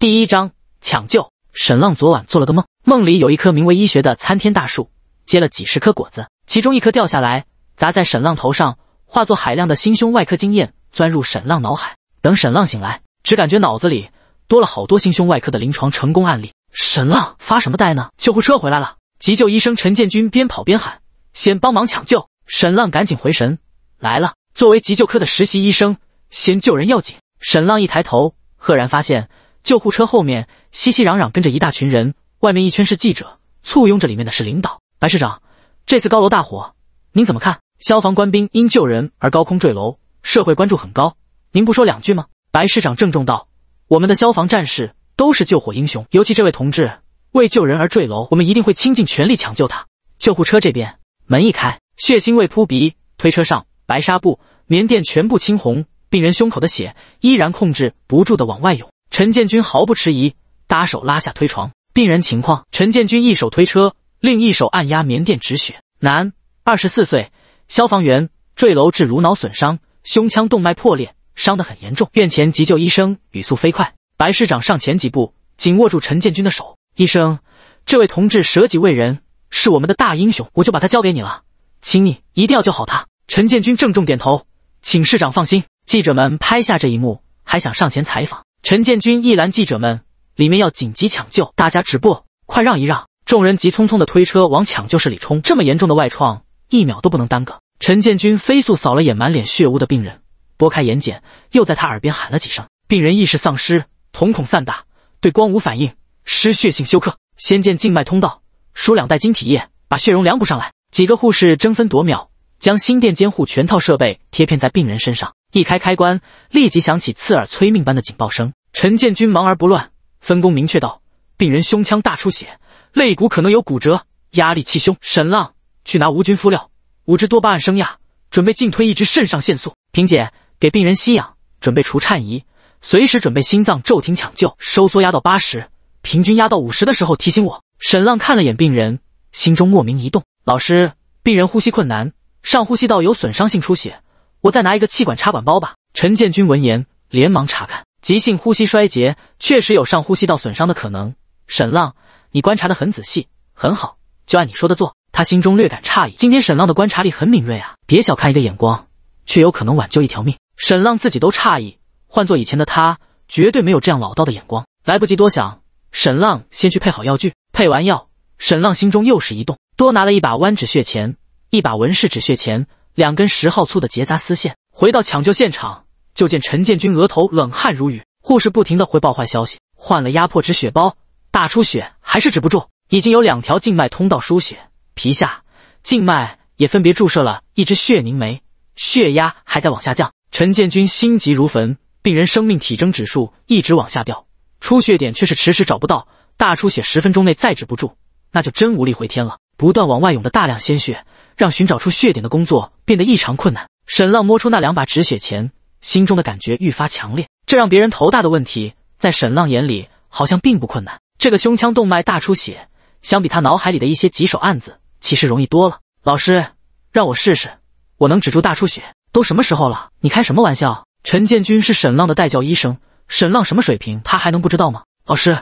第一章抢救沈浪昨晚做了个梦，梦里有一棵名为医学的参天大树，结了几十颗果子，其中一颗掉下来，砸在沈浪头上，化作海量的心胸外科经验，钻入沈浪脑海。等沈浪醒来，只感觉脑子里多了好多心胸外科的临床成功案例。沈浪发什么呆呢？救护车回来了！急救医生陈建军边跑边喊：“先帮忙抢救！”沈浪赶紧回神，来了。作为急救科的实习医生，先救人要紧。沈浪一抬头，赫然发现。救护车后面熙熙攘攘，跟着一大群人。外面一圈是记者，簇拥着里面的是领导。白市长，这次高楼大火，您怎么看？消防官兵因救人而高空坠楼，社会关注很高，您不说两句吗？白市长郑重道：“我们的消防战士都是救火英雄，尤其这位同志为救人而坠楼，我们一定会倾尽全力抢救他。”救护车这边门一开，血腥味扑鼻。推车上白纱布、棉垫全部青红，病人胸口的血依然控制不住的往外涌。陈建军毫不迟疑，搭手拉下推床。病人情况：陈建军一手推车，另一手按压棉垫止血。男，二十四岁，消防员，坠楼致颅脑损伤、胸腔动脉破裂，伤得很严重。院前急救医生语速飞快。白市长上前几步，紧握住陈建军的手：“医生，这位同志舍己为人，是我们的大英雄，我就把他交给你了，请你一定要救好他。”陈建军郑重点头：“请市长放心。”记者们拍下这一幕，还想上前采访。陈建军一拦记者们，里面要紧急抢救，大家止步，快让一让！众人急匆匆的推车往抢救室里冲。这么严重的外创，一秒都不能耽搁。陈建军飞速扫了眼满脸血污的病人，拨开眼睑，又在他耳边喊了几声。病人意识丧失，瞳孔散大，对光无反应，失血性休克。先建静脉通道，输两袋晶体液，把血容量补上来。几个护士争分夺秒，将心电监护全套设备贴片在病人身上。一开开关，立即响起刺耳催命般的警报声。陈建军忙而不乱，分工明确道：“病人胸腔大出血，肋骨可能有骨折，压力气胸。”沈浪去拿无菌敷料，五支多巴胺升压，准备进推一支肾上腺素。萍姐给病人吸氧，准备除颤仪，随时准备心脏骤停抢救。收缩压到八十，平均压到五十的时候提醒我。沈浪看了眼病人，心中莫名一动：“老师，病人呼吸困难，上呼吸道有损伤性出血。”我再拿一个气管插管包吧。陈建军闻言，连忙查看。急性呼吸衰竭确实有上呼吸道损伤的可能。沈浪，你观察得很仔细，很好，就按你说的做。他心中略感诧异，今天沈浪的观察力很敏锐啊！别小看一个眼光，却有可能挽救一条命。沈浪自己都诧异，换做以前的他，绝对没有这样老道的眼光。来不及多想，沈浪先去配好药具。配完药，沈浪心中又是一动，多拿了一把弯指血钳，一把纹饰指血钳。两根十号粗的结扎丝线。回到抢救现场，就见陈建军额头冷汗如雨，护士不停地汇报坏消息：换了压迫止血包，大出血还是止不住，已经有两条静脉通道输血，皮下静脉也分别注射了一支血凝酶，血压还在往下降。陈建军心急如焚，病人生命体征指数一直往下掉，出血点却是迟迟找不到，大出血十分钟内再止不住，那就真无力回天了。不断往外涌的大量鲜血。让寻找出血点的工作变得异常困难。沈浪摸出那两把止血钳，心中的感觉愈发强烈。这让别人头大的问题，在沈浪眼里好像并不困难。这个胸腔动脉大出血，相比他脑海里的一些棘手案子，其实容易多了。老师，让我试试，我能止住大出血。都什么时候了，你开什么玩笑？陈建军是沈浪的代教医生，沈浪什么水平，他还能不知道吗？老师，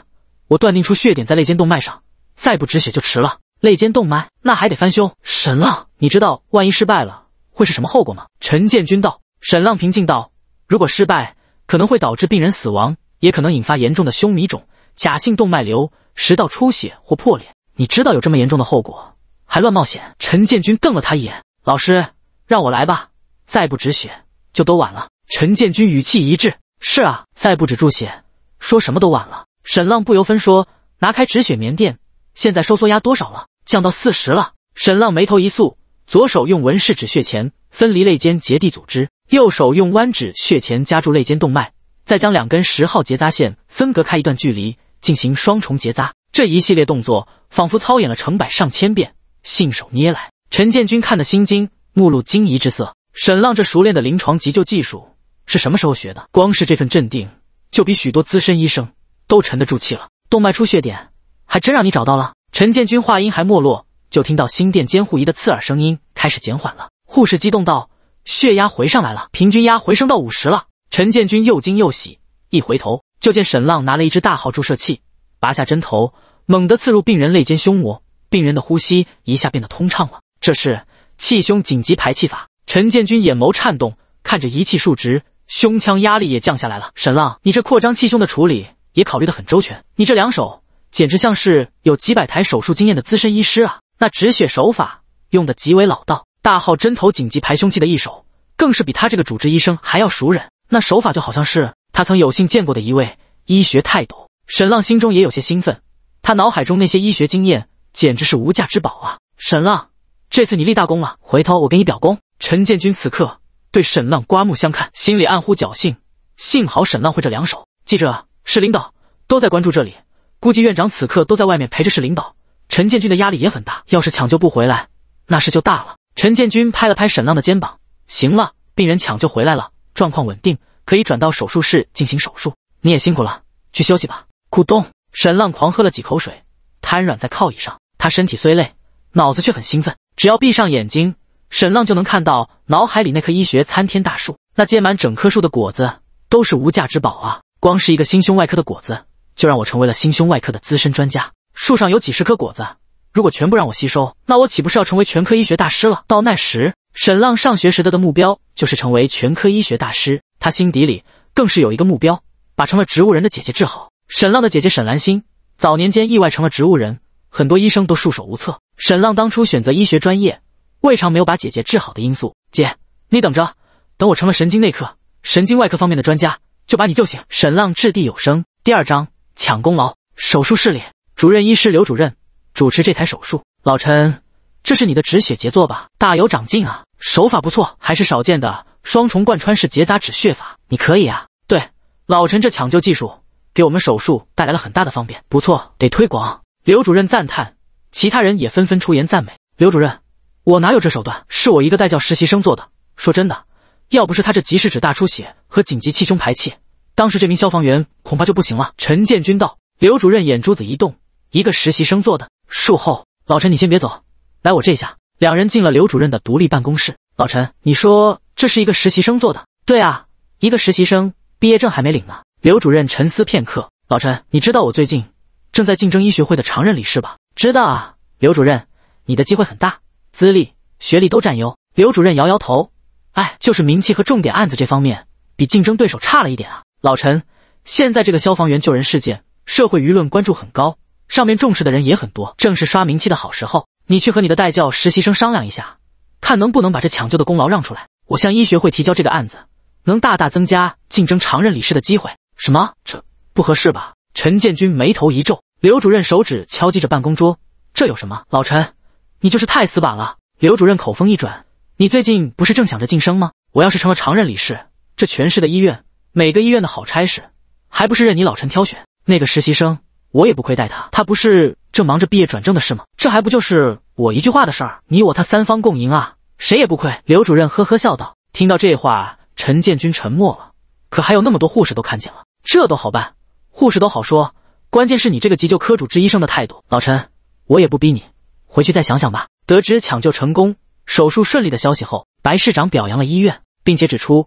我断定出血点在肋间动脉上，再不止血就迟了。肋间动脉，那还得翻胸，沈浪，你知道万一失败了会是什么后果吗？陈建军道。沈浪平静道：“如果失败，可能会导致病人死亡，也可能引发严重的胸迷肿、假性动脉瘤、食道出血或破裂。你知道有这么严重的后果，还乱冒险？”陈建军瞪了他一眼：“老师，让我来吧，再不止血就都晚了。”陈建军语气一滞：“是啊，再不止住血，说什么都晚了。”沈浪不由分说，拿开止血棉垫。现在收缩压多少了？降到四十了。沈浪眉头一蹙，左手用纹饰指血钳分离肋间结缔组织，右手用弯指血钳夹住肋间动脉，再将两根十号结扎线分隔开一段距离，进行双重结扎。这一系列动作仿佛操演了成百上千遍，信手拈来。陈建军看得心惊，目露惊疑之色。沈浪这熟练的临床急救技术是什么时候学的？光是这份镇定，就比许多资深医生都沉得住气了。动脉出血点。还真让你找到了，陈建军话音还没落，就听到心电监护仪的刺耳声音开始减缓了。护士激动道：“血压回上来了，平均压回升到五十了。”陈建军又惊又喜，一回头就见沈浪拿了一只大号注射器，拔下针头，猛地刺入病人肋间胸膜，病人的呼吸一下变得通畅了。这是气胸紧急排气法。陈建军眼眸颤动，看着仪器数值，胸腔压力也降下来了。沈浪，你这扩张气胸的处理也考虑得很周全，你这两手。简直像是有几百台手术经验的资深医师啊！那止血手法用的极为老道，大号针头紧急排胸器的一手更是比他这个主治医生还要熟人。那手法就好像是他曾有幸见过的一位医学泰斗。沈浪心中也有些兴奋，他脑海中那些医学经验简直是无价之宝啊！沈浪，这次你立大功了，回头我给你表功。陈建军此刻对沈浪刮目相看，心里暗呼侥幸，幸好沈浪会这两手。记者、市领导都在关注这里。估计院长此刻都在外面陪着市领导，陈建军的压力也很大。要是抢救不回来，那事就大了。陈建军拍了拍沈浪的肩膀：“行了，病人抢救回来了，状况稳定，可以转到手术室进行手术。你也辛苦了，去休息吧。”咕咚，沈浪狂喝了几口水，瘫软在靠椅上。他身体虽累，脑子却很兴奋。只要闭上眼睛，沈浪就能看到脑海里那棵医学参天大树，那结满整棵树的果子都是无价之宝啊！光是一个心胸外科的果子。就让我成为了心胸外科的资深专家。树上有几十颗果子，如果全部让我吸收，那我岂不是要成为全科医学大师了？到那时，沈浪上学时的目标就是成为全科医学大师。他心底里更是有一个目标，把成了植物人的姐姐治好。沈浪的姐姐沈兰心早年间意外成了植物人，很多医生都束手无策。沈浪当初选择医学专业，未尝没有把姐姐治好的因素。姐，你等着，等我成了神经内科、神经外科方面的专家，就把你救醒。沈浪掷地有声。第二章。抢功劳！手术室里，主任医师刘主任主持这台手术。老陈，这是你的止血杰作吧？大有长进啊，手法不错，还是少见的双重贯穿式结扎止血法。你可以啊！对，老陈这抢救技术给我们手术带来了很大的方便，不错，得推广。刘主任赞叹，其他人也纷纷出言赞美。刘主任，我哪有这手段？是我一个带教实习生做的。说真的，要不是他这及时止大出血和紧急气胸排气。当时这名消防员恐怕就不行了。陈建军道。刘主任眼珠子一动，一个实习生做的术后，老陈你先别走，来我这下。两人进了刘主任的独立办公室。老陈，你说这是一个实习生做的？对啊，一个实习生，毕业证还没领呢。刘主任沉思片刻，老陈，你知道我最近正在竞争医学会的常任理事吧？知道啊，刘主任，你的机会很大，资历、学历都占优。刘主任摇摇头，哎，就是名气和重点案子这方面，比竞争对手差了一点啊。老陈，现在这个消防员救人事件，社会舆论关注很高，上面重视的人也很多，正是刷名气的好时候。你去和你的代教实习生商量一下，看能不能把这抢救的功劳让出来。我向医学会提交这个案子，能大大增加竞争常任理事的机会。什么？这不合适吧？陈建军眉头一皱。刘主任手指敲击着办公桌，这有什么？老陈，你就是太死板了。刘主任口风一转，你最近不是正想着晋升吗？我要是成了常任理事，这全市的医院。每个医院的好差事，还不是任你老陈挑选？那个实习生，我也不亏待他。他不是正忙着毕业转正的事吗？这还不就是我一句话的事儿？你我他三方共赢啊，谁也不亏。刘主任呵呵笑道。听到这话，陈建军沉默了。可还有那么多护士都看见了，这都好办，护士都好说。关键是你这个急救科主治医生的态度。老陈，我也不逼你，回去再想想吧。得知抢救成功、手术顺利的消息后，白市长表扬了医院，并且指出。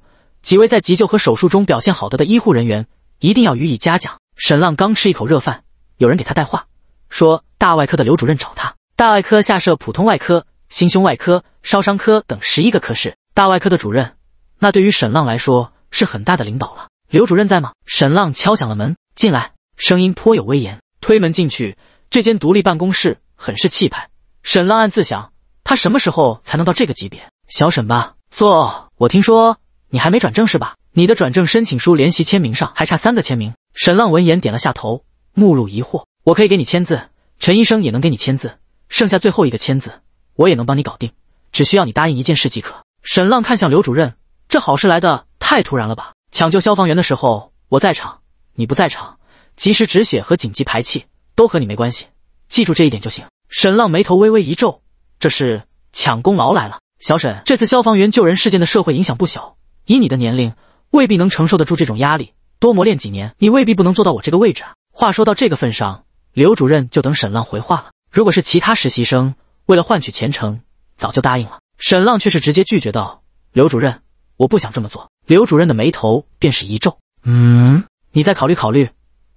几位在急救和手术中表现好的的医护人员，一定要予以嘉奖。沈浪刚吃一口热饭，有人给他带话说：“大外科的刘主任找他。”大外科下设普通外科、心胸外科、烧伤科等十一个科室。大外科的主任，那对于沈浪来说是很大的领导了。刘主任在吗？沈浪敲响了门，进来，声音颇有威严。推门进去，这间独立办公室很是气派。沈浪暗自想：他什么时候才能到这个级别？小沈吧，坐。我听说。你还没转正是吧？你的转正申请书、联系签名上还差三个签名。沈浪闻言点了下头，目露疑惑。我可以给你签字，陈医生也能给你签字，剩下最后一个签字，我也能帮你搞定，只需要你答应一件事即可。沈浪看向刘主任，这好事来的太突然了吧？抢救消防员的时候我在场，你不在场，及时止血和紧急排气都和你没关系，记住这一点就行。沈浪眉头微微一皱，这是抢功劳来了。小沈，这次消防员救人事件的社会影响不小。以你的年龄，未必能承受得住这种压力。多磨练几年，你未必不能做到我这个位置啊。话说到这个份上，刘主任就等沈浪回话了。如果是其他实习生，为了换取前程，早就答应了。沈浪却是直接拒绝道：“刘主任，我不想这么做。”刘主任的眉头便是一皱：“嗯，你再考虑考虑，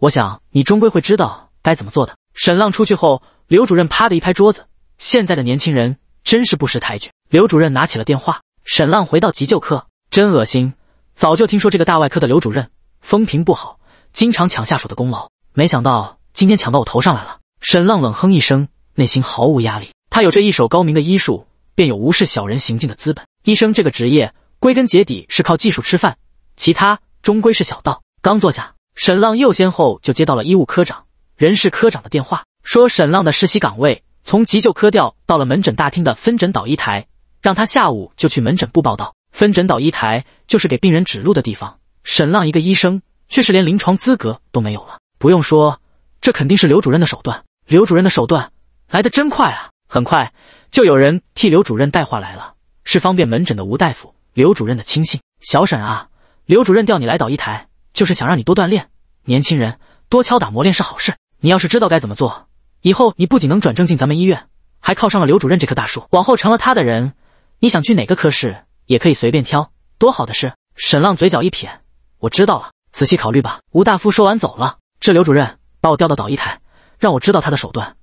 我想你终归会知道该怎么做的。”沈浪出去后，刘主任啪的一拍桌子：“现在的年轻人真是不识抬举！”刘主任拿起了电话。沈浪回到急救科。真恶心！早就听说这个大外科的刘主任风评不好，经常抢下属的功劳，没想到今天抢到我头上来了。沈浪冷哼一声，内心毫无压力。他有着一手高明的医术，便有无视小人行径的资本。医生这个职业，归根结底是靠技术吃饭，其他终归是小道。刚坐下，沈浪又先后就接到了医务科长、人事科长的电话，说沈浪的实习岗位从急救科调到了门诊大厅的分诊导医台，让他下午就去门诊部报道。分诊导医台就是给病人指路的地方。沈浪一个医生，却是连临床资格都没有了。不用说，这肯定是刘主任的手段。刘主任的手段来得真快啊！很快就有人替刘主任带话来了，是方便门诊的吴大夫，刘主任的亲信。小沈啊，刘主任调你来导医台，就是想让你多锻炼。年轻人多敲打磨练是好事。你要是知道该怎么做，以后你不仅能转正进咱们医院，还靠上了刘主任这棵大树。往后成了他的人，你想去哪个科室？也可以随便挑，多好的事！沈浪嘴角一撇，我知道了，仔细考虑吧。吴大夫说完走了。这刘主任把我调到导医台，让我知道他的手段，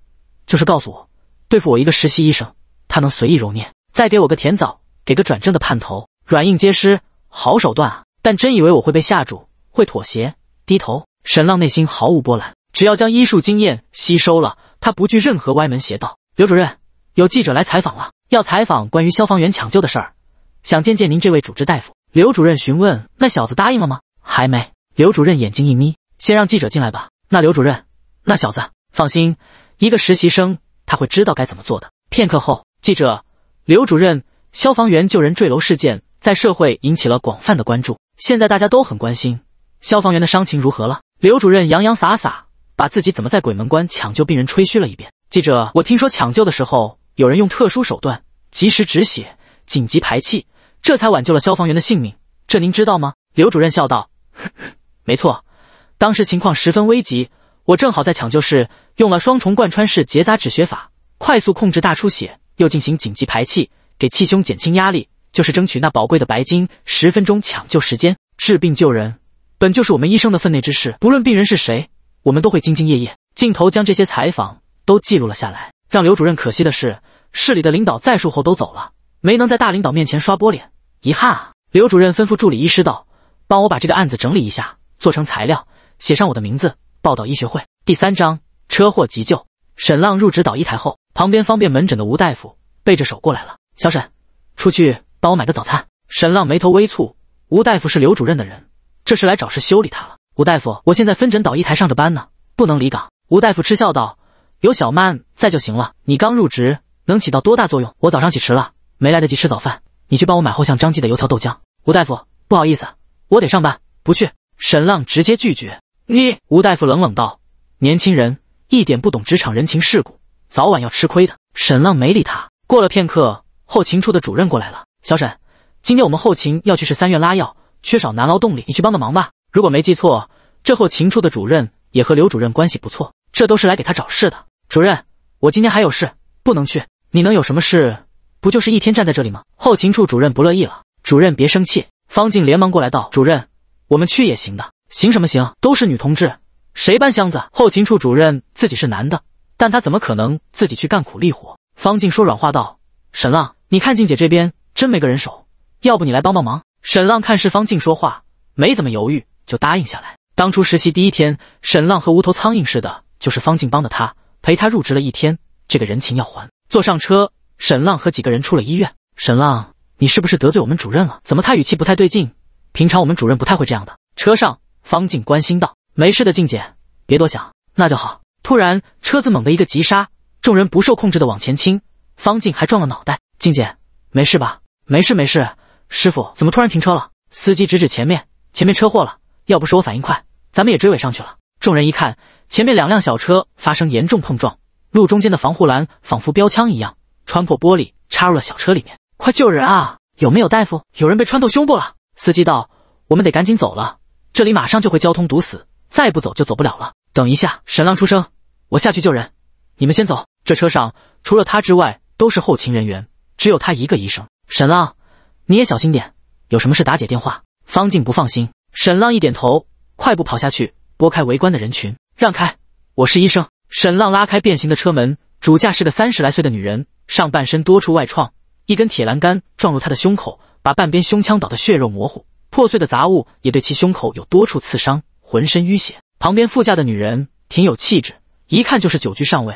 就是告诉我对付我一个实习医生，他能随意揉捏，再给我个甜枣，给个转正的盼头，软硬皆施，好手段啊！但真以为我会被吓住，会妥协低头？沈浪内心毫无波澜，只要将医术经验吸收了，他不惧任何歪门邪道。刘主任，有记者来采访了，要采访关于消防员抢救的事儿。想见见您这位主治大夫，刘主任询问那小子答应了吗？还没。刘主任眼睛一眯，先让记者进来吧。那刘主任，那小子放心，一个实习生他会知道该怎么做的。片刻后，记者，刘主任，消防员救人坠楼事件在社会引起了广泛的关注，现在大家都很关心消防员的伤情如何了。刘主任洋洋洒洒把自己怎么在鬼门关抢救病人吹嘘了一遍。记者，我听说抢救的时候有人用特殊手段及时止血。紧急排气，这才挽救了消防员的性命。这您知道吗？刘主任笑道：“ 没错，当时情况十分危急，我正好在抢救室，用了双重贯穿式结扎止血法，快速控制大出血，又进行紧急排气，给气胸减轻压力，就是争取那宝贵的白金十分钟抢救时间。治病救人，本就是我们医生的分内之事，不论病人是谁，我们都会兢兢业业。”镜头将这些采访都记录了下来。让刘主任可惜的是，市里的领导在术后都走了。没能在大领导面前刷波脸，遗憾啊！刘主任吩咐助理医师道：“帮我把这个案子整理一下，做成材料，写上我的名字，报道医学会。”第三章：车祸急救。沈浪入职导医台后，旁边方便门诊的吴大夫背着手过来了：“小沈，出去帮我买个早餐。”沈浪眉头微蹙，吴大夫是刘主任的人，这是来找事修理他了。吴大夫：“我现在分诊导医台上着班呢，不能离岗。”吴大夫嗤笑道：“有小曼在就行了，你刚入职，能起到多大作用？我早上起迟了。”没来得及吃早饭，你去帮我买后巷张记的油条豆浆。吴大夫，不好意思，我得上班，不去。沈浪直接拒绝。你，吴大夫冷冷道：“年轻人一点不懂职场人情世故，早晚要吃亏的。”沈浪没理他。过了片刻，后勤处的主任过来了：“小沈，今天我们后勤要去市三院拉药，缺少男劳动力，你去帮个忙吧。”如果没记错，这后勤处的主任也和刘主任关系不错，这都是来给他找事的。主任，我今天还有事，不能去。你能有什么事？不就是一天站在这里吗？后勤处主任不乐意了。主任别生气。方静连忙过来道：“主任，我们去也行的。行什么行？都是女同志，谁搬箱子？”后勤处主任自己是男的，但他怎么可能自己去干苦力活？方静说软话道：“沈浪，你看静姐这边真没个人手，要不你来帮帮忙？”沈浪看是方静说话，没怎么犹豫就答应下来。当初实习第一天，沈浪和无头苍蝇似的，就是方静帮的他，陪他入职了一天，这个人情要还。坐上车。沈浪和几个人出了医院。沈浪，你是不是得罪我们主任了？怎么他语气不太对劲？平常我们主任不太会这样的。车上，方静关心道：“没事的，静姐，别多想。”那就好。突然，车子猛的一个急刹，众人不受控制的往前倾，方静还撞了脑袋。静姐，没事吧？没事没事。师傅，怎么突然停车了？司机指指前面：“前面车祸了，要不是我反应快，咱们也追尾上去了。”众人一看，前面两辆小车发生严重碰撞，路中间的防护栏仿佛标枪一样。穿破玻璃，插入了小车里面。快救人啊！有没有大夫？有人被穿透胸部了。司机道：“我们得赶紧走了，这里马上就会交通堵死，再不走就走不了了。”等一下，沈浪出声：“我下去救人，你们先走。这车上除了他之外都是后勤人员，只有他一个医生。沈浪，你也小心点，有什么事打姐电话。”方静不放心。沈浪一点头，快步跑下去，拨开围观的人群，让开，我是医生。沈浪拉开变形的车门，主驾是个三十来岁的女人。上半身多处外创，一根铁栏杆撞入他的胸口，把半边胸腔捣得血肉模糊，破碎的杂物也对其胸口有多处刺伤，浑身淤血。旁边副驾的女人挺有气质，一看就是久居上位。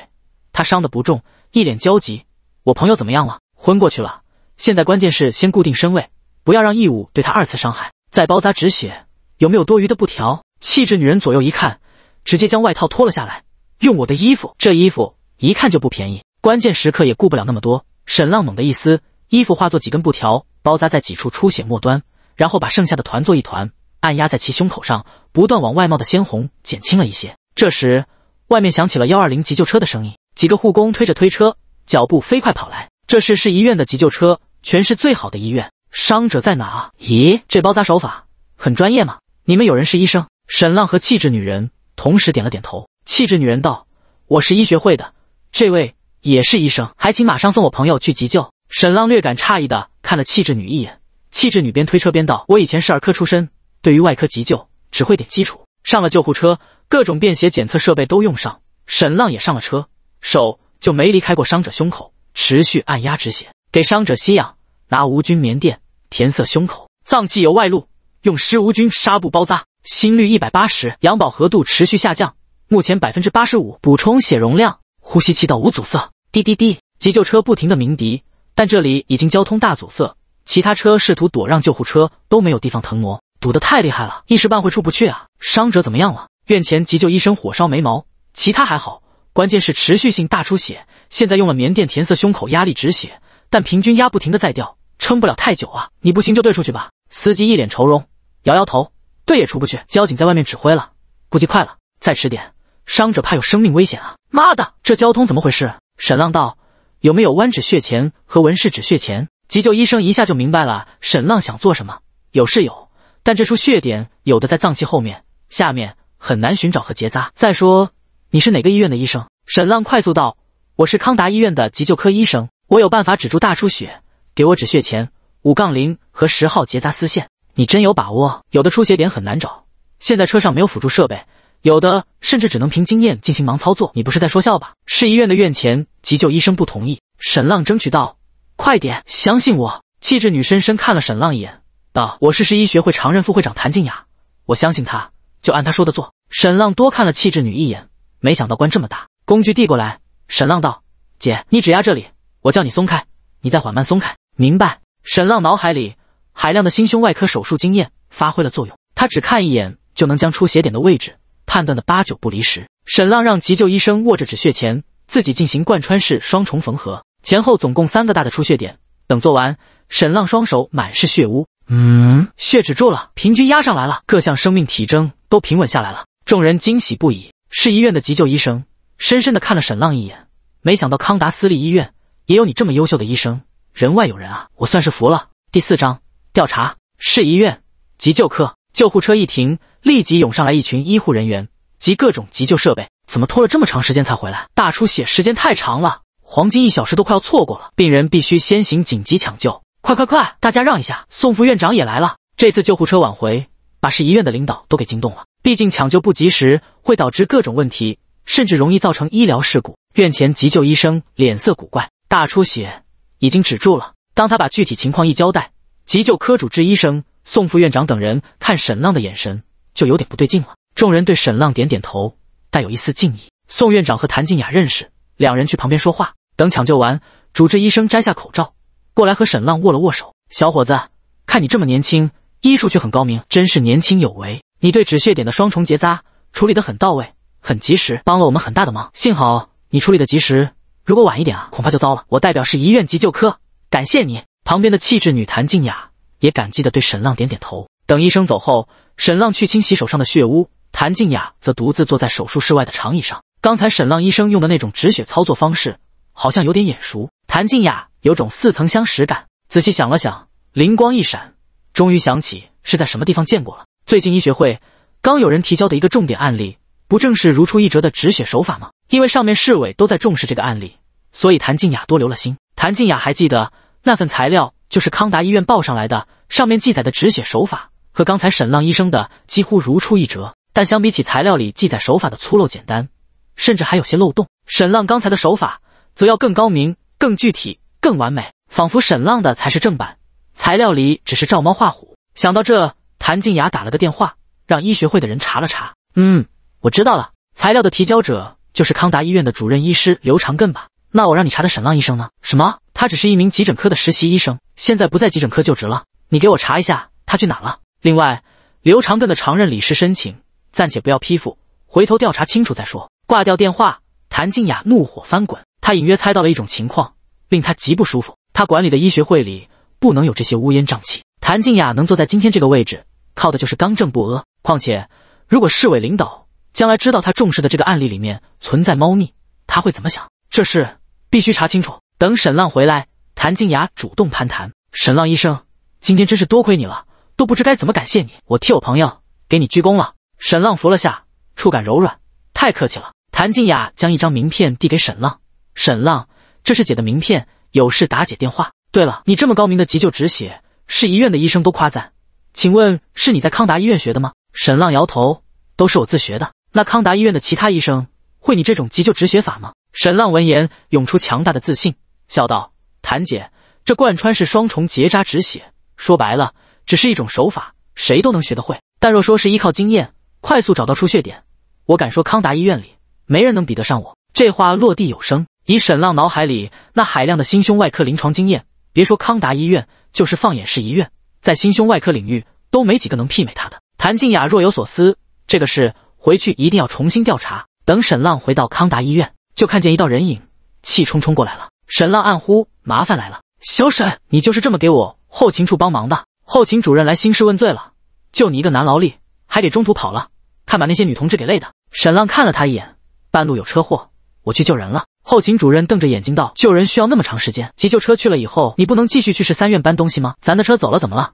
她伤得不重，一脸焦急：“我朋友怎么样了？昏过去了。现在关键是先固定身位，不要让异物对他二次伤害，再包扎止血。有没有多余的布条？”气质女人左右一看，直接将外套脱了下来，用我的衣服。这衣服一看就不便宜。关键时刻也顾不了那么多。沈浪猛的一撕衣服，化作几根布条，包扎在几处出血末端，然后把剩下的团作一团，按压在其胸口上，不断往外冒的鲜红减轻了一些。这时，外面响起了幺二零急救车的声音，几个护工推着推车，脚步飞快跑来。这是市医院的急救车，全市最好的医院。伤者在哪？咦，这包扎手法很专业吗？你们有人是医生？沈浪和气质女人同时点了点头。气质女人道：“我是医学会的，这位。”也是医生，还请马上送我朋友去急救。沈浪略感诧异的看了气质女一眼，气质女边推车边道：“我以前是儿科出身，对于外科急救只会点基础。”上了救护车，各种便携检测设备都用上。沈浪也上了车，手就没离开过伤者胸口，持续按压止血，给伤者吸氧，拿无菌棉垫填塞胸口，脏器由外露，用湿无菌纱布包扎。心率一百八十，氧饱和度持续下降，目前百分之八十五，补充血容量，呼吸气道无阻塞。滴滴滴！急救车不停的鸣笛，但这里已经交通大阻塞，其他车试图躲让救护车都没有地方腾挪，堵得太厉害了，一时半会出不去啊！伤者怎么样了？院前急救医生火烧眉毛，其他还好，关键是持续性大出血，现在用了棉垫填塞胸口压力止血，但平均压不停的在掉，撑不了太久啊！你不行就兑出去吧。司机一脸愁容，摇摇头，对也出不去，交警在外面指挥了，估计快了，再迟点，伤者怕有生命危险啊！妈的，这交通怎么回事？沈浪道：“有没有弯指血钳和纹饰止血钳？”急救医生一下就明白了沈浪想做什么。有是有，但这出血点有的在脏器后面，下面很难寻找和结扎。再说，你是哪个医院的医生？沈浪快速道：“我是康达医院的急救科医生，我有办法止住大出血。给我止血钳、五杠零和十号结扎丝线。”你真有把握？有的出血点很难找，现在车上没有辅助设备。有的甚至只能凭经验进行盲操作。你不是在说笑吧？市医院的院前急救医生不同意。沈浪争取道：“快点，相信我。”气质女深深看了沈浪一眼，道：“我是市医学会常任副会长谭静雅，我相信他，就按他说的做。”沈浪多看了气质女一眼，没想到官这么大。工具递过来，沈浪道：“姐，你只压这里，我叫你松开，你再缓慢松开，明白？”沈浪脑海里海量的心胸外科手术经验发挥了作用，他只看一眼就能将出血点的位置。判断的八九不离十。沈浪让急救医生握着止血钳，自己进行贯穿式双重缝合，前后总共三个大的出血点。等做完，沈浪双手满是血污。嗯，血止住了，平均压上来了，各项生命体征都平稳下来了。众人惊喜不已。市医院的急救医生深深的看了沈浪一眼，没想到康达私立医院也有你这么优秀的医生，人外有人啊，我算是服了。第四章调查市医院急救科，救护车一停。立即涌上来一群医护人员及各种急救设备。怎么拖了这么长时间才回来？大出血时间太长了，黄金一小时都快要错过了。病人必须先行紧急抢救！快快快，大家让一下！宋副院长也来了。这次救护车挽回，把市一院的领导都给惊动了。毕竟抢救不及时，会导致各种问题，甚至容易造成医疗事故。院前急救医生脸色古怪，大出血已经止住了。当他把具体情况一交代，急救科主治医生、宋副院长等人看沈浪的眼神。就有点不对劲了。众人对沈浪点点头，带有一丝敬意。宋院长和谭静雅认识，两人去旁边说话。等抢救完，主治医生摘下口罩，过来和沈浪握了握手。小伙子，看你这么年轻，医术却很高明，真是年轻有为。你对止血点的双重结扎处理得很到位，很及时，帮了我们很大的忙。幸好你处理的及时，如果晚一点啊，恐怕就糟了。我代表市医院急救科，感谢你。旁边的气质女谭静雅也感激地对沈浪点点头。等医生走后。沈浪去清洗手上的血污，谭静雅则独自坐在手术室外的长椅上。刚才沈浪医生用的那种止血操作方式，好像有点眼熟。谭静雅有种似曾相识感，仔细想了想，灵光一闪，终于想起是在什么地方见过了。最近医学会刚有人提交的一个重点案例，不正是如出一辙的止血手法吗？因为上面市委都在重视这个案例，所以谭静雅多留了心。谭静雅还记得那份材料就是康达医院报上来的，上面记载的止血手法。和刚才沈浪医生的几乎如出一辙，但相比起材料里记载手法的粗陋简单，甚至还有些漏洞，沈浪刚才的手法则要更高明、更具体、更完美，仿佛沈浪的才是正版，材料里只是照猫画虎。想到这，谭静雅打了个电话，让医学会的人查了查。嗯，我知道了，材料的提交者就是康达医院的主任医师刘长根吧？那我让你查的沈浪医生呢？什么？他只是一名急诊科的实习医生，现在不在急诊科就职了。你给我查一下他去哪了。另外，刘长庚的常任理事申请暂且不要批复，回头调查清楚再说。挂掉电话，谭静雅怒火翻滚。她隐约猜到了一种情况，令她极不舒服。她管理的医学会里不能有这些乌烟瘴气。谭静雅能坐在今天这个位置，靠的就是刚正不阿。况且，如果市委领导将来知道他重视的这个案例里面存在猫腻，他会怎么想？这事必须查清楚。等沈浪回来，谭静雅主动攀谈：“沈浪医生，今天真是多亏你了。”都不知该怎么感谢你，我替我朋友给你鞠躬了。沈浪扶了下，触感柔软，太客气了。谭静雅将一张名片递给沈浪，沈浪，这是姐的名片，有事打姐电话。对了，你这么高明的急救止血，市医院的医生都夸赞。请问是你在康达医院学的吗？沈浪摇头，都是我自学的。那康达医院的其他医生会你这种急救止血法吗？沈浪闻言涌出强大的自信，笑道：“谭姐，这贯穿是双重结扎止血，说白了。”只是一种手法，谁都能学得会。但若说是依靠经验快速找到出血点，我敢说康达医院里没人能比得上我。这话落地有声，以沈浪脑海里那海量的心胸外科临床经验，别说康达医院，就是放眼市医院，在心胸外科领域都没几个能媲美他的。谭静雅若有所思，这个事回去一定要重新调查。等沈浪回到康达医院，就看见一道人影气冲冲过来了。沈浪暗呼：麻烦来了。小沈，你就是这么给我后勤处帮忙的？后勤主任来兴师问罪了，就你一个男劳力，还给中途跑了，看把那些女同志给累的。沈浪看了他一眼，半路有车祸，我去救人了。后勤主任瞪着眼睛道：“救人需要那么长时间？急救车去了以后，你不能继续去市三院搬东西吗？咱的车走了，怎么了？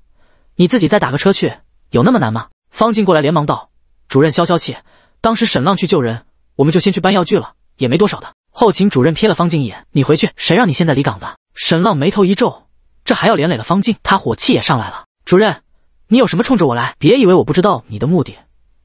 你自己再打个车去，有那么难吗？”方静过来连忙道：“主任消消气，当时沈浪去救人，我们就先去搬药具了，也没多少的。”后勤主任瞥了方静一眼：“你回去，谁让你现在离岗的？”沈浪眉头一皱。这还要连累了方静，他火气也上来了。主任，你有什么冲着我来？别以为我不知道你的目的，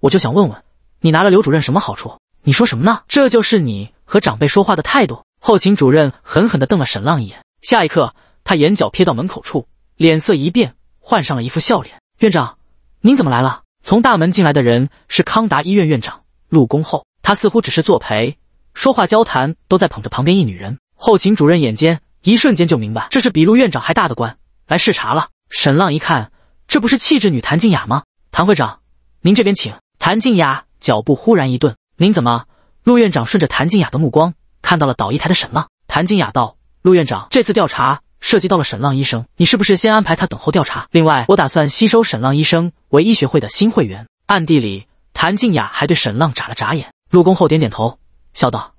我就想问问你拿了刘主任什么好处？你说什么呢？这就是你和长辈说话的态度。后勤主任狠狠地瞪了沈浪一眼，下一刻他眼角瞥到门口处，脸色一变，换上了一副笑脸。院长，您怎么来了？从大门进来的人是康达医院院长陆宫厚，他似乎只是作陪，说话交谈都在捧着旁边一女人。后勤主任眼尖。一瞬间就明白，这是比陆院长还大的官来视察了。沈浪一看，这不是气质女谭静雅吗？谭会长，您这边请。谭静雅脚步忽然一顿，您怎么？陆院长顺着谭静雅的目光，看到了倒一台的沈浪。谭静雅道：“陆院长，这次调查涉及到了沈浪医生，你是不是先安排他等候调查？另外，我打算吸收沈浪医生为医学会的新会员。”暗地里，谭静雅还对沈浪眨了眨眼。入宫后，点点头，笑道：“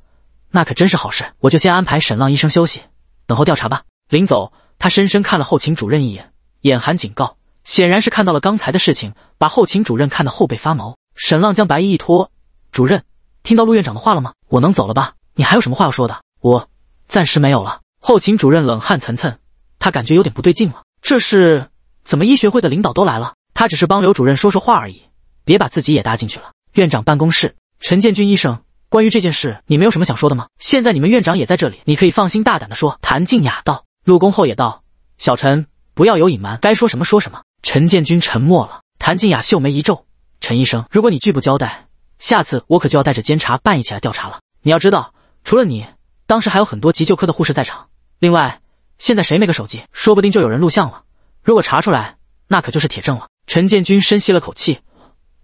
那可真是好事，我就先安排沈浪医生休息。”等候调查吧。临走，他深深看了后勤主任一眼，眼含警告，显然是看到了刚才的事情，把后勤主任看得后背发毛。沈浪将白衣一脱，主任，听到陆院长的话了吗？我能走了吧？你还有什么话要说的？我暂时没有了。后勤主任冷汗涔涔，他感觉有点不对劲了。这是怎么？医学会的领导都来了，他只是帮刘主任说说话而已，别把自己也搭进去了。院长办公室，陈建军医生。关于这件事，你没有什么想说的吗？现在你们院长也在这里，你可以放心大胆的说。”谭静雅道。陆公后也道：“小陈，不要有隐瞒，该说什么说什么。”陈建军沉默了。谭静雅秀眉一皱：“陈医生，如果你拒不交代，下次我可就要带着监察办一起来调查了。你要知道，除了你，当时还有很多急救科的护士在场。另外，现在谁没个手机？说不定就有人录像了。如果查出来，那可就是铁证了。”陈建军深吸了口气，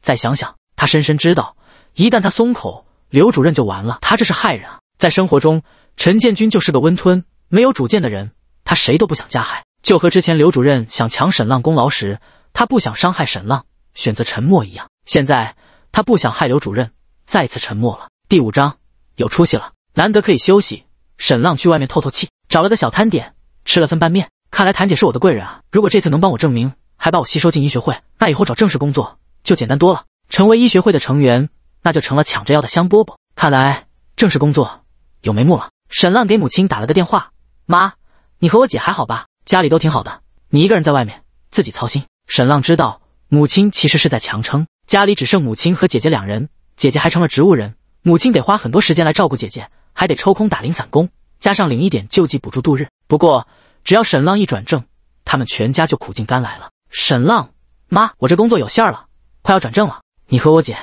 再想想，他深深知道，一旦他松口。刘主任就完了，他这是害人啊！在生活中，陈建军就是个温吞、没有主见的人，他谁都不想加害，就和之前刘主任想抢沈浪功劳时，他不想伤害沈浪，选择沉默一样。现在他不想害刘主任，再次沉默了。第五章，有出息了，难得可以休息，沈浪去外面透透气，找了个小摊点吃了份拌面。看来谭姐是我的贵人啊！如果这次能帮我证明，还把我吸收进医学会，那以后找正式工作就简单多了，成为医学会的成员。那就成了抢着要的香饽饽。看来正式工作有眉目了。沈浪给母亲打了个电话：“妈，你和我姐还好吧？家里都挺好的。你一个人在外面，自己操心。”沈浪知道母亲其实是在强撑。家里只剩母亲和姐姐两人，姐姐还成了植物人，母亲得花很多时间来照顾姐姐，还得抽空打零散工，加上领一点救济补助度日。不过，只要沈浪一转正，他们全家就苦尽甘来了。沈浪，妈，我这工作有信儿了，快要转正了。你和我姐。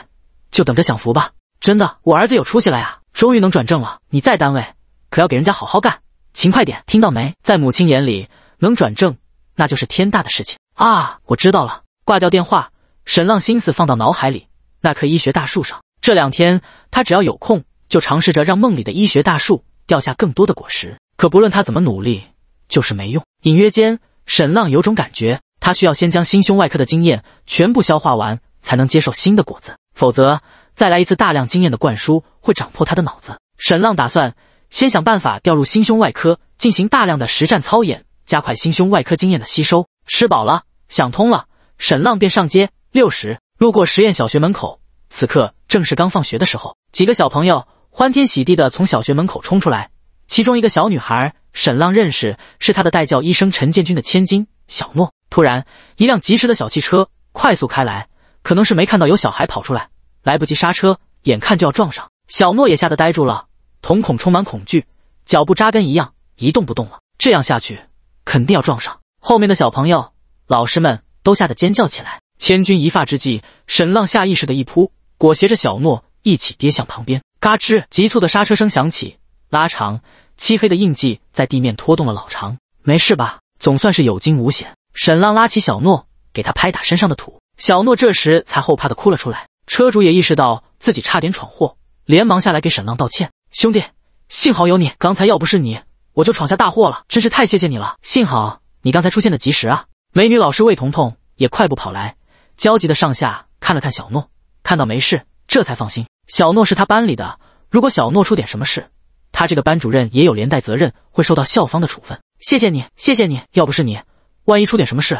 就等着享福吧！真的，我儿子有出息了呀，终于能转正了。你在单位可要给人家好好干，勤快点，听到没？在母亲眼里，能转正那就是天大的事情啊！我知道了。挂掉电话，沈浪心思放到脑海里那棵医学大树上。这两天他只要有空，就尝试着让梦里的医学大树掉下更多的果实。可不论他怎么努力，就是没用。隐约间，沈浪有种感觉，他需要先将心胸外科的经验全部消化完，才能接受新的果子。否则，再来一次大量经验的灌输，会涨破他的脑子。沈浪打算先想办法调入心胸外科，进行大量的实战操演，加快心胸外科经验的吸收。吃饱了，想通了，沈浪便上街。六十，路过实验小学门口，此刻正是刚放学的时候，几个小朋友欢天喜地的从小学门口冲出来，其中一个小女孩沈浪认识，是他的代教医生陈建军的千金小诺。突然，一辆疾驰的小汽车快速开来。可能是没看到有小孩跑出来，来不及刹车，眼看就要撞上。小诺也吓得呆住了，瞳孔充满恐惧，脚步扎根一样一动不动了。这样下去肯定要撞上。后面的小朋友、老师们都吓得尖叫起来。千钧一发之际，沈浪下意识的一扑，裹挟着小诺一起跌向旁边。嘎吱，急促的刹车声响起，拉长，漆黑的印记在地面拖动了老长。没事吧？总算是有惊无险。沈浪拉起小诺，给他拍打身上的土。小诺这时才后怕的哭了出来，车主也意识到自己差点闯祸，连忙下来给沈浪道歉：“兄弟，幸好有你，刚才要不是你，我就闯下大祸了，真是太谢谢你了！幸好你刚才出现的及时啊！”美女老师魏彤彤也快步跑来，焦急的上下看了看小诺，看到没事，这才放心。小诺是他班里的，如果小诺出点什么事，他这个班主任也有连带责任，会受到校方的处分。谢谢你，谢谢你，要不是你，万一出点什么事……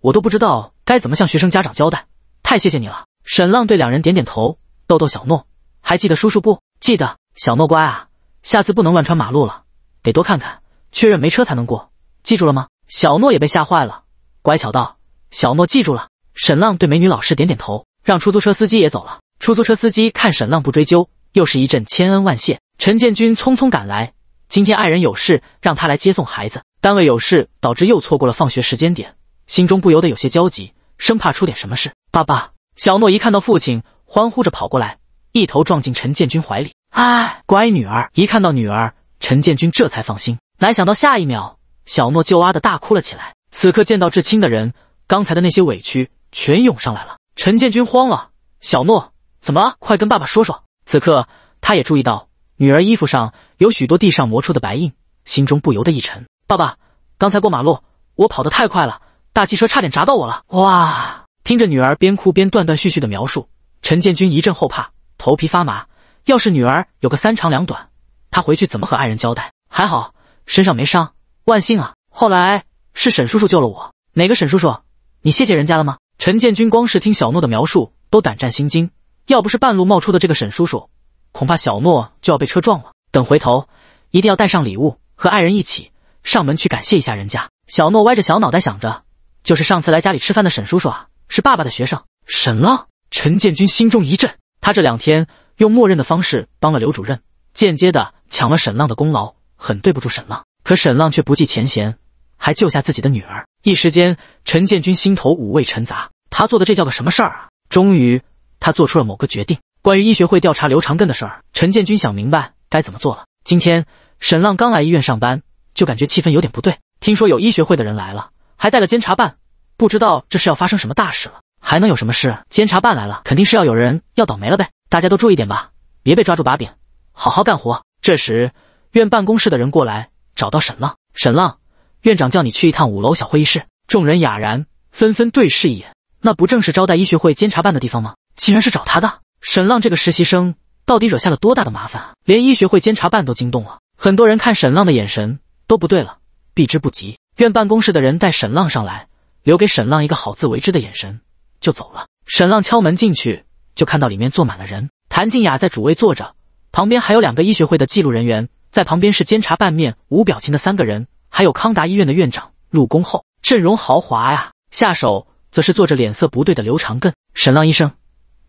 我都不知道该怎么向学生家长交代，太谢谢你了。沈浪对两人点点头。豆豆，小诺，还记得叔叔不？记得，小诺乖啊，下次不能乱穿马路了，得多看看，确认没车才能过，记住了吗？小诺也被吓坏了，乖巧道：“小诺记住了。”沈浪对美女老师点点头，让出租车司机也走了。出租车司机看沈浪不追究，又是一阵千恩万谢。陈建军匆匆赶来，今天爱人有事，让他来接送孩子，单位有事，导致又错过了放学时间点。心中不由得有些焦急，生怕出点什么事。爸爸，小诺一看到父亲，欢呼着跑过来，一头撞进陈建军怀里。哎，乖女儿！一看到女儿，陈建军这才放心。哪想到下一秒，小诺就哇的大哭了起来。此刻见到至亲的人，刚才的那些委屈全涌上来了。陈建军慌了，小诺怎么了？快跟爸爸说说。此刻他也注意到女儿衣服上有许多地上磨出的白印，心中不由得一沉。爸爸，刚才过马路，我跑得太快了。大汽车差点砸到我了！哇，听着女儿边哭边断断续续的描述，陈建军一阵后怕，头皮发麻。要是女儿有个三长两短，他回去怎么和爱人交代？还好身上没伤，万幸啊！后来是沈叔叔救了我，哪个沈叔叔？你谢谢人家了吗？陈建军光是听小诺的描述都胆战心惊，要不是半路冒出的这个沈叔叔，恐怕小诺就要被车撞了。等回头一定要带上礼物和爱人一起上门去感谢一下人家。小诺歪着小脑袋想着。就是上次来家里吃饭的沈叔叔啊，是爸爸的学生。沈浪，陈建军心中一震，他这两天用默认的方式帮了刘主任，间接的抢了沈浪的功劳，很对不住沈浪。可沈浪却不计前嫌，还救下自己的女儿。一时间，陈建军心头五味陈杂，他做的这叫个什么事儿啊？终于，他做出了某个决定。关于医学会调查刘长根的事儿，陈建军想明白该怎么做了。今天，沈浪刚来医院上班，就感觉气氛有点不对，听说有医学会的人来了。还带了监察办，不知道这是要发生什么大事了，还能有什么事？监察办来了，肯定是要有人要倒霉了呗。大家都注意点吧，别被抓住把柄，好好干活。这时院办公室的人过来找到沈浪，沈浪，院长叫你去一趟五楼小会议室。众人哑然，纷纷对视一眼，那不正是招待医学会监察办的地方吗？竟然是找他的。沈浪这个实习生到底惹下了多大的麻烦啊？连医学会监察办都惊动了，很多人看沈浪的眼神都不对了，避之不及。院办公室的人带沈浪上来，留给沈浪一个“好自为之”的眼神，就走了。沈浪敲门进去，就看到里面坐满了人。谭静雅在主位坐着，旁边还有两个医学会的记录人员，在旁边是监察办面无表情的三个人，还有康达医院的院长。入宫后阵容豪华呀！下手则是坐着脸色不对的刘长根。沈浪医生，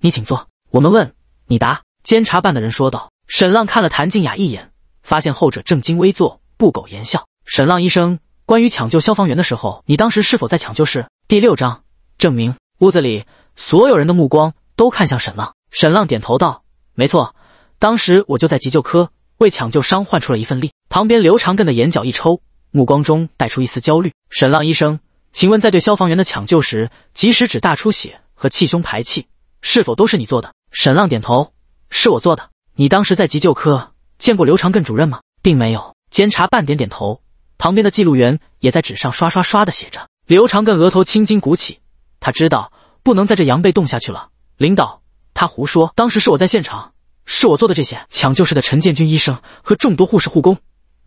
你请坐，我们问你答。监察办的人说道。沈浪看了谭静雅一眼，发现后者正襟危坐，不苟言笑。沈浪医生。关于抢救消防员的时候，你当时是否在抢救室？第六章证明屋子里所有人的目光都看向沈浪。沈浪点头道：“没错，当时我就在急救科为抢救伤患出了一份力。”旁边刘长根的眼角一抽，目光中带出一丝焦虑。沈浪医生，请问在对消防员的抢救时，及时止大出血和气胸排气，是否都是你做的？沈浪点头：“是我做的。”你当时在急救科见过刘长根主任吗？并没有。监察办点点头。旁边的记录员也在纸上刷刷刷的写着。刘长庚额头青筋鼓起，他知道不能在这羊被冻下去了。领导，他胡说，当时是我在现场，是我做的这些。抢救室的陈建军医生和众多护士护工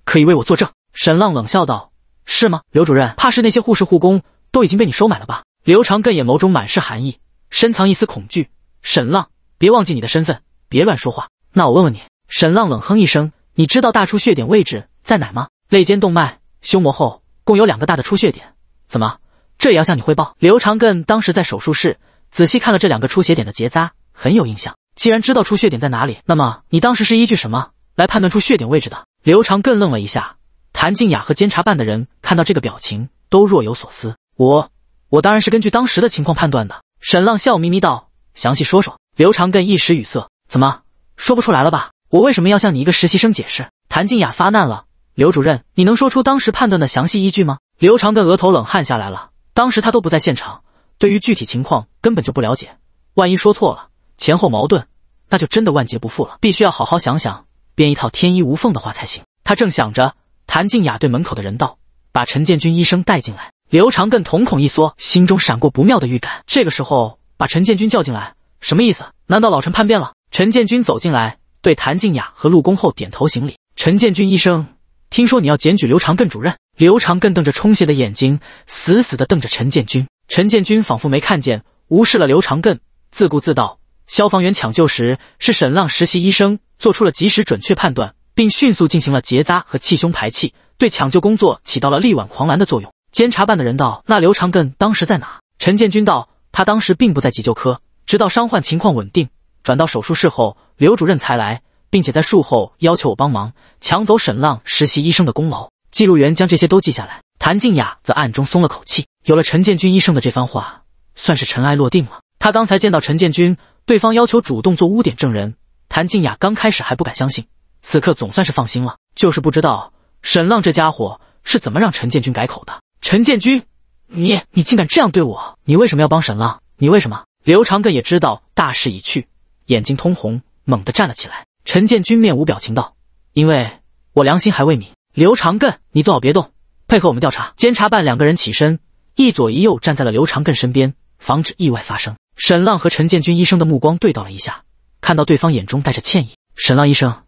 可以为我作证。沈浪冷笑道：“是吗，刘主任？怕是那些护士护工都已经被你收买了吧？”刘长庚眼眸中满是寒意，深藏一丝恐惧。沈浪，别忘记你的身份，别乱说话。那我问问你。沈浪冷哼一声：“你知道大出血点位置在哪吗？肋间动脉。”胸膜后共有两个大的出血点，怎么这也要向你汇报？刘长庚当时在手术室仔细看了这两个出血点的结扎，很有印象。既然知道出血点在哪里，那么你当时是依据什么来判断出血点位置的？刘长庚愣了一下，谭静雅和监察办的人看到这个表情都若有所思。我，我当然是根据当时的情况判断的。沈浪笑眯眯道：“详细说说。”刘长庚一时语塞，怎么说不出来了吧？我为什么要向你一个实习生解释？谭静雅发难了。刘主任，你能说出当时判断的详细依据吗？刘长根额头冷汗下来了，当时他都不在现场，对于具体情况根本就不了解。万一说错了，前后矛盾，那就真的万劫不复了。必须要好好想想，编一套天衣无缝的话才行。他正想着，谭静雅对门口的人道：“把陈建军医生带进来。”刘长根瞳孔一缩，心中闪过不妙的预感。这个时候把陈建军叫进来，什么意思？难道老陈叛变了？陈建军走进来，对谭静雅和陆公厚点头行礼。陈建军医生。听说你要检举刘长庚主任，刘长庚瞪着充血的眼睛，死死地瞪着陈建军。陈建军仿佛没看见，无视了刘长庚，自顾自道：“消防员抢救时，是沈浪实习医生做出了及时准确判断，并迅速进行了结扎和气胸排气，对抢救工作起到了力挽狂澜的作用。”监察办的人道：“那刘长庚当时在哪？”陈建军道：“他当时并不在急救科，直到伤患情况稳定，转到手术室后，刘主任才来。”并且在术后要求我帮忙抢走沈浪实习医生的功劳。记录员将这些都记下来，谭静雅则暗中松了口气。有了陈建军医生的这番话，算是尘埃落定了。他刚才见到陈建军，对方要求主动做污点证人，谭静雅刚开始还不敢相信，此刻总算是放心了。就是不知道沈浪这家伙是怎么让陈建军改口的。陈建军，你你竟敢这样对我！你为什么要帮沈浪？你为什么？刘长庚也知道大势已去，眼睛通红，猛地站了起来。陈建军面无表情道：“因为我良心还未泯。”刘长庚，你坐好别动，配合我们调查。监察办两个人起身，一左一右站在了刘长庚身边，防止意外发生。沈浪和陈建军医生的目光对到了一下，看到对方眼中带着歉意，沈浪医生，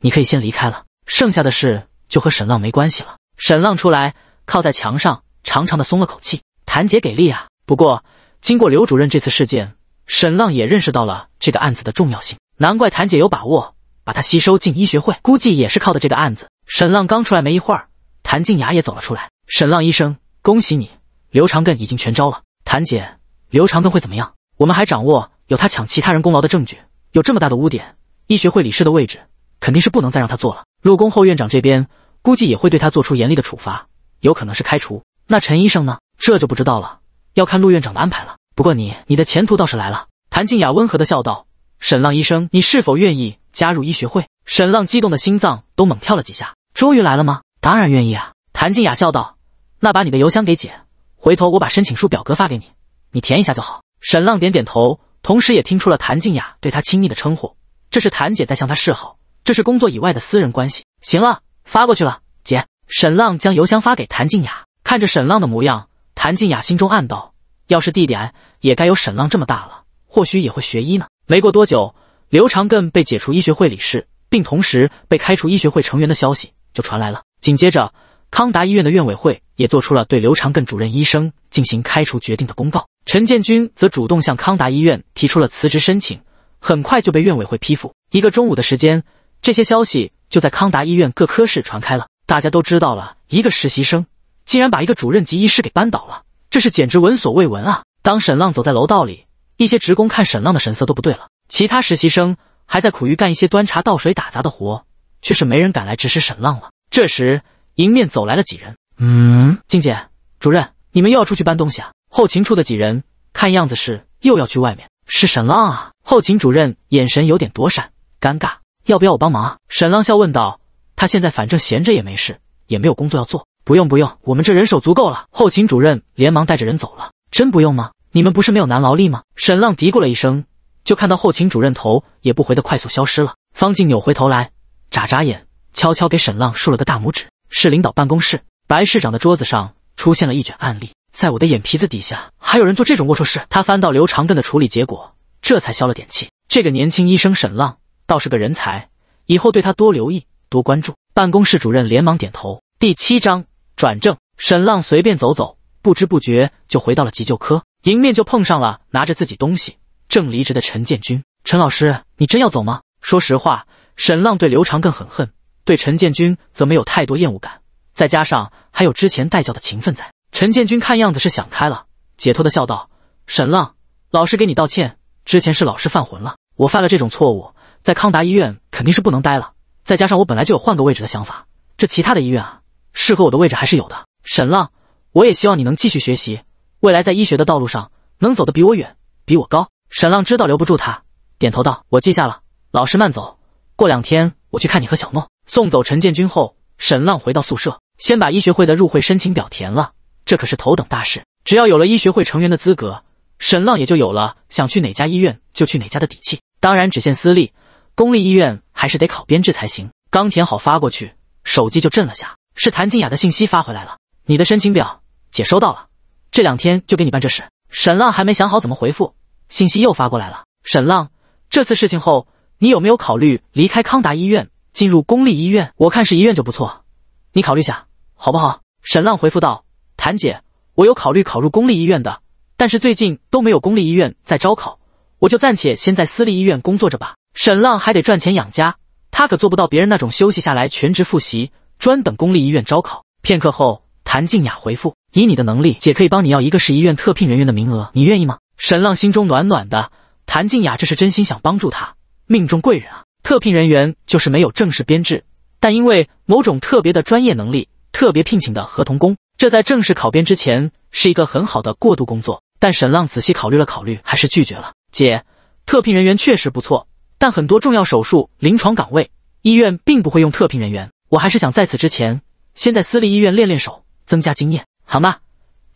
你可以先离开了，剩下的事就和沈浪没关系了。沈浪出来，靠在墙上，长长的松了口气。谭姐给力啊！不过，经过刘主任这次事件，沈浪也认识到了这个案子的重要性。难怪谭姐有把握把他吸收进医学会，估计也是靠的这个案子。沈浪刚出来没一会儿，谭静雅也走了出来。沈浪医生，恭喜你，刘长根已经全招了。谭姐，刘长根会怎么样？我们还掌握有他抢其他人功劳的证据，有这么大的污点，医学会理事的位置肯定是不能再让他做了。入宫后，院长这边估计也会对他做出严厉的处罚，有可能是开除。那陈医生呢？这就不知道了，要看陆院长的安排了。不过你你的前途倒是来了。谭静雅温和的笑道。沈浪医生，你是否愿意加入医学会？沈浪激动的心脏都猛跳了几下，终于来了吗？当然愿意啊！谭静雅笑道。那把你的邮箱给姐，回头我把申请书表格发给你，你填一下就好。沈浪点点头，同时也听出了谭静雅对他亲昵的称呼，这是谭姐在向他示好，这是工作以外的私人关系。行了，发过去了，姐。沈浪将邮箱发给谭静雅，看着沈浪的模样，谭静雅心中暗道，要是弟弟也该有沈浪这么大了，或许也会学医呢。没过多久，刘长庚被解除医学会理事，并同时被开除医学会成员的消息就传来了。紧接着，康达医院的院委会也做出了对刘长庚主任医生进行开除决定的公告。陈建军则主动向康达医院提出了辞职申请，很快就被院委会批复。一个中午的时间，这些消息就在康达医院各科室传开了。大家都知道了，一个实习生竟然把一个主任级医师给扳倒了，这是简直闻所未闻啊！当沈浪走在楼道里。一些职工看沈浪的神色都不对了，其他实习生还在苦于干一些端茶倒水打杂的活，却是没人敢来指使沈浪了。这时，迎面走来了几人。嗯，静姐，主任，你们又要出去搬东西啊？后勤处的几人看样子是又要去外面。是沈浪啊？后勤主任眼神有点躲闪，尴尬。要不要我帮忙？沈浪笑问道。他现在反正闲着也没事，也没有工作要做。不用不用，我们这人手足够了。后勤主任连忙带着人走了。真不用吗？你们不是没有男劳力吗？沈浪嘀咕了一声，就看到后勤主任头也不回的快速消失了。方静扭回头来，眨眨眼，悄悄给沈浪竖了个大拇指。市领导办公室，白市长的桌子上出现了一卷案例，在我的眼皮子底下还有人做这种龌龊事。他翻到刘长根的处理结果，这才消了点气。这个年轻医生沈浪倒是个人才，以后对他多留意多关注。办公室主任连忙点头。第七章转正。沈浪随便走走，不知不觉就回到了急救科。迎面就碰上了拿着自己东西正离职的陈建军。陈老师，你真要走吗？说实话，沈浪对刘长更很恨，对陈建军则没有太多厌恶感，再加上还有之前带教的情分在。陈建军看样子是想开了，解脱的笑道：“沈浪，老师给你道歉，之前是老师犯浑了。我犯了这种错误，在康达医院肯定是不能待了。再加上我本来就有换个位置的想法，这其他的医院啊，适合我的位置还是有的。沈浪，我也希望你能继续学习。”未来在医学的道路上能走得比我远，比我高。沈浪知道留不住他，点头道：“我记下了，老师慢走。过两天我去看你和小诺。”送走陈建军后，沈浪回到宿舍，先把医学会的入会申请表填了，这可是头等大事。只要有了医学会成员的资格，沈浪也就有了想去哪家医院就去哪家的底气。当然，只限私立，公立医院还是得考编制才行。刚填好发过去，手机就震了下，是谭静雅的信息发回来了：“你的申请表，姐收到了。”这两天就给你办这事。沈浪还没想好怎么回复，信息又发过来了。沈浪，这次事情后，你有没有考虑离开康达医院，进入公立医院？我看是医院就不错，你考虑下，好不好？沈浪回复道：“谭姐，我有考虑考入公立医院的，但是最近都没有公立医院在招考，我就暂且先在私立医院工作着吧。沈浪还得赚钱养家，他可做不到别人那种休息下来全职复习，专等公立医院招考。”片刻后。谭静雅回复：“以你的能力，姐可以帮你要一个市医院特聘人员的名额，你愿意吗？”沈浪心中暖暖的，谭静雅这是真心想帮助他，命中贵人啊！特聘人员就是没有正式编制，但因为某种特别的专业能力，特别聘请的合同工，这在正式考编之前是一个很好的过渡工作。但沈浪仔细考虑了考虑，还是拒绝了。姐，特聘人员确实不错，但很多重要手术、临床岗位，医院并不会用特聘人员。我还是想在此之前，先在私立医院练练手。增加经验，好吗？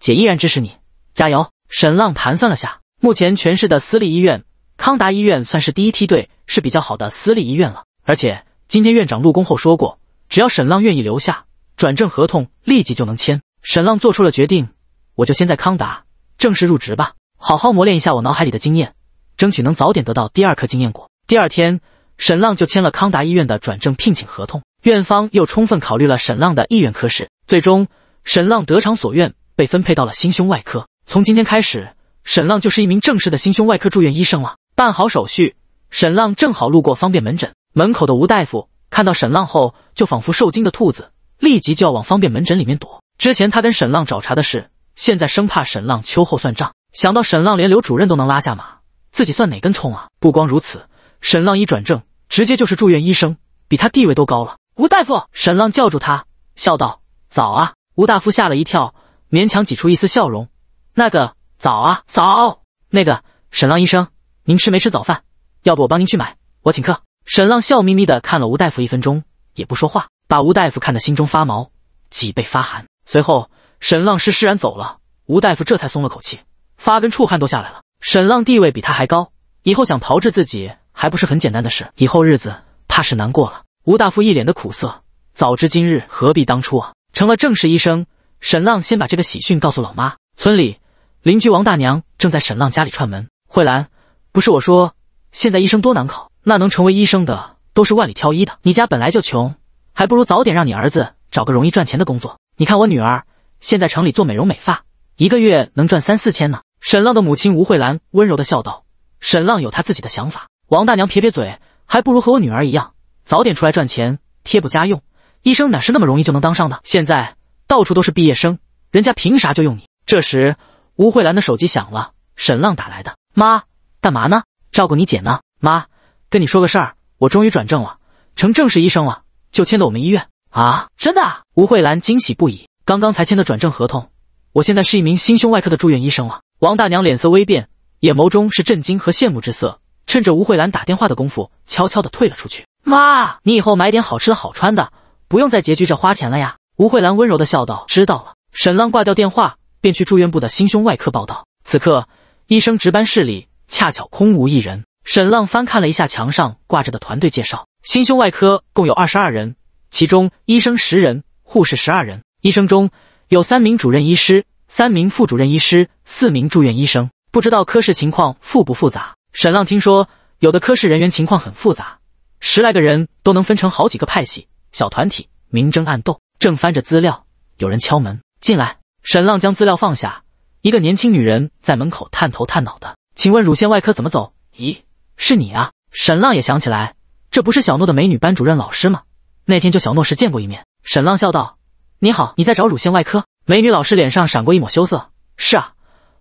姐依然支持你，加油！沈浪盘算了下，目前全市的私立医院，康达医院算是第一梯队，是比较好的私立医院了。而且今天院长入宫后说过，只要沈浪愿意留下，转正合同立即就能签。沈浪做出了决定，我就先在康达正式入职吧，好好磨练一下我脑海里的经验，争取能早点得到第二颗经验果。第二天，沈浪就签了康达医院的转正聘请合同，院方又充分考虑了沈浪的意愿科室，最终。沈浪得偿所愿，被分配到了心胸外科。从今天开始，沈浪就是一名正式的心胸外科住院医生了。办好手续，沈浪正好路过方便门诊门口的吴大夫，看到沈浪后，就仿佛受惊的兔子，立即就要往方便门诊里面躲。之前他跟沈浪找茬的事，现在生怕沈浪秋后算账。想到沈浪连刘主任都能拉下马，自己算哪根葱啊？不光如此，沈浪一转正，直接就是住院医生，比他地位都高了。吴大夫，沈浪叫住他，笑道：“早啊。”吴大夫吓了一跳，勉强挤出一丝笑容：“那个早啊，早。那个沈浪医生，您吃没吃早饭？要不我帮您去买，我请客。”沈浪笑眯眯的看了吴大夫一分钟，也不说话，把吴大夫看得心中发毛，脊背发寒。随后，沈浪施施然走了。吴大夫这才松了口气，发根出汗都下来了。沈浪地位比他还高，以后想炮制自己还不是很简单的事，以后日子怕是难过了。吴大夫一脸的苦涩：“早知今日，何必当初啊！”成了正式医生，沈浪先把这个喜讯告诉老妈。村里邻居王大娘正在沈浪家里串门。慧兰，不是我说，现在医生多难考，那能成为医生的都是万里挑一的。你家本来就穷，还不如早点让你儿子找个容易赚钱的工作。你看我女儿现在城里做美容美发，一个月能赚三四千呢。沈浪的母亲吴慧兰温柔的笑道。沈浪有他自己的想法。王大娘撇撇嘴，还不如和我女儿一样，早点出来赚钱，贴补家用。医生哪是那么容易就能当上的？现在到处都是毕业生，人家凭啥就用你？这时，吴慧兰的手机响了，沈浪打来的。妈，干嘛呢？照顾你姐呢。妈，跟你说个事儿，我终于转正了，成正式医生了，就签的我们医院啊！真的？吴慧兰惊喜不已。刚刚才签的转正合同，我现在是一名心胸外科的住院医生了。王大娘脸色微变，眼眸中是震惊和羡慕之色。趁着吴慧兰打电话的功夫，悄悄的退了出去。妈，你以后买点好吃的好穿的。不用再拮据着花钱了呀！吴慧兰温柔的笑道。知道了，沈浪挂掉电话，便去住院部的心胸外科报道。此刻，医生值班室里恰巧空无一人。沈浪翻看了一下墙上挂着的团队介绍，心胸外科共有二十二人，其中医生十人，护士十二人。医生中有三名主任医师，三名副主任医师，四名住院医生。不知道科室情况复不复杂？沈浪听说有的科室人员情况很复杂，十来个人都能分成好几个派系。小团体明争暗斗，正翻着资料，有人敲门进来。沈浪将资料放下，一个年轻女人在门口探头探脑的。请问乳腺外科怎么走？咦，是你啊！沈浪也想起来，这不是小诺的美女班主任老师吗？那天就小诺时见过一面。沈浪笑道：“你好，你在找乳腺外科？”美女老师脸上闪过一抹羞涩。是啊，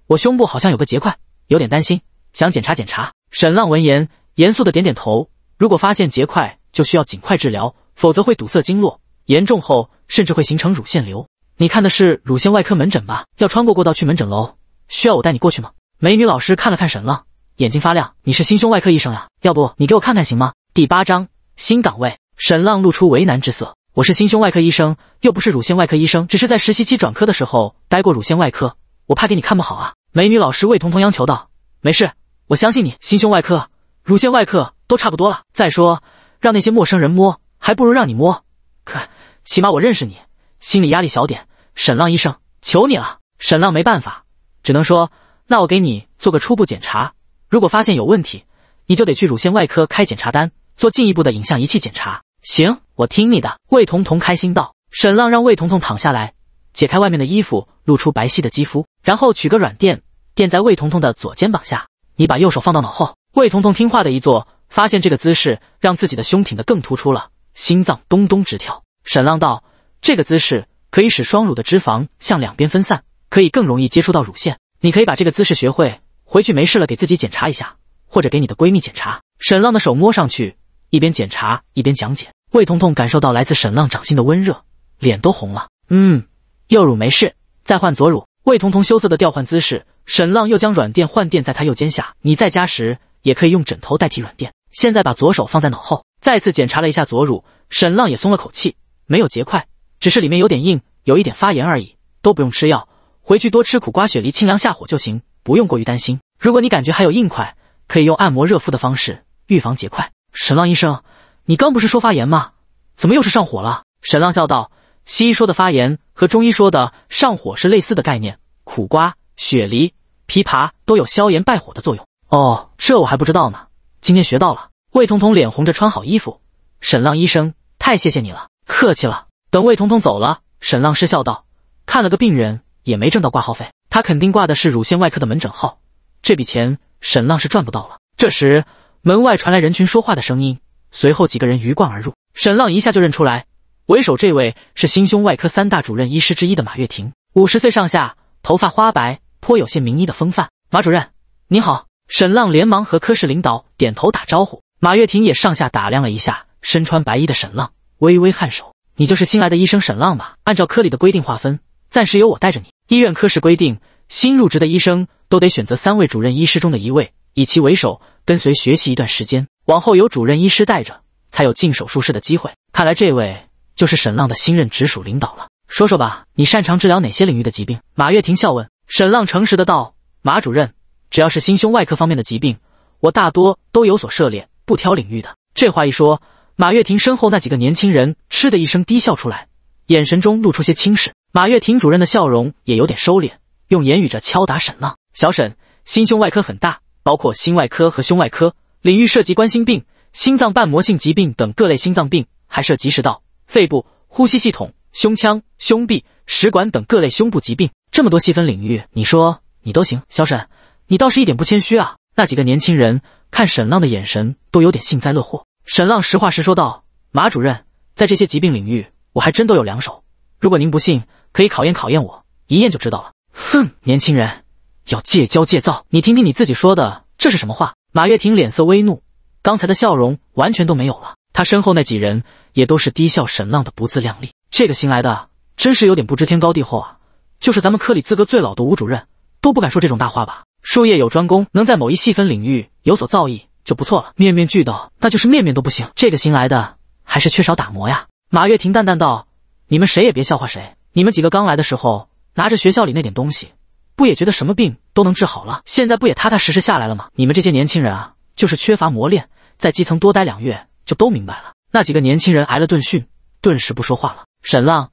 我胸部好像有个结块，有点担心，想检查检查。沈浪闻言，严肃的点点头。如果发现结块，就需要尽快治疗。否则会堵塞经络，严重后甚至会形成乳腺瘤。你看的是乳腺外科门诊吧？要穿过过道去门诊楼，需要我带你过去吗？美女老师看了看沈浪，眼睛发亮。你是心胸外科医生呀，要不你给我看看行吗？第八章新岗位。沈浪露出为难之色。我是心胸外科医生，又不是乳腺外科医生，只是在实习期转科的时候待过乳腺外科，我怕给你看不好啊。美女老师魏彤彤央求道：“没事，我相信你。心胸外科、乳腺外科都差不多了。再说，让那些陌生人摸。”还不如让你摸，可起码我认识你，心理压力小点。沈浪医生，求你了。沈浪没办法，只能说那我给你做个初步检查，如果发现有问题，你就得去乳腺外科开检查单，做进一步的影像仪器检查。行，我听你的。魏彤彤开心道。沈浪让魏彤彤躺下来，解开外面的衣服，露出白皙的肌肤，然后取个软垫垫在魏彤彤的左肩膀下，你把右手放到脑后。魏彤彤听话的一坐，发现这个姿势让自己的胸挺得更突出了。心脏咚咚直跳，沈浪道：“这个姿势可以使双乳的脂肪向两边分散，可以更容易接触到乳腺。你可以把这个姿势学会，回去没事了给自己检查一下，或者给你的闺蜜检查。”沈浪的手摸上去，一边检查一边讲解。魏彤彤感受到来自沈浪掌心的温热，脸都红了。嗯，右乳没事，再换左乳。魏彤彤羞涩的调换姿势，沈浪又将软垫换垫在她右肩下。你在家时也可以用枕头代替软垫。现在把左手放在脑后。再次检查了一下左乳，沈浪也松了口气，没有结块，只是里面有点硬，有一点发炎而已，都不用吃药，回去多吃苦瓜、雪梨，清凉下火就行，不用过于担心。如果你感觉还有硬块，可以用按摩、热敷的方式预防结块。沈浪医生，你刚不是说发炎吗？怎么又是上火了？沈浪笑道：“西医说的发炎和中医说的上火是类似的概念，苦瓜、雪梨、枇杷都有消炎败火的作用。”哦，这我还不知道呢，今天学到了。魏彤彤脸红着穿好衣服，沈浪医生，太谢谢你了，客气了。等魏彤彤走了，沈浪失笑道：“看了个病人，也没挣到挂号费，他肯定挂的是乳腺外科的门诊号，这笔钱沈浪是赚不到了。”这时，门外传来人群说话的声音，随后几个人鱼贯而入，沈浪一下就认出来，为首这位是心胸外科三大主任医师之一的马月婷，五十岁上下，头发花白，颇有些名医的风范。马主任，你好！沈浪连忙和科室领导点头打招呼。马月婷也上下打量了一下身穿白衣的沈浪，微微颔首：“你就是新来的医生沈浪吧？按照科里的规定划分，暂时由我带着你。医院科室规定，新入职的医生都得选择三位主任医师中的一位，以其为首，跟随学习一段时间，往后由主任医师带着，才有进手术室的机会。看来这位就是沈浪的新任直属领导了。说说吧，你擅长治疗哪些领域的疾病？”马月婷笑问。沈浪诚实的道：“马主任，只要是心胸外科方面的疾病，我大多都有所涉猎。”不挑领域的这话一说，马跃婷身后那几个年轻人嗤的一声低笑出来，眼神中露出些轻视。马跃婷主任的笑容也有点收敛，用言语着敲打沈浪：“小沈，心胸外科很大，包括心外科和胸外科领域，涉及冠心病、心脏瓣膜性疾病等各类心脏病，还涉及食道、肺部、呼吸系统、胸腔、胸壁、食管等各类胸部疾病。这么多细分领域，你说你都行？小沈，你倒是一点不谦虚啊！”那几个年轻人。看沈浪的眼神都有点幸灾乐祸。沈浪实话实说道：“马主任，在这些疾病领域，我还真都有两手。如果您不信，可以考验考验我，一验就知道了。”哼，年轻人要戒骄戒躁。你听听你自己说的，这是什么话？马月婷脸色微怒，刚才的笑容完全都没有了。他身后那几人也都是低笑沈浪的不自量力。这个新来的真是有点不知天高地厚啊！就是咱们科里资格最老的吴主任都不敢说这种大话吧？术业有专攻，能在某一细分领域。有所造诣就不错了，面面俱到，那就是面面都不行。这个新来的还是缺少打磨呀。马月婷淡淡道：“你们谁也别笑话谁。你们几个刚来的时候，拿着学校里那点东西，不也觉得什么病都能治好了？现在不也踏踏实实下来了吗？你们这些年轻人啊，就是缺乏磨练，在基层多待两月就都明白了。”那几个年轻人挨了顿训，顿时不说话了。沈浪，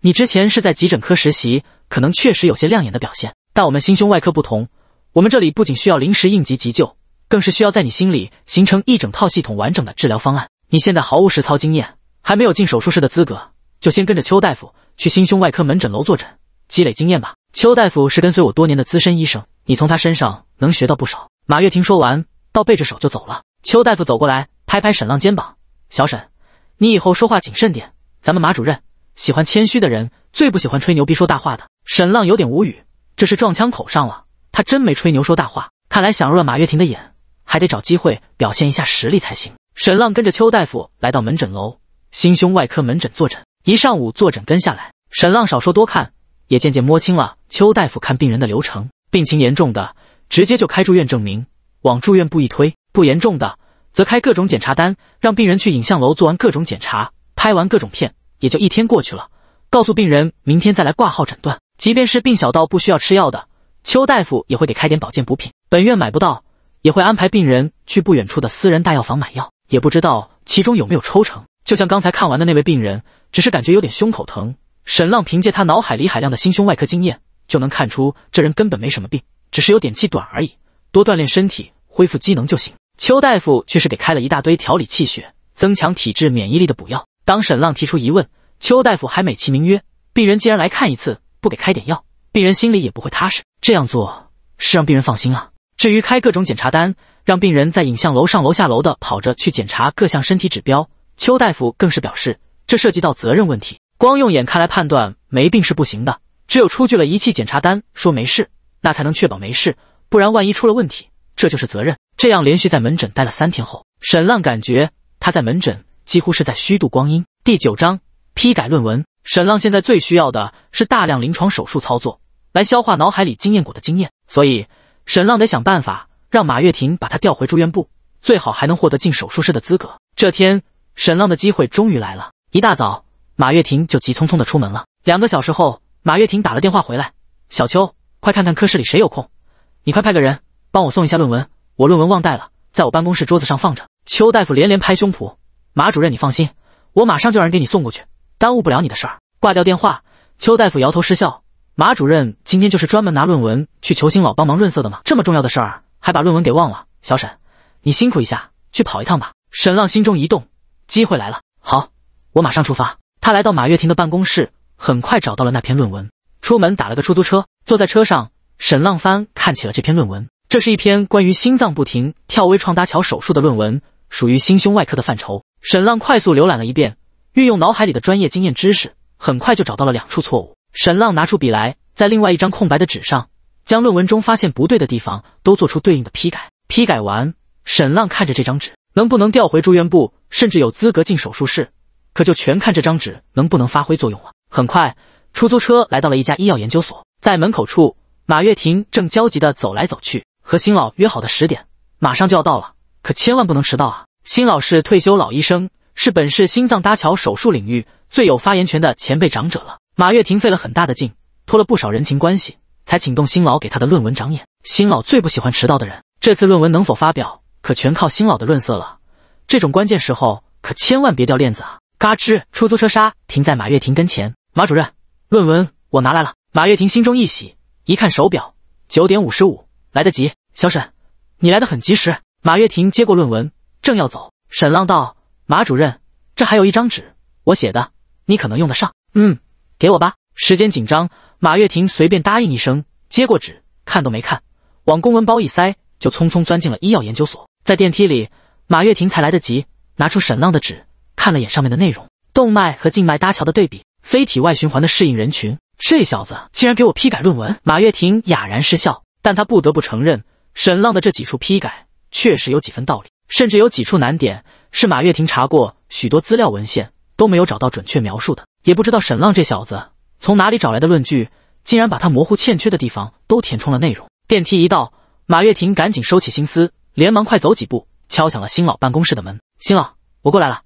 你之前是在急诊科实习，可能确实有些亮眼的表现，但我们心胸外科不同，我们这里不仅需要临时应急急救。更是需要在你心里形成一整套系统完整的治疗方案。你现在毫无实操经验，还没有进手术室的资格，就先跟着邱大夫去心胸外科门诊楼坐诊，积累经验吧。邱大夫是跟随我多年的资深医生，你从他身上能学到不少。马月婷说完，倒背着手就走了。邱大夫走过来，拍拍沈浪肩膀：“小沈，你以后说话谨慎点，咱们马主任喜欢谦虚的人，最不喜欢吹牛逼说大话的。”沈浪有点无语，这是撞枪口上了。他真没吹牛说大话，看来想入了马月婷的眼。还得找机会表现一下实力才行。沈浪跟着邱大夫来到门诊楼心胸外科门诊坐诊，一上午坐诊跟下来，沈浪少说多看，也渐渐摸清了邱大夫看病人的流程。病情严重的直接就开住院证明，往住院部一推；不严重的则开各种检查单，让病人去影像楼做完各种检查，拍完各种片，也就一天过去了。告诉病人明天再来挂号诊断。即便是病小到不需要吃药的，邱大夫也会给开点保健补品，本院买不到。也会安排病人去不远处的私人大药房买药，也不知道其中有没有抽成。就像刚才看完的那位病人，只是感觉有点胸口疼。沈浪凭借他脑海里海量的心胸外科经验，就能看出这人根本没什么病，只是有点气短而已，多锻炼身体，恢复机能就行。邱大夫却是给开了一大堆调理气血、增强体质、免疫力的补药。当沈浪提出疑问，邱大夫还美其名曰：“病人既然来看一次，不给开点药，病人心里也不会踏实。这样做是让病人放心啊。”至于开各种检查单，让病人在影像楼上楼下楼的跑着去检查各项身体指标，邱大夫更是表示，这涉及到责任问题。光用眼看来判断没病是不行的，只有出具了仪器检查单，说没事，那才能确保没事。不然万一出了问题，这就是责任。这样连续在门诊待了三天后，沈浪感觉他在门诊几乎是在虚度光阴。第九章批改论文，沈浪现在最需要的是大量临床手术操作，来消化脑海里经验过的经验，所以。沈浪得想办法让马月婷把他调回住院部，最好还能获得进手术室的资格。这天，沈浪的机会终于来了。一大早，马月婷就急匆匆的出门了。两个小时后，马月婷打了电话回来：“小邱，快看看科室里谁有空，你快派个人帮我送一下论文，我论文忘带了，在我办公室桌子上放着。”邱大夫连连拍胸脯：“马主任，你放心，我马上就让人给你送过去，耽误不了你的事儿。”挂掉电话，邱大夫摇头失笑。马主任今天就是专门拿论文去求星老帮忙润色的吗？这么重要的事儿还把论文给忘了。小沈，你辛苦一下，去跑一趟吧。沈浪心中一动，机会来了。好，我马上出发。他来到马月婷的办公室，很快找到了那篇论文。出门打了个出租车，坐在车上，沈浪翻看起了这篇论文。这是一篇关于心脏不停跳微创搭桥手术的论文，属于心胸外科的范畴。沈浪快速浏览了一遍，运用脑海里的专业经验知识，很快就找到了两处错误。沈浪拿出笔来，在另外一张空白的纸上，将论文中发现不对的地方都做出对应的批改。批改完，沈浪看着这张纸，能不能调回住院部，甚至有资格进手术室，可就全看这张纸能不能发挥作用了。很快，出租车来到了一家医药研究所，在门口处，马月婷正焦急地走来走去。和新老约好的十点，马上就要到了，可千万不能迟到啊！辛老是退休老医生，是本市心脏搭桥手术领域最有发言权的前辈长者了。马月婷费了很大的劲，托了不少人情关系，才请动新老给他的论文长眼。新老最不喜欢迟到的人，这次论文能否发表，可全靠新老的润色了。这种关键时候，可千万别掉链子啊！嘎吱，出租车刹停在马月婷跟前。马主任，论文我拿来了。马月婷心中一喜，一看手表，九点五十五，来得及。小沈，你来得很及时。马月婷接过论文，正要走，沈浪道：“马主任，这还有一张纸，我写的，你可能用得上。”嗯。给我吧，时间紧张，马月婷随便答应一声，接过纸，看都没看，往公文包一塞，就匆匆钻进了医药研究所。在电梯里，马月婷才来得及拿出沈浪的纸，看了眼上面的内容，动脉和静脉搭桥的对比，非体外循环的适应人群，这小子竟然给我批改论文！马月婷哑然失笑，但他不得不承认，沈浪的这几处批改确实有几分道理，甚至有几处难点是马月婷查过许多资料文献。都没有找到准确描述的，也不知道沈浪这小子从哪里找来的论据，竟然把他模糊欠缺的地方都填充了内容。电梯一到，马月婷赶紧收起心思，连忙快走几步，敲响了新老办公室的门。新老，我过来了，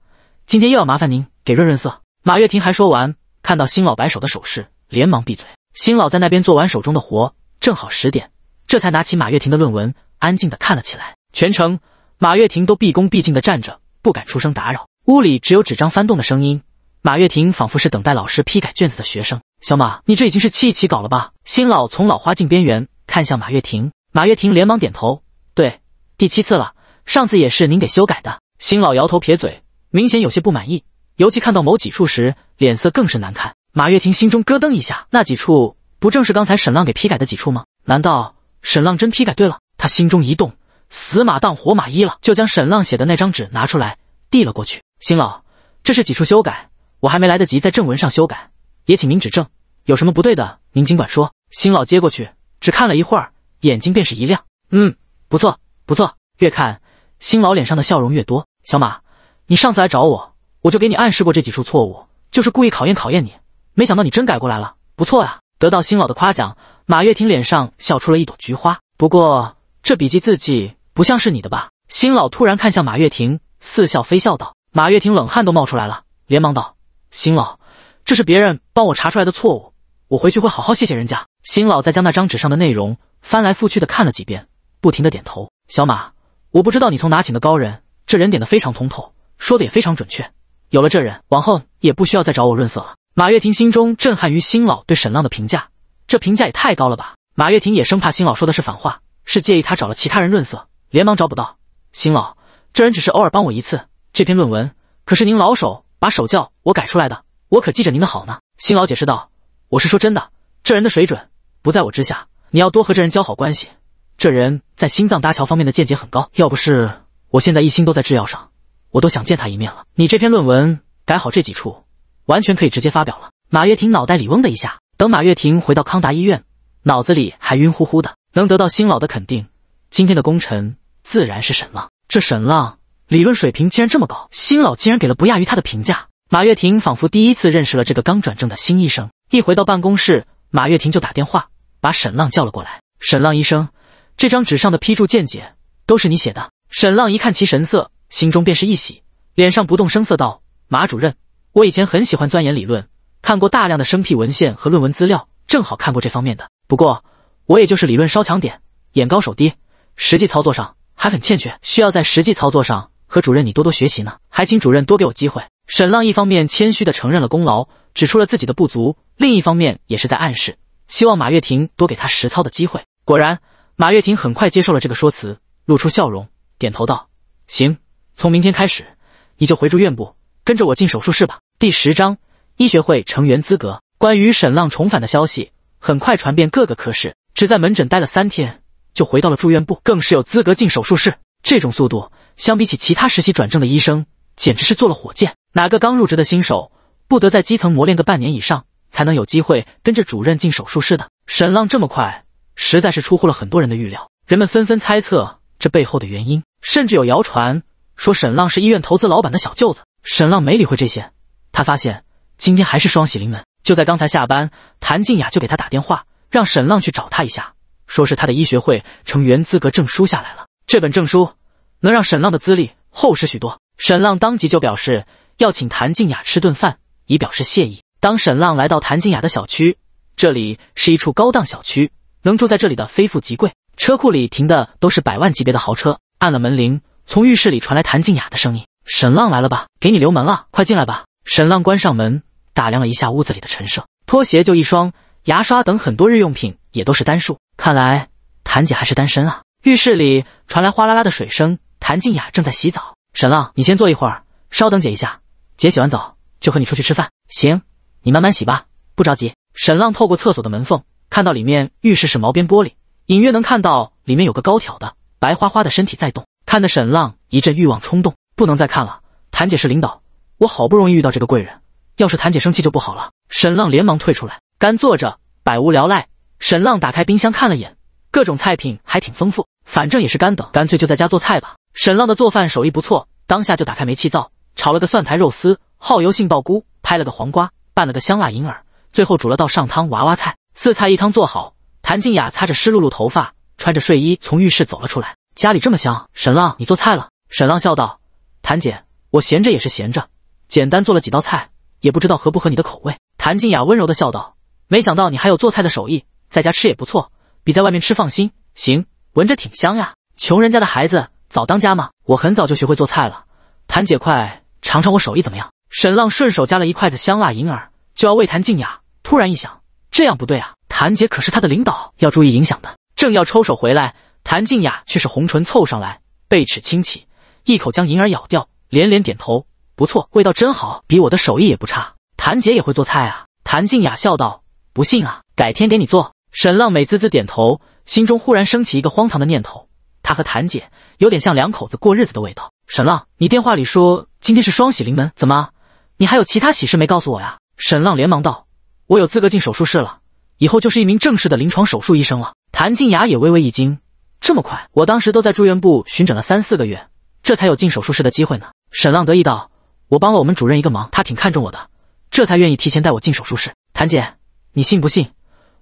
今天又要麻烦您给润润色。马月婷还说完，看到新老摆手的手势，连忙闭嘴。新老在那边做完手中的活，正好十点，这才拿起马月婷的论文，安静的看了起来。全程马月婷都毕恭毕敬的站着，不敢出声打扰。屋里只有纸张翻动的声音。马月婷仿佛是等待老师批改卷子的学生。小马，你这已经是一起稿了吧？新老从老花镜边缘看向马月婷，马月婷连忙点头：“对，第七次了，上次也是您给修改的。”新老摇头撇嘴，明显有些不满意。尤其看到某几处时，脸色更是难看。马月婷心中咯噔一下，那几处不正是刚才沈浪给批改的几处吗？难道沈浪真批改对了？他心中一动，死马当活马医了，就将沈浪写的那张纸拿出来，递了过去。新老，这是几处修改，我还没来得及在正文上修改，也请您指正，有什么不对的，您尽管说。新老接过去，只看了一会儿，眼睛便是一亮。嗯，不错，不错。越看，新老脸上的笑容越多。小马，你上次来找我，我就给你暗示过这几处错误，就是故意考验考验你。没想到你真改过来了，不错呀。得到新老的夸奖，马月婷脸上笑出了一朵菊花。不过，这笔记字迹不像是你的吧？新老突然看向马月婷，似笑非笑道。马跃婷冷汗都冒出来了，连忙道：“新老，这是别人帮我查出来的错误，我回去会好好谢谢人家。”新老再将那张纸上的内容翻来覆去的看了几遍，不停的点头。小马，我不知道你从哪请的高人，这人点的非常通透，说的也非常准确。有了这人，往后也不需要再找我润色了。马跃婷心中震撼于新老对沈浪的评价，这评价也太高了吧？马跃婷也生怕新老说的是反话，是介意他找了其他人润色，连忙找补道：“新老，这人只是偶尔帮我一次。”这篇论文可是您老手把手教我改出来的，我可记着您的好呢。新老解释道：“我是说真的，这人的水准不在我之下。你要多和这人交好关系，这人在心脏搭桥方面的见解很高。要不是我现在一心都在制药上，我都想见他一面了。”你这篇论文改好这几处，完全可以直接发表了。马月婷脑袋里嗡的一下。等马月婷回到康达医院，脑子里还晕乎乎的。能得到新老的肯定，今天的功臣自然是沈浪。这沈浪。理论水平竟然这么高，新老竟然给了不亚于他的评价。马月婷仿佛第一次认识了这个刚转正的新医生。一回到办公室，马月婷就打电话把沈浪叫了过来。沈浪医生，这张纸上的批注见解都是你写的。沈浪一看其神色，心中便是一喜，脸上不动声色道：“马主任，我以前很喜欢钻研理论，看过大量的生僻文献和论文资料，正好看过这方面的。不过我也就是理论稍强点，眼高手低，实际操作上还很欠缺，需要在实际操作上。”何主任，你多多学习呢，还请主任多给我机会。沈浪一方面谦虚的承认了功劳，指出了自己的不足，另一方面也是在暗示，希望马月婷多给他实操的机会。果然，马月婷很快接受了这个说辞，露出笑容，点头道：“行，从明天开始，你就回住院部，跟着我进手术室吧。”第十章，医学会成员资格。关于沈浪重返的消息很快传遍各个科室，只在门诊待了三天，就回到了住院部，更是有资格进手术室。这种速度。相比起其他实习转正的医生，简直是坐了火箭。哪个刚入职的新手不得在基层磨练个半年以上，才能有机会跟着主任进手术室的？沈浪这么快，实在是出乎了很多人的预料。人们纷纷猜测这背后的原因，甚至有谣传说沈浪是医院投资老板的小舅子。沈浪没理会这些，他发现今天还是双喜临门。就在刚才下班，谭静雅就给他打电话，让沈浪去找他一下，说是他的医学会成员资格证书下来了。这本证书。能让沈浪的资历厚实许多。沈浪当即就表示要请谭静雅吃顿饭，以表示谢意。当沈浪来到谭静雅的小区，这里是一处高档小区，能住在这里的非富即贵，车库里停的都是百万级别的豪车。按了门铃，从浴室里传来谭静雅的声音：“沈浪来了吧？给你留门了，快进来吧。”沈浪关上门，打量了一下屋子里的陈设，拖鞋就一双，牙刷等很多日用品也都是单数，看来谭姐还是单身啊。浴室里传来哗啦啦的水声。谭静雅正在洗澡，沈浪，你先坐一会儿，稍等姐一下，姐洗完澡就和你出去吃饭。行，你慢慢洗吧，不着急。沈浪透过厕所的门缝，看到里面浴室是毛边玻璃，隐约能看到里面有个高挑的白花花的身体在动，看得沈浪一阵欲望冲动。不能再看了，谭姐是领导，我好不容易遇到这个贵人，要是谭姐生气就不好了。沈浪连忙退出来，干坐着百无聊赖。沈浪打开冰箱看了眼，各种菜品还挺丰富，反正也是干等，干脆就在家做菜吧。沈浪的做饭手艺不错，当下就打开煤气灶，炒了个蒜苔肉丝，耗油杏鲍菇，拍了个黄瓜，拌了个香辣银耳，最后煮了道上汤娃娃菜。四菜一汤做好，谭静雅擦着湿漉漉头发，穿着睡衣从浴室走了出来。家里这么香，沈浪你做菜了？沈浪笑道：“谭姐，我闲着也是闲着，简单做了几道菜，也不知道合不合你的口味。”谭静雅温柔的笑道：“没想到你还有做菜的手艺，在家吃也不错，比在外面吃放心。行，闻着挺香呀，穷人家的孩子。”早当家吗？我很早就学会做菜了。谭姐，快尝尝我手艺怎么样？沈浪顺手夹了一筷子香辣银耳，就要喂谭静雅，突然一想，这样不对啊！谭姐可是他的领导，要注意影响的。正要抽手回来，谭静雅却是红唇凑上来，贝齿轻启，一口将银耳咬掉，连连点头：“不错，味道真好，比我的手艺也不差。”谭姐也会做菜啊？谭静雅笑道：“不信啊，改天给你做。”沈浪美滋滋点头，心中忽然升起一个荒唐的念头。他和谭姐有点像两口子过日子的味道。沈浪，你电话里说今天是双喜临门，怎么，你还有其他喜事没告诉我呀？沈浪连忙道：“我有资格进手术室了，以后就是一名正式的临床手术医生了。”谭静雅也微微一惊：“这么快？我当时都在住院部巡诊了三四个月，这才有进手术室的机会呢。”沈浪得意道：“我帮了我们主任一个忙，他挺看重我的，这才愿意提前带我进手术室。谭姐，你信不信？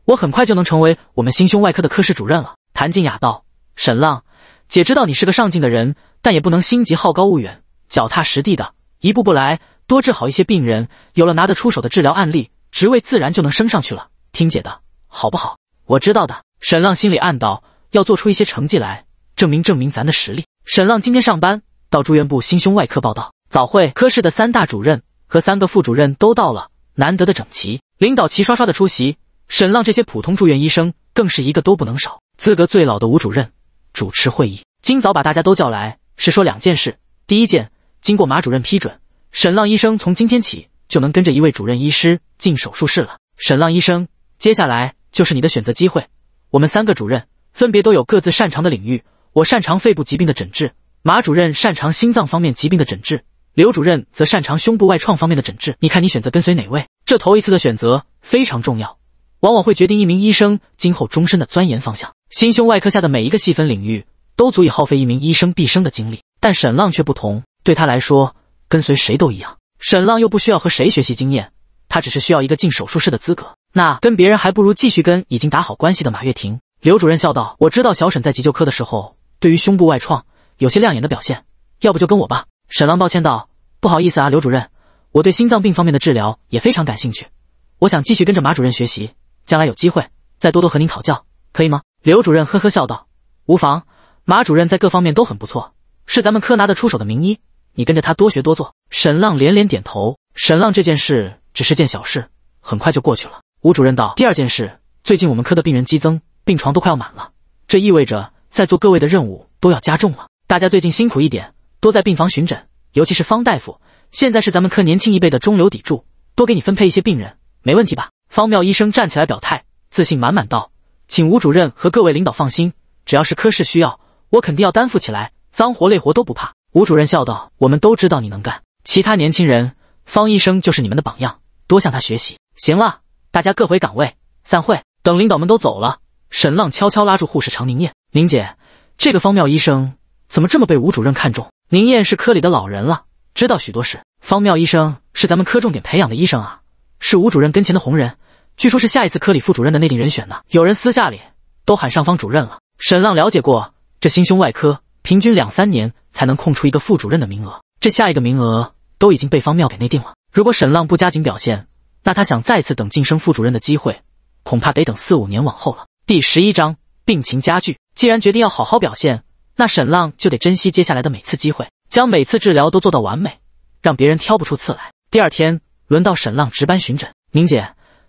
我很快就能成为我们心胸外科的科室主任了。”谭静雅道：“沈浪。”姐知道你是个上进的人，但也不能心急、好高骛远，脚踏实地的，一步步来，多治好一些病人，有了拿得出手的治疗案例，职位自然就能升上去了。听姐的，好不好？我知道的。沈浪心里暗道，要做出一些成绩来，证明证明咱的实力。沈浪今天上班到住院部心胸外科报道。早会，科室的三大主任和三个副主任都到了，难得的整齐，领导齐刷刷的出席，沈浪这些普通住院医生更是一个都不能少。资格最老的吴主任。主持会议，今早把大家都叫来，是说两件事。第一件，经过马主任批准，沈浪医生从今天起就能跟着一位主任医师进手术室了。沈浪医生，接下来就是你的选择机会。我们三个主任分别都有各自擅长的领域，我擅长肺部疾病的诊治，马主任擅长心脏方面疾病的诊治，刘主任则擅长胸部外创方面的诊治。你看，你选择跟随哪位？这头一次的选择非常重要。往往会决定一名医生今后终身的钻研方向。心胸外科下的每一个细分领域，都足以耗费一名医生毕生的精力。但沈浪却不同，对他来说，跟随谁都一样。沈浪又不需要和谁学习经验，他只是需要一个进手术室的资格。那跟别人还不如继续跟已经打好关系的马月婷。刘主任笑道：“我知道小沈在急救科的时候，对于胸部外创有些亮眼的表现，要不就跟我吧。”沈浪抱歉道：“不好意思啊，刘主任，我对心脏病方面的治疗也非常感兴趣，我想继续跟着马主任学习。”将来有机会再多多和您讨教，可以吗？刘主任呵呵笑道：“无妨，马主任在各方面都很不错，是咱们科拿得出手的名医。你跟着他多学多做。”沈浪连连点头。沈浪这件事只是件小事，很快就过去了。吴主任道：“第二件事，最近我们科的病人激增，病床都快要满了，这意味着在座各位的任务都要加重了。大家最近辛苦一点，多在病房巡诊，尤其是方大夫，现在是咱们科年轻一辈的中流砥柱，多给你分配一些病人，没问题吧？”方妙医生站起来表态，自信满满道：“请吴主任和各位领导放心，只要是科室需要，我肯定要担负起来，脏活累活都不怕。”吴主任笑道：“我们都知道你能干，其他年轻人，方医生就是你们的榜样，多向他学习。”行了，大家各回岗位，散会。等领导们都走了，沈浪悄悄拉住护士常宁燕：“宁姐，这个方妙医生怎么这么被吴主任看中？”宁燕是科里的老人了，知道许多事。方妙医生是咱们科重点培养的医生啊。是吴主任跟前的红人，据说是下一次科里副主任的内定人选呢。有人私下里都喊上方主任了。沈浪了解过，这心胸外科平均两三年才能空出一个副主任的名额，这下一个名额都已经被方妙给内定了。如果沈浪不加紧表现，那他想再次等晋升副主任的机会，恐怕得等四五年往后了。第十一章病情加剧，既然决定要好好表现，那沈浪就得珍惜接下来的每次机会，将每次治疗都做到完美，让别人挑不出刺来。第二天。轮到沈浪值班巡诊，明姐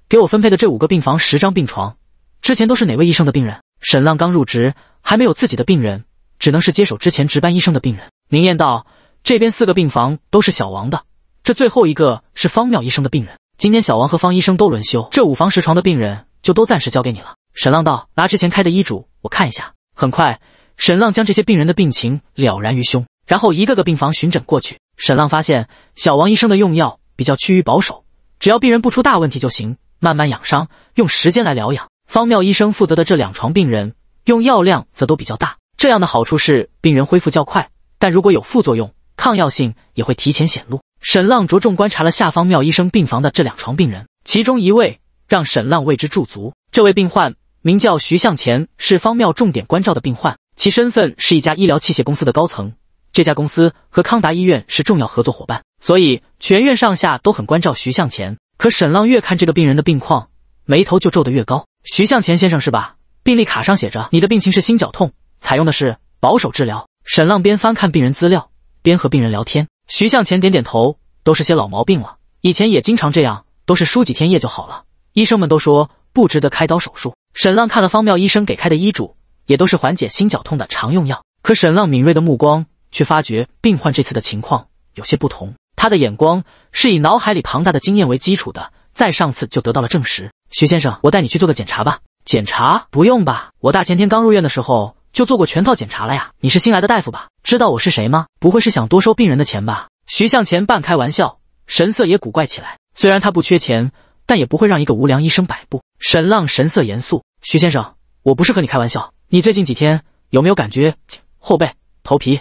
给我分配的这五个病房十张病床，之前都是哪位医生的病人？沈浪刚入职，还没有自己的病人，只能是接手之前值班医生的病人。明艳道：“这边四个病房都是小王的，这最后一个是方妙医生的病人。今天小王和方医生都轮休，这五房十床的病人就都暂时交给你了。”沈浪道：“拿之前开的医嘱，我看一下。”很快，沈浪将这些病人的病情了然于胸，然后一个个病房巡诊过去。沈浪发现小王医生的用药。比较趋于保守，只要病人不出大问题就行，慢慢养伤，用时间来疗养。方妙医生负责的这两床病人，用药量则都比较大。这样的好处是病人恢复较快，但如果有副作用，抗药性也会提前显露。沈浪着重观察了下方妙医生病房的这两床病人，其中一位让沈浪为之驻足。这位病患名叫徐向前，是方妙重点关照的病患，其身份是一家医疗器械公司的高层。这家公司和康达医院是重要合作伙伴，所以全院上下都很关照徐向前。可沈浪越看这个病人的病况，眉头就皱得越高。徐向前先生是吧？病历卡上写着，你的病情是心绞痛，采用的是保守治疗。沈浪边翻看病人资料，边和病人聊天。徐向前点点头，都是些老毛病了，以前也经常这样，都是输几天液就好了。医生们都说不值得开刀手术。沈浪看了方妙医生给开的医嘱，也都是缓解心绞痛的常用药。可沈浪敏锐的目光。却发觉病患这次的情况有些不同。他的眼光是以脑海里庞大的经验为基础的，在上次就得到了证实。徐先生，我带你去做个检查吧。检查不用吧？我大前天刚入院的时候就做过全套检查了呀。你是新来的大夫吧？知道我是谁吗？不会是想多收病人的钱吧？徐向前半开玩笑，神色也古怪起来。虽然他不缺钱，但也不会让一个无良医生摆布。沈浪神色严肃：“徐先生，我不是和你开玩笑。你最近几天有没有感觉后背头皮？”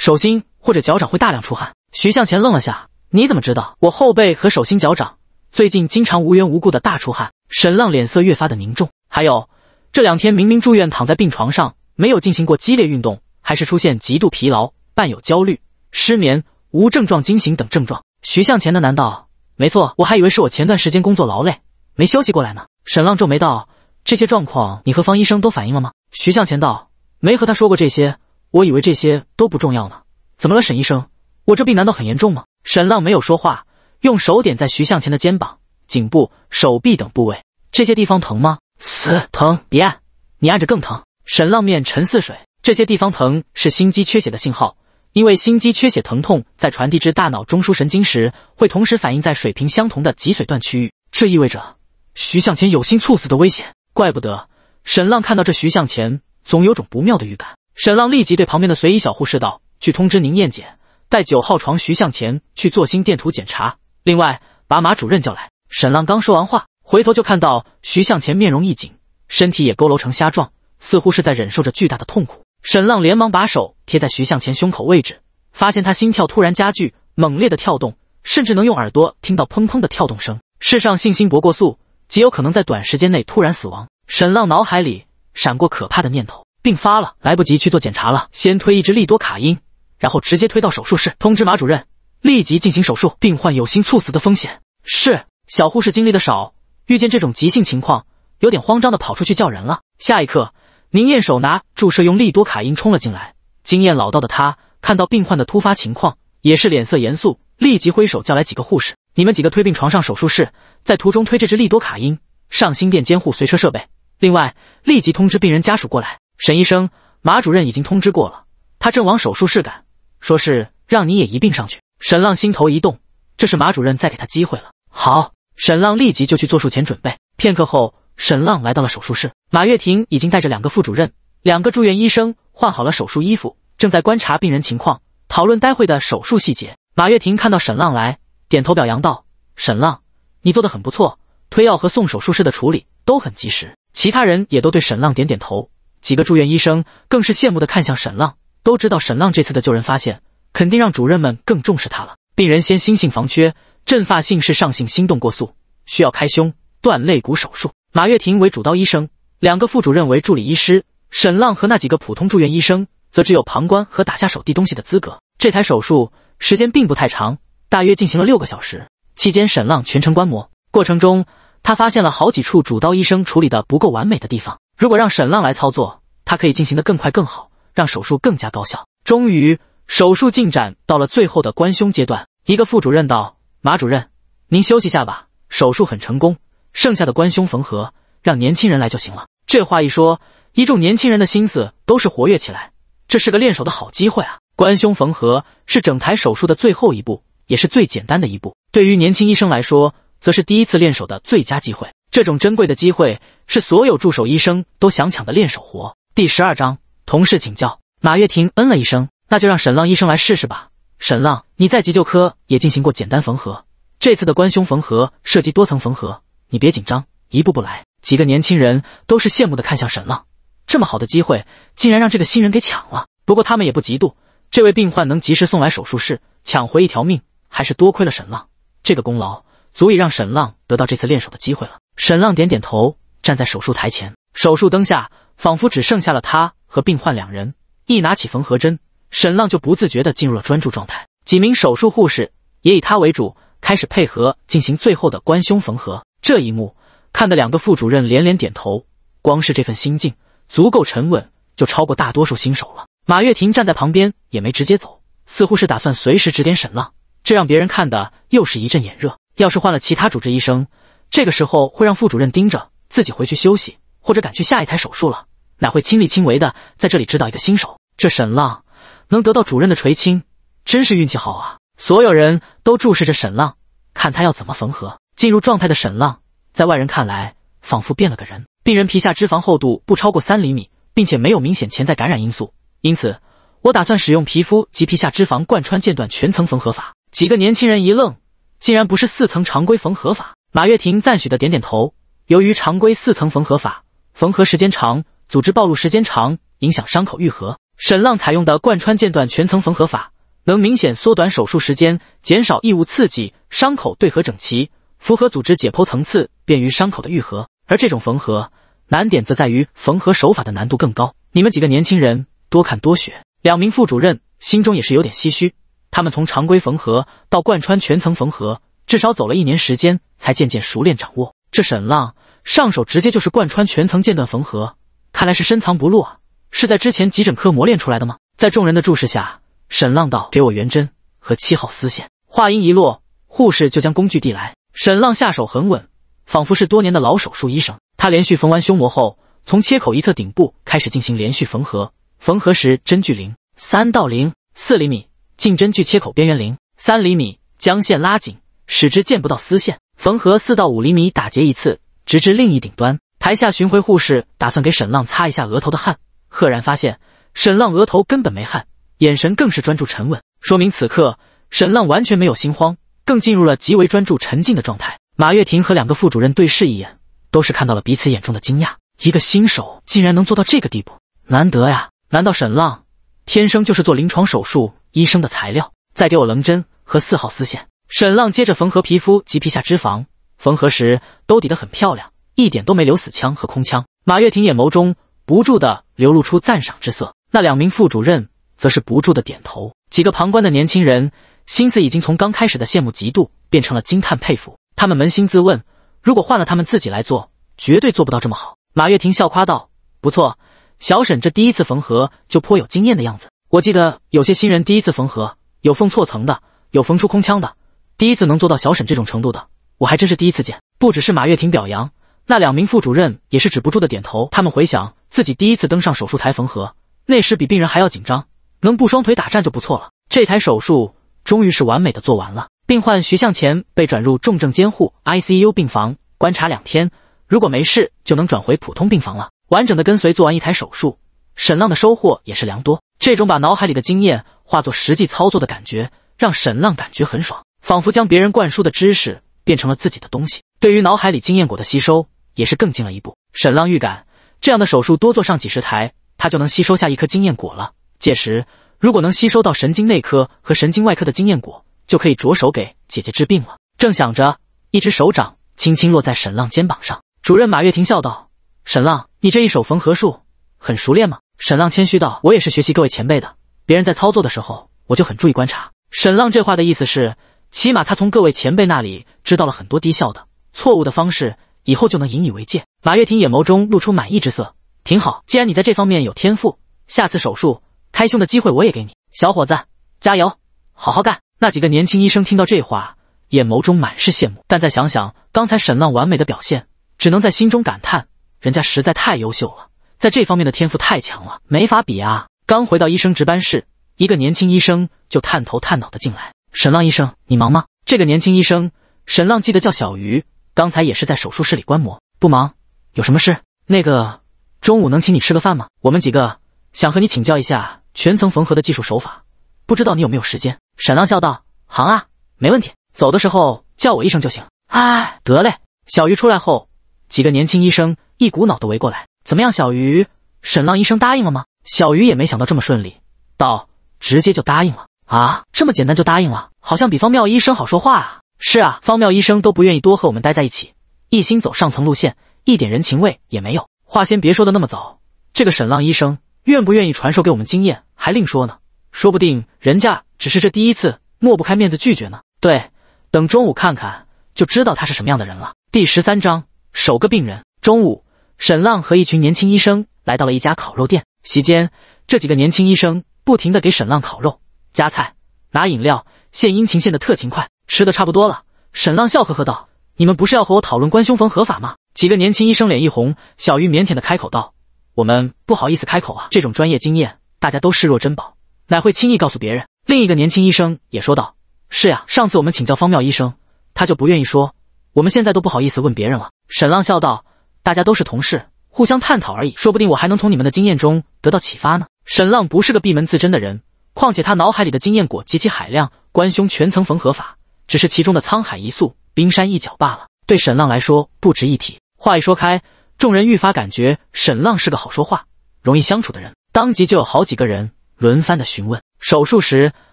手心或者脚掌会大量出汗。徐向前愣了下，你怎么知道？我后背和手心、脚掌最近经常无缘无故的大出汗。沈浪脸色越发的凝重。还有，这两天明明住院躺在病床上，没有进行过激烈运动，还是出现极度疲劳，伴有焦虑、失眠、无症状惊醒等症状。徐向前的难道没错？我还以为是我前段时间工作劳累没休息过来呢。沈浪皱眉道：“这些状况你和方医生都反映了吗？”徐向前道：“没和他说过这些。”我以为这些都不重要呢，怎么了，沈医生？我这病难道很严重吗？沈浪没有说话，用手点在徐向前的肩膀、颈部、手臂等部位，这些地方疼吗？死疼！别按，你按着更疼。沈浪面沉似水，这些地方疼是心肌缺血的信号，因为心肌缺血疼痛在传递至大脑中枢神经时，会同时反映在水平相同的脊髓段区域，这意味着徐向前有心猝死的危险。怪不得沈浪看到这徐向前，总有种不妙的预感。沈浪立即对旁边的随医小护士道：“去通知宁燕姐，带九号床徐向前去做心电图检查。另外，把马主任叫来。”沈浪刚说完话，回头就看到徐向前面容一紧，身体也佝偻成虾状，似乎是在忍受着巨大的痛苦。沈浪连忙把手贴在徐向前胸口位置，发现他心跳突然加剧，猛烈的跳动，甚至能用耳朵听到砰砰的跳动声。世上信心薄过速，极有可能在短时间内突然死亡。沈浪脑海里闪过可怕的念头。病发了，来不及去做检查了，先推一只利多卡因，然后直接推到手术室，通知马主任立即进行手术。病患有心猝死的风险。是，小护士经历的少，遇见这种急性情况，有点慌张的跑出去叫人了。下一刻，宁燕手拿注射用利多卡因冲了进来，经验老道的她看到病患的突发情况，也是脸色严肃，立即挥手叫来几个护士，你们几个推病床上手术室，在途中推这只利多卡因上心电监护随车设备，另外立即通知病人家属过来。沈医生，马主任已经通知过了，他正往手术室赶，说是让你也一并上去。沈浪心头一动，这是马主任再给他机会了。好，沈浪立即就去做术前准备。片刻后，沈浪来到了手术室，马月婷已经带着两个副主任、两个住院医生换好了手术衣服，正在观察病人情况，讨论待会的手术细节。马月婷看到沈浪来，点头表扬道：“沈浪，你做的很不错，推药和送手术室的处理都很及时。”其他人也都对沈浪点点头。几个住院医生更是羡慕的看向沈浪，都知道沈浪这次的救人发现，肯定让主任们更重视他了。病人先心性房缺，阵发性室上性心动过速，需要开胸断肋骨手术。马月婷为主刀医生，两个副主任为助理医师，沈浪和那几个普通住院医生则只有旁观和打下手、递东西的资格。这台手术时间并不太长，大约进行了六个小时，期间沈浪全程观摩，过程中他发现了好几处主刀医生处理的不够完美的地方。如果让沈浪来操作，他可以进行的更快更好，让手术更加高效。终于，手术进展到了最后的关胸阶段。一个副主任道：“马主任，您休息下吧，手术很成功，剩下的关胸缝合让年轻人来就行了。”这话一说，一众年轻人的心思都是活跃起来。这是个练手的好机会啊！关胸缝合是整台手术的最后一步，也是最简单的一步，对于年轻医生来说，则是第一次练手的最佳机会。这种珍贵的机会是所有助手医生都想抢的练手活。第十二章，同事请教马月婷嗯了一声，那就让沈浪医生来试试吧。沈浪，你在急救科也进行过简单缝合，这次的关胸缝合涉及多层缝合，你别紧张，一步步来。几个年轻人都是羡慕的看向沈浪，这么好的机会竟然让这个新人给抢了。不过他们也不嫉妒，这位病患能及时送来手术室，抢回一条命，还是多亏了沈浪。这个功劳足以让沈浪得到这次练手的机会了。沈浪点点头，站在手术台前，手术灯下仿佛只剩下了他和病患两人。一拿起缝合针，沈浪就不自觉地进入了专注状态。几名手术护士也以他为主，开始配合进行最后的关胸缝合。这一幕看的两个副主任连连点头，光是这份心境足够沉稳，就超过大多数新手了。马月婷站在旁边也没直接走，似乎是打算随时指点沈浪，这让别人看的又是一阵眼热。要是换了其他主治医生。这个时候会让副主任盯着自己回去休息，或者赶去下一台手术了，哪会亲力亲为的在这里指导一个新手？这沈浪能得到主任的垂青，真是运气好啊！所有人都注视着沈浪，看他要怎么缝合。进入状态的沈浪，在外人看来仿佛变了个人。病人皮下脂肪厚度不超过三厘米，并且没有明显潜在感染因素，因此我打算使用皮肤及皮下脂肪贯穿间断全层缝合法。几个年轻人一愣，竟然不是四层常规缝合法。马跃亭赞许的点点头。由于常规四层缝合法缝合时间长，组织暴露时间长，影响伤口愈合。沈浪采用的贯穿间断全层缝合法，能明显缩短手术时间，减少异物刺激，伤口对合整齐，符合组织解剖层次，便于伤口的愈合。而这种缝合难点则在于缝合手法的难度更高。你们几个年轻人多看多学。两名副主任心中也是有点唏嘘，他们从常规缝合到贯穿全层缝合。至少走了一年时间，才渐渐熟练掌握。这沈浪上手直接就是贯穿全层间断缝合，看来是深藏不露啊！是在之前急诊科磨练出来的吗？在众人的注视下，沈浪道：“给我圆针和七号丝线。”话音一落，护士就将工具递来。沈浪下手很稳，仿佛是多年的老手术医生。他连续缝完胸膜后，从切口一侧顶部开始进行连续缝合。缝合时针距零三到零四厘米，进针距切口边缘零三厘米，将线拉紧。使之见不到丝线，缝合四到五厘米，打结一次，直至另一顶端。台下巡回护士打算给沈浪擦一下额头的汗，赫然发现沈浪额头根本没汗，眼神更是专注沉稳，说明此刻沈浪完全没有心慌，更进入了极为专注沉静的状态。马月婷和两个副主任对视一眼，都是看到了彼此眼中的惊讶：一个新手竟然能做到这个地步，难得呀！难道沈浪天生就是做临床手术医生的材料？再给我棱针和四号丝线。沈浪接着缝合皮肤及皮下脂肪，缝合时兜底的很漂亮，一点都没留死腔和空腔。马月婷眼眸中不住的流露出赞赏之色，那两名副主任则是不住的点头。几个旁观的年轻人心思已经从刚开始的羡慕嫉妒变成了惊叹佩服。他们扪心自问，如果换了他们自己来做，绝对做不到这么好。马月婷笑夸道：“不错，小沈这第一次缝合就颇有经验的样子。我记得有些新人第一次缝合，有缝错层的，有缝出空腔的。”第一次能做到小沈这种程度的，我还真是第一次见。不只是马月婷表扬，那两名副主任也是止不住的点头。他们回想自己第一次登上手术台缝合，那时比病人还要紧张，能不双腿打颤就不错了。这台手术终于是完美的做完了。病患徐向前被转入重症监护 ICU 病房观察两天，如果没事就能转回普通病房了。完整的跟随做完一台手术，沈浪的收获也是良多。这种把脑海里的经验化作实际操作的感觉，让沈浪感觉很爽。仿佛将别人灌输的知识变成了自己的东西，对于脑海里经验果的吸收也是更进了一步。沈浪预感，这样的手术多做上几十台，他就能吸收下一颗经验果了。届时，如果能吸收到神经内科和神经外科的经验果，就可以着手给姐姐治病了。正想着，一只手掌轻轻落在沈浪肩膀上，主任马月婷笑道：“沈浪，你这一手缝合术很熟练吗？”沈浪谦虚道：“我也是学习各位前辈的，别人在操作的时候，我就很注意观察。”沈浪这话的意思是。起码他从各位前辈那里知道了很多低效的、错误的方式，以后就能引以为戒。马跃婷眼眸中露出满意之色，挺好。既然你在这方面有天赋，下次手术开胸的机会我也给你，小伙子，加油，好好干。那几个年轻医生听到这话，眼眸中满是羡慕，但再想想刚才沈浪完美的表现，只能在心中感叹：人家实在太优秀了，在这方面的天赋太强了，没法比啊。刚回到医生值班室，一个年轻医生就探头探脑的进来。沈浪医生，你忙吗？这个年轻医生，沈浪记得叫小鱼。刚才也是在手术室里观摩，不忙，有什么事？那个中午能请你吃个饭吗？我们几个想和你请教一下全层缝合的技术手法，不知道你有没有时间？沈浪笑道：“行啊，没问题。走的时候叫我一声就行。”哎，得嘞。小鱼出来后，几个年轻医生一股脑的围过来。怎么样，小鱼？沈浪医生答应了吗？小鱼也没想到这么顺利，道：“直接就答应了。”啊，这么简单就答应了，好像比方妙医生好说话啊。是啊，方妙医生都不愿意多和我们待在一起，一心走上层路线，一点人情味也没有。话先别说的那么早，这个沈浪医生愿不愿意传授给我们经验还另说呢，说不定人家只是这第一次，抹不开面子拒绝呢。对，等中午看看就知道他是什么样的人了。第十三章，首个病人。中午，沈浪和一群年轻医生来到了一家烤肉店，席间，这几个年轻医生不停的给沈浪烤肉。夹菜、拿饮料、献殷勤，献的特勤快。吃的差不多了，沈浪笑呵呵道：“你们不是要和我讨论关凶逢合法吗？”几个年轻医生脸一红，小玉腼腆的开口道：“我们不好意思开口啊，这种专业经验大家都视若珍宝，哪会轻易告诉别人？”另一个年轻医生也说道：“是呀，上次我们请教方妙医生，他就不愿意说，我们现在都不好意思问别人了。”沈浪笑道：“大家都是同事，互相探讨而已，说不定我还能从你们的经验中得到启发呢。”沈浪不是个闭门自珍的人。况且他脑海里的经验果极其海量，关兄全层缝合法只是其中的沧海一粟、冰山一角罢了，对沈浪来说不值一提。话一说开，众人愈发感觉沈浪是个好说话、容易相处的人，当即就有好几个人轮番的询问。手术时，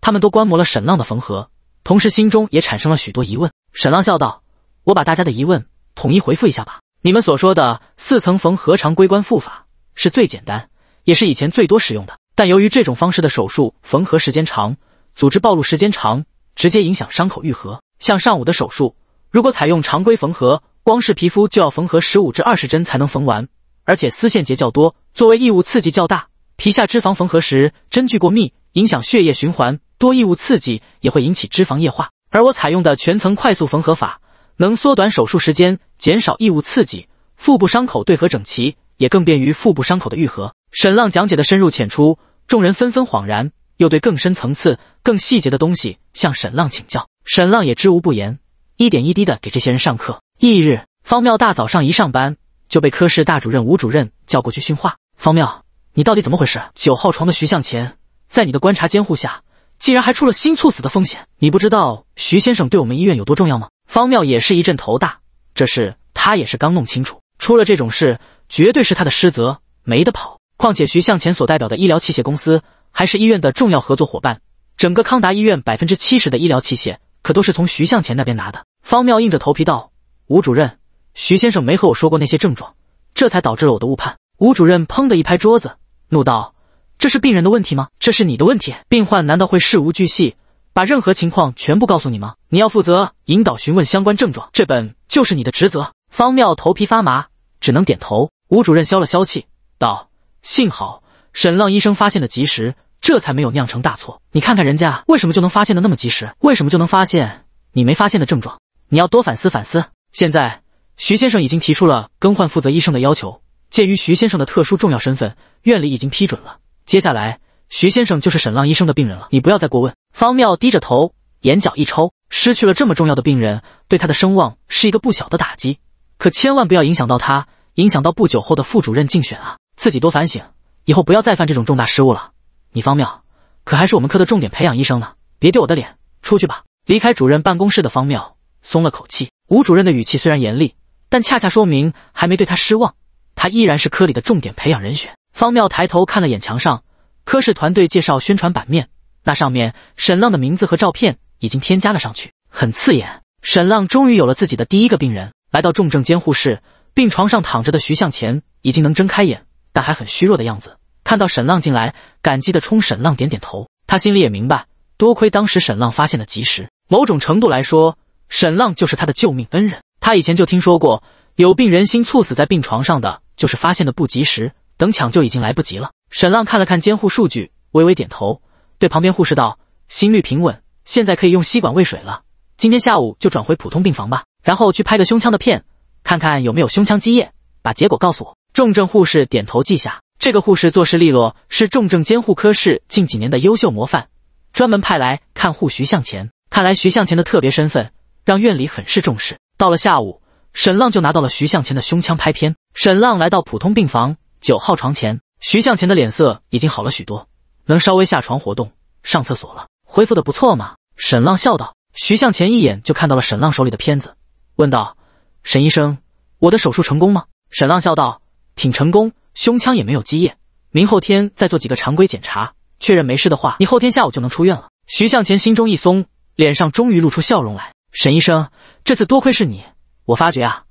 他们都观摩了沈浪的缝合，同时心中也产生了许多疑问。沈浪笑道：“我把大家的疑问统一回复一下吧。你们所说的四层缝合常规关复法是最简单，也是以前最多使用的。”但由于这种方式的手术缝合时间长，组织暴露时间长，直接影响伤口愈合。像上午的手术，如果采用常规缝合，光是皮肤就要缝合十五至二十针才能缝完，而且丝线结较多，作为异物刺激较大。皮下脂肪缝合时针距过密，影响血液循环，多异物刺激也会引起脂肪液化。而我采用的全层快速缝合法，能缩短手术时间，减少异物刺激，腹部伤口对合整齐。也更便于腹部伤口的愈合。沈浪讲解的深入浅出，众人纷纷恍然，又对更深层次、更细节的东西向沈浪请教。沈浪也知无不言，一点一滴的给这些人上课。翌日，方妙大早上一上班就被科室大主任吴主任叫过去训话：“方妙，你到底怎么回事？九号床的徐向前在你的观察监护下，竟然还出了心猝死的风险。你不知道徐先生对我们医院有多重要吗？”方妙也是一阵头大，这事他也是刚弄清楚。出了这种事，绝对是他的失责，没得跑。况且徐向前所代表的医疗器械公司还是医院的重要合作伙伴，整个康达医院百分之七十的医疗器械可都是从徐向前那边拿的。方妙硬着头皮道：“吴主任，徐先生没和我说过那些症状，这才导致了我的误判。”吴主任砰的一拍桌子，怒道：“这是病人的问题吗？这是你的问题。病患难道会事无巨细把任何情况全部告诉你吗？你要负责引导询问相关症状，这本就是你的职责。”方妙头皮发麻，只能点头。吴主任消了消气，道：“幸好沈浪医生发现的及时，这才没有酿成大错。你看看人家为什么就能发现的那么及时，为什么就能发现你没发现的症状？你要多反思反思。现在徐先生已经提出了更换负责医生的要求，鉴于徐先生的特殊重要身份，院里已经批准了。接下来徐先生就是沈浪医生的病人了，你不要再过问。”方妙低着头，眼角一抽，失去了这么重要的病人，对他的声望是一个不小的打击。可千万不要影响到他，影响到不久后的副主任竞选啊！自己多反省，以后不要再犯这种重大失误了。你方妙，可还是我们科的重点培养医生呢，别丢我的脸！出去吧。离开主任办公室的方妙松了口气。吴主任的语气虽然严厉，但恰恰说明还没对他失望，他依然是科里的重点培养人选。方妙抬头看了眼墙上科室团队介绍宣传版面，那上面沈浪的名字和照片已经添加了上去，很刺眼。沈浪终于有了自己的第一个病人。来到重症监护室，病床上躺着的徐向前已经能睁开眼，但还很虚弱的样子。看到沈浪进来，感激的冲沈浪点点头。他心里也明白，多亏当时沈浪发现的及时，某种程度来说，沈浪就是他的救命恩人。他以前就听说过，有病人心猝死在病床上的，就是发现的不及时，等抢救已经来不及了。沈浪看了看监护数据，微微点头，对旁边护士道：“心率平稳，现在可以用吸管喂水了。今天下午就转回普通病房吧。”然后去拍个胸腔的片，看看有没有胸腔积液，把结果告诉我。重症护士点头记下。这个护士做事利落，是重症监护科室近几年的优秀模范，专门派来看护徐向前。看来徐向前的特别身份让院里很是重视。到了下午，沈浪就拿到了徐向前的胸腔拍片。沈浪来到普通病房九号床前，徐向前的脸色已经好了许多，能稍微下床活动、上厕所了，恢复的不错嘛？沈浪笑道。徐向前一眼就看到了沈浪手里的片子。问道：“沈医生，我的手术成功吗？”沈浪笑道：“挺成功，胸腔也没有积液。明后天再做几个常规检查，确认没事的话，你后天下午就能出院了。”徐向前心中一松，脸上终于露出笑容来。沈医生，这次多亏是你，我发觉啊，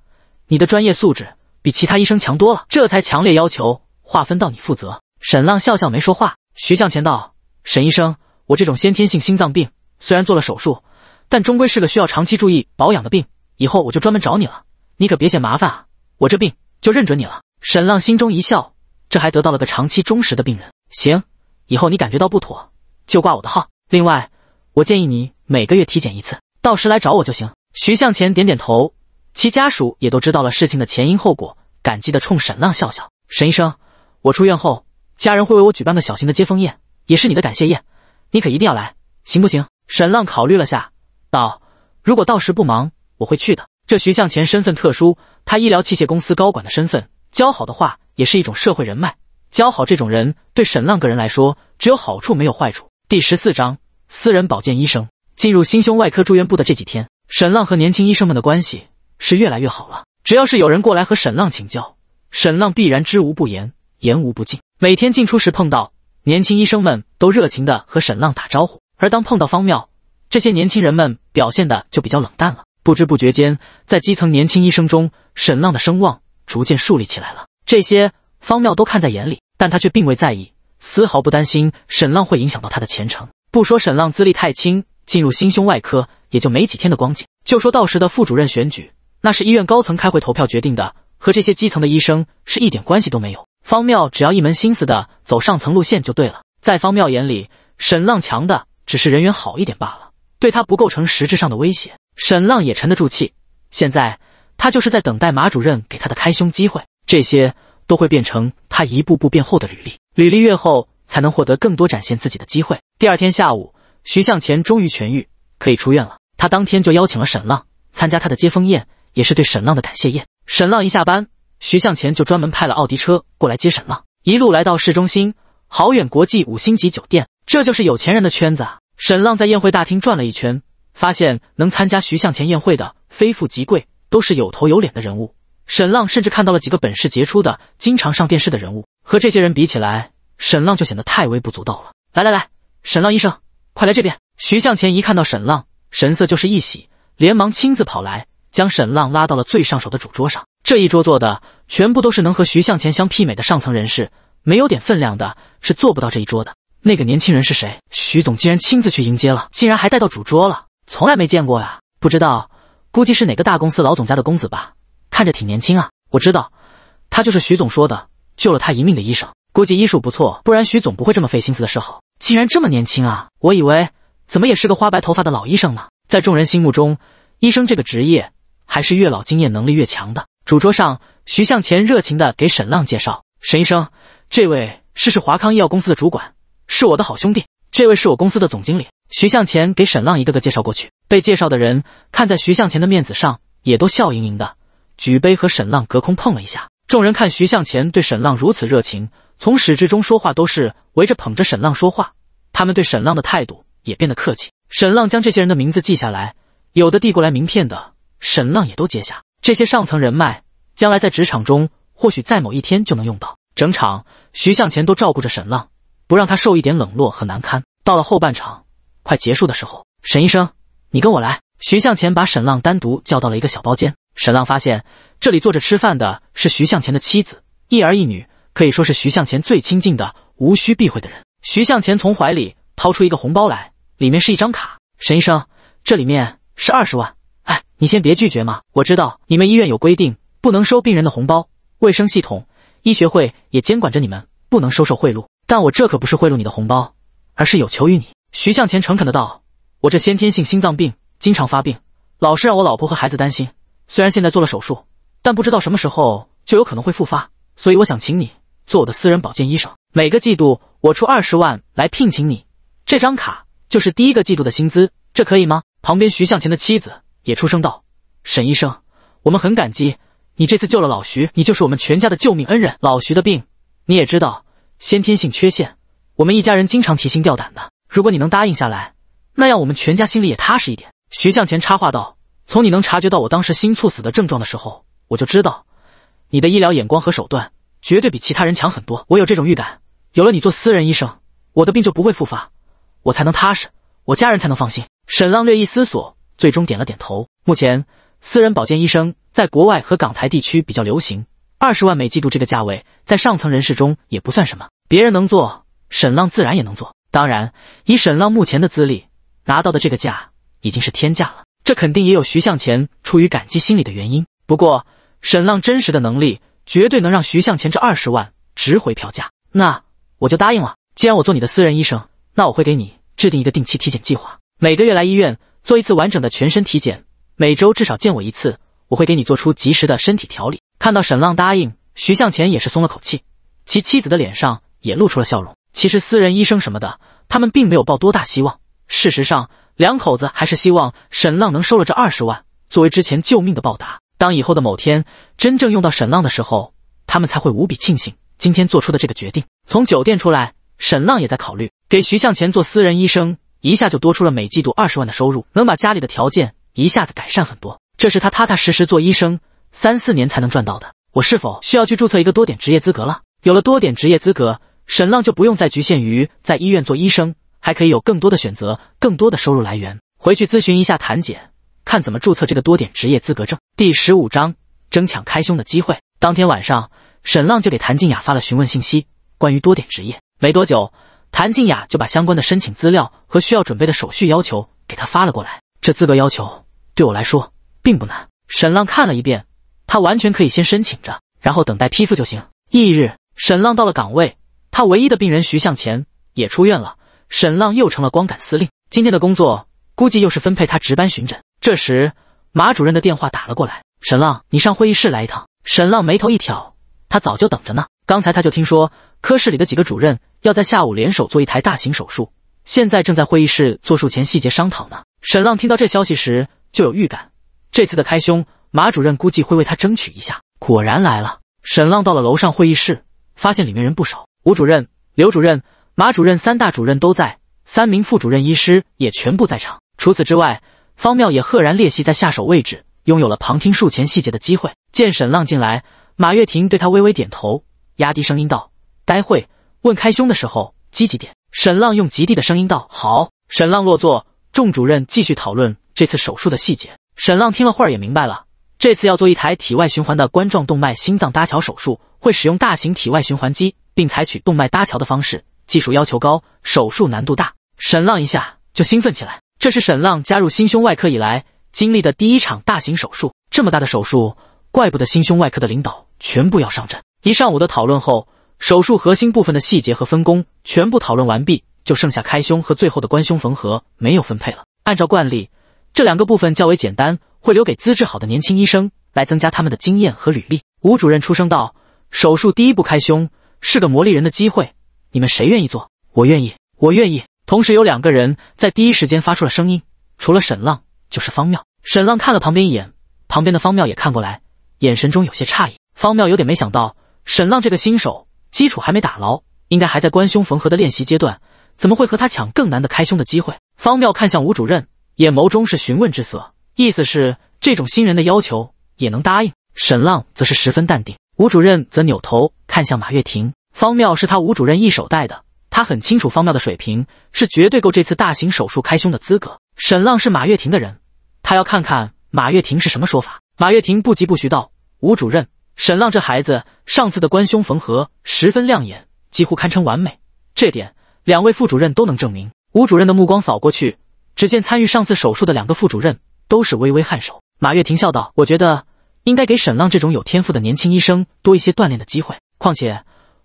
你的专业素质比其他医生强多了，这才强烈要求划分到你负责。沈浪笑笑没说话。徐向前道：“沈医生，我这种先天性心脏病虽然做了手术，但终归是个需要长期注意保养的病。”以后我就专门找你了，你可别嫌麻烦啊！我这病就认准你了。沈浪心中一笑，这还得到了个长期忠实的病人。行，以后你感觉到不妥就挂我的号。另外，我建议你每个月体检一次，到时来找我就行。徐向前点点头，其家属也都知道了事情的前因后果，感激的冲沈浪笑笑。沈医生，我出院后家人会为我举办个小型的接风宴，也是你的感谢宴，你可一定要来，行不行？沈浪考虑了下，道：“如果到时不忙。”我会去的。这徐向前身份特殊，他医疗器械公司高管的身份，交好的话也是一种社会人脉。交好这种人，对沈浪个人来说，只有好处没有坏处。第十四章，私人保健医生进入心胸外科住院部的这几天，沈浪和年轻医生们的关系是越来越好了。只要是有人过来和沈浪请教，沈浪必然知无不言，言无不尽。每天进出时碰到年轻医生们，都热情的和沈浪打招呼。而当碰到方妙，这些年轻人们表现的就比较冷淡了。不知不觉间，在基层年轻医生中，沈浪的声望逐渐树立起来了。这些方妙都看在眼里，但他却并未在意，丝毫不担心沈浪会影响到他的前程。不说沈浪资历太轻，进入心胸外科也就没几天的光景；就说，到时的副主任选举，那是医院高层开会投票决定的，和这些基层的医生是一点关系都没有。方妙只要一门心思的走上层路线就对了。在方妙眼里，沈浪强的只是人缘好一点罢了，对他不构成实质上的威胁。沈浪也沉得住气，现在他就是在等待马主任给他的开胸机会，这些都会变成他一步步变厚的履历，履历越厚才能获得更多展现自己的机会。第二天下午，徐向前终于痊愈，可以出院了。他当天就邀请了沈浪参加他的接风宴，也是对沈浪的感谢宴。沈浪一下班，徐向前就专门派了奥迪车过来接沈浪，一路来到市中心豪远国际五星级酒店，这就是有钱人的圈子。啊！沈浪在宴会大厅转了一圈。发现能参加徐向前宴会的非富即贵，都是有头有脸的人物。沈浪甚至看到了几个本事杰出的、经常上电视的人物。和这些人比起来，沈浪就显得太微不足道了。来来来，沈浪医生，快来这边！徐向前一看到沈浪，神色就是一喜，连忙亲自跑来，将沈浪拉到了最上手的主桌上。这一桌坐的全部都是能和徐向前相媲美的上层人士，没有点分量的是坐不到这一桌的。那个年轻人是谁？徐总竟然亲自去迎接了，竟然还带到主桌了。从来没见过呀，不知道，估计是哪个大公司老总家的公子吧，看着挺年轻啊。我知道，他就是徐总说的救了他一命的医生，估计医术不错，不然徐总不会这么费心思的时好。竟然这么年轻啊，我以为怎么也是个花白头发的老医生呢。在众人心目中，医生这个职业还是越老经验能力越强的。主桌上，徐向前热情的给沈浪介绍：沈医生，这位是是华康医药公司的主管，是我的好兄弟。这位是我公司的总经理。徐向前给沈浪一个个介绍过去，被介绍的人看在徐向前的面子上，也都笑盈盈的举杯和沈浪隔空碰了一下。众人看徐向前对沈浪如此热情，从始至终说话都是围着捧着沈浪说话，他们对沈浪的态度也变得客气。沈浪将这些人的名字记下来，有的递过来名片的，沈浪也都接下。这些上层人脉，将来在职场中或许在某一天就能用到。整场徐向前都照顾着沈浪，不让他受一点冷落和难堪。到了后半场。快结束的时候，沈医生，你跟我来。徐向前把沈浪单独叫到了一个小包间。沈浪发现这里坐着吃饭的是徐向前的妻子，一儿一女，可以说是徐向前最亲近的、无需避讳的人。徐向前从怀里掏出一个红包来，里面是一张卡。沈医生，这里面是二十万，哎，你先别拒绝嘛。我知道你们医院有规定，不能收病人的红包，卫生系统、医学会也监管着你们，不能收受贿赂。但我这可不是贿赂你的红包，而是有求于你。徐向前诚恳的道：“我这先天性心脏病经常发病，老是让我老婆和孩子担心。虽然现在做了手术，但不知道什么时候就有可能会复发，所以我想请你做我的私人保健医生。每个季度我出二十万来聘请你，这张卡就是第一个季度的薪资，这可以吗？”旁边徐向前的妻子也出声道：“沈医生，我们很感激你这次救了老徐，你就是我们全家的救命恩人。老徐的病你也知道，先天性缺陷，我们一家人经常提心吊胆的。”如果你能答应下来，那样我们全家心里也踏实一点。徐向前插话道：“从你能察觉到我当时心猝死的症状的时候，我就知道，你的医疗眼光和手段绝对比其他人强很多。我有这种预感，有了你做私人医生，我的病就不会复发，我才能踏实，我家人才能放心。”沈浪略一思索，最终点了点头。目前，私人保健医生在国外和港台地区比较流行，二十万每季度这个价位，在上层人士中也不算什么，别人能做，沈浪自然也能做。当然，以沈浪目前的资历，拿到的这个价已经是天价了。这肯定也有徐向前出于感激心理的原因。不过，沈浪真实的能力绝对能让徐向前这二十万值回票价。那我就答应了。既然我做你的私人医生，那我会给你制定一个定期体检计划，每个月来医院做一次完整的全身体检，每周至少见我一次，我会给你做出及时的身体调理。看到沈浪答应，徐向前也是松了口气，其妻子的脸上也露出了笑容。其实，私人医生什么的，他们并没有抱多大希望。事实上，两口子还是希望沈浪能收了这二十万，作为之前救命的报答。当以后的某天真正用到沈浪的时候，他们才会无比庆幸今天做出的这个决定。从酒店出来，沈浪也在考虑给徐向前做私人医生，一下就多出了每季度二十万的收入，能把家里的条件一下子改善很多。这是他踏踏实实做医生三四年才能赚到的。我是否需要去注册一个多点职业资格了？有了多点职业资格。沈浪就不用再局限于在医院做医生，还可以有更多的选择，更多的收入来源。回去咨询一下谭姐，看怎么注册这个多点职业资格证。第十五章：争抢开胸的机会。当天晚上，沈浪就给谭静雅发了询问信息，关于多点职业。没多久，谭静雅就把相关的申请资料和需要准备的手续要求给他发了过来。这资格要求对我来说并不难。沈浪看了一遍，他完全可以先申请着，然后等待批复就行。翌日，沈浪到了岗位。他唯一的病人徐向前也出院了，沈浪又成了光杆司令。今天的工作估计又是分配他值班巡诊。这时，马主任的电话打了过来：“沈浪，你上会议室来一趟。”沈浪眉头一挑，他早就等着呢。刚才他就听说科室里的几个主任要在下午联手做一台大型手术，现在正在会议室做术前细节商讨呢。沈浪听到这消息时就有预感，这次的开胸，马主任估计会为他争取一下。果然来了。沈浪到了楼上会议室，发现里面人不少。吴主任、刘主任、马主任三大主任都在，三名副主任医师也全部在场。除此之外，方妙也赫然列席在下手位置，拥有了旁听术前细节的机会。见沈浪进来，马月婷对他微微点头，压低声音道：“待会问开胸的时候，积极点。”沈浪用极低的声音道：“好。”沈浪落座，众主任继续讨论这次手术的细节。沈浪听了会儿也明白了，这次要做一台体外循环的冠状动脉心脏搭桥手术，会使用大型体外循环机。并采取动脉搭桥的方式，技术要求高，手术难度大。沈浪一下就兴奋起来，这是沈浪加入心胸外科以来经历的第一场大型手术。这么大的手术，怪不得心胸外科的领导全部要上阵。一上午的讨论后，手术核心部分的细节和分工全部讨论完毕，就剩下开胸和最后的关胸缝合没有分配了。按照惯例，这两个部分较为简单，会留给资质好的年轻医生来增加他们的经验和履历。吴主任出声道：“手术第一步，开胸。”是个磨砺人的机会，你们谁愿意做？我愿意，我愿意。同时有两个人在第一时间发出了声音，除了沈浪，就是方妙。沈浪看了旁边一眼，旁边的方妙也看过来，眼神中有些诧异。方妙有点没想到，沈浪这个新手，基础还没打牢，应该还在关胸缝合的练习阶段，怎么会和他抢更难的开胸的机会？方妙看向吴主任，眼眸中是询问之色，意思是这种新人的要求也能答应。沈浪则是十分淡定。吴主任则扭头看向马月婷，方妙是他吴主任一手带的，他很清楚方妙的水平是绝对够这次大型手术开胸的资格。沈浪是马月婷的人，他要看看马月婷是什么说法。马月婷不疾不徐道：“吴主任，沈浪这孩子上次的关胸缝合十分亮眼，几乎堪称完美，这点两位副主任都能证明。”吴主任的目光扫过去，只见参与上次手术的两个副主任都是微微颔首。马月婷笑道：“我觉得。”应该给沈浪这种有天赋的年轻医生多一些锻炼的机会。况且，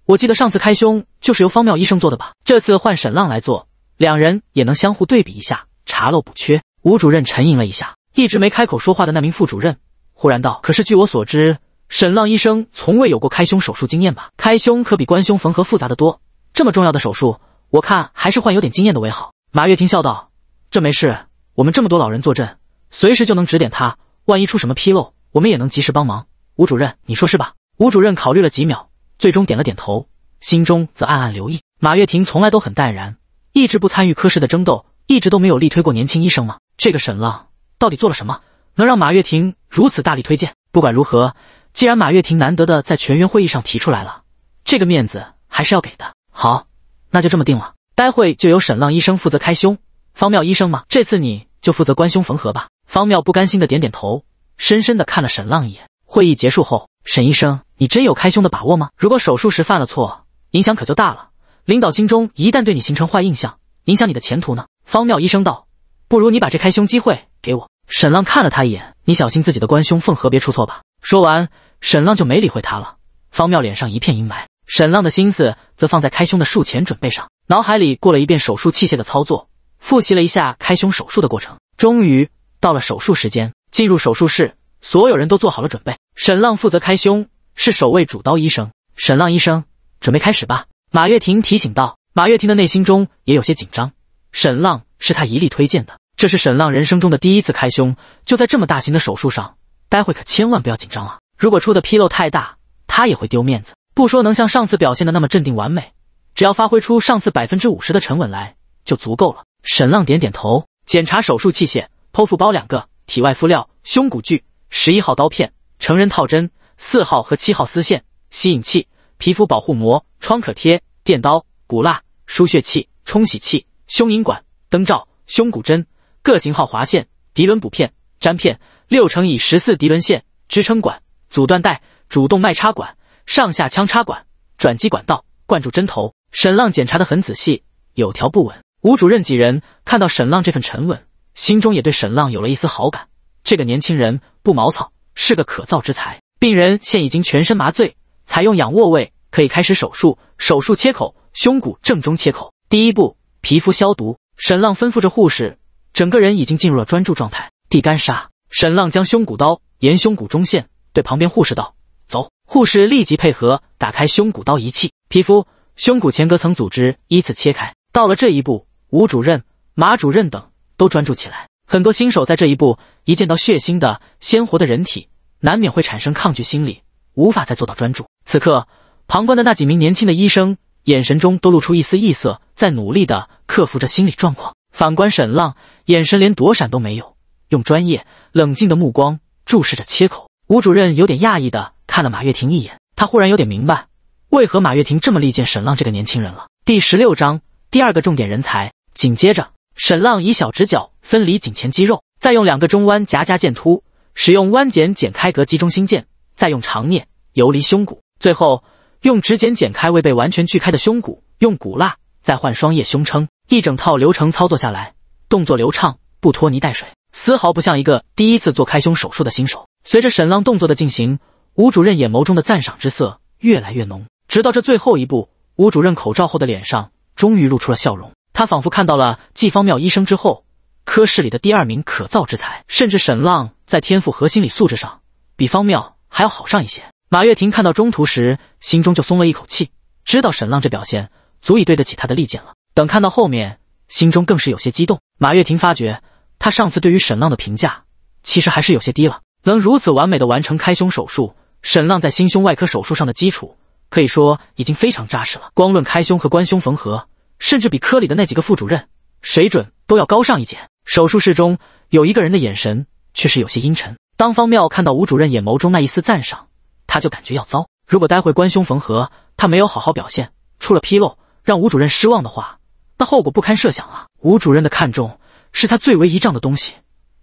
我记得上次开胸就是由方妙医生做的吧？这次换沈浪来做，两人也能相互对比一下，查漏补缺。吴主任沉吟了一下，一直没开口说话的那名副主任忽然道：“可是据我所知，沈浪医生从未有过开胸手术经验吧？开胸可比关胸缝合复杂的多。这么重要的手术，我看还是换有点经验的为好。”马月婷笑道：“这没事，我们这么多老人坐镇，随时就能指点他。万一出什么纰漏……”我们也能及时帮忙，吴主任，你说是吧？吴主任考虑了几秒，最终点了点头，心中则暗暗留意：马月婷从来都很淡然，一直不参与科室的争斗，一直都没有力推过年轻医生吗？这个沈浪到底做了什么，能让马月婷如此大力推荐？不管如何，既然马月婷难得的在全员会议上提出来了，这个面子还是要给的。好，那就这么定了，待会就由沈浪医生负责开胸，方妙医生吗？这次你就负责关胸缝合吧。方妙不甘心的点点头。深深的看了沈浪一眼。会议结束后，沈医生，你真有开胸的把握吗？如果手术时犯了错，影响可就大了。领导心中一旦对你形成坏印象，影响你的前途呢？方妙医生道：“不如你把这开胸机会给我。”沈浪看了他一眼：“你小心自己的关胸缝，何别出错吧。”说完，沈浪就没理会他了。方妙脸上一片阴霾。沈浪的心思则放在开胸的术前准备上，脑海里过了一遍手术器械的操作，复习了一下开胸手术的过程。终于到了手术时间。进入手术室，所有人都做好了准备。沈浪负责开胸，是首位主刀医生。沈浪医生，准备开始吧。马月婷提醒道。马月婷的内心中也有些紧张。沈浪是他一力推荐的，这是沈浪人生中的第一次开胸，就在这么大型的手术上，待会可千万不要紧张啊！如果出的纰漏太大，他也会丢面子。不说能像上次表现的那么镇定完美，只要发挥出上次百分之五十的沉稳来就足够了。沈浪点点头，检查手术器械，剖腹包两个。体外敷料、胸骨锯、十一号刀片、成人套针、四号和七号丝线、吸引器、皮肤保护膜、创可贴、电刀、骨蜡、输血器、冲洗器、胸引管、灯罩、胸骨针、各型号滑线、涤纶补片、粘片、六乘以十四涤纶线、支撑管、阻断带、主动脉插管、上下腔插管、转机管道、灌注针头。沈浪检查的很仔细，有条不紊。吴主任几人看到沈浪这份沉稳。心中也对沈浪有了一丝好感，这个年轻人不毛躁，是个可造之才。病人现已经全身麻醉，采用仰卧位，可以开始手术。手术切口，胸骨正中切口。第一步，皮肤消毒。沈浪吩咐着护士，整个人已经进入了专注状态。地干沙，沈浪将胸骨刀沿胸骨中线，对旁边护士道：“走。”护士立即配合，打开胸骨刀仪器，皮肤、胸骨前隔层组织依次切开。到了这一步，吴主任、马主任等。都专注起来。很多新手在这一步，一见到血腥的、鲜活的人体，难免会产生抗拒心理，无法再做到专注。此刻，旁观的那几名年轻的医生，眼神中都露出一丝异色，在努力的克服着心理状况。反观沈浪，眼神连躲闪都没有，用专业、冷静的目光注视着切口。吴主任有点讶异的看了马月婷一眼，他忽然有点明白，为何马月婷这么力荐沈浪这个年轻人了。第十六章，第二个重点人才。紧接着。沈浪以小直角分离颈前肌肉，再用两个中弯夹夹剑突，使用弯剪剪开膈肌中心腱，再用长镊游离胸骨，最后用直剪剪开未被完全锯开的胸骨，用骨蜡再换双叶胸撑。一整套流程操作下来，动作流畅，不拖泥带水，丝毫不像一个第一次做开胸手术的新手。随着沈浪动作的进行，吴主任眼眸中的赞赏之色越来越浓，直到这最后一步，吴主任口罩后的脸上终于露出了笑容。他仿佛看到了季方妙医生之后，科室里的第二名可造之才，甚至沈浪在天赋和心理素质上比方妙还要好上一些。马月婷看到中途时，心中就松了一口气，知道沈浪这表现足以对得起他的利剑了。等看到后面，心中更是有些激动。马月婷发觉，他上次对于沈浪的评价其实还是有些低了。能如此完美的完成开胸手术，沈浪在心胸外科手术上的基础可以说已经非常扎实了。光论开胸和关胸缝合。甚至比科里的那几个副主任水准都要高上一截。手术室中有一个人的眼神却是有些阴沉。当方妙看到吴主任眼眸中那一丝赞赏，他就感觉要糟。如果待会关胸缝合他没有好好表现，出了纰漏，让吴主任失望的话，那后果不堪设想啊！吴主任的看重是他最为倚仗的东西，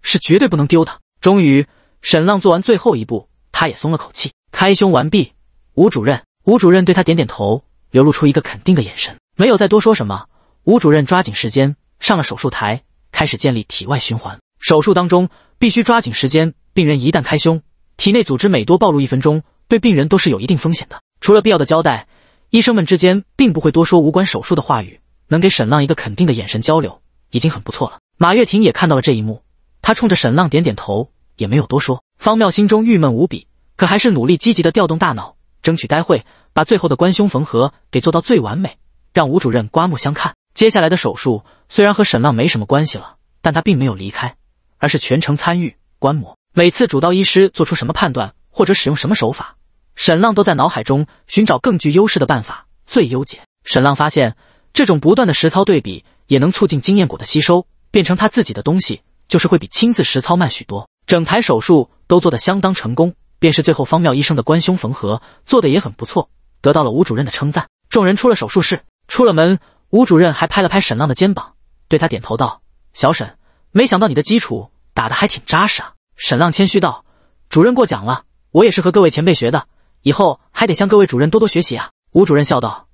是绝对不能丢的。终于，沈浪做完最后一步，他也松了口气。开胸完毕，吴主任，吴主任对他点点头，流露出一个肯定的眼神。没有再多说什么，吴主任抓紧时间上了手术台，开始建立体外循环。手术当中必须抓紧时间，病人一旦开胸，体内组织每多暴露一分钟，对病人都是有一定风险的。除了必要的交代，医生们之间并不会多说无关手术的话语。能给沈浪一个肯定的眼神交流，已经很不错了。马月婷也看到了这一幕，她冲着沈浪点点头，也没有多说。方妙心中郁闷无比，可还是努力积极的调动大脑，争取待会把最后的关胸缝合给做到最完美。让吴主任刮目相看。接下来的手术虽然和沈浪没什么关系了，但他并没有离开，而是全程参与观摩。每次主刀医师做出什么判断或者使用什么手法，沈浪都在脑海中寻找更具优势的办法、最优解。沈浪发现，这种不断的实操对比也能促进经验果的吸收，变成他自己的东西。就是会比亲自实操慢许多。整台手术都做得相当成功，便是最后方妙医生的关胸缝合做得也很不错，得到了吴主任的称赞。众人出了手术室。出了门，吴主任还拍了拍沈浪的肩膀，对他点头道：“小沈，没想到你的基础打的还挺扎实啊。”沈浪谦虚道：“主任过奖了，我也是和各位前辈学的，以后还得向各位主任多多学习啊。”吴主任笑道：“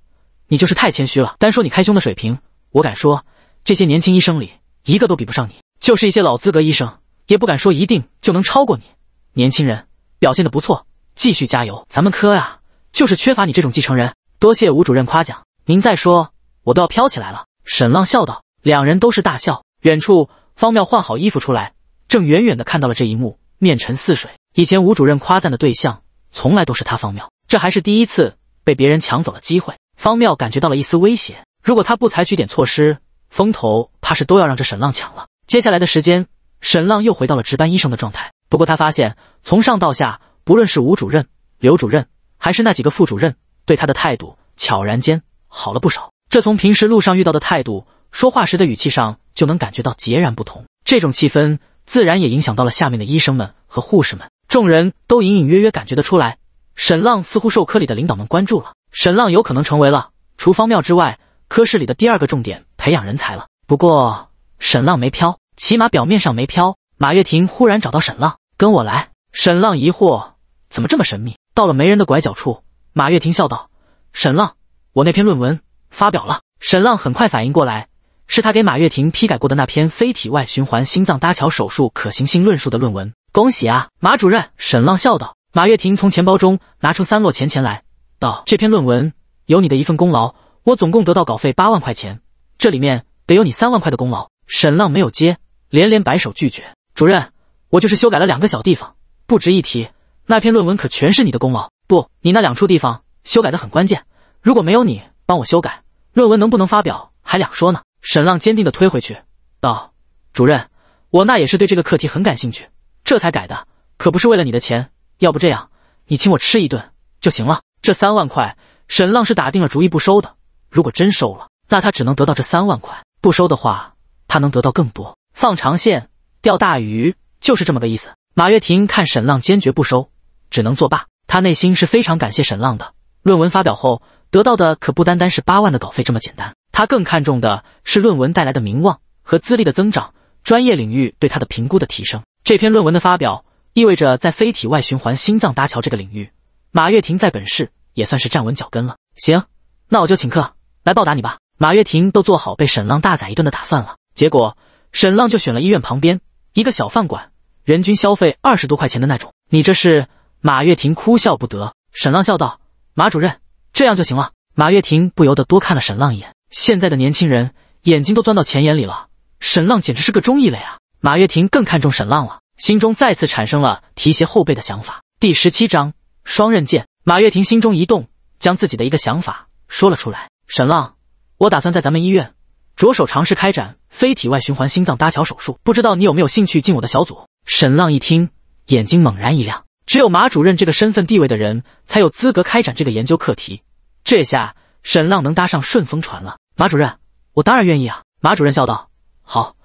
你就是太谦虚了，单说你开胸的水平，我敢说这些年轻医生里一个都比不上你，就是一些老资格医生也不敢说一定就能超过你。年轻人表现的不错，继续加油，咱们科啊，就是缺乏你这种继承人。多谢吴主任夸奖。”您再说，我都要飘起来了。”沈浪笑道。两人都是大笑。远处，方妙换好衣服出来，正远远的看到了这一幕，面沉似水。以前吴主任夸赞的对象从来都是他方妙，这还是第一次被别人抢走了机会。方妙感觉到了一丝威胁，如果他不采取点措施，风头怕是都要让这沈浪抢了。接下来的时间，沈浪又回到了值班医生的状态。不过他发现，从上到下，不论是吴主任、刘主任，还是那几个副主任，对他的态度悄然间。好了不少，这从平时路上遇到的态度、说话时的语气上就能感觉到截然不同。这种气氛自然也影响到了下面的医生们和护士们，众人都隐隐约约感觉得出来，沈浪似乎受科里的领导们关注了，沈浪有可能成为了除方妙之外科室里的第二个重点培养人才了。不过沈浪没飘，起码表面上没飘。马月婷忽然找到沈浪，跟我来。沈浪疑惑，怎么这么神秘？到了没人的拐角处，马月婷笑道：“沈浪。”我那篇论文发表了。沈浪很快反应过来，是他给马月婷批改过的那篇非体外循环心脏搭桥手术可行性论述的论文。恭喜啊，马主任！沈浪笑道。马月婷从钱包中拿出三摞钱钱来，道：“这篇论文有你的一份功劳，我总共得到稿费八万块钱，这里面得有你三万块的功劳。”沈浪没有接，连连摆手拒绝。主任，我就是修改了两个小地方，不值一提。那篇论文可全是你的功劳。不，你那两处地方修改的很关键。如果没有你帮我修改论文，能不能发表还两说呢？沈浪坚定地推回去道：“主任，我那也是对这个课题很感兴趣，这才改的，可不是为了你的钱。要不这样，你请我吃一顿就行了。这三万块，沈浪是打定了主意不收的。如果真收了，那他只能得到这三万块；不收的话，他能得到更多。放长线钓大鱼，就是这么个意思。”马月婷看沈浪坚决不收，只能作罢。他内心是非常感谢沈浪的。论文发表后。得到的可不单单是八万的稿费这么简单，他更看重的是论文带来的名望和资历的增长，专业领域对他的评估的提升。这篇论文的发表，意味着在非体外循环心脏搭桥这个领域，马跃婷在本市也算是站稳脚跟了。行，那我就请客来报答你吧。马跃婷都做好被沈浪大宰一顿的打算了，结果沈浪就选了医院旁边一个小饭馆，人均消费二十多块钱的那种。你这是？马跃婷哭笑不得。沈浪笑道：“马主任。”这样就行了。马月婷不由得多看了沈浪一眼。现在的年轻人眼睛都钻到钱眼里了，沈浪简直是个忠义类啊！马月婷更看重沈浪了，心中再次产生了提携后辈的想法。第十七章双刃剑。马月婷心中一动，将自己的一个想法说了出来：“沈浪，我打算在咱们医院着手尝试开展非体外循环心脏搭桥手术，不知道你有没有兴趣进我的小组？”沈浪一听，眼睛猛然一亮。只有马主任这个身份地位的人，才有资格开展这个研究课题。这下沈浪能搭上顺风船了。马主任，我当然愿意啊。马主任笑道：“好，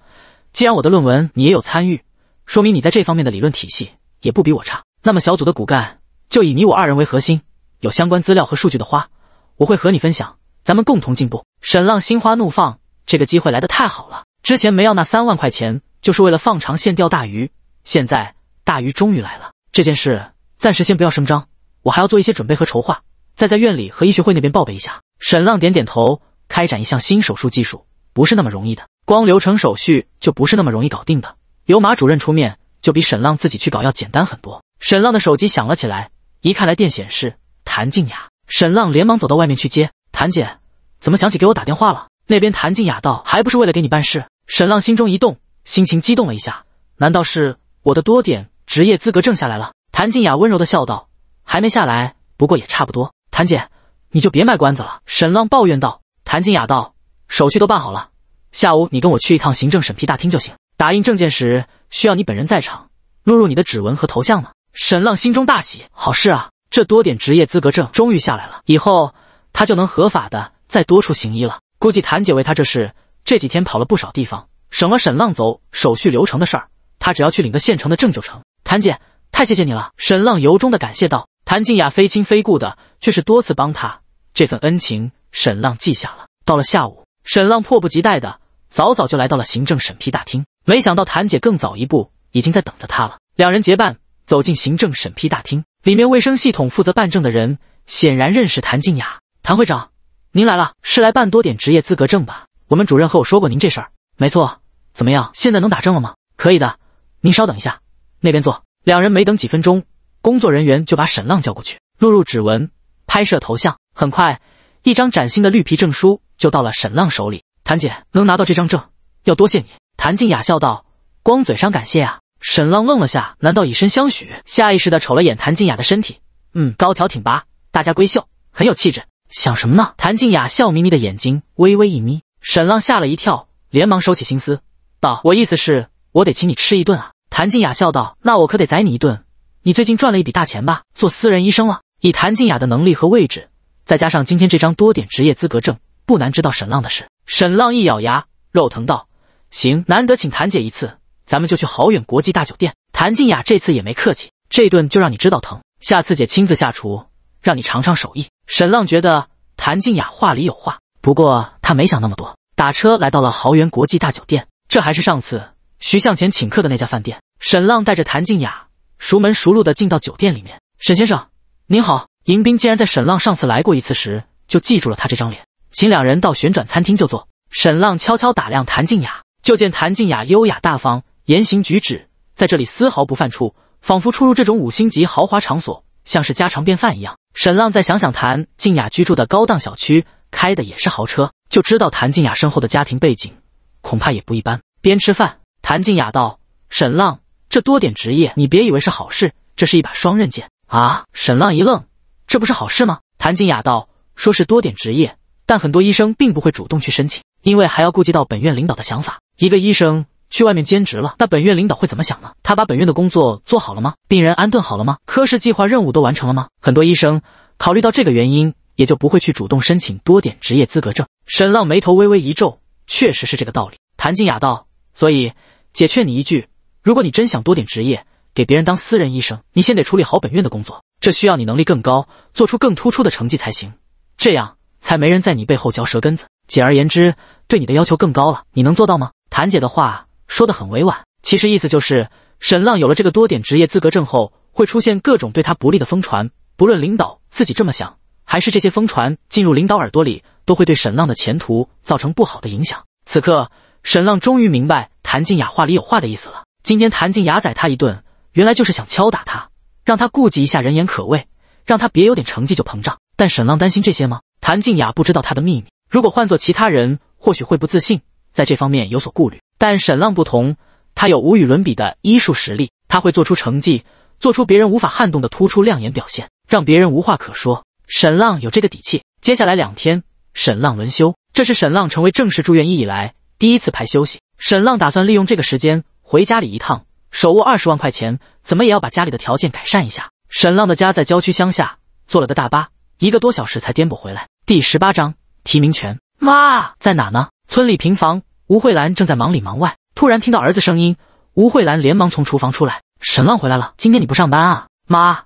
既然我的论文你也有参与，说明你在这方面的理论体系也不比我差。那么小组的骨干就以你我二人为核心，有相关资料和数据的话，我会和你分享，咱们共同进步。”沈浪心花怒放，这个机会来得太好了。之前没要那三万块钱，就是为了放长线钓大鱼。现在大鱼终于来了。这件事暂时先不要声张，我还要做一些准备和筹划。再在院里和医学会那边报备一下。沈浪点点头。开展一项新手术技术不是那么容易的，光流程手续就不是那么容易搞定的。由马主任出面，就比沈浪自己去搞要简单很多。沈浪的手机响了起来，一看来电显示谭静雅，沈浪连忙走到外面去接。谭姐，怎么想起给我打电话了？那边谭静雅道，还不是为了给你办事。沈浪心中一动，心情激动了一下。难道是我的多点职业资格证下来了？谭静雅温柔的笑道，还没下来，不过也差不多。谭姐，你就别卖关子了。”沈浪抱怨道。谭静雅道：“手续都办好了，下午你跟我去一趟行政审批大厅就行。打印证件时需要你本人在场，录入你的指纹和头像呢。”沈浪心中大喜，好事啊！这多点职业资格证终于下来了，以后他就能合法的再多处行医了。估计谭姐为他这事这几天跑了不少地方，省了沈浪走手续流程的事儿，他只要去领个现成的证就成。谭姐，太谢谢你了！”沈浪由衷的感谢道。谭静雅非亲非故的，却是多次帮他，这份恩情沈浪记下了。到了下午，沈浪迫不及待的早早就来到了行政审批大厅，没想到谭姐更早一步已经在等着他了。两人结伴走进行政审批大厅，里面卫生系统负责办证的人显然认识谭静雅。谭会长，您来了，是来办多点职业资格证吧？我们主任和我说过您这事儿，没错。怎么样，现在能打证了吗？可以的，您稍等一下，那边坐。两人没等几分钟。工作人员就把沈浪叫过去，录入指纹，拍摄头像。很快，一张崭新的绿皮证书就到了沈浪手里。谭姐能拿到这张证，要多谢你。谭静雅笑道：“光嘴上感谢啊。”沈浪愣了下，难道以身相许？下意识的瞅了眼谭静雅的身体，嗯，高挑挺拔，大家闺秀，很有气质。想什么呢？谭静雅笑眯眯的眼睛微微一眯，沈浪吓了一跳，连忙收起心思，道：“我意思是，我得请你吃一顿啊。”谭静雅笑道：“那我可得宰你一顿。”你最近赚了一笔大钱吧？做私人医生了？以谭静雅的能力和位置，再加上今天这张多点职业资格证，不难知道沈浪的事。沈浪一咬牙，肉疼道：“行，难得请谭姐一次，咱们就去豪远国际大酒店。”谭静雅这次也没客气，这顿就让你知道疼。下次姐亲自下厨，让你尝尝手艺。沈浪觉得谭静雅话里有话，不过他没想那么多。打车来到了豪园国际大酒店，这还是上次徐向前请客的那家饭店。沈浪带着谭静雅。熟门熟路的进到酒店里面，沈先生您好。迎宾竟然在沈浪上次来过一次时就记住了他这张脸，请两人到旋转餐厅就坐。沈浪悄悄打量谭静雅，就见谭静雅优雅大方，言行举止在这里丝毫不犯怵，仿佛出入这种五星级豪华场所像是家常便饭一样。沈浪再想想谭静雅居住的高档小区，开的也是豪车，就知道谭静雅身后的家庭背景恐怕也不一般。边吃饭，谭静雅道：“沈浪。”这多点职业，你别以为是好事，这是一把双刃剑啊！沈浪一愣，这不是好事吗？谭静雅道：“说是多点职业，但很多医生并不会主动去申请，因为还要顾及到本院领导的想法。一个医生去外面兼职了，那本院领导会怎么想呢？他把本院的工作做好了吗？病人安顿好了吗？科室计划任务都完成了吗？很多医生考虑到这个原因，也就不会去主动申请多点职业资格证。”沈浪眉头微微一皱，确实是这个道理。谭静雅道：“所以，姐劝你一句。”如果你真想多点职业，给别人当私人医生，你先得处理好本院的工作，这需要你能力更高，做出更突出的成绩才行，这样才没人在你背后嚼舌根子。简而言之，对你的要求更高了，你能做到吗？谭姐的话说得很委婉，其实意思就是，沈浪有了这个多点职业资格证后，会出现各种对他不利的疯传，不论领导自己这么想，还是这些疯传进入领导耳朵里，都会对沈浪的前途造成不好的影响。此刻，沈浪终于明白谭静雅话里有话的意思了。今天谭静雅宰他一顿，原来就是想敲打他，让他顾及一下人言可畏，让他别有点成绩就膨胀。但沈浪担心这些吗？谭静雅不知道他的秘密。如果换做其他人，或许会不自信，在这方面有所顾虑。但沈浪不同，他有无与伦比的医术实力，他会做出成绩，做出别人无法撼动的突出亮眼表现，让别人无话可说。沈浪有这个底气。接下来两天，沈浪轮休，这是沈浪成为正式住院医以来第一次排休息。沈浪打算利用这个时间。回家里一趟，手握二十万块钱，怎么也要把家里的条件改善一下。沈浪的家在郊区乡下，坐了个大巴，一个多小时才颠簸回来。第十八章提名权。妈在哪呢？村里平房，吴慧兰正在忙里忙外，突然听到儿子声音，吴慧兰连忙从厨房出来。沈浪回来了，今天你不上班啊？妈，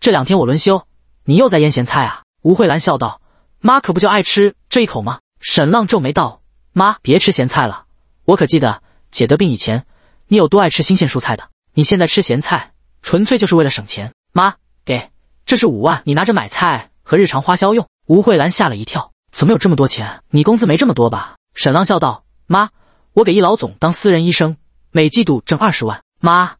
这两天我轮休，你又在腌咸菜啊？吴慧兰笑道：“妈可不就爱吃这一口吗？”沈浪皱眉道：“妈，别吃咸菜了，我可记得姐得病以前。”你有多爱吃新鲜蔬菜的？你现在吃咸菜，纯粹就是为了省钱。妈，给，这是五万，你拿着买菜和日常花销用。吴慧兰吓了一跳，怎么有这么多钱？你工资没这么多吧？沈浪笑道：“妈，我给一老总当私人医生，每季度挣二十万。妈，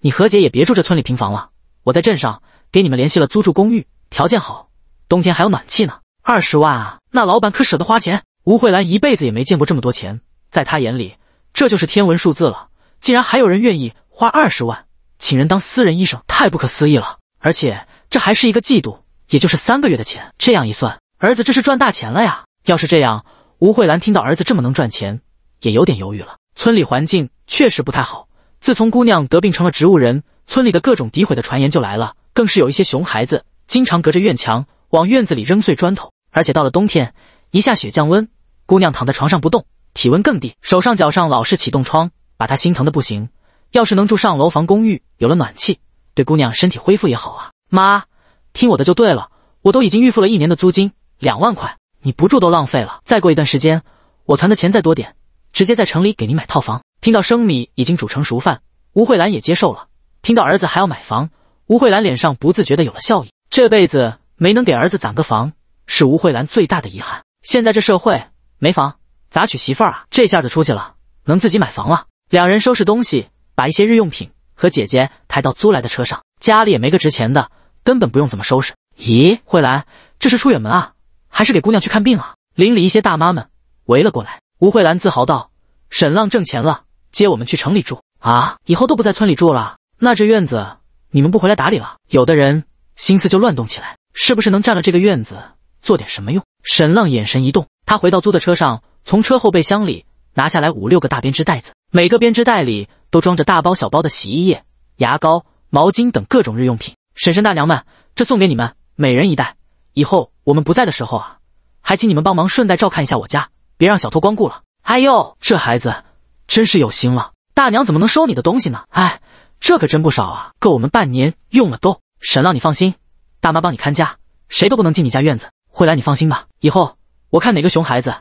你何姐也别住这村里平房了，我在镇上给你们联系了租住公寓，条件好，冬天还有暖气呢。二十万啊，那老板可舍得花钱。吴慧兰一辈子也没见过这么多钱，在她眼里，这就是天文数字了。”竟然还有人愿意花二十万请人当私人医生，太不可思议了！而且这还是一个季度，也就是三个月的钱。这样一算，儿子这是赚大钱了呀！要是这样，吴慧兰听到儿子这么能赚钱，也有点犹豫了。村里环境确实不太好，自从姑娘得病成了植物人，村里的各种诋毁的传言就来了，更是有一些熊孩子经常隔着院墙往院子里扔碎砖头。而且到了冬天，一下雪降温，姑娘躺在床上不动，体温更低，手上脚上老是起冻疮。把他心疼的不行，要是能住上楼房公寓，有了暖气，对姑娘身体恢复也好啊。妈，听我的就对了，我都已经预付了一年的租金，两万块，你不住都浪费了。再过一段时间，我攒的钱再多点，直接在城里给您买套房。听到生米已经煮成熟饭，吴慧兰也接受了。听到儿子还要买房，吴慧兰脸上不自觉的有了笑意。这辈子没能给儿子攒个房，是吴慧兰最大的遗憾。现在这社会没房咋娶媳妇儿啊？这下子出息了，能自己买房了。两人收拾东西，把一些日用品和姐姐抬到租来的车上。家里也没个值钱的，根本不用怎么收拾。咦，慧兰，这是出远门啊？还是给姑娘去看病啊？邻里一些大妈们围了过来。吴慧兰自豪道：“沈浪挣钱了，接我们去城里住啊！以后都不在村里住了，那这院子你们不回来打理了？有的人心思就乱动起来，是不是能占了这个院子做点什么用？”沈浪眼神一动，他回到租的车上，从车后备箱里拿下来五六个大编织袋子。每个编织袋里都装着大包小包的洗衣液、牙膏、毛巾等各种日用品。婶婶大娘们，这送给你们，每人一袋。以后我们不在的时候啊，还请你们帮忙顺带照看一下我家，别让小偷光顾了。哎呦，这孩子真是有心了。大娘怎么能收你的东西呢？哎，这可真不少啊，够我们半年用了都。沈浪，你放心，大妈帮你看家，谁都不能进你家院子。惠兰，你放心吧，以后我看哪个熊孩子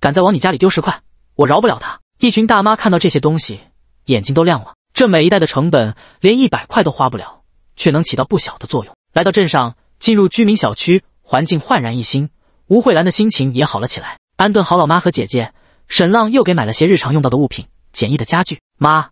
敢再往你家里丢石块，我饶不了他。一群大妈看到这些东西，眼睛都亮了。这每一代的成本连一百块都花不了，却能起到不小的作用。来到镇上，进入居民小区，环境焕然一新，吴慧兰的心情也好了起来。安顿好老妈和姐姐，沈浪又给买了些日常用到的物品、简易的家具。妈，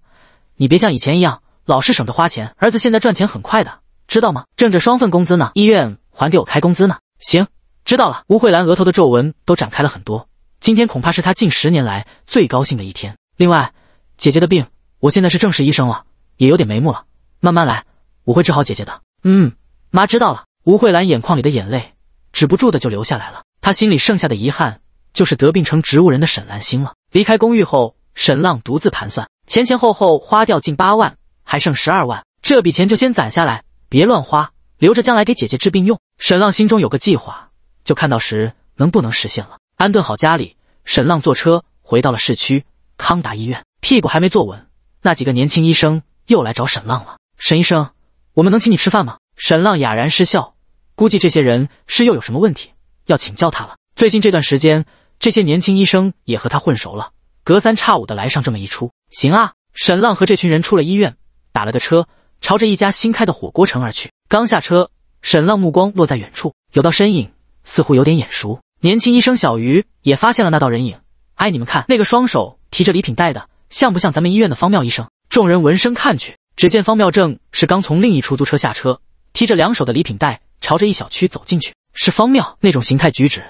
你别像以前一样老是省着花钱，儿子现在赚钱很快的，知道吗？挣着双份工资呢，医院还给我开工资呢。行，知道了。吴慧兰额头的皱纹都展开了很多。今天恐怕是他近十年来最高兴的一天。另外，姐姐的病，我现在是正式医生了，也有点眉目了。慢慢来，我会治好姐姐的。嗯，妈知道了。吴慧兰眼眶里的眼泪止不住的就流下来了。她心里剩下的遗憾就是得病成植物人的沈兰心了。离开公寓后，沈浪独自盘算，前前后后花掉近八万，还剩十二万。这笔钱就先攒下来，别乱花，留着将来给姐姐治病用。沈浪心中有个计划，就看到时能不能实现了。安顿好家里，沈浪坐车回到了市区康达医院，屁股还没坐稳，那几个年轻医生又来找沈浪了。沈医生，我们能请你吃饭吗？沈浪哑然失笑，估计这些人是又有什么问题要请教他了。最近这段时间，这些年轻医生也和他混熟了，隔三差五的来上这么一出。行啊，沈浪和这群人出了医院，打了个车，朝着一家新开的火锅城而去。刚下车，沈浪目光落在远处，有道身影似乎有点眼熟。年轻医生小鱼也发现了那道人影。哎，你们看那个双手提着礼品袋的，像不像咱们医院的方妙医生？众人闻声看去，只见方妙正是刚从另一出租车下车，提着两手的礼品袋，朝着一小区走进去。是方妙那种形态举止，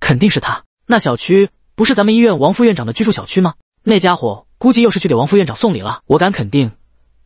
肯定是他。那小区不是咱们医院王副院长的居住小区吗？那家伙估计又是去给王副院长送礼了。我敢肯定，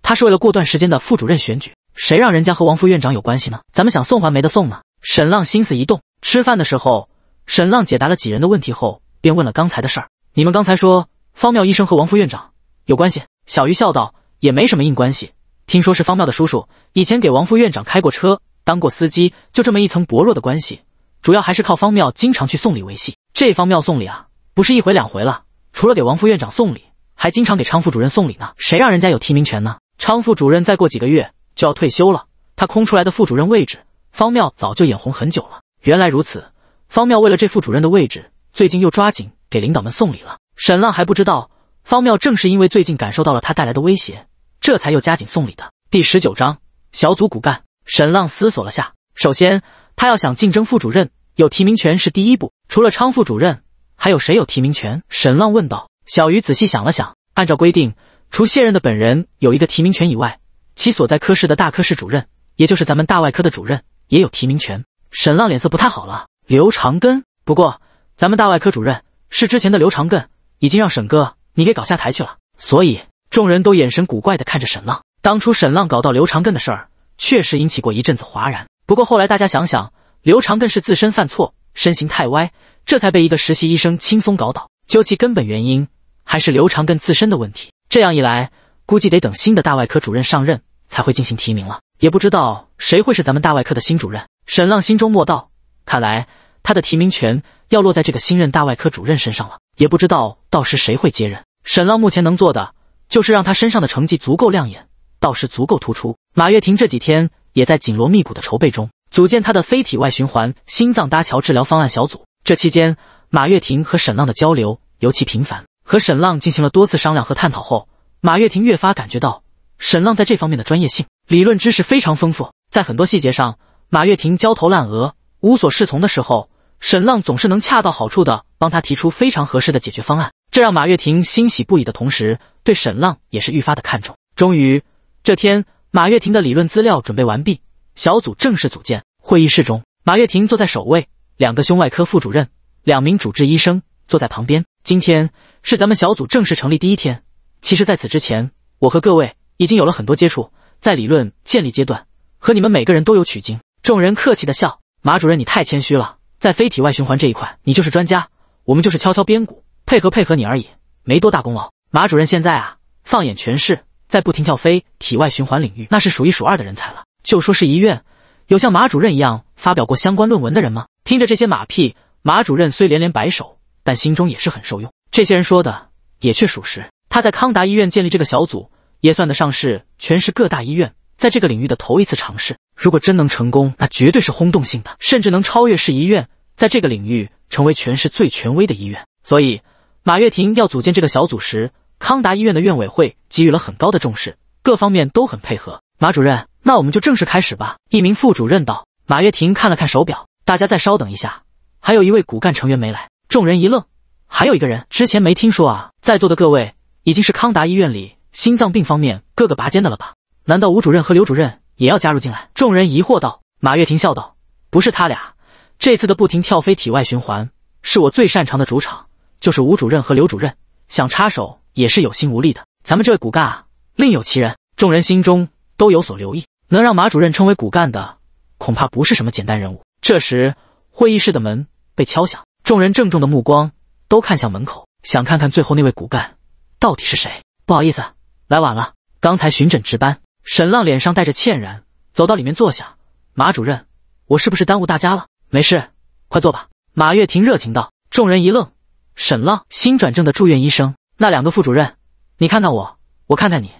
他是为了过段时间的副主任选举。谁让人家和王副院长有关系呢？咱们想送还没得送呢。沈浪心思一动，吃饭的时候。沈浪解答了几人的问题后，便问了刚才的事儿：“你们刚才说方妙医生和王副院长有关系？”小鱼笑道：“也没什么硬关系，听说是方妙的叔叔以前给王副院长开过车，当过司机，就这么一层薄弱的关系。主要还是靠方妙经常去送礼维系。这方妙送礼啊，不是一回两回了，除了给王副院长送礼，还经常给昌副主任送礼呢。谁让人家有提名权呢？昌副主任再过几个月就要退休了，他空出来的副主任位置，方妙早就眼红很久了。原来如此。”方妙为了这副主任的位置，最近又抓紧给领导们送礼了。沈浪还不知道，方妙正是因为最近感受到了他带来的威胁，这才又加紧送礼的。第十九章小组骨干。沈浪思索了下，首先他要想竞争副主任，有提名权是第一步。除了昌副主任，还有谁有提名权？沈浪问道。小鱼仔细想了想，按照规定，除现任的本人有一个提名权以外，其所在科室的大科室主任，也就是咱们大外科的主任，也有提名权。沈浪脸色不太好了。刘长根，不过咱们大外科主任是之前的刘长根，已经让沈哥你给搞下台去了，所以众人都眼神古怪的看着沈浪。当初沈浪搞到刘长根的事儿，确实引起过一阵子哗然，不过后来大家想想，刘长根是自身犯错，身形太歪，这才被一个实习医生轻松搞倒。究其根本原因，还是刘长根自身的问题。这样一来，估计得等新的大外科主任上任才会进行提名了，也不知道谁会是咱们大外科的新主任。沈浪心中默道。看来他的提名权要落在这个新任大外科主任身上了，也不知道到时谁会接任。沈浪目前能做的就是让他身上的成绩足够亮眼，到时足够突出。马跃婷这几天也在紧锣密鼓的筹备中，组建他的非体外循环心脏搭桥治疗方案小组。这期间，马跃婷和沈浪的交流尤其频繁，和沈浪进行了多次商量和探讨后，马跃婷越发感觉到沈浪在这方面的专业性、理论知识非常丰富，在很多细节上，马跃婷焦头烂额。无所适从的时候，沈浪总是能恰到好处的帮他提出非常合适的解决方案，这让马月婷欣喜不已的同时，对沈浪也是愈发的看重。终于，这天，马月婷的理论资料准备完毕，小组正式组建。会议室中，马月婷坐在首位，两个胸外科副主任，两名主治医生坐在旁边。今天是咱们小组正式成立第一天。其实，在此之前，我和各位已经有了很多接触，在理论建立阶段，和你们每个人都有取经。众人客气的笑。马主任，你太谦虚了，在非体外循环这一块，你就是专家，我们就是敲敲边鼓，配合配合你而已，没多大功劳。马主任，现在啊，放眼全市，在不停跳非体外循环领域，那是数一数二的人才了。就说是医院，有像马主任一样发表过相关论文的人吗？听着这些马屁，马主任虽连连摆手，但心中也是很受用。这些人说的也确属实，他在康达医院建立这个小组，也算得上是全市各大医院。在这个领域的头一次尝试，如果真能成功，那绝对是轰动性的，甚至能超越市一院，在这个领域成为全市最权威的医院。所以，马跃婷要组建这个小组时，康达医院的院委会给予了很高的重视，各方面都很配合。马主任，那我们就正式开始吧。一名副主任道。马跃婷看了看手表，大家再稍等一下，还有一位骨干成员没来。众人一愣，还有一个人，之前没听说啊。在座的各位已经是康达医院里心脏病方面各个拔尖的了吧？难道吴主任和刘主任也要加入进来？众人疑惑道。马月婷笑道：“不是他俩，这次的不停跳飞体外循环是我最擅长的主场，就是吴主任和刘主任想插手也是有心无力的。咱们这位骨干另有其人。”众人心中都有所留意，能让马主任称为骨干的，恐怕不是什么简单人物。这时，会议室的门被敲响，众人郑重的目光都看向门口，想看看最后那位骨干到底是谁。不好意思，来晚了，刚才巡诊值班。沈浪脸上带着歉然，走到里面坐下。马主任，我是不是耽误大家了？没事，快坐吧。马跃婷热情道。众人一愣。沈浪，新转正的住院医生。那两个副主任，你看看我，我看看你，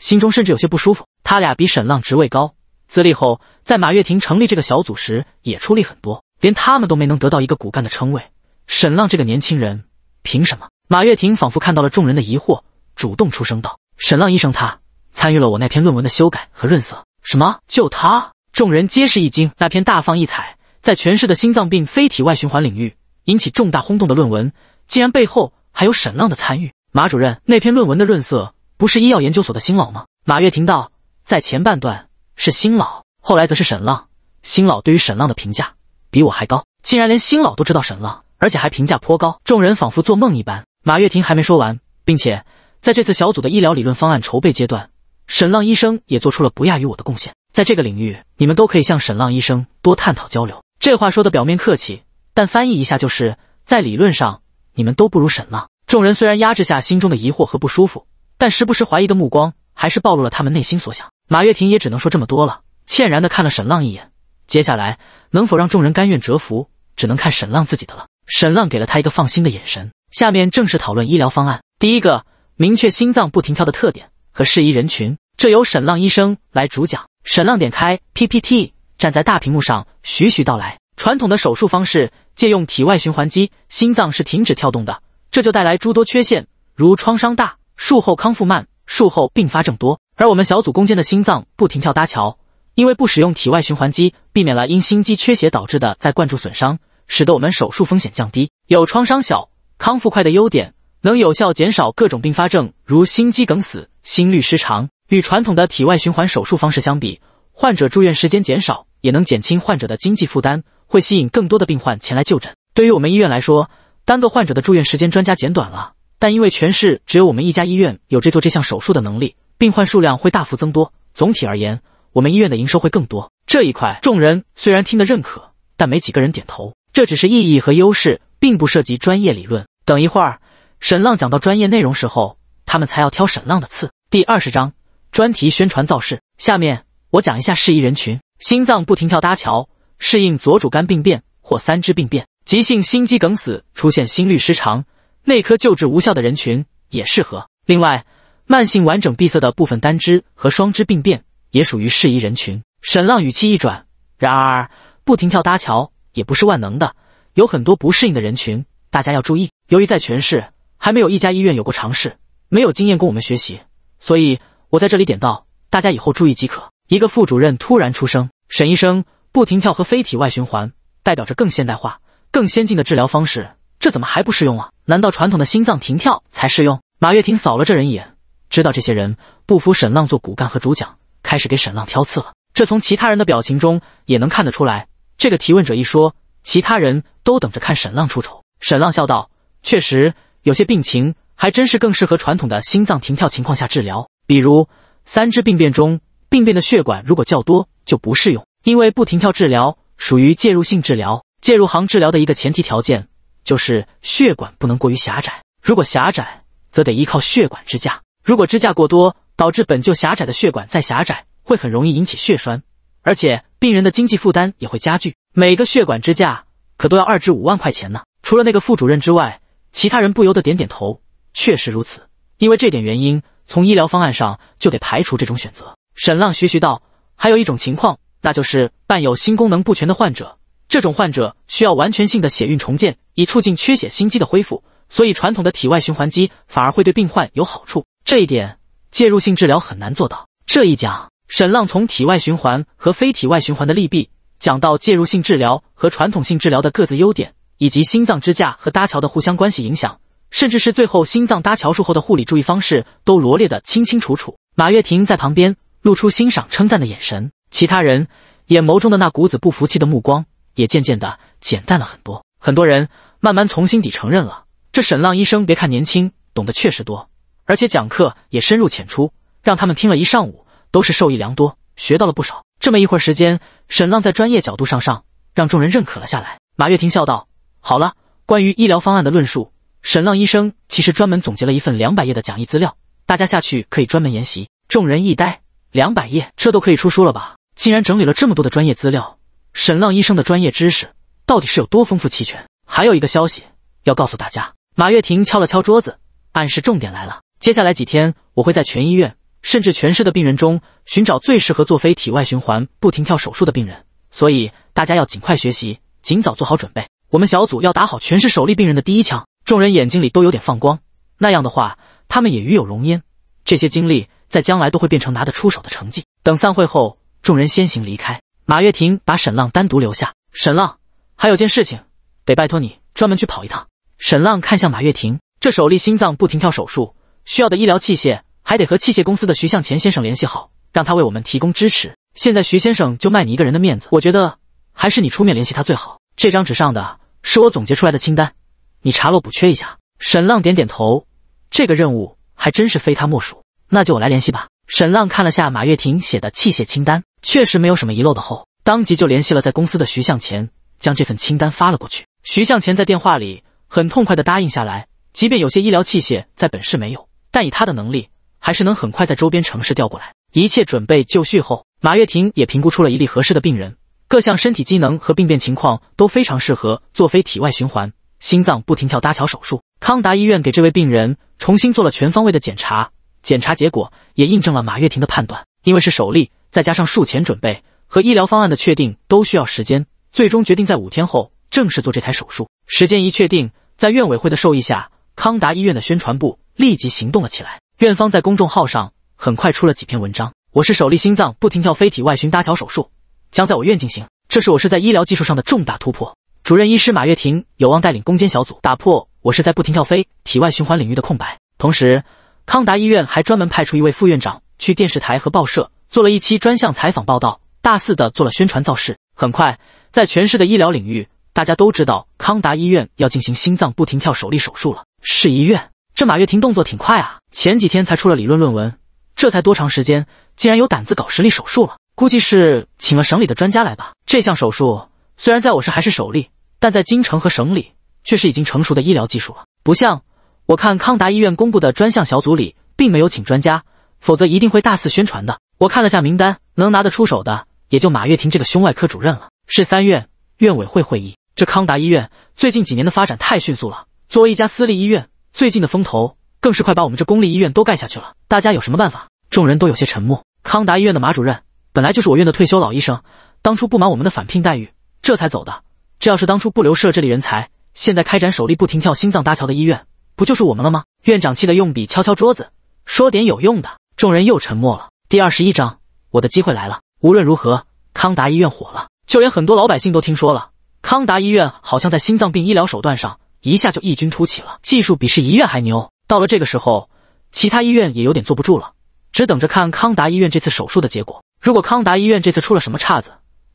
心中甚至有些不舒服。他俩比沈浪职位高，资历厚，在马跃婷成立这个小组时也出力很多，连他们都没能得到一个骨干的称谓。沈浪这个年轻人，凭什么？马跃婷仿佛看到了众人的疑惑，主动出声道：“沈浪医生，他……”参与了我那篇论文的修改和润色。什么？就他？众人皆是一惊。那篇大放异彩，在全市的心脏病非体外循环领域引起重大轰动的论文，竟然背后还有沈浪的参与？马主任，那篇论文的润色不是医药研究所的新老吗？马月婷道，在前半段是新老，后来则是沈浪。新老对于沈浪的评价比我还高，竟然连新老都知道沈浪，而且还评价颇高。众人仿佛做梦一般。马月婷还没说完，并且在这次小组的医疗理论方案筹备阶段。沈浪医生也做出了不亚于我的贡献，在这个领域，你们都可以向沈浪医生多探讨交流。这话说的表面客气，但翻译一下就是在理论上你们都不如沈浪。众人虽然压制下心中的疑惑和不舒服，但时不时怀疑的目光还是暴露了他们内心所想。马跃亭也只能说这么多了，歉然的看了沈浪一眼。接下来能否让众人甘愿折服，只能看沈浪自己的了。沈浪给了他一个放心的眼神。下面正式讨论医疗方案。第一个，明确心脏不停跳的特点。和适宜人群，这由沈浪医生来主讲。沈浪点开 PPT，站在大屏幕上，徐徐道来：传统的手术方式，借用体外循环机，心脏是停止跳动的，这就带来诸多缺陷，如创伤大、术后康复慢、术后并发症多。而我们小组攻坚的心脏不停跳搭桥，因为不使用体外循环机，避免了因心肌缺血导致的再灌注损伤，使得我们手术风险降低，有创伤小、康复快的优点，能有效减少各种并发症，如心肌梗死。心律失常与传统的体外循环手术方式相比，患者住院时间减少，也能减轻患者的经济负担，会吸引更多的病患前来就诊。对于我们医院来说，单个患者的住院时间专家减短了，但因为全市只有我们一家医院有这做这项手术的能力，病患数量会大幅增多。总体而言，我们医院的营收会更多。这一块，众人虽然听得认可，但没几个人点头。这只是意义和优势，并不涉及专业理论。等一会儿，沈浪讲到专业内容时候，他们才要挑沈浪的刺。第二十章专题宣传造势。下面我讲一下适宜人群：心脏不停跳搭桥，适应左主干病变或三肢病变，急性心肌梗死出现心律失常，内科救治无效的人群也适合。另外，慢性完整闭塞的部分单支和双支病变也属于适宜人群。沈浪语气一转，然而不停跳搭桥也不是万能的，有很多不适应的人群，大家要注意。由于在全市还没有一家医院有过尝试，没有经验供我们学习。所以，我在这里点到，大家以后注意即可。一个副主任突然出声：“沈医生，不停跳和非体外循环代表着更现代化、更先进的治疗方式，这怎么还不适用啊？难道传统的心脏停跳才适用？”马跃婷扫了这人一眼，知道这些人不服沈浪做骨干和主讲，开始给沈浪挑刺了。这从其他人的表情中也能看得出来。这个提问者一说，其他人都等着看沈浪出丑。沈浪笑道：“确实，有些病情。”还真是更适合传统的心脏停跳情况下治疗，比如三支病变中病变的血管如果较多就不适用，因为不停跳治疗属于介入性治疗，介入行治疗的一个前提条件就是血管不能过于狭窄，如果狭窄则得依靠血管支架，如果支架过多导致本就狭窄的血管再狭窄，会很容易引起血栓，而且病人的经济负担也会加剧，每个血管支架可都要二至五万块钱呢。除了那个副主任之外，其他人不由得点点头。确实如此，因为这点原因，从医疗方案上就得排除这种选择。沈浪徐徐道：“还有一种情况，那就是伴有心功能不全的患者，这种患者需要完全性的血运重建，以促进缺血心肌的恢复，所以传统的体外循环机反而会对病患有好处。这一点，介入性治疗很难做到。”这一讲，沈浪从体外循环和非体外循环的利弊，讲到介入性治疗和传统性治疗的各自优点，以及心脏支架和搭桥的互相关系影响。甚至是最后心脏搭桥术后的护理注意方式都罗列得清清楚楚。马月婷在旁边露出欣赏称赞的眼神，其他人眼眸中的那股子不服气的目光也渐渐的减淡了很多。很多人慢慢从心底承认了，这沈浪医生别看年轻，懂得确实多，而且讲课也深入浅出，让他们听了一上午都是受益良多，学到了不少。这么一会儿时间，沈浪在专业角度上上让众人认可了下来。马月婷笑道：“好了，关于医疗方案的论述。”沈浪医生其实专门总结了一份两百页的讲义资料，大家下去可以专门研习。众人一呆，两百页，这都可以出书了吧？竟然整理了这么多的专业资料，沈浪医生的专业知识到底是有多丰富齐全？还有一个消息要告诉大家，马月婷敲了敲桌子，暗示重点来了。接下来几天，我会在全医院甚至全市的病人中寻找最适合做非体外循环不停跳手术的病人，所以大家要尽快学习，尽早做好准备。我们小组要打好全市首例病人的第一枪。众人眼睛里都有点放光，那样的话，他们也与有荣焉。这些经历在将来都会变成拿得出手的成绩。等散会后，众人先行离开，马月亭把沈浪单独留下。沈浪，还有件事情，得拜托你专门去跑一趟。沈浪看向马月亭，这首例心脏不停跳手术需要的医疗器械，还得和器械公司的徐向前先生联系好，让他为我们提供支持。现在徐先生就卖你一个人的面子，我觉得还是你出面联系他最好。这张纸上的是我总结出来的清单。你查漏补缺一下。沈浪点点头，这个任务还真是非他莫属，那就我来联系吧。沈浪看了下马月婷写的器械清单，确实没有什么遗漏的，后当即就联系了在公司的徐向前，将这份清单发了过去。徐向前在电话里很痛快的答应下来，即便有些医疗器械在本市没有，但以他的能力，还是能很快在周边城市调过来。一切准备就绪后，马月婷也评估出了一例合适的病人，各项身体机能和病变情况都非常适合做非体外循环。心脏不停跳搭桥手术，康达医院给这位病人重新做了全方位的检查，检查结果也印证了马月婷的判断。因为是首例，再加上术前准备和医疗方案的确定都需要时间，最终决定在五天后正式做这台手术。时间一确定，在院委会的授意下，康达医院的宣传部立即行动了起来。院方在公众号上很快出了几篇文章。我是首例心脏不停跳非体外循搭桥手术，将在我院进行。这是我是在医疗技术上的重大突破。主任医师马月婷有望带领攻坚小组打破我是在不停跳飞体外循环领域的空白。同时，康达医院还专门派出一位副院长去电视台和报社做了一期专项采访报道，大肆的做了宣传造势。很快，在全市的医疗领域，大家都知道康达医院要进行心脏不停跳首例手术了。市医院这马月婷动作挺快啊！前几天才出了理论论文，这才多长时间，竟然有胆子搞实例手术了？估计是请了省里的专家来吧？这项手术虽然在我市还是首例。但在京城和省里，却是已经成熟的医疗技术了。不像我看康达医院公布的专项小组里，并没有请专家，否则一定会大肆宣传的。我看了下名单，能拿得出手的也就马月婷这个胸外科主任了。是三院院委会会议，这康达医院最近几年的发展太迅速了。作为一家私立医院，最近的风头更是快把我们这公立医院都盖下去了。大家有什么办法？众人都有些沉默。康达医院的马主任本来就是我院的退休老医生，当初不满我们的返聘待遇，这才走的。这要是当初不留设这里人才，现在开展首例不停跳心脏搭桥的医院，不就是我们了吗？院长气得用笔敲敲桌子，说点有用的。众人又沉默了。第二十一章，我的机会来了。无论如何，康达医院火了，就连很多老百姓都听说了。康达医院好像在心脏病医疗手段上一下就异军突起了，技术比市一院还牛。到了这个时候，其他医院也有点坐不住了，只等着看康达医院这次手术的结果。如果康达医院这次出了什么岔子，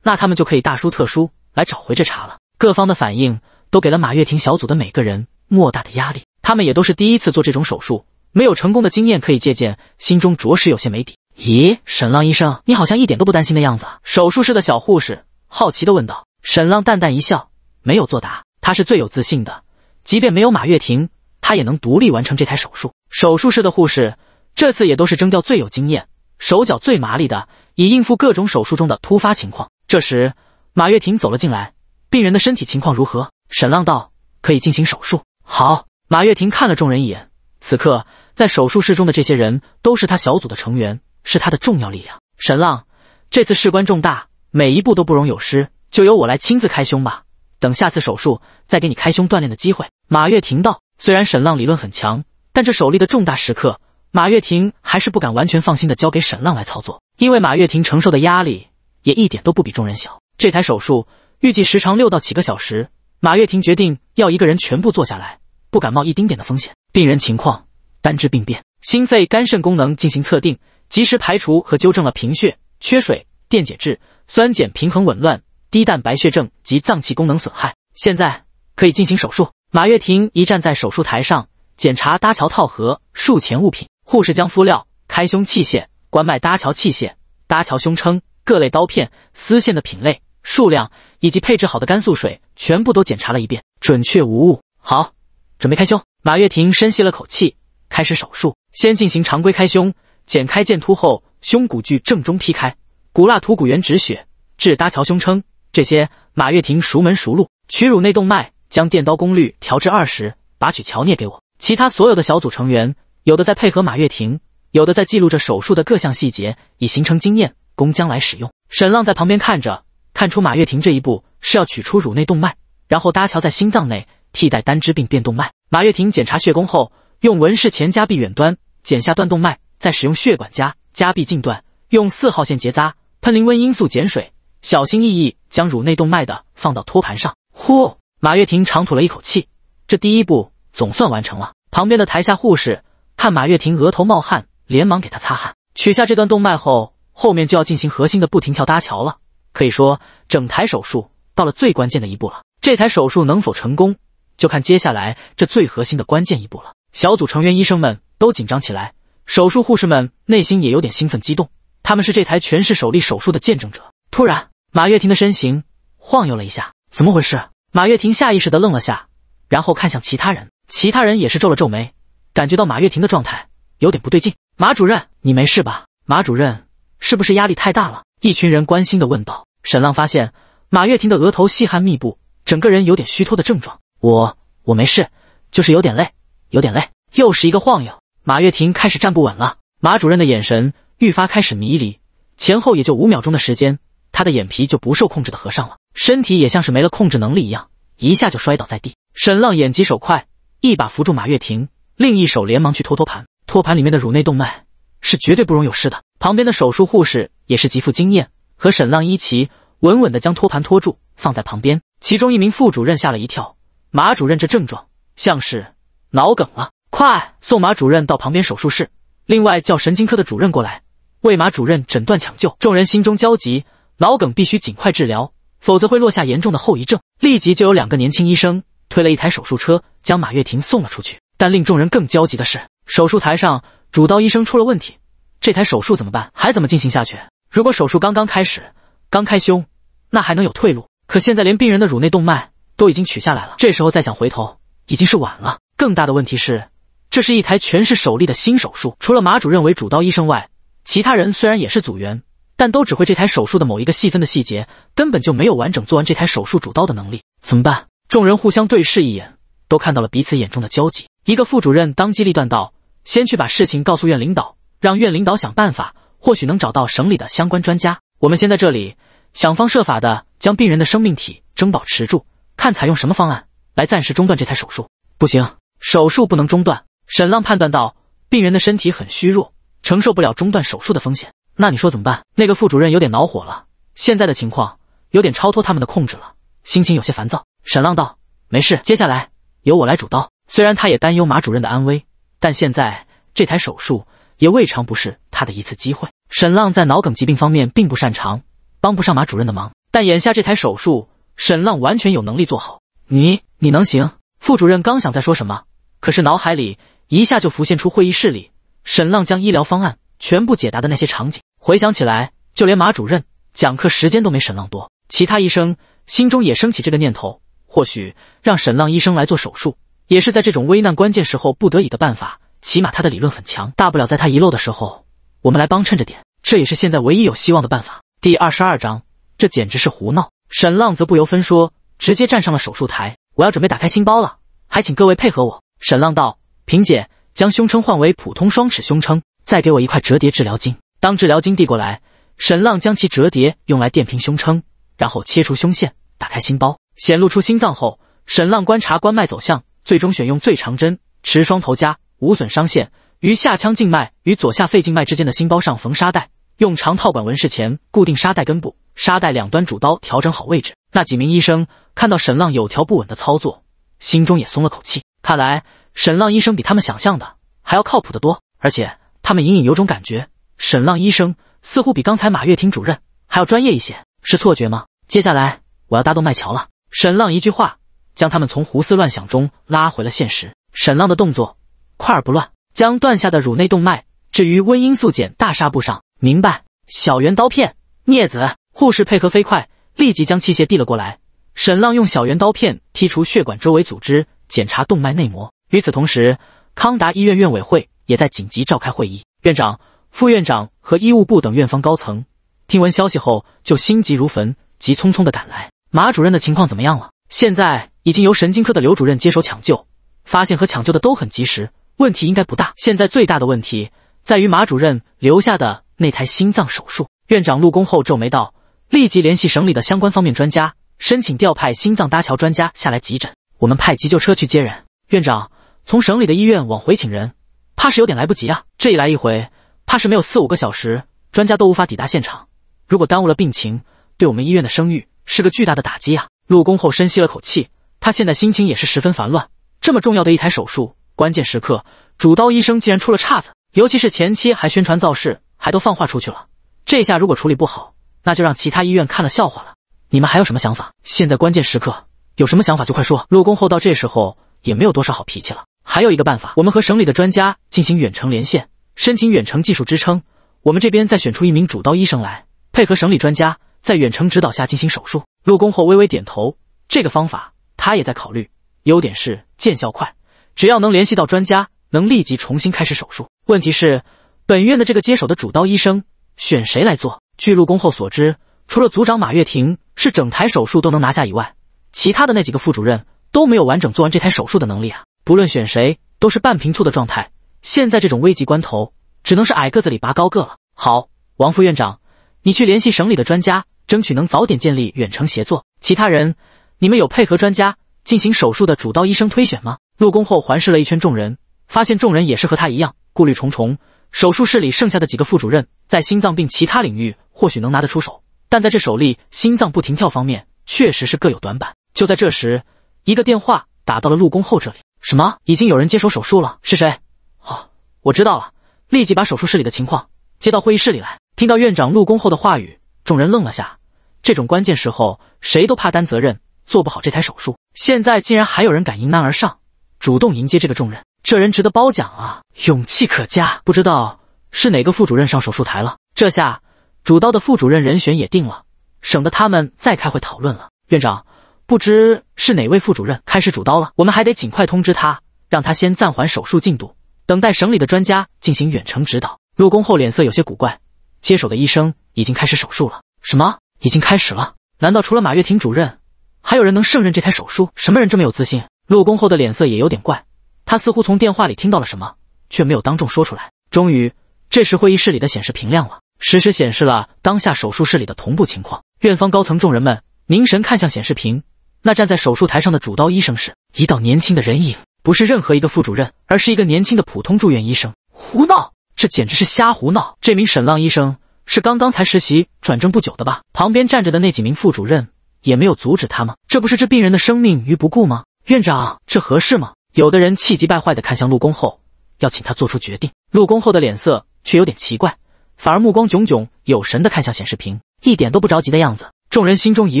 那他们就可以大输特输。来找回这茶了。各方的反应都给了马跃婷小组的每个人莫大的压力。他们也都是第一次做这种手术，没有成功的经验可以借鉴，心中着实有些没底。咦，沈浪医生，你好像一点都不担心的样子。”手术室的小护士好奇地问道。沈浪淡淡一笑，没有作答。他是最有自信的，即便没有马跃婷，他也能独立完成这台手术。手术室的护士这次也都是征调最有经验、手脚最麻利的，以应付各种手术中的突发情况。这时，马月婷走了进来，病人的身体情况如何？沈浪道：“可以进行手术。”好。马月婷看了众人一眼，此刻在手术室中的这些人都是他小组的成员，是他的重要力量。沈浪，这次事关重大，每一步都不容有失，就由我来亲自开胸吧。等下次手术再给你开胸锻炼的机会。马月婷道：“虽然沈浪理论很强，但这首例的重大时刻，马月婷还是不敢完全放心的交给沈浪来操作，因为马月婷承受的压力也一点都不比众人小。”这台手术预计时长六到七个小时，马跃婷决定要一个人全部做下来，不敢冒一丁点的风险。病人情况：单支病变，心肺肝肾功能进行测定，及时排除和纠正了贫血、缺水、电解质、酸碱平衡紊乱、低蛋白血症及脏器功能损害。现在可以进行手术。马跃婷一站在手术台上，检查搭桥套盒、术前物品。护士将敷料、开胸器械、关脉搭桥器械、搭桥胸撑、各类刀片、丝线的品类。数量以及配置好的肝素水全部都检查了一遍，准确无误。好，准备开胸。马月婷深吸了口气，开始手术。先进行常规开胸，剪开剑突后，胸骨距正中劈开，骨蜡涂骨缘止血，置搭桥胸撑。这些马月婷熟门熟路。取乳内动脉，将电刀功率调至二十，把取桥镊给我。其他所有的小组成员，有的在配合马月婷，有的在记录着手术的各项细节，以形成经验，供将来使用。沈浪在旁边看着。看出马月亭这一步是要取出乳内动脉，然后搭桥在心脏内替代单支病变动脉。马月亭检查血供后，用纹氏钳夹臂远端，剪下断动脉，再使用血管夹夹臂近端，用四号线结扎。喷淋温因素碱水，小心翼翼将乳内动脉的放到托盘上。呼，马月亭长吐了一口气，这第一步总算完成了。旁边的台下护士看马月亭额头冒汗，连忙给他擦汗。取下这段动脉后，后面就要进行核心的不停跳搭桥了。可以说，整台手术到了最关键的一步了。这台手术能否成功，就看接下来这最核心的关键一步了。小组成员、医生们都紧张起来，手术护士们内心也有点兴奋激动。他们是这台全市首例手术的见证者。突然，马月婷的身形晃悠了一下，怎么回事？马月婷下意识的愣了下，然后看向其他人。其他人也是皱了皱眉，感觉到马月婷的状态有点不对劲。马主任，你没事吧？马主任是不是压力太大了？一群人关心的问道。沈浪发现马月婷的额头细汗密布，整个人有点虚脱的症状。我我没事，就是有点累，有点累。又是一个晃悠，马月婷开始站不稳了。马主任的眼神愈发开始迷离，前后也就五秒钟的时间，他的眼皮就不受控制的合上了，身体也像是没了控制能力一样，一下就摔倒在地。沈浪眼疾手快，一把扶住马月婷，另一手连忙去拖托盘，托盘里面的乳内动脉是绝对不容有失的。旁边的手术护士也是极富经验。和沈浪一齐稳稳地将托盘托住，放在旁边。其中一名副主任吓了一跳：“马主任这症状像是脑梗了，快送马主任到旁边手术室，另外叫神经科的主任过来为马主任诊断抢救。”众人心中焦急，脑梗必须尽快治疗，否则会落下严重的后遗症。立即就有两个年轻医生推了一台手术车，将马月婷送了出去。但令众人更焦急的是，手术台上主刀医生出了问题，这台手术怎么办？还怎么进行下去？如果手术刚刚开始，刚开胸，那还能有退路。可现在连病人的乳内动脉都已经取下来了，这时候再想回头已经是晚了。更大的问题是，这是一台全是手力的新手术。除了马主任为主刀医生外，其他人虽然也是组员，但都只会这台手术的某一个细分的细节，根本就没有完整做完这台手术主刀的能力。怎么办？众人互相对视一眼，都看到了彼此眼中的焦急。一个副主任当机立断道：“先去把事情告诉院领导，让院领导想办法。”或许能找到省里的相关专家。我们先在这里想方设法的将病人的生命体征保持住，看采用什么方案来暂时中断这台手术。不行，手术不能中断。沈浪判断到病人的身体很虚弱，承受不了中断手术的风险。那你说怎么办？那个副主任有点恼火了，现在的情况有点超脱他们的控制了，心情有些烦躁。沈浪道，没事，接下来由我来主刀。虽然他也担忧马主任的安危，但现在这台手术。也未尝不是他的一次机会。沈浪在脑梗疾病方面并不擅长，帮不上马主任的忙。但眼下这台手术，沈浪完全有能力做好。你你能行？副主任刚想再说什么，可是脑海里一下就浮现出会议室里沈浪将医疗方案全部解答的那些场景。回想起来，就连马主任讲课时间都没沈浪多。其他医生心中也升起这个念头：或许让沈浪医生来做手术，也是在这种危难关键时候不得已的办法。起码他的理论很强，大不了在他遗漏的时候，我们来帮衬着点，这也是现在唯一有希望的办法。第二十二章，这简直是胡闹。沈浪则不由分说，直接站上了手术台，我要准备打开心包了，还请各位配合我。沈浪道：“萍姐，将胸撑换为普通双齿胸撑，再给我一块折叠治疗巾。”当治疗巾递过来，沈浪将其折叠，用来垫平胸撑，然后切除胸腺，打开心包，显露出心脏后，沈浪观察冠脉走向，最终选用最长针，持双头夹。无损伤线于下腔静脉与左下肺静脉之间的心包上缝沙袋，用长套管纹饰钳固定沙袋根部，沙袋两端主刀调整好位置。那几名医生看到沈浪有条不紊的操作，心中也松了口气。看来沈浪医生比他们想象的还要靠谱得多，而且他们隐隐有种感觉，沈浪医生似乎比刚才马跃婷主任还要专业一些。是错觉吗？接下来我要搭动脉桥了。沈浪一句话将他们从胡思乱想中拉回了现实。沈浪的动作。块儿不乱，将断下的乳内动脉置于温英素碱大纱布上。明白。小圆刀片、镊子，护士配合飞快，立即将器械递了过来。沈浪用小圆刀片剔除血管周围组织，检查动脉内膜。与此同时，康达医院院委会也在紧急召开会议。院长、副院长和医务部等院方高层，听闻消息后就心急如焚，急匆匆的赶来。马主任的情况怎么样了？现在已经由神经科的刘主任接手抢救，发现和抢救的都很及时。问题应该不大，现在最大的问题在于马主任留下的那台心脏手术。院长入宫后皱眉道：“立即联系省里的相关方面专家，申请调派心脏搭桥专家下来急诊。我们派急救车去接人。”院长从省里的医院往回请人，怕是有点来不及啊！这一来一回，怕是没有四五个小时，专家都无法抵达现场。如果耽误了病情，对我们医院的声誉是个巨大的打击啊！入宫后深吸了口气，他现在心情也是十分烦乱。这么重要的一台手术。关键时刻，主刀医生竟然出了岔子，尤其是前期还宣传造势，还都放话出去了。这下如果处理不好，那就让其他医院看了笑话了。你们还有什么想法？现在关键时刻，有什么想法就快说。陆公后到这时候也没有多少好脾气了。还有一个办法，我们和省里的专家进行远程连线，申请远程技术支撑，我们这边再选出一名主刀医生来，配合省里专家在远程指导下进行手术。陆公后微微点头，这个方法他也在考虑，优点是见效快。只要能联系到专家，能立即重新开始手术。问题是，本院的这个接手的主刀医生选谁来做？据入宫后所知，除了组长马月婷是整台手术都能拿下以外，其他的那几个副主任都没有完整做完这台手术的能力啊！不论选谁，都是半瓶醋的状态。现在这种危急关头，只能是矮个子里拔高个了。好，王副院长，你去联系省里的专家，争取能早点建立远程协作。其他人，你们有配合专家进行手术的主刀医生推选吗？入宫后环视了一圈众人，发现众人也是和他一样，顾虑重重。手术室里剩下的几个副主任，在心脏病其他领域或许能拿得出手，但在这首例心脏不停跳方面，确实是各有短板。就在这时，一个电话打到了陆宫后这里。什么？已经有人接手手术了？是谁？好，我知道了，立即把手术室里的情况接到会议室里来。听到院长陆宫后的话语，众人愣了下。这种关键时候，谁都怕担责任，做不好这台手术，现在竟然还有人敢迎难而上。主动迎接这个重任，这人值得褒奖啊，勇气可嘉。不知道是哪个副主任上手术台了，这下主刀的副主任人选也定了，省得他们再开会讨论了。院长，不知是哪位副主任开始主刀了，我们还得尽快通知他，让他先暂缓手术进度，等待省里的专家进行远程指导。入宫后脸色有些古怪，接手的医生已经开始手术了。什么？已经开始了？难道除了马月婷主任，还有人能胜任这台手术？什么人这么有自信？入宫后的脸色也有点怪，他似乎从电话里听到了什么，却没有当众说出来。终于，这时会议室里的显示屏亮了，实时显示了当下手术室里的同步情况。院方高层众人们凝神看向显示屏，那站在手术台上的主刀医生是一道年轻的人影，不是任何一个副主任，而是一个年轻的普通住院医生。胡闹！这简直是瞎胡闹！这名沈浪医生是刚刚才实习转正不久的吧？旁边站着的那几名副主任也没有阻止他吗？这不是置病人的生命于不顾吗？院长，这合适吗？有的人气急败坏的看向陆公后，要请他做出决定。陆公后的脸色却有点奇怪，反而目光炯炯有神的看向显示屏，一点都不着急的样子。众人心中疑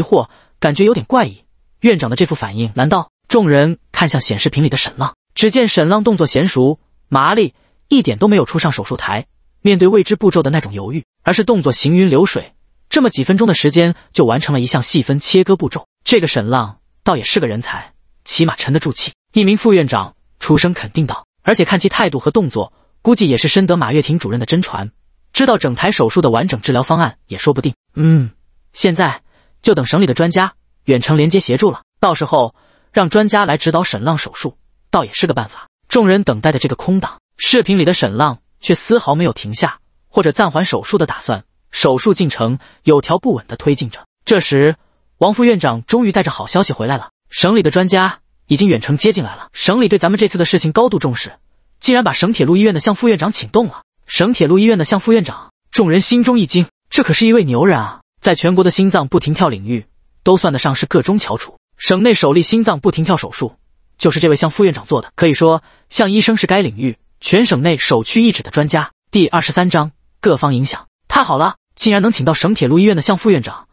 惑，感觉有点怪异。院长的这副反应，难道？众人看向显示屏里的沈浪，只见沈浪动作娴熟麻利，一点都没有出上手术台面对未知步骤的那种犹豫，而是动作行云流水。这么几分钟的时间就完成了一项细分切割步骤，这个沈浪倒也是个人才。起码沉得住气。一名副院长出声肯定道：“而且看其态度和动作，估计也是深得马跃亭主任的真传，知道整台手术的完整治疗方案也说不定。”“嗯，现在就等省里的专家远程连接协助了，到时候让专家来指导沈浪手术，倒也是个办法。”众人等待的这个空档，视频里的沈浪却丝毫没有停下或者暂缓手术的打算，手术进程有条不紊的推进着。这时，王副院长终于带着好消息回来了。省里的专家已经远程接进来了。省里对咱们这次的事情高度重视，竟然把省铁路医院的向副院长请动了。省铁路医院的向副院长，众人心中一惊，这可是一位牛人啊！在全国的心脏不停跳领域，都算得上是各中翘楚。省内首例心脏不停跳手术，就是这位向副院长做的。可以说，向医生是该领域全省内首屈一指的专家。第二十三章，各方影响。太好了，竟然能请到省铁路医院的向副院长，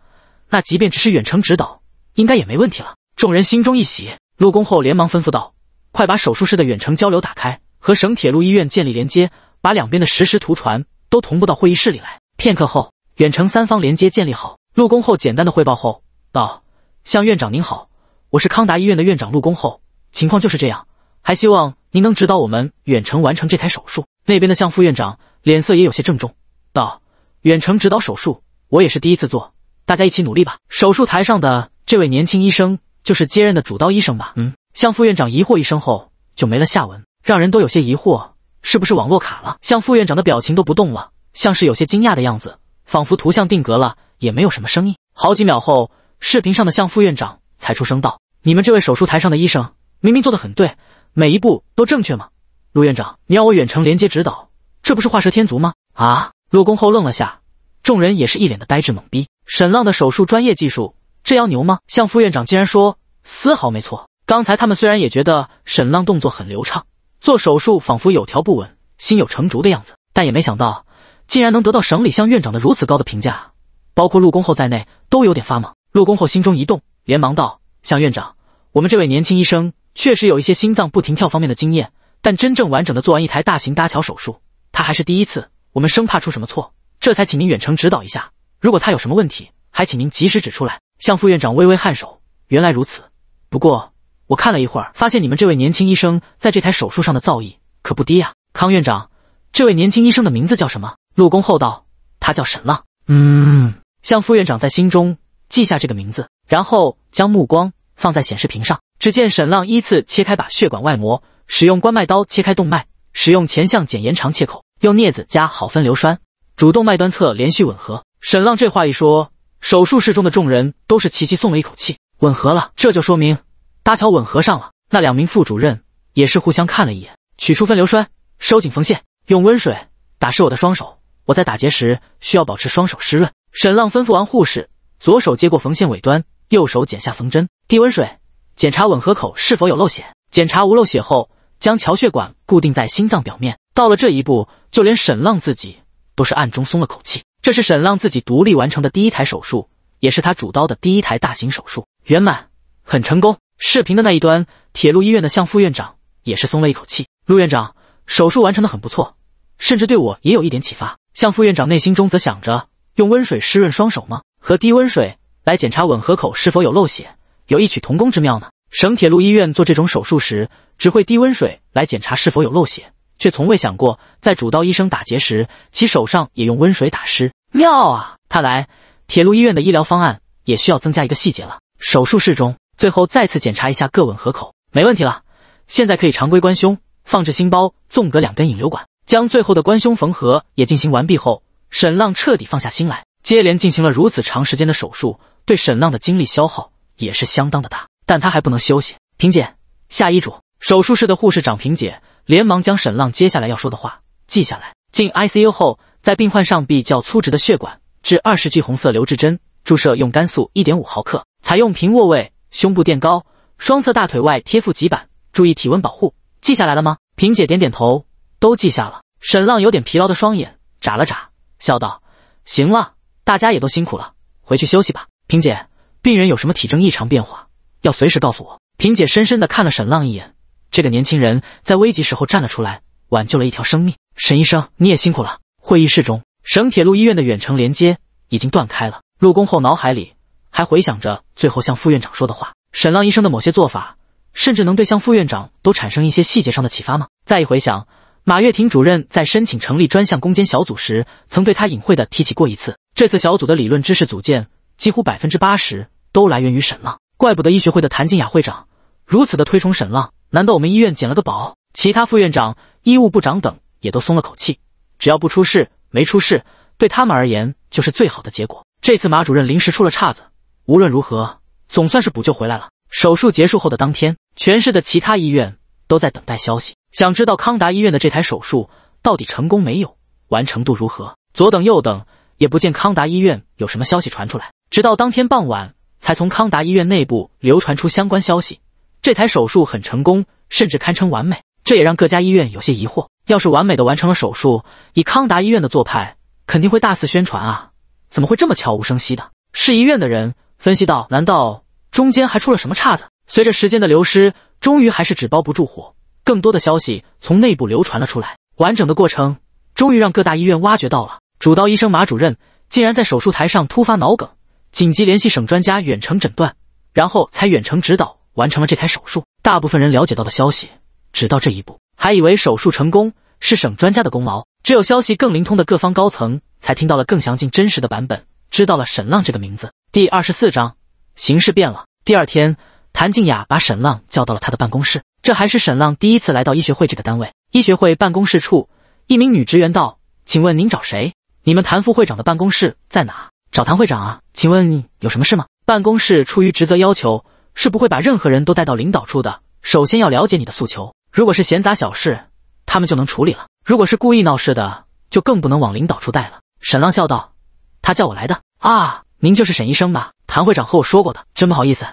那即便只是远程指导，应该也没问题了。众人心中一喜，陆公后连忙吩咐道：“快把手术室的远程交流打开，和省铁路医院建立连接，把两边的实时图传都同步到会议室里来。”片刻后，远程三方连接建立好。陆公后简单的汇报后道：“向院长您好，我是康达医院的院长。陆公后情况就是这样，还希望您能指导我们远程完成这台手术。”那边的向副院长脸色也有些郑重，道：“远程指导手术，我也是第一次做，大家一起努力吧。”手术台上的这位年轻医生。就是接任的主刀医生吧？嗯，向副院长疑惑一声后就没了下文，让人都有些疑惑，是不是网络卡了？向副院长的表情都不动了，像是有些惊讶的样子，仿佛图像定格了，也没有什么声音。好几秒后，视频上的向副院长才出声道：“你们这位手术台上的医生，明明做的很对，每一步都正确吗？陆院长，你让我远程连接指导，这不是画蛇添足吗？”啊！陆公后愣了下，众人也是一脸的呆滞懵逼。沈浪的手术专业技术。这样牛吗？向副院长竟然说丝毫没错。刚才他们虽然也觉得沈浪动作很流畅，做手术仿佛有条不紊、心有成竹的样子，但也没想到竟然能得到省里向院长的如此高的评价，包括陆公厚在内都有点发懵。陆公厚心中一动，连忙道：“向院长，我们这位年轻医生确实有一些心脏不停跳方面的经验，但真正完整的做完一台大型搭桥手术，他还是第一次。我们生怕出什么错，这才请您远程指导一下。如果他有什么问题，还请您及时指出来。”向副院长微微颔首，原来如此。不过，我看了一会儿，发现你们这位年轻医生在这台手术上的造诣可不低呀。康院长，这位年轻医生的名字叫什么？陆公厚道，他叫沈浪。嗯，向副院长在心中记下这个名字，然后将目光放在显示屏上。只见沈浪依次切开把血管外膜，使用关脉刀切开动脉，使用前向剪延长切口，用镊子夹好分流栓，主动脉端侧连续吻合。沈浪这话一说。手术室中的众人都是齐齐松了一口气，吻合了，这就说明搭桥吻合上了。那两名副主任也是互相看了一眼，取出分流栓，收紧缝线，用温水打湿我的双手。我在打结时需要保持双手湿润。沈浪吩咐完护士，左手接过缝线尾端，右手剪下缝针，低温水检查吻合口是否有漏血，检查无漏血后，将桥血管固定在心脏表面。到了这一步，就连沈浪自己都是暗中松了口气。这是沈浪自己独立完成的第一台手术，也是他主刀的第一台大型手术，圆满，很成功。视频的那一端，铁路医院的向副院长也是松了一口气。陆院长手术完成的很不错，甚至对我也有一点启发。向副院长内心中则想着：用温水湿润双手吗？和低温水来检查吻合口是否有漏血，有异曲同工之妙呢？省铁路医院做这种手术时，只会低温水来检查是否有漏血。却从未想过，在主刀医生打结时，其手上也用温水打湿。妙啊！看来铁路医院的医疗方案也需要增加一个细节了。手术室中，最后再次检查一下各吻合口，没问题了。现在可以常规关胸，放置心包、纵隔两根引流管，将最后的关胸缝合也进行完毕后，沈浪彻底放下心来。接连进行了如此长时间的手术，对沈浪的精力消耗也是相当的大，但他还不能休息。萍姐，下医嘱。手术室的护士长萍姐。连忙将沈浪接下来要说的话记下来。进 ICU 后，在病患上臂较粗直的血管置二十 G 红色留置针，注射用肝素一点五毫克。采用平卧位，胸部垫高，双侧大腿外贴腹极板，注意体温保护。记下来了吗？萍姐点点头，都记下了。沈浪有点疲劳的双眼眨了眨，笑道：“行了，大家也都辛苦了，回去休息吧。”萍姐，病人有什么体征异常变化，要随时告诉我。萍姐深深地看了沈浪一眼。这个年轻人在危急时候站了出来，挽救了一条生命。沈医生，你也辛苦了。会议室中，省铁路医院的远程连接已经断开了。入宫后，脑海里还回想着最后向副院长说的话。沈浪医生的某些做法，甚至能对向副院长都产生一些细节上的启发吗？再一回想，马月婷主任在申请成立专项攻坚小组时，曾对他隐晦的提起过一次。这次小组的理论知识组建，几乎百分之八十都来源于沈浪。怪不得医学会的谭静雅会长如此的推崇沈浪。难道我们医院捡了个宝？其他副院长、医务部长等也都松了口气。只要不出事，没出事，对他们而言就是最好的结果。这次马主任临时出了岔子，无论如何，总算是补救回来了。手术结束后的当天，全市的其他医院都在等待消息，想知道康达医院的这台手术到底成功没有，完成度如何。左等右等，也不见康达医院有什么消息传出来。直到当天傍晚，才从康达医院内部流传出相关消息。这台手术很成功，甚至堪称完美。这也让各家医院有些疑惑：要是完美的完成了手术，以康达医院的做派，肯定会大肆宣传啊！怎么会这么悄无声息的？市医院的人分析道：“难道中间还出了什么岔子？”随着时间的流失，终于还是纸包不住火，更多的消息从内部流传了出来。完整的过程终于让各大医院挖掘到了：主刀医生马主任竟然在手术台上突发脑梗，紧急联系省专家远程诊断，然后才远程指导。完成了这台手术，大部分人了解到的消息只到这一步，还以为手术成功是省专家的功劳。只有消息更灵通的各方高层才听到了更详尽、真实的版本，知道了沈浪这个名字。第二十四章，形势变了。第二天，谭静雅把沈浪叫到了他的办公室。这还是沈浪第一次来到医学会这个单位。医学会办公室处一名女职员道：“请问您找谁？你们谭副会长的办公室在哪？找谭会长啊。请问有什么事吗？”办公室出于职责要求。是不会把任何人都带到领导处的。首先要了解你的诉求，如果是闲杂小事，他们就能处理了；如果是故意闹事的，就更不能往领导处带了。沈浪笑道：“他叫我来的啊，您就是沈医生吧？”谭会长和我说过的。真不好意思，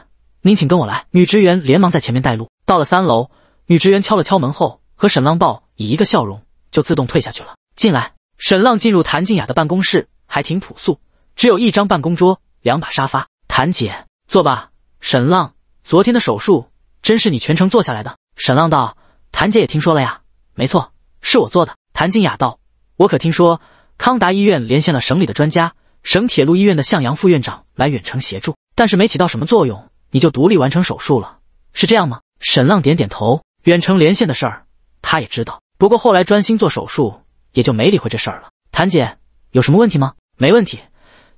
您请跟我来。”女职员连忙在前面带路。到了三楼，女职员敲了敲门后，和沈浪报以一个笑容，就自动退下去了。进来，沈浪进入谭静雅的办公室，还挺朴素，只有一张办公桌，两把沙发。谭姐，坐吧。沈浪，昨天的手术真是你全程做下来的？沈浪道：“谭姐也听说了呀，没错，是我做的。”谭静雅道：“我可听说康达医院连线了省里的专家，省铁路医院的向阳副院长来远程协助，但是没起到什么作用，你就独立完成手术了，是这样吗？”沈浪点点头：“远程连线的事儿，他也知道，不过后来专心做手术，也就没理会这事儿了。”谭姐有什么问题吗？没问题，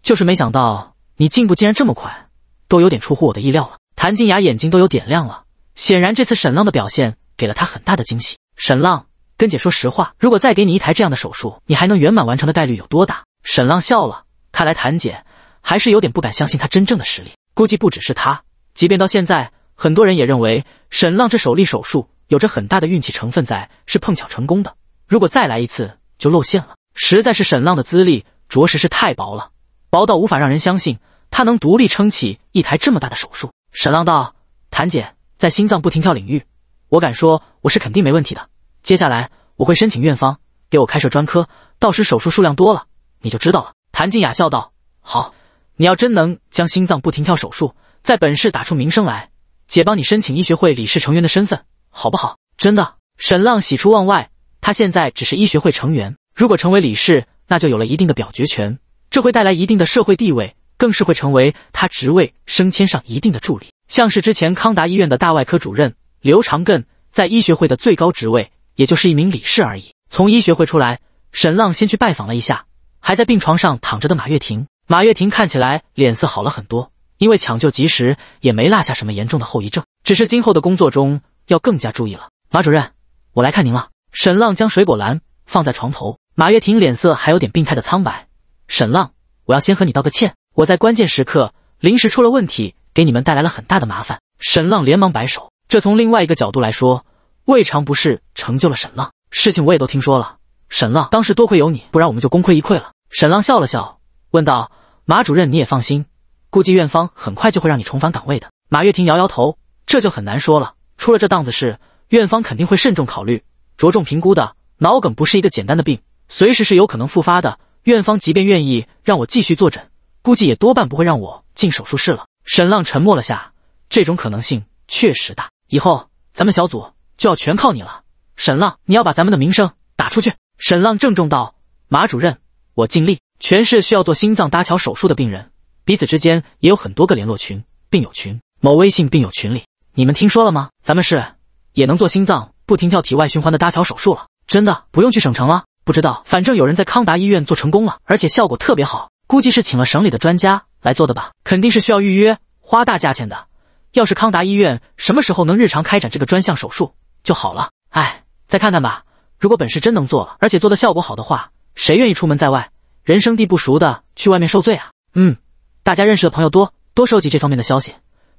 就是没想到你进步竟然这么快。都有点出乎我的意料了，谭静雅眼睛都有点亮了，显然这次沈浪的表现给了她很大的惊喜。沈浪跟姐说实话，如果再给你一台这样的手术，你还能圆满完成的概率有多大？沈浪笑了，看来谭姐还是有点不敢相信他真正的实力，估计不只是他，即便到现在，很多人也认为沈浪这首例手术有着很大的运气成分在，是碰巧成功的。如果再来一次就露馅了，实在是沈浪的资历着实是太薄了，薄到无法让人相信。他能独立撑起一台这么大的手术，沈浪道：“谭姐，在心脏不停跳领域，我敢说我是肯定没问题的。接下来我会申请院方给我开设专科，到时手术数量多了，你就知道了。”谭静雅笑道：“好，你要真能将心脏不停跳手术在本市打出名声来，姐帮你申请医学会理事成员的身份，好不好？”真的，沈浪喜出望外。他现在只是医学会成员，如果成为理事，那就有了一定的表决权，这会带来一定的社会地位。更是会成为他职位升迁上一定的助力，像是之前康达医院的大外科主任刘长庚，在医学会的最高职位，也就是一名理事而已。从医学会出来，沈浪先去拜访了一下还在病床上躺着的马月婷。马月婷看起来脸色好了很多，因为抢救及时，也没落下什么严重的后遗症，只是今后的工作中要更加注意了。马主任，我来看您了。沈浪将水果篮放在床头，马月婷脸色还有点病态的苍白。沈浪，我要先和你道个歉。我在关键时刻临时出了问题，给你们带来了很大的麻烦。沈浪连忙摆手，这从另外一个角度来说，未尝不是成就了沈浪。事情我也都听说了，沈浪当时多亏有你，不然我们就功亏一篑了。沈浪笑了笑，问道：“马主任，你也放心，估计院方很快就会让你重返岗位的。”马月婷摇摇头，这就很难说了。出了这档子事，院方肯定会慎重考虑，着重评估的。脑梗不是一个简单的病，随时是有可能复发的。院方即便愿意让我继续坐诊。估计也多半不会让我进手术室了。沈浪沉默了下，这种可能性确实大。以后咱们小组就要全靠你了，沈浪，你要把咱们的名声打出去。沈浪郑重道：“马主任，我尽力。”全市需要做心脏搭桥手术的病人，彼此之间也有很多个联络群、病友群。某微信病友群里，你们听说了吗？咱们市也能做心脏不停跳体外循环的搭桥手术了，真的不用去省城了？不知道，反正有人在康达医院做成功了，而且效果特别好。估计是请了省里的专家来做的吧，肯定是需要预约，花大价钱的。要是康达医院什么时候能日常开展这个专项手术就好了。哎，再看看吧。如果本事真能做了，而且做的效果好的话，谁愿意出门在外，人生地不熟的去外面受罪啊？嗯，大家认识的朋友多多收集这方面的消息。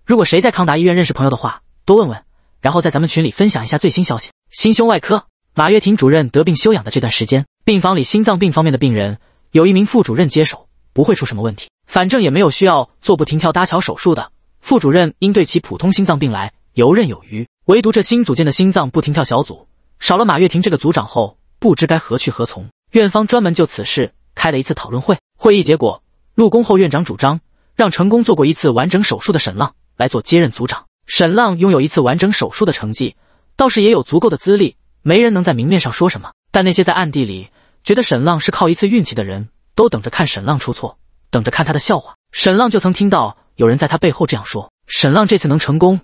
如果谁在康达医院认识朋友的话，多问问，然后在咱们群里分享一下最新消息。心胸外科马跃亭主任得病休养的这段时间，病房里心脏病方面的病人有一名副主任接手。不会出什么问题，反正也没有需要做不停跳搭桥手术的。副主任应对其普通心脏病来游刃有余，唯独这新组建的心脏不停跳小组少了马跃婷这个组长后，不知该何去何从。院方专门就此事开了一次讨论会，会议结果，入宫后院长主张让成功做过一次完整手术的沈浪来做接任组长。沈浪拥有一次完整手术的成绩，倒是也有足够的资历，没人能在明面上说什么。但那些在暗地里觉得沈浪是靠一次运气的人。都等着看沈浪出错，等着看他的笑话。沈浪就曾听到有人在他背后这样说：“沈浪这次能成功，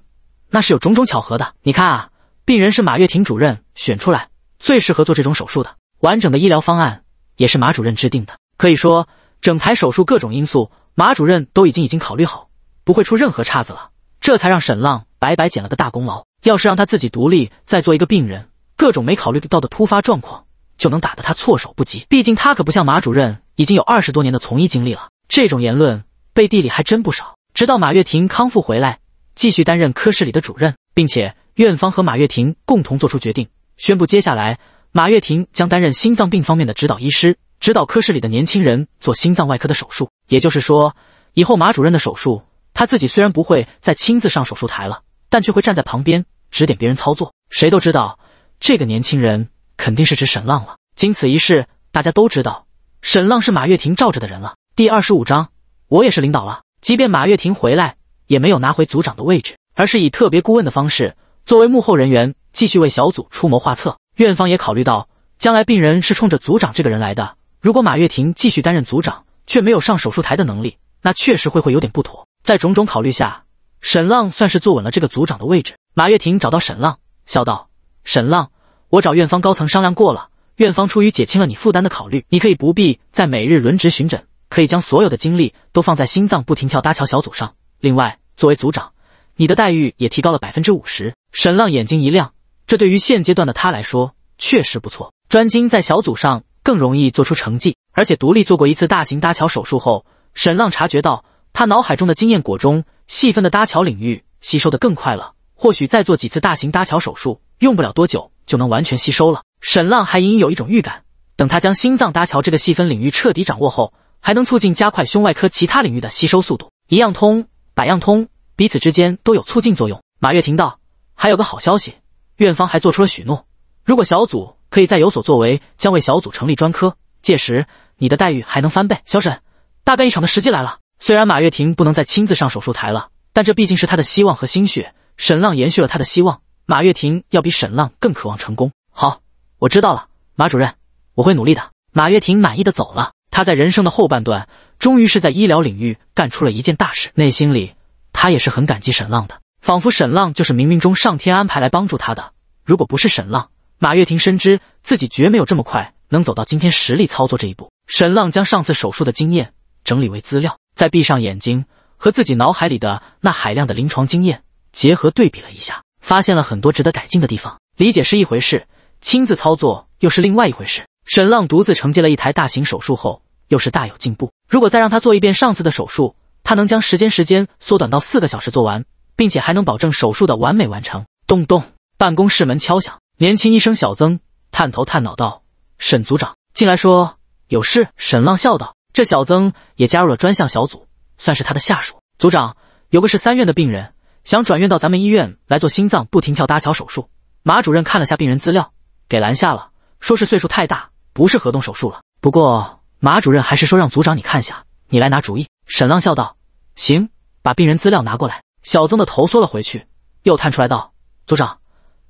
那是有种种巧合的。你看啊，病人是马跃婷主任选出来最适合做这种手术的，完整的医疗方案也是马主任制定的。可以说，整台手术各种因素，马主任都已经已经考虑好，不会出任何岔子了。这才让沈浪白白捡了个大功劳。要是让他自己独立再做一个病人，各种没考虑到的突发状况就能打得他措手不及。毕竟他可不像马主任。”已经有二十多年的从医经历了，这种言论背地里还真不少。直到马月婷康复回来，继续担任科室里的主任，并且院方和马月婷共同做出决定，宣布接下来马月婷将担任心脏病方面的指导医师，指导科室里的年轻人做心脏外科的手术。也就是说，以后马主任的手术，他自己虽然不会再亲自上手术台了，但却会站在旁边指点别人操作。谁都知道，这个年轻人肯定是指沈浪了。经此一事，大家都知道。沈浪是马月婷罩着的人了。第二十五章，我也是领导了。即便马月婷回来，也没有拿回组长的位置，而是以特别顾问的方式，作为幕后人员继续为小组出谋划策。院方也考虑到，将来病人是冲着组长这个人来的，如果马月婷继续担任组长，却没有上手术台的能力，那确实会会有点不妥。在种种考虑下，沈浪算是坐稳了这个组长的位置。马月婷找到沈浪，笑道：“沈浪，我找院方高层商量过了。”院方出于减轻了你负担的考虑，你可以不必在每日轮值巡诊，可以将所有的精力都放在心脏不停跳搭桥小组上。另外，作为组长，你的待遇也提高了百分之五十。沈浪眼睛一亮，这对于现阶段的他来说确实不错。专精在小组上更容易做出成绩，而且独立做过一次大型搭桥手术后，沈浪察觉到他脑海中的经验果中细分的搭桥领域吸收的更快了。或许再做几次大型搭桥手术，用不了多久就能完全吸收了。沈浪还隐隐有一种预感，等他将心脏搭桥这个细分领域彻底掌握后，还能促进加快胸外科其他领域的吸收速度，一样通百样通，彼此之间都有促进作用。马跃婷道：“还有个好消息，院方还做出了许诺，如果小组可以再有所作为，将为小组成立专科，届时你的待遇还能翻倍。”小沈，大干一场的时机来了。虽然马跃婷不能再亲自上手术台了，但这毕竟是他的希望和心血。沈浪延续了他的希望。马跃婷要比沈浪更渴望成功。好。我知道了，马主任，我会努力的。马跃婷满意的走了。他在人生的后半段，终于是在医疗领域干出了一件大事。内心里，他也是很感激沈浪的，仿佛沈浪就是冥冥中上天安排来帮助他的。如果不是沈浪，马跃婷深知自己绝没有这么快能走到今天实力操作这一步。沈浪将上次手术的经验整理为资料，再闭上眼睛和自己脑海里的那海量的临床经验结合对比了一下，发现了很多值得改进的地方。理解是一回事。亲自操作又是另外一回事。沈浪独自承接了一台大型手术后，又是大有进步。如果再让他做一遍上次的手术，他能将时间时间缩短到四个小时做完，并且还能保证手术的完美完成。咚咚，办公室门敲响。年轻医生小曾探头探脑道：“沈组长，进来说有事。”沈浪笑道：“这小曾也加入了专项小组，算是他的下属。组长，有个是三院的病人，想转院到咱们医院来做心脏不停跳搭桥手术。”马主任看了下病人资料。给拦下了，说是岁数太大，不是合动手术了。不过马主任还是说让组长你看下，你来拿主意。沈浪笑道：“行，把病人资料拿过来。”小曾的头缩了回去，又探出来道：“组长，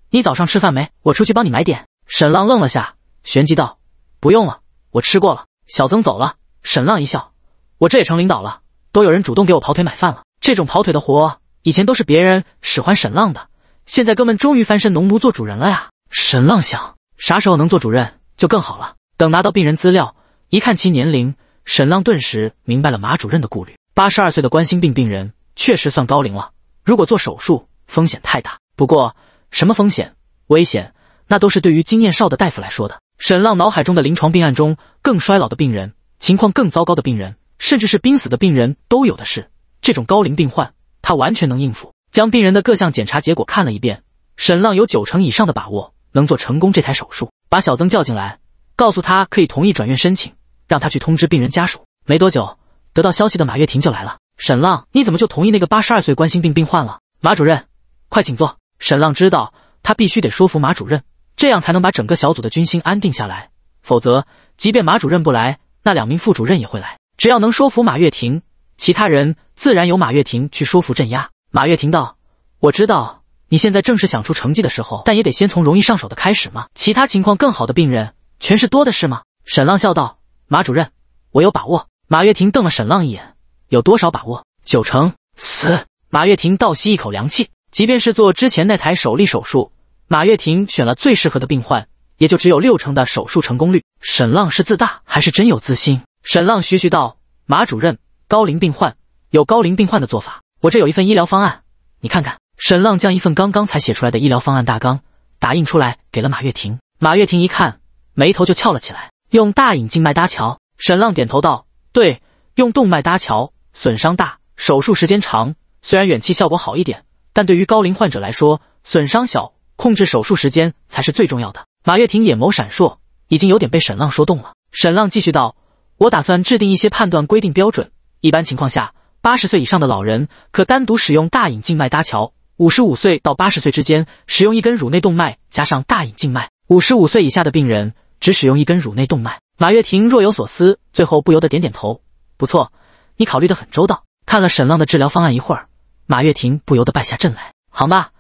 你早上吃饭没？我出去帮你买点。”沈浪愣了下，旋即道：“不用了，我吃过了。”小曾走了，沈浪一笑：“我这也成领导了，都有人主动给我跑腿买饭了。这种跑腿的活，以前都是别人使唤沈浪的，现在哥们终于翻身农奴做主人了呀！”沈浪想，啥时候能做主任就更好了。等拿到病人资料，一看其年龄，沈浪顿时明白了马主任的顾虑。八十二岁的冠心病病人确实算高龄了，如果做手术风险太大。不过，什么风险、危险，那都是对于经验少的大夫来说的。沈浪脑海中的临床病案中，更衰老的病人、情况更糟糕的病人，甚至是濒死的病人都有的是。这种高龄病患，他完全能应付。将病人的各项检查结果看了一遍，沈浪有九成以上的把握。能做成功这台手术，把小曾叫进来，告诉他可以同意转院申请，让他去通知病人家属。没多久，得到消息的马月婷就来了。沈浪，你怎么就同意那个八十二岁冠心病病患了？马主任，快请坐。沈浪知道，他必须得说服马主任，这样才能把整个小组的军心安定下来。否则，即便马主任不来，那两名副主任也会来。只要能说服马月婷，其他人自然由马月婷去说服镇压。马月婷道：“我知道。”你现在正是想出成绩的时候，但也得先从容易上手的开始嘛。其他情况更好的病人全是多的是吗？沈浪笑道：“马主任，我有把握。”马月婷瞪了沈浪一眼：“有多少把握？九成死？”马月婷倒吸一口凉气。即便是做之前那台首例手术，马月婷选了最适合的病患，也就只有六成的手术成功率。沈浪是自大还是真有自信？沈浪徐徐道：“马主任，高龄病患有高龄病患的做法，我这有一份医疗方案，你看看。”沈浪将一份刚刚才写出来的医疗方案大纲打印出来，给了马月婷。马月婷一看，眉头就翘了起来。用大隐静脉搭桥，沈浪点头道：“对，用动脉搭桥，损伤大，手术时间长。虽然远期效果好一点，但对于高龄患者来说，损伤小，控制手术时间才是最重要的。”马月婷眼眸闪烁，已经有点被沈浪说动了。沈浪继续道：“我打算制定一些判断规定标准。一般情况下，八十岁以上的老人可单独使用大隐静脉搭桥。”五十五岁到八十岁之间，使用一根乳内动脉加上大隐静脉；五十五岁以下的病人，只使用一根乳内动脉。马跃亭若有所思，最后不由得点点头。不错，你考虑的很周到。看了沈浪的治疗方案一会儿，马跃亭不由得败下阵来。好吧，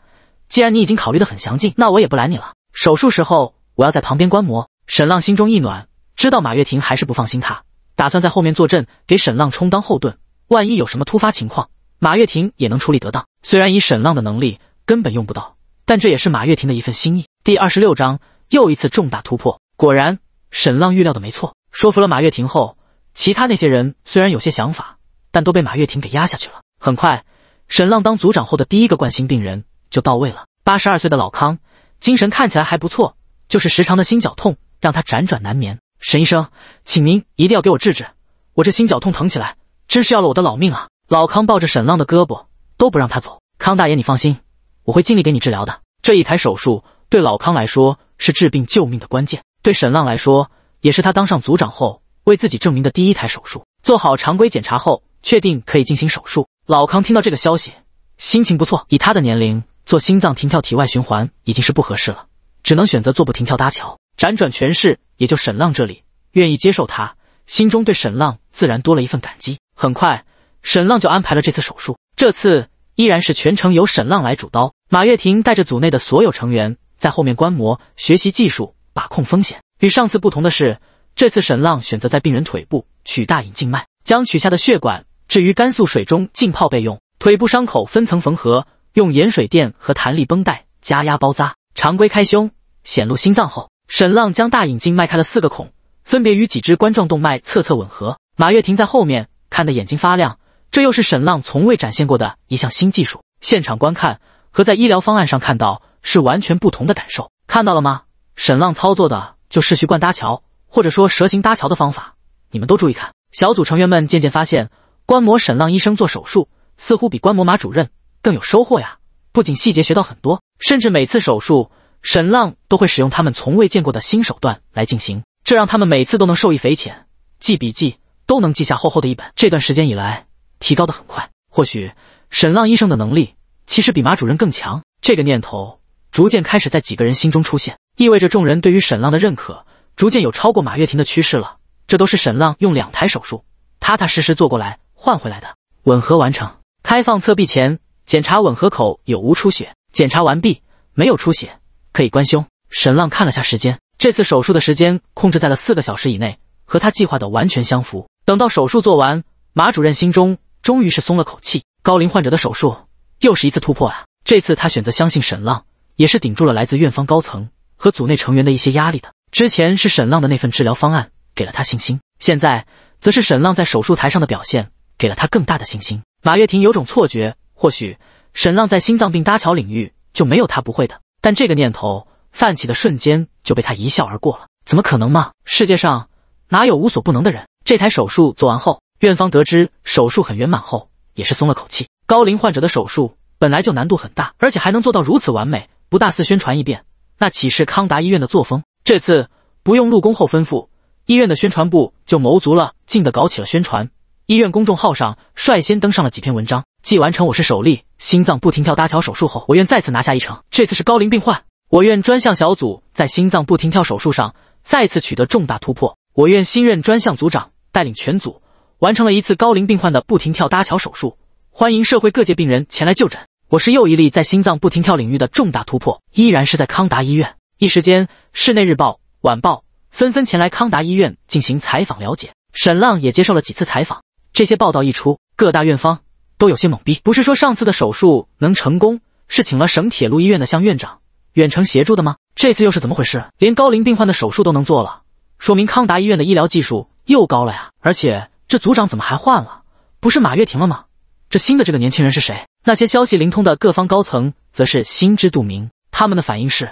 既然你已经考虑的很详尽，那我也不拦你了。手术时候，我要在旁边观摩。沈浪心中一暖，知道马跃亭还是不放心他，打算在后面坐镇，给沈浪充当后盾，万一有什么突发情况。马月亭也能处理得当，虽然以沈浪的能力根本用不到，但这也是马月亭的一份心意。第二十六章又一次重大突破，果然沈浪预料的没错，说服了马月亭后，其他那些人虽然有些想法，但都被马月亭给压下去了。很快，沈浪当组长后的第一个冠心病人就到位了。八十二岁的老康，精神看起来还不错，就是时常的心绞痛让他辗转难眠。沈医生，请您一定要给我治治，我这心绞痛疼起来，真是要了我的老命啊！老康抱着沈浪的胳膊，都不让他走。康大爷，你放心，我会尽力给你治疗的。这一台手术对老康来说是治病救命的关键，对沈浪来说也是他当上组长后为自己证明的第一台手术。做好常规检查后，确定可以进行手术。老康听到这个消息，心情不错。以他的年龄做心脏停跳体外循环已经是不合适了，只能选择做不停跳搭桥。辗转全市，也就沈浪这里愿意接受他，心中对沈浪自然多了一份感激。很快。沈浪就安排了这次手术，这次依然是全程由沈浪来主刀，马跃婷带着组内的所有成员在后面观摩学习技术，把控风险。与上次不同的是，这次沈浪选择在病人腿部取大隐静脉，将取下的血管置于甘肃水中浸泡备用。腿部伤口分层缝合，用盐水垫和弹力绷带加压包扎。常规开胸显露心脏后，沈浪将大隐静脉开了四个孔，分别与几只冠状动脉侧侧吻合。马跃婷在后面看得眼睛发亮。这又是沈浪从未展现过的一项新技术，现场观看和在医疗方案上看到是完全不同的感受。看到了吗？沈浪操作的就是去冠搭桥，或者说蛇形搭桥的方法。你们都注意看。小组成员们渐渐发现，观摩沈浪医生做手术似乎比观摩马主任更有收获呀！不仅细节学到很多，甚至每次手术沈浪都会使用他们从未见过的新手段来进行，这让他们每次都能受益匪浅。记笔记都能记下厚厚的一本。这段时间以来。提高的很快，或许沈浪医生的能力其实比马主任更强。这个念头逐渐开始在几个人心中出现，意味着众人对于沈浪的认可逐渐有超过马月婷的趋势了。这都是沈浪用两台手术踏踏实实做过来换回来的。吻合完成，开放侧壁前检查吻合口有无出血，检查完毕，没有出血，可以关胸。沈浪看了下时间，这次手术的时间控制在了四个小时以内，和他计划的完全相符。等到手术做完，马主任心中。终于是松了口气，高龄患者的手术又是一次突破啊！这次他选择相信沈浪，也是顶住了来自院方高层和组内成员的一些压力的。之前是沈浪的那份治疗方案给了他信心，现在则是沈浪在手术台上的表现给了他更大的信心。马月婷有种错觉，或许沈浪在心脏病搭桥领域就没有他不会的。但这个念头泛起的瞬间就被他一笑而过了。怎么可能吗？世界上哪有无所不能的人？这台手术做完后。院方得知手术很圆满后，也是松了口气。高龄患者的手术本来就难度很大，而且还能做到如此完美，不大肆宣传一遍，那岂是康达医院的作风？这次不用陆工后吩咐，医院的宣传部就谋足了劲的搞起了宣传。医院公众号上率先登上了几篇文章：“既完成我是首例心脏不停跳搭桥手术后，我院再次拿下一城。这次是高龄病患，我院专项小组在心脏不停跳手术上再次取得重大突破。我院新任专项组长带领全组。”完成了一次高龄病患的不停跳搭桥手术，欢迎社会各界病人前来就诊。我是又一例在心脏不停跳领域的重大突破，依然是在康达医院。一时间，室内日报、晚报纷纷前来康达医院进行采访了解。沈浪也接受了几次采访。这些报道一出，各大院方都有些懵逼。不是说上次的手术能成功是请了省铁路医院的向院长远程协助的吗？这次又是怎么回事？连高龄病患的手术都能做了，说明康达医院的医疗技术又高了呀！而且。这组长怎么还换了？不是马跃婷了吗？这新的这个年轻人是谁？那些消息灵通的各方高层则是心知肚明，他们的反应是：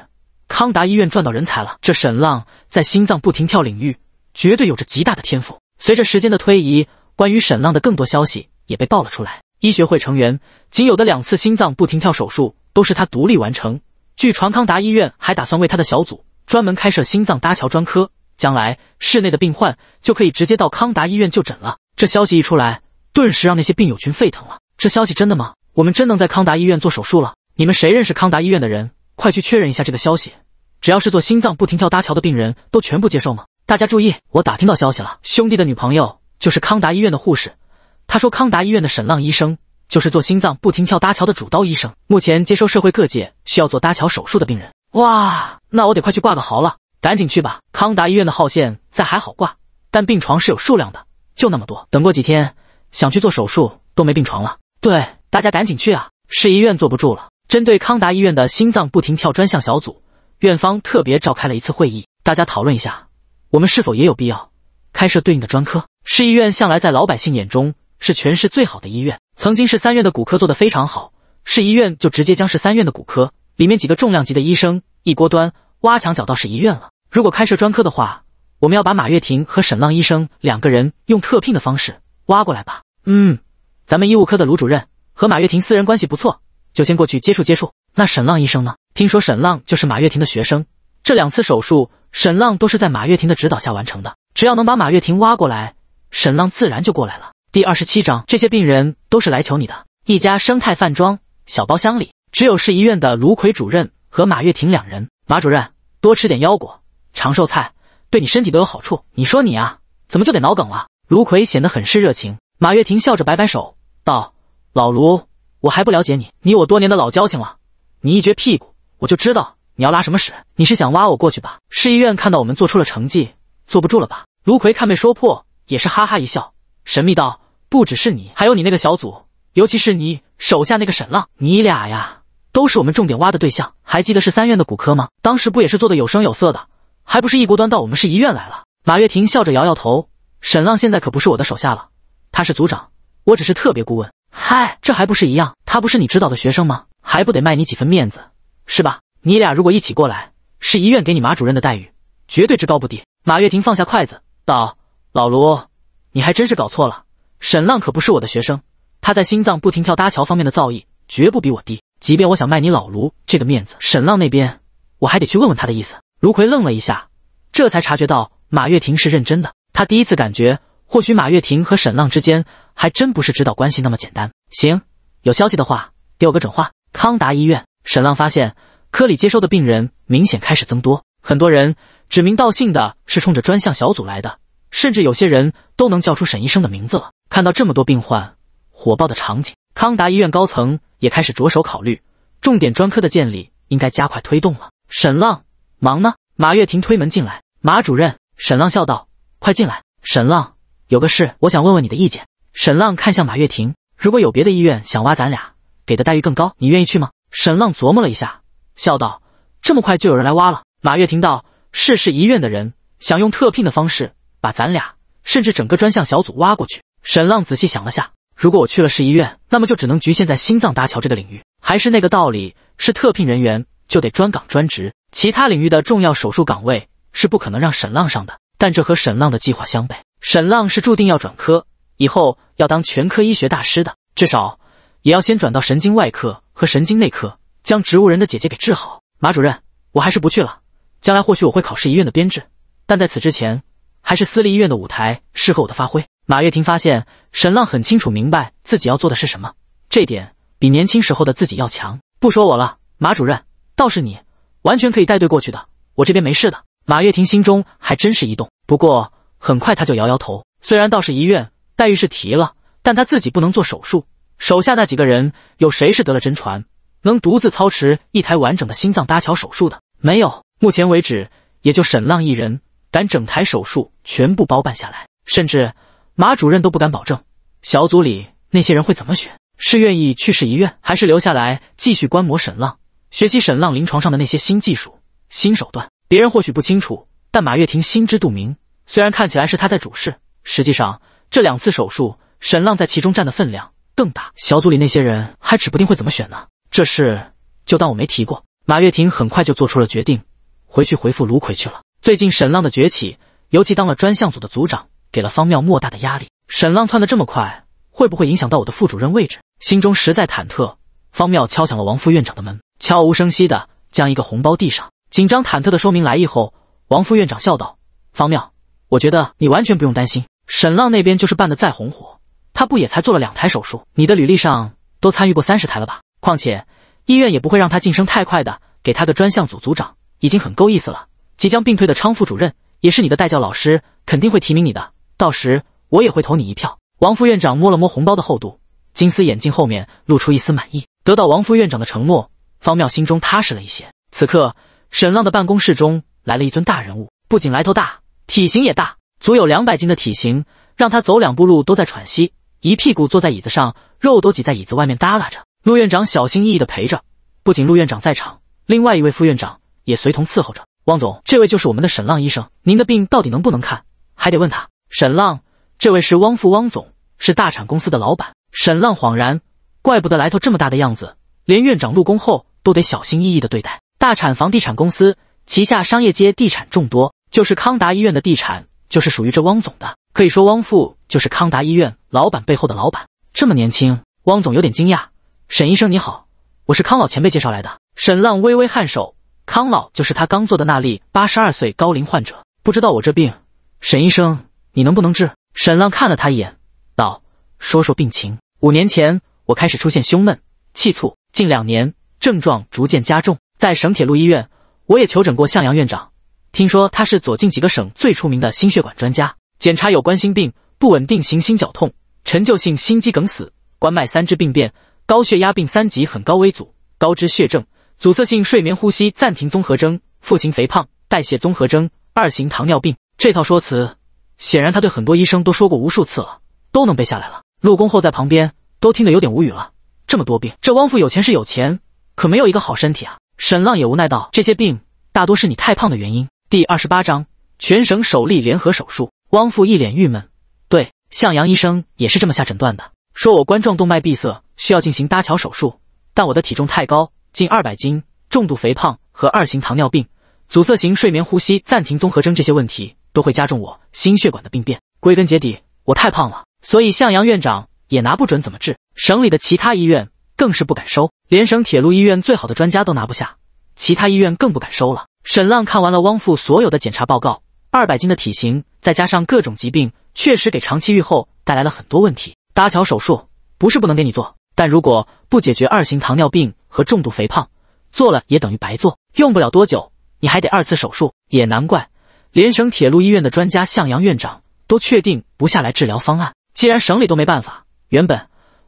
康达医院赚到人才了。这沈浪在心脏不停跳领域绝对有着极大的天赋。随着时间的推移，关于沈浪的更多消息也被爆了出来。医学会成员仅有的两次心脏不停跳手术都是他独立完成。据传康达医院还打算为他的小组专门开设心脏搭桥专科。将来市内的病患就可以直接到康达医院就诊了。这消息一出来，顿时让那些病友群沸腾了。这消息真的吗？我们真能在康达医院做手术了？你们谁认识康达医院的人？快去确认一下这个消息。只要是做心脏不停跳搭桥的病人，都全部接受吗？大家注意，我打听到消息了，兄弟的女朋友就是康达医院的护士。他说康达医院的沈浪医生就是做心脏不停跳搭桥的主刀医生，目前接收社会各界需要做搭桥手术的病人。哇，那我得快去挂个号了。赶紧去吧，康达医院的号线在还好挂，但病床是有数量的，就那么多。等过几天想去做手术都没病床了。对，大家赶紧去啊！市医院坐不住了，针对康达医院的心脏不停跳专项小组，院方特别召开了一次会议，大家讨论一下，我们是否也有必要开设对应的专科？市医院向来在老百姓眼中是全市最好的医院，曾经是三院的骨科做得非常好，市医院就直接将市三院的骨科里面几个重量级的医生一锅端，挖墙脚到市医院了。如果开设专科的话，我们要把马月婷和沈浪医生两个人用特聘的方式挖过来吧。嗯，咱们医务科的卢主任和马月婷私人关系不错，就先过去接触接触。那沈浪医生呢？听说沈浪就是马月婷的学生，这两次手术沈浪都是在马月婷的指导下完成的。只要能把马月婷挖过来，沈浪自然就过来了。第二十七章，这些病人都是来求你的。一家生态饭庄小包厢里，只有市医院的卢奎主任和马月婷两人。马主任，多吃点腰果。长寿菜对你身体都有好处。你说你啊，怎么就得脑梗了？卢奎显得很是热情。马月婷笑着摆摆手，道：“老卢，我还不了解你，你我多年的老交情了，你一撅屁股，我就知道你要拉什么屎。你是想挖我过去吧？市医院看到我们做出了成绩，坐不住了吧？”卢奎看被说破，也是哈哈一笑，神秘道：“不只是你，还有你那个小组，尤其是你手下那个沈浪，你俩呀，都是我们重点挖的对象。还记得是三院的骨科吗？当时不也是做的有声有色的？”还不是一锅端到我们市医院来了。马月婷笑着摇摇头，沈浪现在可不是我的手下了，他是组长，我只是特别顾问。嗨，这还不是一样？他不是你指导的学生吗？还不得卖你几分面子是吧？你俩如果一起过来，市医院给你马主任的待遇，绝对之高不低。马月婷放下筷子道：“老卢，你还真是搞错了。沈浪可不是我的学生，他在心脏不停跳搭桥方面的造诣，绝不比我低。即便我想卖你老卢这个面子，沈浪那边我还得去问问他的意思。”卢奎愣了一下，这才察觉到马月婷是认真的。他第一次感觉，或许马月婷和沈浪之间还真不是指导关系那么简单。行，有消息的话给我个准话。康达医院，沈浪发现科里接收的病人明显开始增多，很多人指名道姓的是冲着专项小组来的，甚至有些人都能叫出沈医生的名字了。看到这么多病患火爆的场景，康达医院高层也开始着手考虑重点专科的建立，应该加快推动了。沈浪。忙呢？马月婷推门进来。马主任，沈浪笑道：“快进来。”沈浪有个事，我想问问你的意见。沈浪看向马月婷：“如果有别的医院想挖咱俩，给的待遇更高，你愿意去吗？”沈浪琢磨了一下，笑道：“这么快就有人来挖了？”马月婷道：“是市医院的人想用特聘的方式把咱俩，甚至整个专项小组挖过去。”沈浪仔细想了下，如果我去了市医院，那么就只能局限在心脏搭桥这个领域。还是那个道理，是特聘人员就得专岗专职。其他领域的重要手术岗位是不可能让沈浪上的，但这和沈浪的计划相悖。沈浪是注定要转科，以后要当全科医学大师的，至少也要先转到神经外科和神经内科，将植物人的姐姐给治好。马主任，我还是不去了。将来或许我会考试医院的编制，但在此之前，还是私立医院的舞台适合我的发挥。马月婷发现，沈浪很清楚明白自己要做的是什么，这点比年轻时候的自己要强。不说我了，马主任，倒是你。完全可以带队过去的，我这边没事的。马月婷心中还真是一动，不过很快他就摇摇头。虽然倒是遗愿，待遇是提了，但他自己不能做手术。手下那几个人，有谁是得了真传，能独自操持一台完整的心脏搭桥手术的？没有，目前为止也就沈浪一人敢整台手术全部包办下来。甚至马主任都不敢保证，小组里那些人会怎么选？是愿意去市医院，还是留下来继续观摩沈浪？学习沈浪临床上的那些新技术、新手段，别人或许不清楚，但马月婷心知肚明。虽然看起来是他在主事，实际上这两次手术，沈浪在其中占的分量更大。小组里那些人还指不定会怎么选呢。这事就当我没提过。马月婷很快就做出了决定，回去回复卢奎去了。最近沈浪的崛起，尤其当了专项组的组长，给了方妙莫大的压力。沈浪窜得这么快，会不会影响到我的副主任位置？心中实在忐忑。方妙敲响了王副院长的门。悄无声息的将一个红包递上，紧张忐忑的说明来意后，王副院长笑道：“方妙，我觉得你完全不用担心。沈浪那边就是办的再红火，他不也才做了两台手术？你的履历上都参与过三十台了吧？况且医院也不会让他晋升太快的，给他个专项组组长已经很够意思了。即将病退的昌副主任也是你的代教老师，肯定会提名你的，到时我也会投你一票。”王副院长摸了摸红包的厚度，金丝眼镜后面露出一丝满意。得到王副院长的承诺。方妙心中踏实了一些。此刻，沈浪的办公室中来了一尊大人物，不仅来头大，体型也大，足有两百斤的体型，让他走两步路都在喘息，一屁股坐在椅子上，肉都挤在椅子外面耷拉着。陆院长小心翼翼地陪着。不仅陆院长在场，另外一位副院长也随同伺候着。汪总，这位就是我们的沈浪医生，您的病到底能不能看，还得问他。沈浪，这位是汪父，汪总是大产公司的老板。沈浪恍然，怪不得来头这么大的样子。连院长入宫后都得小心翼翼的对待。大产房地产公司旗下商业街地产众多，就是康达医院的地产，就是属于这汪总的。可以说，汪父就是康达医院老板背后的老板。这么年轻，汪总有点惊讶。沈医生你好，我是康老前辈介绍来的。沈浪微微颔首，康老就是他刚做的那例八十二岁高龄患者。不知道我这病，沈医生你能不能治？沈浪看了他一眼，道：“说说病情。五年前，我开始出现胸闷、气促。”近两年症状逐渐加重，在省铁路医院，我也求诊过向阳院长，听说他是左近几个省最出名的心血管专家。检查有冠心病、不稳定型心绞痛、陈旧性心肌梗死、冠脉三支病变、高血压病三级很高危组、高脂血症、阻塞性睡眠呼吸暂停综合征、腹型肥胖、代谢综合征、二型糖尿病。这套说辞，显然他对很多医生都说过无数次了，都能背下来了。陆公厚在旁边都听得有点无语了。这么多病，这汪父有钱是有钱，可没有一个好身体啊。沈浪也无奈道：“这些病大多是你太胖的原因。”第二十八章全省首例联合手术。汪父一脸郁闷：“对，向阳医生也是这么下诊断的，说我冠状动脉闭塞，需要进行搭桥手术。但我的体重太高，近二百斤，重度肥胖和二型糖尿病、阻塞性睡眠呼吸暂停综合征这些问题都会加重我心血管的病变。归根结底，我太胖了，所以向阳院长也拿不准怎么治。”省里的其他医院更是不敢收，连省铁路医院最好的专家都拿不下，其他医院更不敢收了。沈浪看完了汪父所有的检查报告，二百斤的体型再加上各种疾病，确实给长期愈后带来了很多问题。搭桥手术不是不能给你做，但如果不解决二型糖尿病和重度肥胖，做了也等于白做，用不了多久你还得二次手术。也难怪，连省铁路医院的专家向阳院长都确定不下来治疗方案。既然省里都没办法，原本。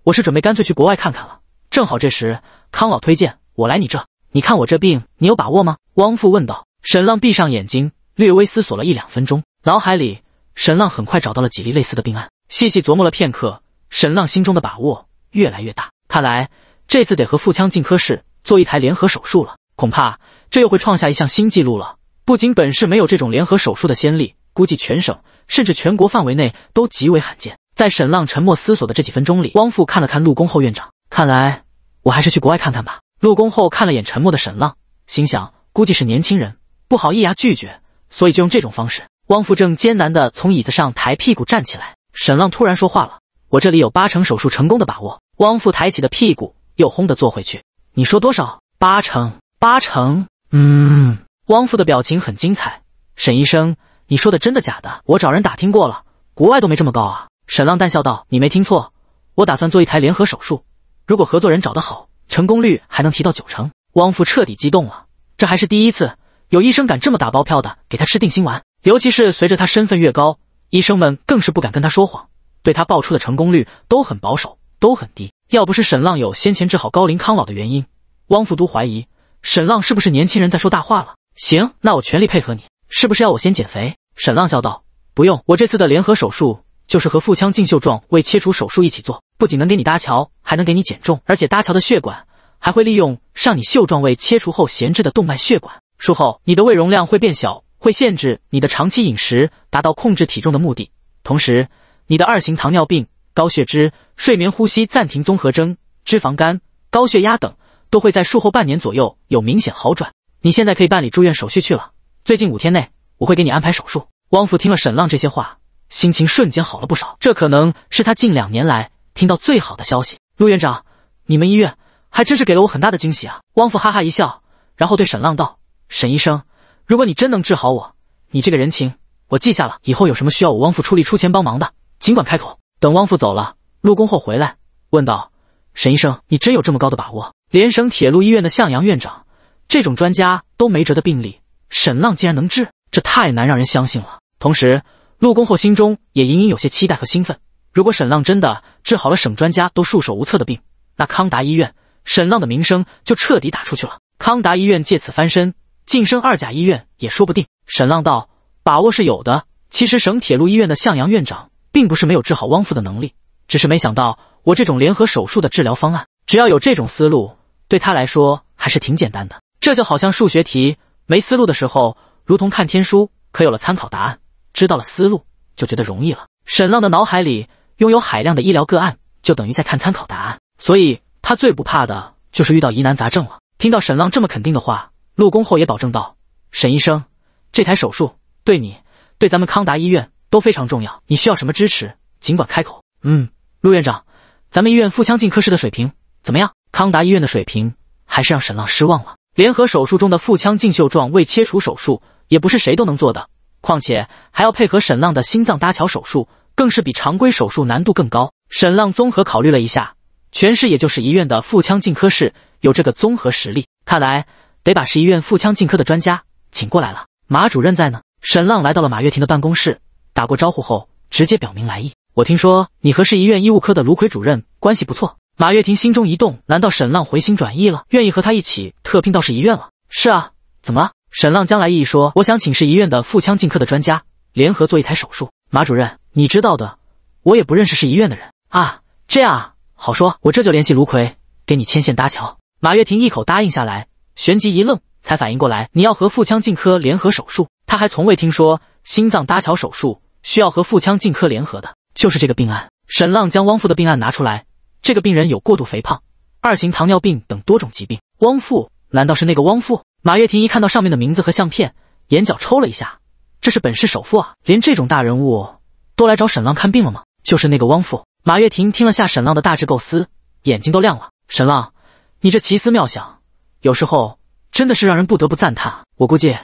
我是准备干脆去国外看看了，正好这时康老推荐我来你这，你看我这病，你有把握吗？汪父问道。沈浪闭上眼睛，略微思索了一两分钟，脑海里沈浪很快找到了几例类似的病案，细细琢磨了片刻，沈浪心中的把握越来越大。看来这次得和腹腔镜科室做一台联合手术了，恐怕这又会创下一项新纪录了。不仅本市没有这种联合手术的先例，估计全省甚至全国范围内都极为罕见。在沈浪沉默思索的这几分钟里，汪父看了看陆公后院长，看来我还是去国外看看吧。陆公后看了眼沉默的沈浪，心想估计是年轻人，不好意牙拒绝，所以就用这种方式。汪父正艰难地从椅子上抬屁股站起来，沈浪突然说话了：“我这里有八成手术成功的把握。”汪父抬起的屁股又轰地坐回去。你说多少？八成？八成？嗯。汪父的表情很精彩。沈医生，你说的真的假的？我找人打听过了，国外都没这么高啊。沈浪淡笑道：“你没听错，我打算做一台联合手术。如果合作人找得好，成功率还能提到九成。”汪父彻底激动了，这还是第一次有医生敢这么打包票的给他吃定心丸。尤其是随着他身份越高，医生们更是不敢跟他说谎，对他爆出的成功率都很保守，都很低。要不是沈浪有先前治好高龄康老的原因，汪父都怀疑沈浪是不是年轻人在说大话了。行，那我全力配合你。是不是要我先减肥？沈浪笑道：“不用，我这次的联合手术。”就是和腹腔镜袖状胃切除手术一起做，不仅能给你搭桥，还能给你减重，而且搭桥的血管还会利用上你袖状胃切除后闲置的动脉血管。术后你的胃容量会变小，会限制你的长期饮食，达到控制体重的目的。同时，你的二型糖尿病、高血脂、睡眠呼吸暂停综合征、脂肪肝、高血压等都会在术后半年左右有明显好转。你现在可以办理住院手续去了，最近五天内我会给你安排手术。汪父听了沈浪这些话。心情瞬间好了不少，这可能是他近两年来听到最好的消息。陆院长，你们医院还真是给了我很大的惊喜啊！汪父哈哈一笑，然后对沈浪道：“沈医生，如果你真能治好我，你这个人情我记下了。以后有什么需要我汪父出力出钱帮忙的，尽管开口。”等汪父走了，陆公后回来问道：“沈医生，你真有这么高的把握？连省铁路医院的向阳院长这种专家都没辙的病例，沈浪竟然能治，这太难让人相信了。”同时。入宫后，心中也隐隐有些期待和兴奋。如果沈浪真的治好了省专家都束手无策的病，那康达医院沈浪的名声就彻底打出去了。康达医院借此翻身，晋升二甲医院也说不定。沈浪道：“把握是有的。其实省铁路医院的向阳院长并不是没有治好汪父的能力，只是没想到我这种联合手术的治疗方案，只要有这种思路，对他来说还是挺简单的。这就好像数学题，没思路的时候如同看天书，可有了参考答案。”知道了思路，就觉得容易了。沈浪的脑海里拥有海量的医疗个案，就等于在看参考答案，所以他最不怕的就是遇到疑难杂症了。听到沈浪这么肯定的话，陆工后也保证道：“沈医生，这台手术对你、对咱们康达医院都非常重要，你需要什么支持，尽管开口。”嗯，陆院长，咱们医院腹腔镜科室的水平怎么样？康达医院的水平还是让沈浪失望了。联合手术中的腹腔镜袖状未切除手术也不是谁都能做的。况且还要配合沈浪的心脏搭桥手术，更是比常规手术难度更高。沈浪综合考虑了一下，全市也就是一院的腹腔镜科室有这个综合实力，看来得把市一院腹腔镜科的专家请过来了。马主任在呢。沈浪来到了马跃婷的办公室，打过招呼后，直接表明来意。我听说你和市一院医务科的卢奎主任关系不错。马跃婷心中一动，难道沈浪回心转意了，愿意和他一起特聘到市一院了？是啊，怎么了？沈浪将来意义说：“我想请示医院的腹腔镜科的专家联合做一台手术。马主任，你知道的，我也不认识是医院的人啊。这样啊，好说，我这就联系卢奎给你牵线搭桥。”马跃亭一口答应下来，旋即一愣，才反应过来，你要和腹腔镜科联合手术？他还从未听说心脏搭桥手术需要和腹腔镜科联合的。就是这个病案，沈浪将汪父的病案拿出来，这个病人有过度肥胖、二型糖尿病等多种疾病。汪父难道是那个汪父？马跃婷一看到上面的名字和相片，眼角抽了一下。这是本市首富啊！连这种大人物都来找沈浪看病了吗？就是那个汪父。马跃婷听了下沈浪的大致构思，眼睛都亮了。沈浪，你这奇思妙想，有时候真的是让人不得不赞叹啊！我估计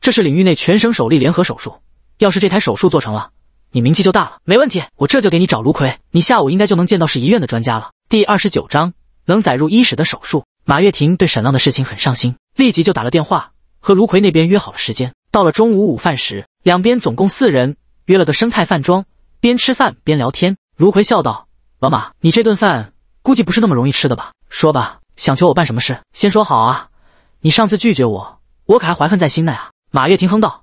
这是领域内全省首例联合手术。要是这台手术做成了，你名气就大了。没问题，我这就给你找卢奎。你下午应该就能见到市医院的专家了。第二十九章能载入医史的手术。马跃婷对沈浪的事情很上心。立即就打了电话，和卢奎那边约好了时间。到了中午午饭时，两边总共四人约了个生态饭庄，边吃饭边聊天。卢奎笑道：“老马，你这顿饭估计不是那么容易吃的吧？说吧，想求我办什么事？先说好啊，你上次拒绝我，我可还怀恨在心呢啊！”马跃亭哼道：“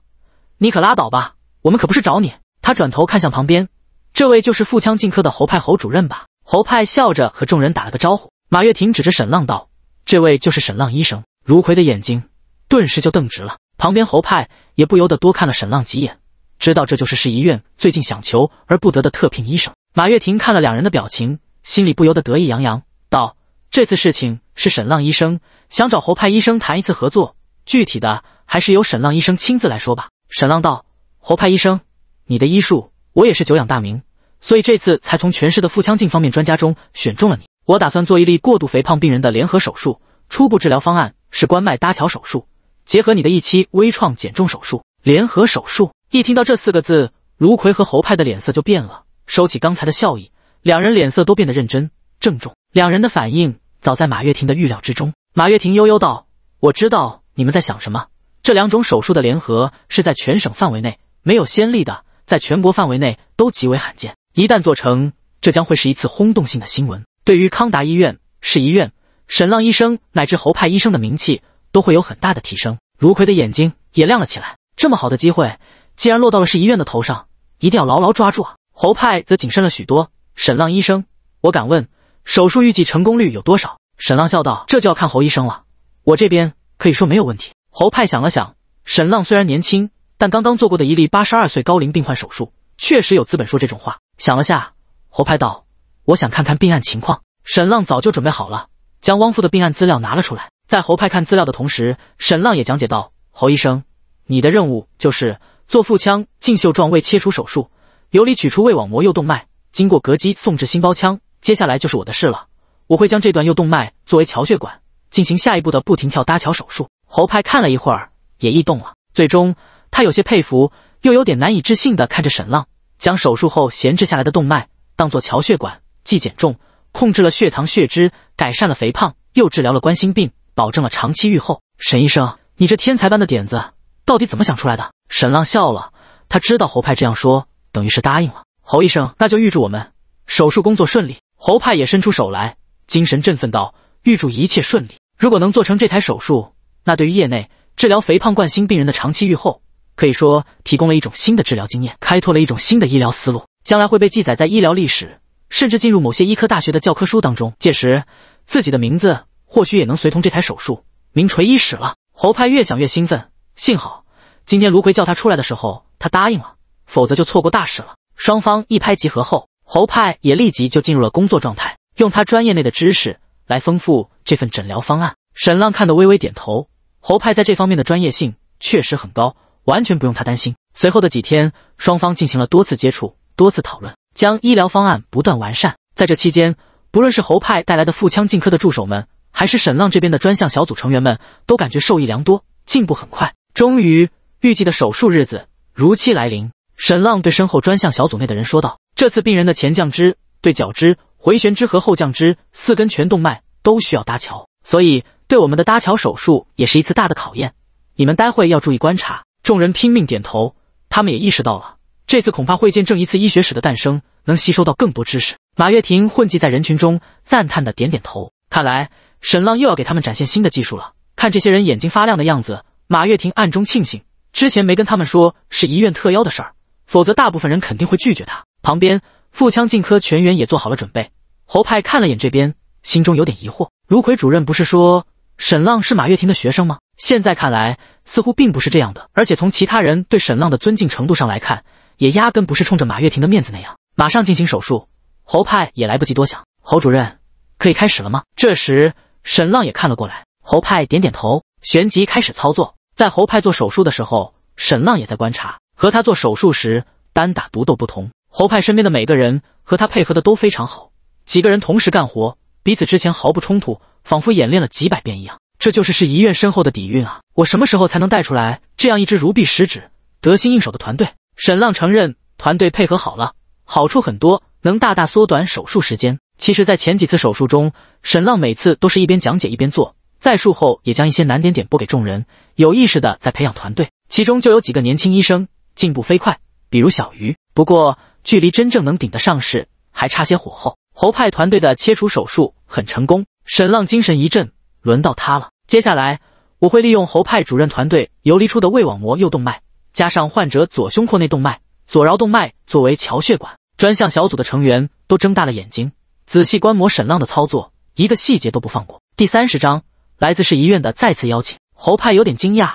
你可拉倒吧，我们可不是找你。”他转头看向旁边，这位就是腹腔镜科的侯派侯主任吧？侯派笑着和众人打了个招呼。马跃亭指着沈浪道：“这位就是沈浪医生。”如奎的眼睛顿时就瞪直了，旁边侯派也不由得多看了沈浪几眼，知道这就是市医院最近想求而不得的特聘医生。马月婷看了两人的表情，心里不由得得意洋洋，道：“这次事情是沈浪医生想找侯派医生谈一次合作，具体的还是由沈浪医生亲自来说吧。”沈浪道：“侯派医生，你的医术我也是久仰大名，所以这次才从全市的腹腔镜方面专家中选中了你。我打算做一例过度肥胖病人的联合手术，初步治疗方案。”是冠脉搭桥手术，结合你的一期微创减重手术，联合手术。一听到这四个字，卢奎和侯派的脸色就变了，收起刚才的笑意，两人脸色都变得认真、郑重。两人的反应早在马月婷的预料之中。马月婷悠悠道：“我知道你们在想什么。这两种手术的联合是在全省范围内没有先例的，在全国范围内都极为罕见。一旦做成，这将会是一次轰动性的新闻。对于康达医院，是医院。”沈浪医生乃至侯派医生的名气都会有很大的提升。卢奎的眼睛也亮了起来，这么好的机会既然落到了市医院的头上，一定要牢牢抓住啊！侯派则谨慎了许多。沈浪医生，我敢问，手术预计成功率有多少？沈浪笑道：“这就要看侯医生了，我这边可以说没有问题。”侯派想了想，沈浪虽然年轻，但刚刚做过的一例八十二岁高龄病患手术，确实有资本说这种话。想了下，侯派道：“我想看看病案情况。”沈浪早就准备好了。将汪父的病案资料拿了出来，在侯派看资料的同时，沈浪也讲解到：“侯医生，你的任务就是做腹腔镜秀状胃切除手术，由里取出胃网膜右动脉，经过膈肌送至心包腔。接下来就是我的事了，我会将这段右动脉作为桥血管，进行下一步的不停跳搭桥手术。”侯派看了一会儿，也异动了。最终，他有些佩服，又有点难以置信地看着沈浪，将手术后闲置下来的动脉当做桥血管，既减重。控制了血糖血脂，改善了肥胖，又治疗了冠心病，保证了长期预后。沈医生，你这天才般的点子，到底怎么想出来的？沈浪笑了，他知道侯派这样说，等于是答应了。侯医生，那就预祝我们手术工作顺利。侯派也伸出手来，精神振奋道：“预祝一切顺利。如果能做成这台手术，那对于业内治疗肥胖冠心病人的长期预后，可以说提供了一种新的治疗经验，开拓了一种新的医疗思路，将来会被记载在医疗历史。”甚至进入某些医科大学的教科书当中，届时自己的名字或许也能随同这台手术名垂医史了。侯派越想越兴奋，幸好今天卢奎叫他出来的时候，他答应了，否则就错过大事了。双方一拍即合后，侯派也立即就进入了工作状态，用他专业内的知识来丰富这份诊疗方案。沈浪看得微微点头，侯派在这方面的专业性确实很高，完全不用他担心。随后的几天，双方进行了多次接触，多次讨论。将医疗方案不断完善。在这期间，不论是侯派带来的腹腔镜科的助手们，还是沈浪这边的专项小组成员们，都感觉受益良多，进步很快。终于，预计的手术日子如期来临。沈浪对身后专项小组内的人说道：“这次病人的前降支、对角支、回旋支和后降支四根全动脉都需要搭桥，所以对我们的搭桥手术也是一次大的考验。你们待会要注意观察。”众人拼命点头，他们也意识到了，这次恐怕会见证一次医学史的诞生。能吸收到更多知识。马跃婷混迹在人群中，赞叹的点点头。看来沈浪又要给他们展现新的技术了。看这些人眼睛发亮的样子，马跃婷暗中庆幸之前没跟他们说是医院特邀的事儿，否则大部分人肯定会拒绝他。旁边腹腔镜科全员也做好了准备。侯派看了眼这边，心中有点疑惑：卢奎主任不是说沈浪是马跃婷的学生吗？现在看来似乎并不是这样的。而且从其他人对沈浪的尊敬程度上来看，也压根不是冲着马跃婷的面子那样。马上进行手术，侯派也来不及多想。侯主任，可以开始了吗？这时，沈浪也看了过来。侯派点点头，旋即开始操作。在侯派做手术的时候，沈浪也在观察。和他做手术时单打独斗不同，侯派身边的每个人和他配合的都非常好，几个人同时干活，彼此之前毫不冲突，仿佛演练了几百遍一样。这就是市医院深厚的底蕴啊！我什么时候才能带出来这样一支如臂使指、得心应手的团队？沈浪承认，团队配合好了。好处很多，能大大缩短手术时间。其实，在前几次手术中，沈浪每次都是一边讲解一边做，在术后也将一些难点点拨给众人，有意识的在培养团队。其中就有几个年轻医生进步飞快，比如小鱼。不过，距离真正能顶得上是还差些火候。侯派团队的切除手术很成功，沈浪精神一振，轮到他了。接下来，我会利用侯派主任团队游离出的胃网膜右动脉，加上患者左胸廓内动脉。左桡动脉作为桥血管专项小组的成员都睁大了眼睛，仔细观摩沈浪的操作，一个细节都不放过。第三十章，来自市医院的再次邀请，侯派有点惊讶，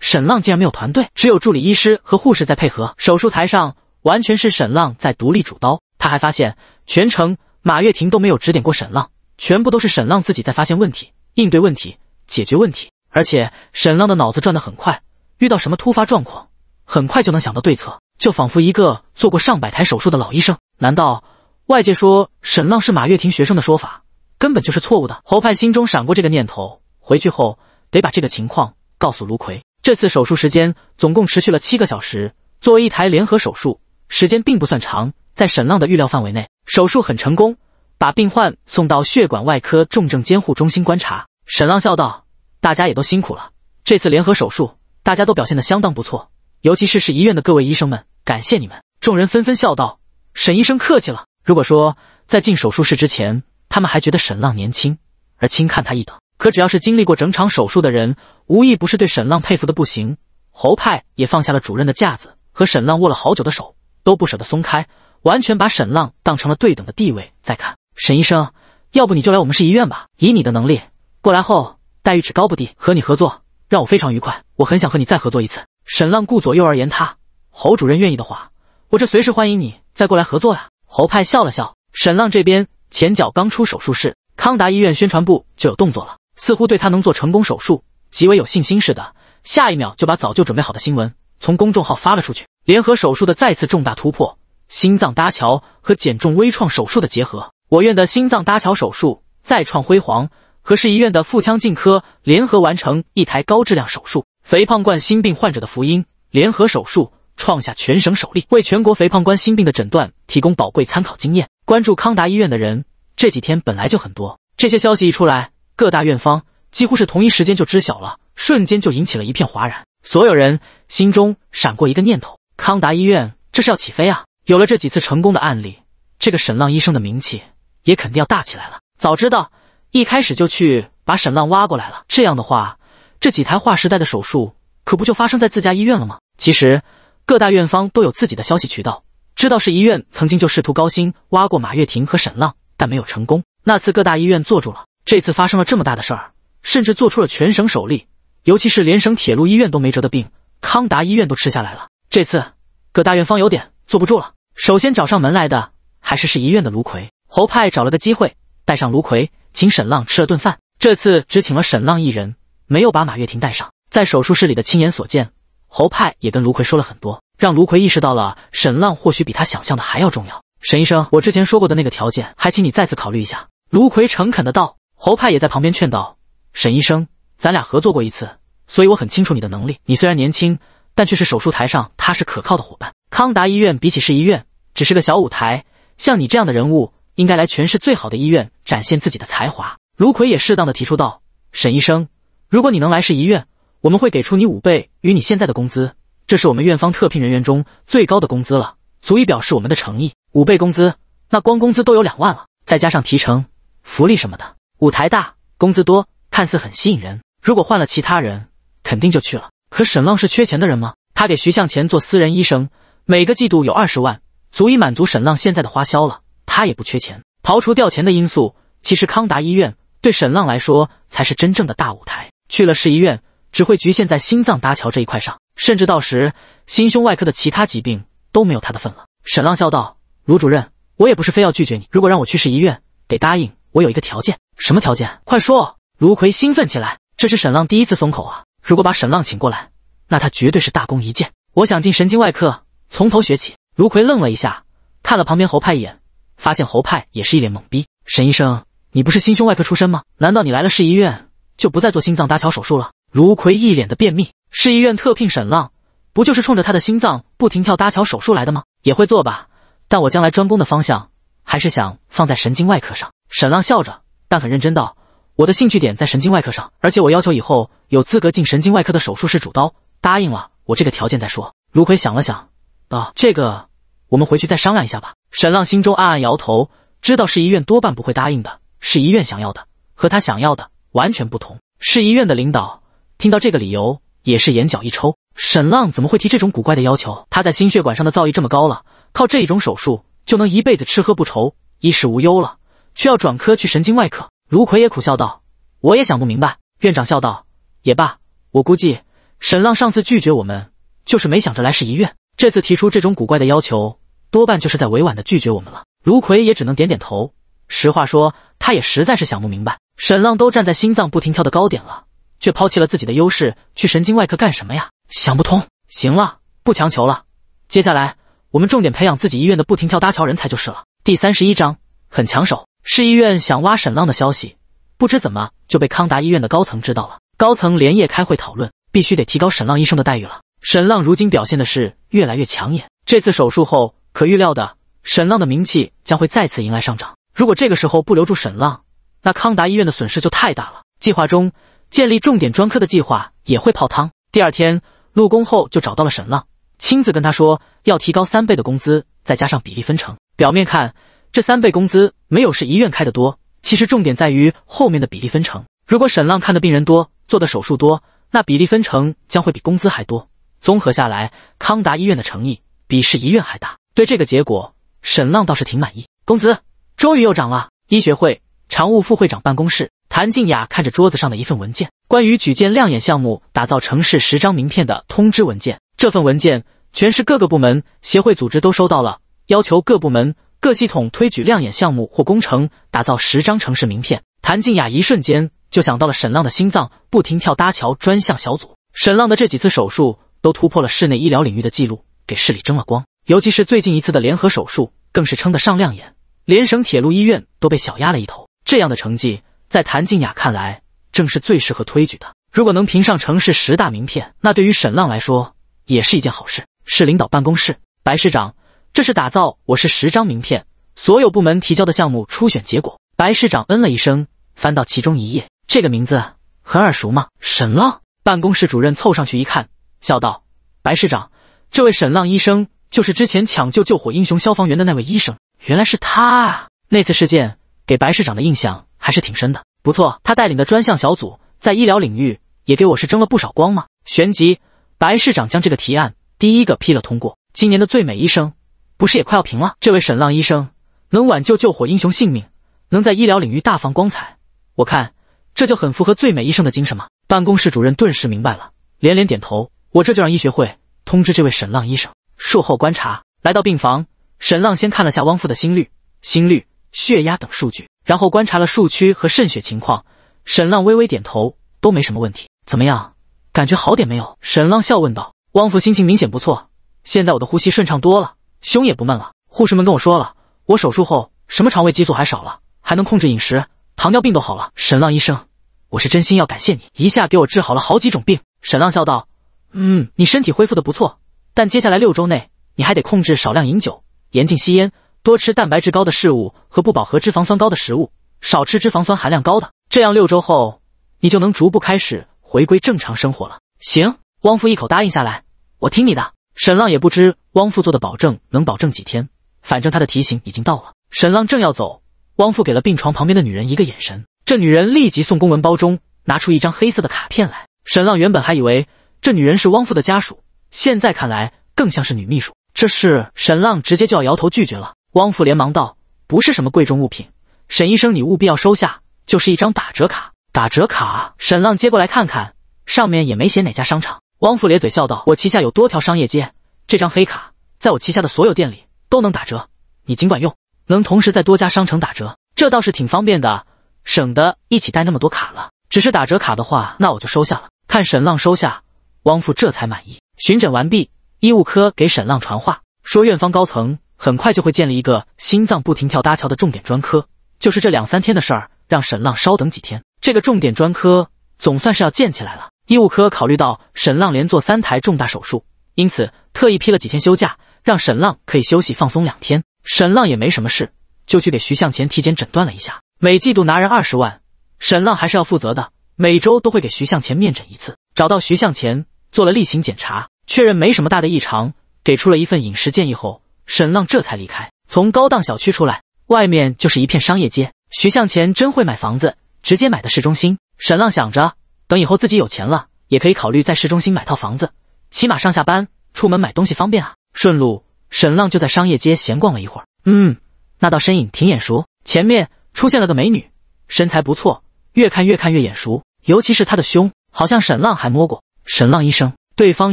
沈浪竟然没有团队，只有助理医师和护士在配合。手术台上完全是沈浪在独立主刀，他还发现全程马月婷都没有指点过沈浪，全部都是沈浪自己在发现问题、应对问题、解决问题。而且沈浪的脑子转得很快，遇到什么突发状况，很快就能想到对策。就仿佛一个做过上百台手术的老医生，难道外界说沈浪是马月婷学生的说法根本就是错误的？侯派心中闪过这个念头，回去后得把这个情况告诉卢奎。这次手术时间总共持续了七个小时，作为一台联合手术，时间并不算长，在沈浪的预料范围内。手术很成功，把病患送到血管外科重症监护中心观察。沈浪笑道：“大家也都辛苦了，这次联合手术大家都表现得相当不错。”尤其是市医院的各位医生们，感谢你们。众人纷纷笑道：“沈医生客气了。”如果说在进手术室之前，他们还觉得沈浪年轻而轻看他一等，可只要是经历过整场手术的人，无一不是对沈浪佩服的不行。侯派也放下了主任的架子，和沈浪握了好久的手，都不舍得松开，完全把沈浪当成了对等的地位在看。沈医生，要不你就来我们市医院吧，以你的能力，过来后待遇只高不低。和你合作让我非常愉快，我很想和你再合作一次。沈浪顾左右而言他，侯主任愿意的话，我这随时欢迎你再过来合作呀。侯派笑了笑。沈浪这边前脚刚出手术室，康达医院宣传部就有动作了，似乎对他能做成功手术极为有信心似的，下一秒就把早就准备好的新闻从公众号发了出去。联合手术的再次重大突破，心脏搭桥和减重微创手术的结合，我院的心脏搭桥手术再创辉煌，和市医院的腹腔镜科联合完成一台高质量手术。肥胖冠心病患者的福音，联合手术创下全省首例，为全国肥胖冠心病的诊断提供宝贵参考经验。关注康达医院的人，这几天本来就很多。这些消息一出来，各大院方几乎是同一时间就知晓了，瞬间就引起了一片哗然。所有人心中闪过一个念头：康达医院这是要起飞啊！有了这几次成功的案例，这个沈浪医生的名气也肯定要大起来了。早知道一开始就去把沈浪挖过来了，这样的话。这几台划时代的手术，可不就发生在自家医院了吗？其实各大院方都有自己的消息渠道，知道市医院曾经就试图高薪挖过马跃婷和沈浪，但没有成功。那次各大医院坐住了，这次发生了这么大的事儿，甚至做出了全省首例，尤其是连省铁路医院都没辙的病，康达医院都吃下来了。这次各大院方有点坐不住了。首先找上门来的还是市医院的卢奎，侯派找了个机会带上卢奎，请沈浪吃了顿饭。这次只请了沈浪一人。没有把马月婷带上，在手术室里的亲眼所见，侯派也跟卢奎说了很多，让卢奎意识到了沈浪或许比他想象的还要重要。沈医生，我之前说过的那个条件，还请你再次考虑一下。卢奎诚恳的道。侯派也在旁边劝道：“沈医生，咱俩合作过一次，所以我很清楚你的能力。你虽然年轻，但却是手术台上踏实可靠的伙伴。康达医院比起市医院，只是个小舞台，像你这样的人物，应该来全市最好的医院展现自己的才华。”卢奎也适当的提出道：“沈医生。”如果你能来市医院，我们会给出你五倍与你现在的工资，这是我们院方特聘人员中最高的工资了，足以表示我们的诚意。五倍工资，那光工资都有两万了，再加上提成、福利什么的，舞台大，工资多，看似很吸引人。如果换了其他人，肯定就去了。可沈浪是缺钱的人吗？他给徐向前做私人医生，每个季度有二十万，足以满足沈浪现在的花销了。他也不缺钱。刨除掉钱的因素，其实康达医院对沈浪来说才是真正的大舞台。去了市医院，只会局限在心脏搭桥这一块上，甚至到时心胸外科的其他疾病都没有他的份了。沈浪笑道：“卢主任，我也不是非要拒绝你。如果让我去市医院，得答应我有一个条件。什么条件？快说！”卢奎兴奋起来，这是沈浪第一次松口啊。如果把沈浪请过来，那他绝对是大功一件。我想进神经外科，从头学起。卢奎愣了一下，看了旁边侯派一眼，发现侯派也是一脸懵逼。沈医生，你不是心胸外科出身吗？难道你来了市医院？就不再做心脏搭桥手术了。卢奎一脸的便秘。市医院特聘沈浪，不就是冲着他的心脏不停跳搭桥手术来的吗？也会做吧？但我将来专攻的方向还是想放在神经外科上。沈浪笑着，但很认真道：“我的兴趣点在神经外科上，而且我要求以后有资格进神经外科的手术室主刀，答应了我这个条件再说。”卢奎想了想，道：“这个我们回去再商量一下吧。”沈浪心中暗暗摇头，知道市医院多半不会答应的。市医院想要的和他想要的。完全不同，市医院的领导听到这个理由，也是眼角一抽。沈浪怎么会提这种古怪的要求？他在心血管上的造诣这么高了，靠这一种手术就能一辈子吃喝不愁，衣食无忧了，却要转科去神经外科。卢奎也苦笑道：“我也想不明白。”院长笑道：“也罢，我估计沈浪上次拒绝我们，就是没想着来市医院。这次提出这种古怪的要求，多半就是在委婉的拒绝我们了。”卢奎也只能点点头。实话说，他也实在是想不明白，沈浪都站在心脏不停跳的高点了，却抛弃了自己的优势去神经外科干什么呀？想不通。行了，不强求了。接下来我们重点培养自己医院的不停跳搭桥人才就是了。第三十一章很抢手，市医院想挖沈浪的消息，不知怎么就被康达医院的高层知道了。高层连夜开会讨论，必须得提高沈浪医生的待遇了。沈浪如今表现的是越来越抢眼，这次手术后可预料的，沈浪的名气将会再次迎来上涨。如果这个时候不留住沈浪，那康达医院的损失就太大了。计划中建立重点专科的计划也会泡汤。第二天，陆工后就找到了沈浪，亲自跟他说要提高三倍的工资，再加上比例分成。表面看，这三倍工资没有市医院开的多，其实重点在于后面的比例分成。如果沈浪看的病人多，做的手术多，那比例分成将会比工资还多。综合下来，康达医院的诚意比市医院还大。对这个结果，沈浪倒是挺满意。公子。终于又涨了。医学会常务副会长办公室，谭静雅看着桌子上的一份文件，关于举荐亮眼项目打造城市十张名片的通知文件。这份文件，全市各个部门、协会组织都收到了，要求各部门、各系统推举亮眼项目或工程，打造十张城市名片。谭静雅一瞬间就想到了沈浪的心脏不停跳搭桥专项小组，沈浪的这几次手术都突破了室内医疗领域的记录，给市里争了光。尤其是最近一次的联合手术，更是称得上亮眼。连省铁路医院都被小压了一头，这样的成绩在谭静雅看来正是最适合推举的。如果能评上城市十大名片，那对于沈浪来说也是一件好事。市领导办公室，白市长，这是打造我市十张名片所有部门提交的项目初选结果。白市长嗯了一声，翻到其中一页，这个名字很耳熟吗？沈浪。办公室主任凑上去一看，笑道：“白市长，这位沈浪医生就是之前抢救救火英雄消防员的那位医生。”原来是他，啊！那次事件给白市长的印象还是挺深的。不错，他带领的专项小组在医疗领域也给我是争了不少光嘛。旋即，白市长将这个提案第一个批了通过。今年的最美医生不是也快要评了？这位沈浪医生能挽救救火英雄性命，能在医疗领域大放光彩，我看这就很符合最美医生的精神嘛。办公室主任顿时明白了，连连点头。我这就让医学会通知这位沈浪医生术后观察。来到病房。沈浪先看了下汪父的心率、心率、血压等数据，然后观察了术区和渗血情况。沈浪微微点头，都没什么问题。怎么样，感觉好点没有？沈浪笑问道。汪父心情明显不错，现在我的呼吸顺畅多了，胸也不闷了。护士们跟我说了，我手术后什么肠胃激素还少了，还能控制饮食，糖尿病都好了。沈浪医生，我是真心要感谢你，一下给我治好了好几种病。沈浪笑道：“嗯，你身体恢复的不错，但接下来六周内你还得控制少量饮酒。”严禁吸烟，多吃蛋白质高的事物和不饱和脂肪酸高的食物，少吃脂肪酸含量高的。这样六周后，你就能逐步开始回归正常生活了。行，汪父一口答应下来，我听你的。沈浪也不知汪父做的保证能保证几天，反正他的提醒已经到了。沈浪正要走，汪父给了病床旁边的女人一个眼神，这女人立即送公文包中拿出一张黑色的卡片来。沈浪原本还以为这女人是汪父的家属，现在看来更像是女秘书。这是沈浪直接就要摇头拒绝了，汪父连忙道：“不是什么贵重物品，沈医生你务必要收下，就是一张打折卡。”打折卡，沈浪接过来看看，上面也没写哪家商场。汪父咧嘴笑道：“我旗下有多条商业街，这张黑卡在我旗下的所有店里都能打折，你尽管用，能同时在多家商城打折，这倒是挺方便的，省得一起带那么多卡了。只是打折卡的话，那我就收下了。”看沈浪收下，汪父这才满意。巡诊完毕。医务科给沈浪传话，说院方高层很快就会建立一个心脏不停跳搭桥的重点专科，就是这两三天的事儿，让沈浪稍等几天。这个重点专科总算是要建起来了。医务科考虑到沈浪连做三台重大手术，因此特意批了几天休假，让沈浪可以休息放松两天。沈浪也没什么事，就去给徐向前体检诊断了一下。每季度拿人二十万，沈浪还是要负责的，每周都会给徐向前面诊一次，找到徐向前做了例行检查。确认没什么大的异常，给出了一份饮食建议后，沈浪这才离开。从高档小区出来，外面就是一片商业街。徐向前真会买房子，直接买的市中心。沈浪想着，等以后自己有钱了，也可以考虑在市中心买套房子，起码上下班、出门买东西方便啊。顺路，沈浪就在商业街闲逛了一会儿。嗯，那道身影挺眼熟。前面出现了个美女，身材不错，越看越看越眼熟，尤其是她的胸，好像沈浪还摸过。沈浪医生。对方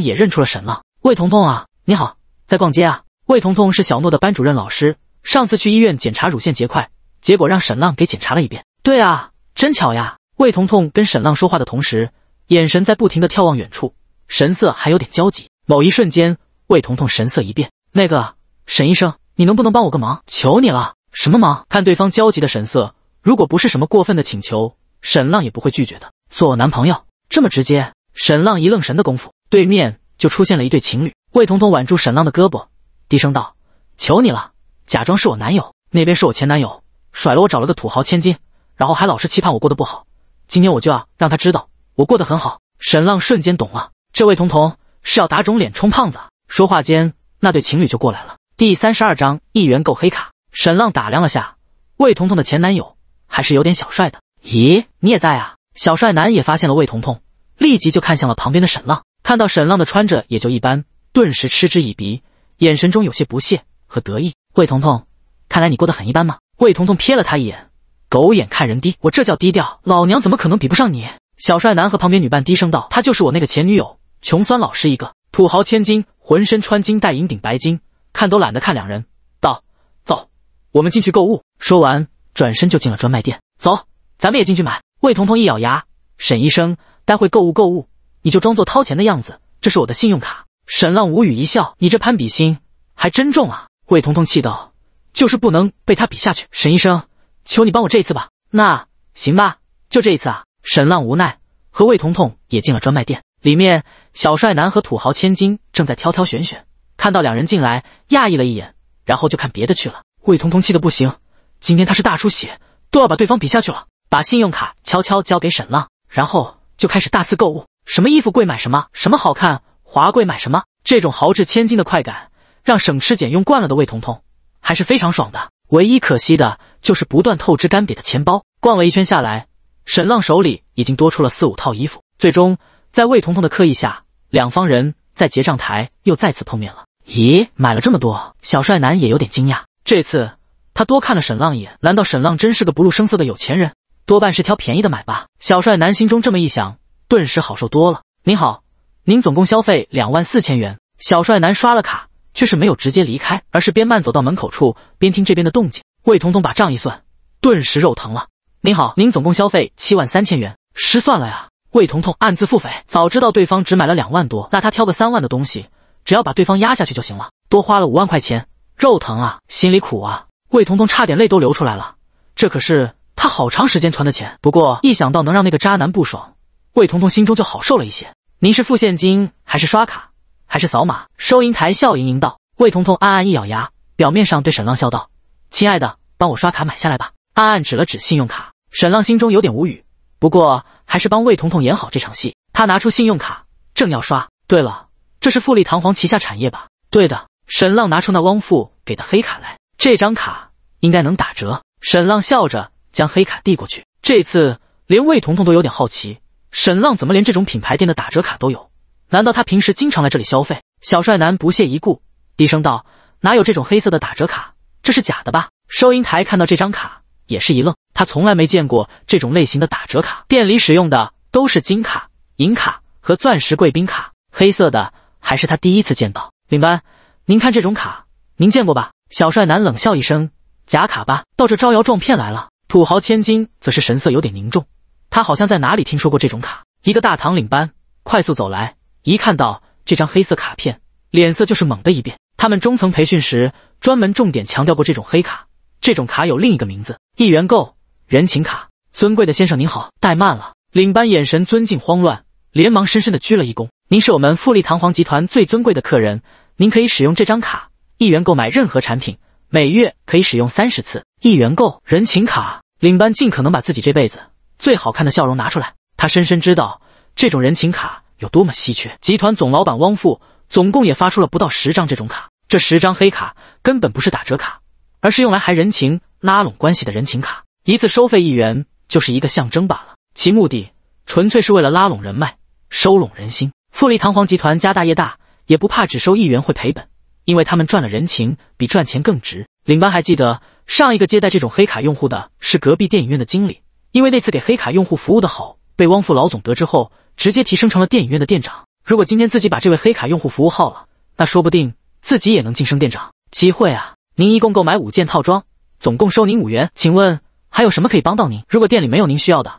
也认出了沈浪，魏彤彤啊，你好，在逛街啊。魏彤彤是小诺的班主任老师，上次去医院检查乳腺结块，结果让沈浪给检查了一遍。对啊，真巧呀。魏彤彤跟沈浪说话的同时，眼神在不停的眺望远处，神色还有点焦急。某一瞬间，魏彤彤神色一变，那个沈医生，你能不能帮我个忙？求你了。什么忙？看对方焦急的神色，如果不是什么过分的请求，沈浪也不会拒绝的。做我男朋友？这么直接？沈浪一愣神的功夫。对面就出现了一对情侣，魏彤彤挽住沈浪的胳膊，低声道：“求你了，假装是我男友。那边是我前男友，甩了我，找了个土豪千金，然后还老是期盼我过得不好。今天我就要让他知道我过得很好。”沈浪瞬间懂了，这魏彤彤是要打肿脸充胖子。说话间，那对情侣就过来了。第三十二章一元购黑卡。沈浪打量了下魏彤彤的前男友，还是有点小帅的。咦，你也在啊？小帅男也发现了魏彤彤，立即就看向了旁边的沈浪。看到沈浪的穿着也就一般，顿时嗤之以鼻，眼神中有些不屑和得意。魏彤彤，看来你过得很一般嘛。魏彤彤瞥了他一眼，狗眼看人低，我这叫低调，老娘怎么可能比不上你？小帅男和旁边女伴低声道：“她就是我那个前女友，穷酸老师一个，土豪千金，浑身穿金戴银顶白金，看都懒得看。”两人道：“走，我们进去购物。”说完，转身就进了专卖店。走，咱们也进去买。魏彤彤一咬牙：“沈医生，待会购物购物。”你就装作掏钱的样子，这是我的信用卡。沈浪无语一笑，你这攀比心还真重啊！魏彤彤气道：“就是不能被他比下去，沈医生，求你帮我这一次吧。”那行吧，就这一次啊！沈浪无奈，和魏彤彤也进了专卖店里面。小帅男和土豪千金正在挑挑选选，看到两人进来，讶异了一眼，然后就看别的去了。魏彤彤气的不行，今天他是大出血，都要把对方比下去了，把信用卡悄悄交给沈浪，然后就开始大肆购物。什么衣服贵买什么，什么好看华贵买什么，这种豪掷千金的快感，让省吃俭用惯了的魏彤彤还是非常爽的。唯一可惜的就是不断透支干瘪的钱包。逛了一圈下来，沈浪手里已经多出了四五套衣服。最终，在魏彤彤的刻意下，两方人在结账台又再次碰面了。咦，买了这么多，小帅男也有点惊讶。这次他多看了沈浪一眼，难道沈浪真是个不露声色的有钱人？多半是挑便宜的买吧。小帅男心中这么一想。顿时好受多了。您好，您总共消费两万四千元。小帅男刷了卡，却是没有直接离开，而是边慢走到门口处，边听这边的动静。魏彤彤把账一算，顿时肉疼了。您好，您总共消费七万三千元，失算了呀！魏彤彤暗自腹诽，早知道对方只买了两万多，那他挑个三万的东西，只要把对方压下去就行了。多花了五万块钱，肉疼啊，心里苦啊！魏彤彤差点泪都流出来了，这可是他好长时间存的钱。不过一想到能让那个渣男不爽，魏彤彤心中就好受了一些。您是付现金，还是刷卡，还是扫码？收银台笑盈盈道。魏彤彤暗暗一咬牙，表面上对沈浪笑道：“亲爱的，帮我刷卡买下来吧。”暗暗指了指信用卡。沈浪心中有点无语，不过还是帮魏彤彤演好这场戏。他拿出信用卡，正要刷。对了，这是富丽堂皇旗下产业吧？对的。沈浪拿出那汪富给的黑卡来，这张卡应该能打折。沈浪笑着将黑卡递过去。这次连魏彤彤都有点好奇。沈浪怎么连这种品牌店的打折卡都有？难道他平时经常来这里消费？小帅男不屑一顾，低声道：“哪有这种黑色的打折卡？这是假的吧？”收银台看到这张卡也是一愣，他从来没见过这种类型的打折卡，店里使用的都是金卡、银卡和钻石贵宾卡，黑色的还是他第一次见到。领班，您看这种卡，您见过吧？小帅男冷笑一声：“假卡吧，到这招摇撞骗来了。”土豪千金则是神色有点凝重。他好像在哪里听说过这种卡。一个大堂领班快速走来，一看到这张黑色卡片，脸色就是猛的一变。他们中层培训时专门重点强调过这种黑卡，这种卡有另一个名字——一元购人情卡。尊贵的先生您好，怠慢了。领班眼神尊敬慌乱，连忙深深的鞠了一躬。您是我们富丽堂皇集团最尊贵的客人，您可以使用这张卡，一元购买任何产品，每月可以使用三十次。一元购人情卡。领班尽可能把自己这辈子。最好看的笑容拿出来，他深深知道这种人情卡有多么稀缺。集团总老板汪富总共也发出了不到十张这种卡，这十张黑卡根本不是打折卡，而是用来还人情、拉拢关系的人情卡。一次收费一元，就是一个象征罢了，其目的纯粹是为了拉拢人脉、收拢人心。富丽堂皇集团家大业大，也不怕只收一元会赔本，因为他们赚了人情比赚钱更值。领班还记得，上一个接待这种黑卡用户的是隔壁电影院的经理。因为那次给黑卡用户服务的好，被汪副老总得知后，直接提升成了电影院的店长。如果今天自己把这位黑卡用户服务好了，那说不定自己也能晋升店长。机会啊！您一共购买五件套装，总共收您五元。请问还有什么可以帮到您？如果店里没有您需要的，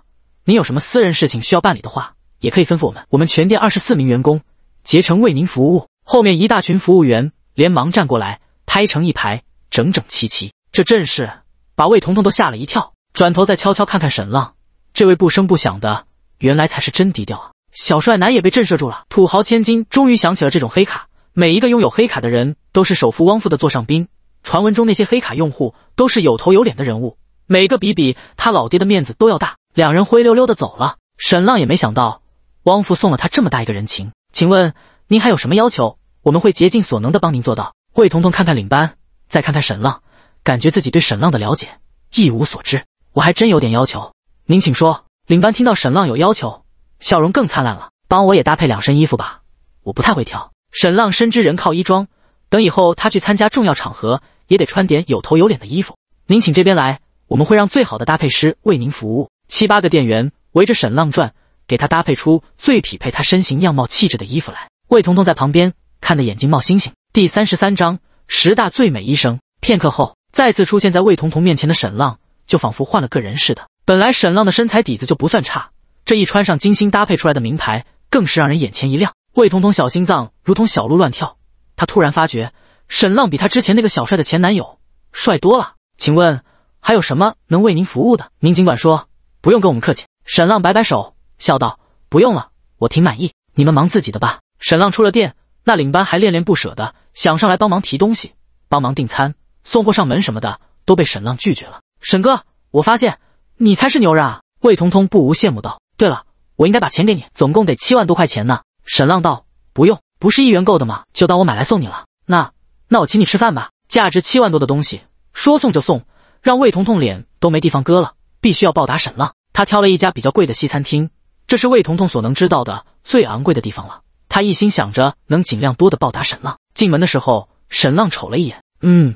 您有什么私人事情需要办理的话，也可以吩咐我们。我们全店二十四名员工竭诚为您服务。后面一大群服务员连忙站过来，拍成一排，整整齐齐。这阵势把魏彤彤都吓了一跳。转头再悄悄看看沈浪，这位不声不响的原来才是真低调啊！小帅男也被震慑住了。土豪千金终于想起了这种黑卡，每一个拥有黑卡的人都是首富汪父的座上宾。传闻中那些黑卡用户都是有头有脸的人物，每个比比他老爹的面子都要大。两人灰溜溜的走了。沈浪也没想到汪父送了他这么大一个人情，请问您还有什么要求？我们会竭尽所能的帮您做到。魏彤彤看看领班，再看看沈浪，感觉自己对沈浪的了解一无所知。我还真有点要求，您请说。领班听到沈浪有要求，笑容更灿烂了。帮我也搭配两身衣服吧，我不太会挑。沈浪深知人靠衣装，等以后他去参加重要场合，也得穿点有头有脸的衣服。您请这边来，我们会让最好的搭配师为您服务。七八个店员围着沈浪转，给他搭配出最匹配他身形、样貌、气质的衣服来。魏彤彤在旁边看得眼睛冒星星。第三十三章十大最美医生。片刻后，再次出现在魏彤彤面前的沈浪。就仿佛换了个人似的。本来沈浪的身材底子就不算差，这一穿上精心搭配出来的名牌，更是让人眼前一亮。魏彤彤小心脏如同小鹿乱跳，她突然发觉沈浪比他之前那个小帅的前男友帅多了。请问还有什么能为您服务的？您尽管说，不用跟我们客气。沈浪摆摆手，笑道：“不用了，我挺满意，你们忙自己的吧。”沈浪出了店，那领班还恋恋不舍的想上来帮忙提东西、帮忙订餐、送货上门什么的，都被沈浪拒绝了。沈哥，我发现你才是牛人啊！魏彤彤不无羡慕道。对了，我应该把钱给你，总共得七万多块钱呢。沈浪道，不用，不是一元够的吗？就当我买来送你了。那那我请你吃饭吧，价值七万多的东西，说送就送，让魏彤彤脸都没地方搁了，必须要报答沈浪。他挑了一家比较贵的西餐厅，这是魏彤彤所能知道的最昂贵的地方了。他一心想着能尽量多的报答沈浪。进门的时候，沈浪瞅了一眼，嗯，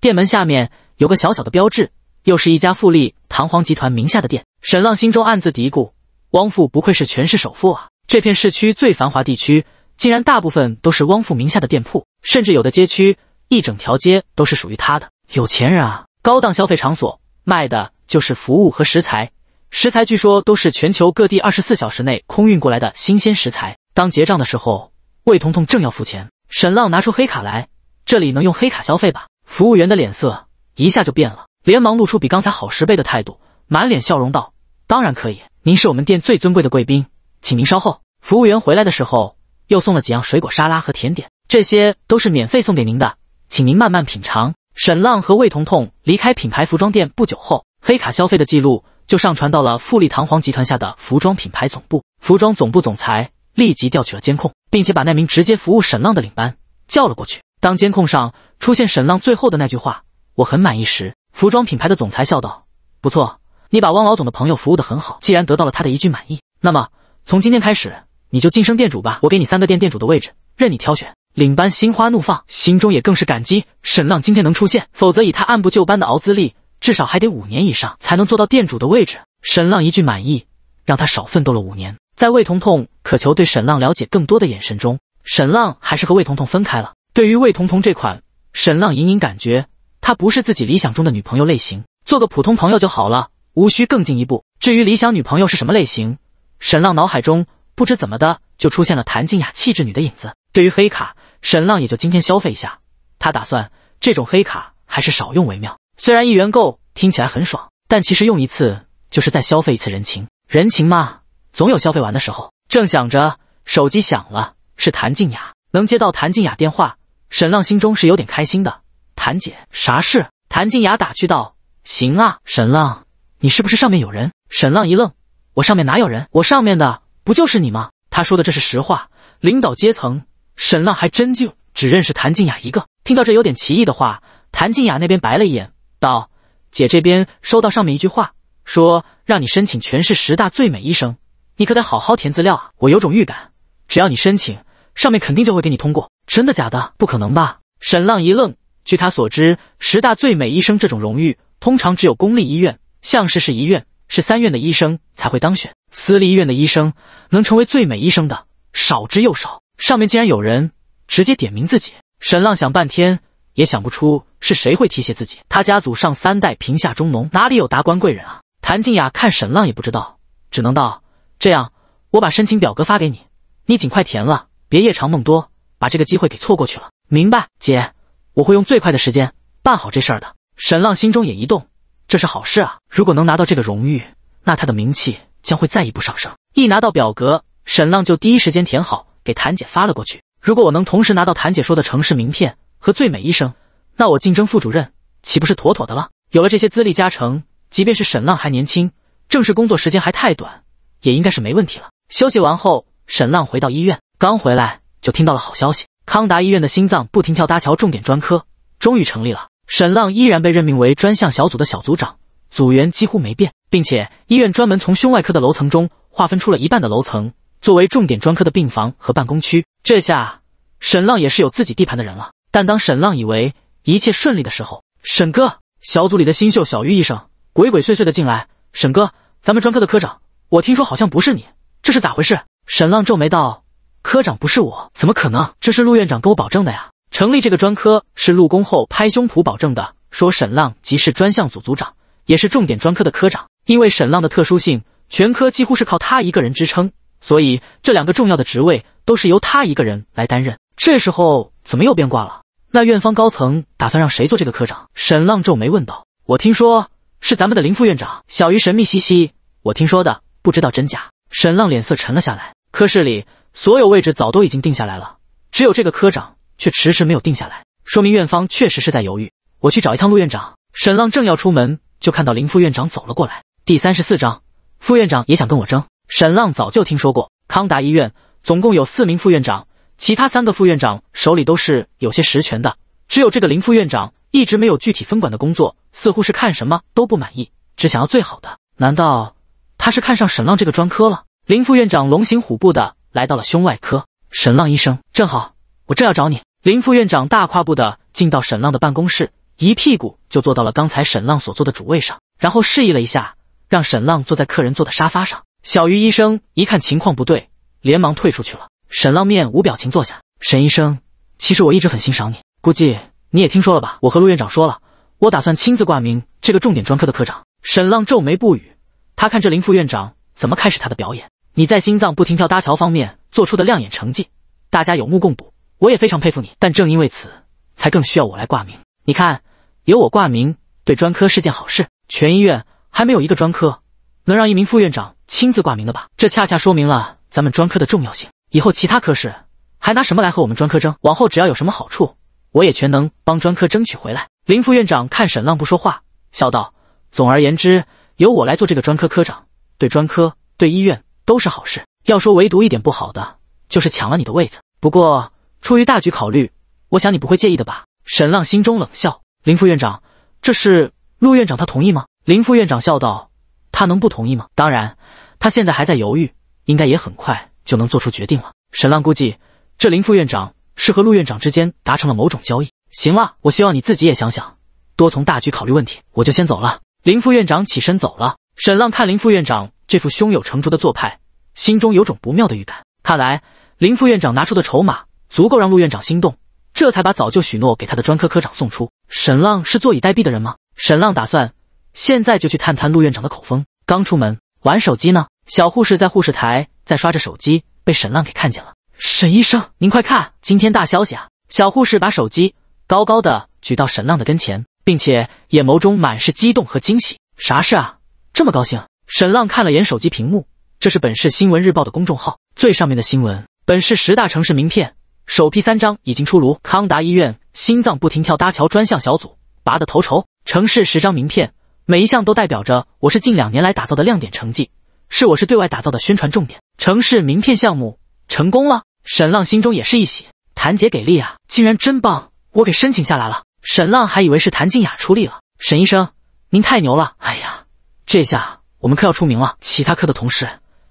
店门下面有个小小的标志。又是一家富丽堂皇集团名下的店，沈浪心中暗自嘀咕：“汪父不愧是全市首富啊！这片市区最繁华地区，竟然大部分都是汪父名下的店铺，甚至有的街区一整条街都是属于他的。有钱人啊！高档消费场所卖的就是服务和食材，食材据说都是全球各地二十四小时内空运过来的新鲜食材。当结账的时候，魏彤彤正要付钱，沈浪拿出黑卡来，这里能用黑卡消费吧？”服务员的脸色一下就变了。连忙露出比刚才好十倍的态度，满脸笑容道：“当然可以，您是我们店最尊贵的贵宾，请您稍后。”服务员回来的时候，又送了几样水果沙拉和甜点，这些都是免费送给您的，请您慢慢品尝。沈浪和魏彤彤离开品牌服装店不久后，黑卡消费的记录就上传到了富丽堂皇集团下的服装品牌总部。服装总部总裁立即调取了监控，并且把那名直接服务沈浪的领班叫了过去。当监控上出现沈浪最后的那句话：“我很满意”时，服装品牌的总裁笑道：“不错，你把汪老总的朋友服务的很好。既然得到了他的一句满意，那么从今天开始你就晋升店主吧。我给你三个店店主的位置，任你挑选。”领班心花怒放，心中也更是感激。沈浪今天能出现，否则以他按部就班的熬资历，至少还得五年以上才能做到店主的位置。沈浪一句满意，让他少奋斗了五年。在魏彤彤渴求对沈浪了解更多的眼神中，沈浪还是和魏彤彤分开了。对于魏彤彤这款，沈浪隐隐感觉。她不是自己理想中的女朋友类型，做个普通朋友就好了，无需更进一步。至于理想女朋友是什么类型，沈浪脑海中不知怎么的就出现了谭静雅气质女的影子。对于黑卡，沈浪也就今天消费一下，他打算这种黑卡还是少用为妙。虽然一元购听起来很爽，但其实用一次就是再消费一次人情，人情嘛，总有消费完的时候。正想着，手机响了，是谭静雅。能接到谭静雅电话，沈浪心中是有点开心的。谭姐，啥事？谭静雅打趣道：“行啊，沈浪，你是不是上面有人？”沈浪一愣：“我上面哪有人？我上面的不就是你吗？”他说的这是实话。领导阶层，沈浪还真就只认识谭静雅一个。听到这有点奇异的话，谭静雅那边白了一眼，道：“姐这边收到上面一句话，说让你申请全市十大最美医生，你可得好好填资料啊！我有种预感，只要你申请，上面肯定就会给你通过。”真的假的？不可能吧？沈浪一愣。据他所知，十大最美医生这种荣誉，通常只有公立医院，像是市一院、市三院的医生才会当选。私立医院的医生能成为最美医生的少之又少。上面竟然有人直接点名自己，沈浪想半天也想不出是谁会提携自己。他家族上三代贫下中农，哪里有达官贵人啊？谭静雅看沈浪也不知道，只能道：“这样，我把申请表格发给你，你尽快填了，别夜长梦多，把这个机会给错过去了。”明白，姐。我会用最快的时间办好这事儿的。沈浪心中也一动，这是好事啊！如果能拿到这个荣誉，那他的名气将会再一步上升。一拿到表格，沈浪就第一时间填好，给谭姐发了过去。如果我能同时拿到谭姐说的城市名片和最美医生，那我竞争副主任岂不是妥妥的了？有了这些资历加成，即便是沈浪还年轻，正式工作时间还太短，也应该是没问题了。休息完后，沈浪回到医院，刚回来就听到了好消息。康达医院的心脏不停跳搭桥重点专科终于成立了，沈浪依然被任命为专项小组的小组长，组员几乎没变，并且医院专门从胸外科的楼层中划分出了一半的楼层作为重点专科的病房和办公区。这下沈浪也是有自己地盘的人了。但当沈浪以为一切顺利的时候，沈哥，小组里的新秀小玉医生鬼鬼祟祟的进来。沈哥，咱们专科的科长，我听说好像不是你，这是咋回事？沈浪皱眉道。科长不是我，怎么可能？这是陆院长跟我保证的呀。成立这个专科是陆公后拍胸脯保证的，说沈浪即是专项组组长，也是重点专科的科长。因为沈浪的特殊性，全科几乎是靠他一个人支撑，所以这两个重要的职位都是由他一个人来担任。这时候怎么又变卦了？那院方高层打算让谁做这个科长？沈浪皱眉问道。我听说是咱们的林副院长。小鱼神秘兮兮，我听说的，不知道真假。沈浪脸色沉了下来。科室里。所有位置早都已经定下来了，只有这个科长却迟迟没有定下来，说明院方确实是在犹豫。我去找一趟陆院长。沈浪正要出门，就看到林副院长走了过来。第三十四章，副院长也想跟我争。沈浪早就听说过，康达医院总共有四名副院长，其他三个副院长手里都是有些实权的，只有这个林副院长一直没有具体分管的工作，似乎是看什么都不满意，只想要最好的。难道他是看上沈浪这个专科了？林副院长龙行虎步的。来到了胸外科，沈浪医生正好，我正要找你。林副院长大跨步的进到沈浪的办公室，一屁股就坐到了刚才沈浪所坐的主位上，然后示意了一下，让沈浪坐在客人坐的沙发上。小鱼医生一看情况不对，连忙退出去了。沈浪面无表情坐下。沈医生，其实我一直很欣赏你，估计你也听说了吧？我和陆院长说了，我打算亲自挂名这个重点专科的科长。沈浪皱眉不语，他看这林副院长怎么开始他的表演。你在心脏不停跳搭桥方面做出的亮眼成绩，大家有目共睹，我也非常佩服你。但正因为此，才更需要我来挂名。你看，有我挂名，对专科是件好事。全医院还没有一个专科能让一名副院长亲自挂名的吧？这恰恰说明了咱们专科的重要性。以后其他科室还拿什么来和我们专科争？往后只要有什么好处，我也全能帮专科争取回来。林副院长看沈浪不说话，笑道：“总而言之，由我来做这个专科科长，对专科，对医院。”都是好事。要说唯独一点不好的，就是抢了你的位子。不过出于大局考虑，我想你不会介意的吧？沈浪心中冷笑。林副院长，这是陆院长他同意吗？林副院长笑道：“他能不同意吗？当然，他现在还在犹豫，应该也很快就能做出决定了。”沈浪估计这林副院长是和陆院长之间达成了某种交易。行了，我希望你自己也想想，多从大局考虑问题。我就先走了。林副院长起身走了。沈浪看林副院长。这副胸有成竹的做派，心中有种不妙的预感。看来林副院长拿出的筹码足够让陆院长心动，这才把早就许诺给他的专科科长送出。沈浪是坐以待毙的人吗？沈浪打算现在就去探探陆院长的口风。刚出门玩手机呢，小护士在护士台在刷着手机，被沈浪给看见了。沈医生，您快看，今天大消息啊！小护士把手机高高的举到沈浪的跟前，并且眼眸中满是激动和惊喜。啥事啊？这么高兴？沈浪看了眼手机屏幕，这是本市新闻日报的公众号最上面的新闻。本市十大城市名片首批三张已经出炉，康达医院心脏不停跳搭桥专项小组拔得头筹。城市十张名片，每一项都代表着我是近两年来打造的亮点成绩，是我是对外打造的宣传重点。城市名片项目成功了，沈浪心中也是一喜。谭姐给力啊，竟然真棒，我给申请下来了。沈浪还以为是谭静雅出力了。沈医生，您太牛了！哎呀，这下。我们科要出名了，其他科的同事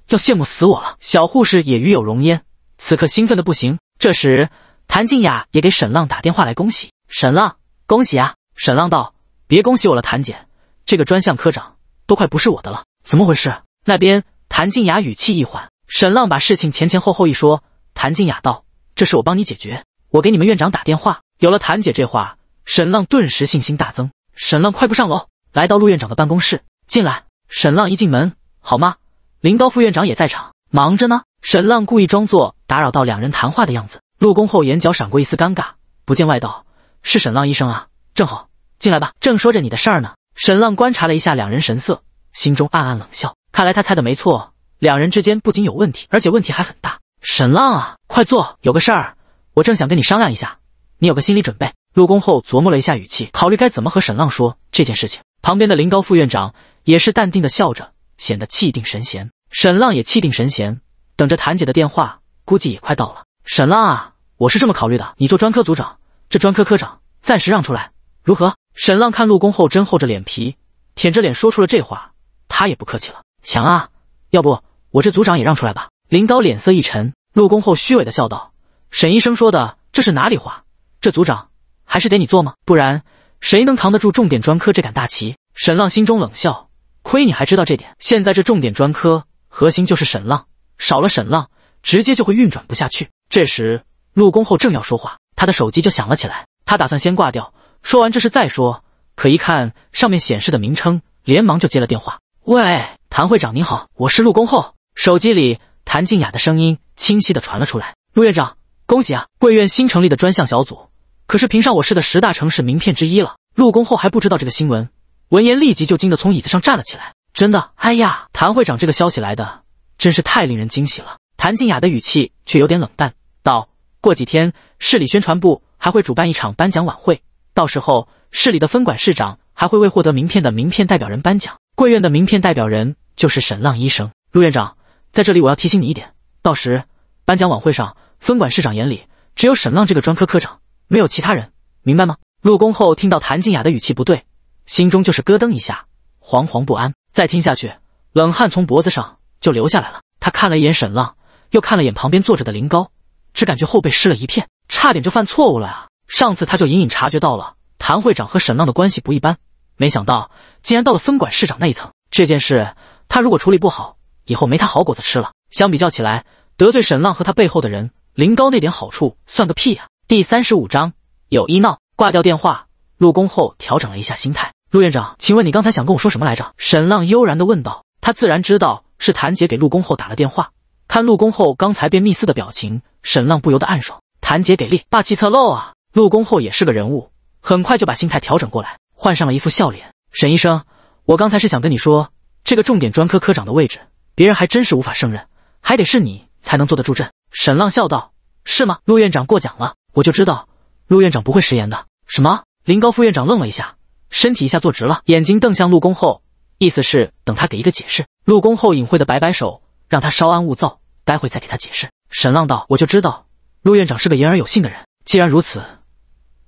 要羡慕死我了。小护士也与有荣焉，此刻兴奋的不行。这时，谭静雅也给沈浪打电话来恭喜。沈浪，恭喜啊！沈浪道：“别恭喜我了，谭姐，这个专项科长都快不是我的了。怎么回事？”那边，谭静雅语气一缓，沈浪把事情前前后后一说，谭静雅道：“这事我帮你解决，我给你们院长打电话。”有了谭姐这话，沈浪顿时信心大增。沈浪快步上楼，来到陆院长的办公室，进来。沈浪一进门，好吗？林高副院长也在场，忙着呢。沈浪故意装作打扰到两人谈话的样子。入宫后，眼角闪过一丝尴尬。不见外道，是沈浪医生啊，正好进来吧。正说着你的事儿呢。沈浪观察了一下两人神色，心中暗暗冷笑。看来他猜的没错，两人之间不仅有问题，而且问题还很大。沈浪啊，快坐，有个事儿，我正想跟你商量一下，你有个心理准备。入宫后琢磨了一下语气，考虑该怎么和沈浪说这件事情。旁边的林高副院长。也是淡定的笑着，显得气定神闲。沈浪也气定神闲，等着谭姐的电话，估计也快到了。沈浪啊，我是这么考虑的，你做专科组长，这专科科长暂时让出来，如何？沈浪看陆公厚真厚着脸皮，舔着脸说出了这话，他也不客气了。强啊，要不我这组长也让出来吧？林高脸色一沉，陆公厚虚伪的笑道：“沈医生说的这是哪里话？这组长还是得你做吗？不然谁能扛得住重点专科这杆大旗？”沈浪心中冷笑。亏你还知道这点！现在这重点专科核心就是沈浪，少了沈浪，直接就会运转不下去。这时，陆恭后正要说话，他的手机就响了起来。他打算先挂掉，说完这事再说。可一看上面显示的名称，连忙就接了电话。喂，谭会长您好，我是陆恭后。手机里谭静雅的声音清晰的传了出来。陆院长，恭喜啊！贵院新成立的专项小组，可是评上我市的十大城市名片之一了。陆恭后还不知道这个新闻。闻言，立即就惊得从椅子上站了起来。真的？哎呀，谭会长，这个消息来的真是太令人惊喜了。谭静雅的语气却有点冷淡，道：“过几天，市里宣传部还会主办一场颁奖晚会，到时候市里的分管市长还会为获得名片的名片代表人颁奖。贵院的名片代表人就是沈浪医生。陆院长，在这里我要提醒你一点，到时颁奖晚会上，分管市长眼里只有沈浪这个专科科长，没有其他人，明白吗？”入宫后，听到谭静雅的语气不对。心中就是咯噔一下，惶惶不安。再听下去，冷汗从脖子上就流下来了。他看了一眼沈浪，又看了眼旁边坐着的林高，只感觉后背湿了一片，差点就犯错误了啊！上次他就隐隐察觉到了谭会长和沈浪的关系不一般，没想到竟然到了分管市长那一层。这件事他如果处理不好，以后没他好果子吃了。相比较起来，得罪沈浪和他背后的人，林高那点好处算个屁呀！第三十五章有一闹，挂掉电话，入宫后调整了一下心态。陆院长，请问你刚才想跟我说什么来着？沈浪悠然的问道。他自然知道是谭姐给陆公厚打了电话。看陆公厚刚才变密斯的表情，沈浪不由得暗爽：谭姐给力，霸气侧漏啊！陆公厚也是个人物，很快就把心态调整过来，换上了一副笑脸。沈医生，我刚才是想跟你说，这个重点专科科长的位置，别人还真是无法胜任，还得是你才能坐得住阵。沈浪笑道：“是吗？陆院长过奖了，我就知道，陆院长不会食言的。”什么？林高副院长愣了一下。身体一下坐直了，眼睛瞪向陆公后，意思是等他给一个解释。陆公后隐晦的摆摆手，让他稍安勿躁，待会再给他解释。沈浪道：“我就知道陆院长是个言而有信的人，既然如此，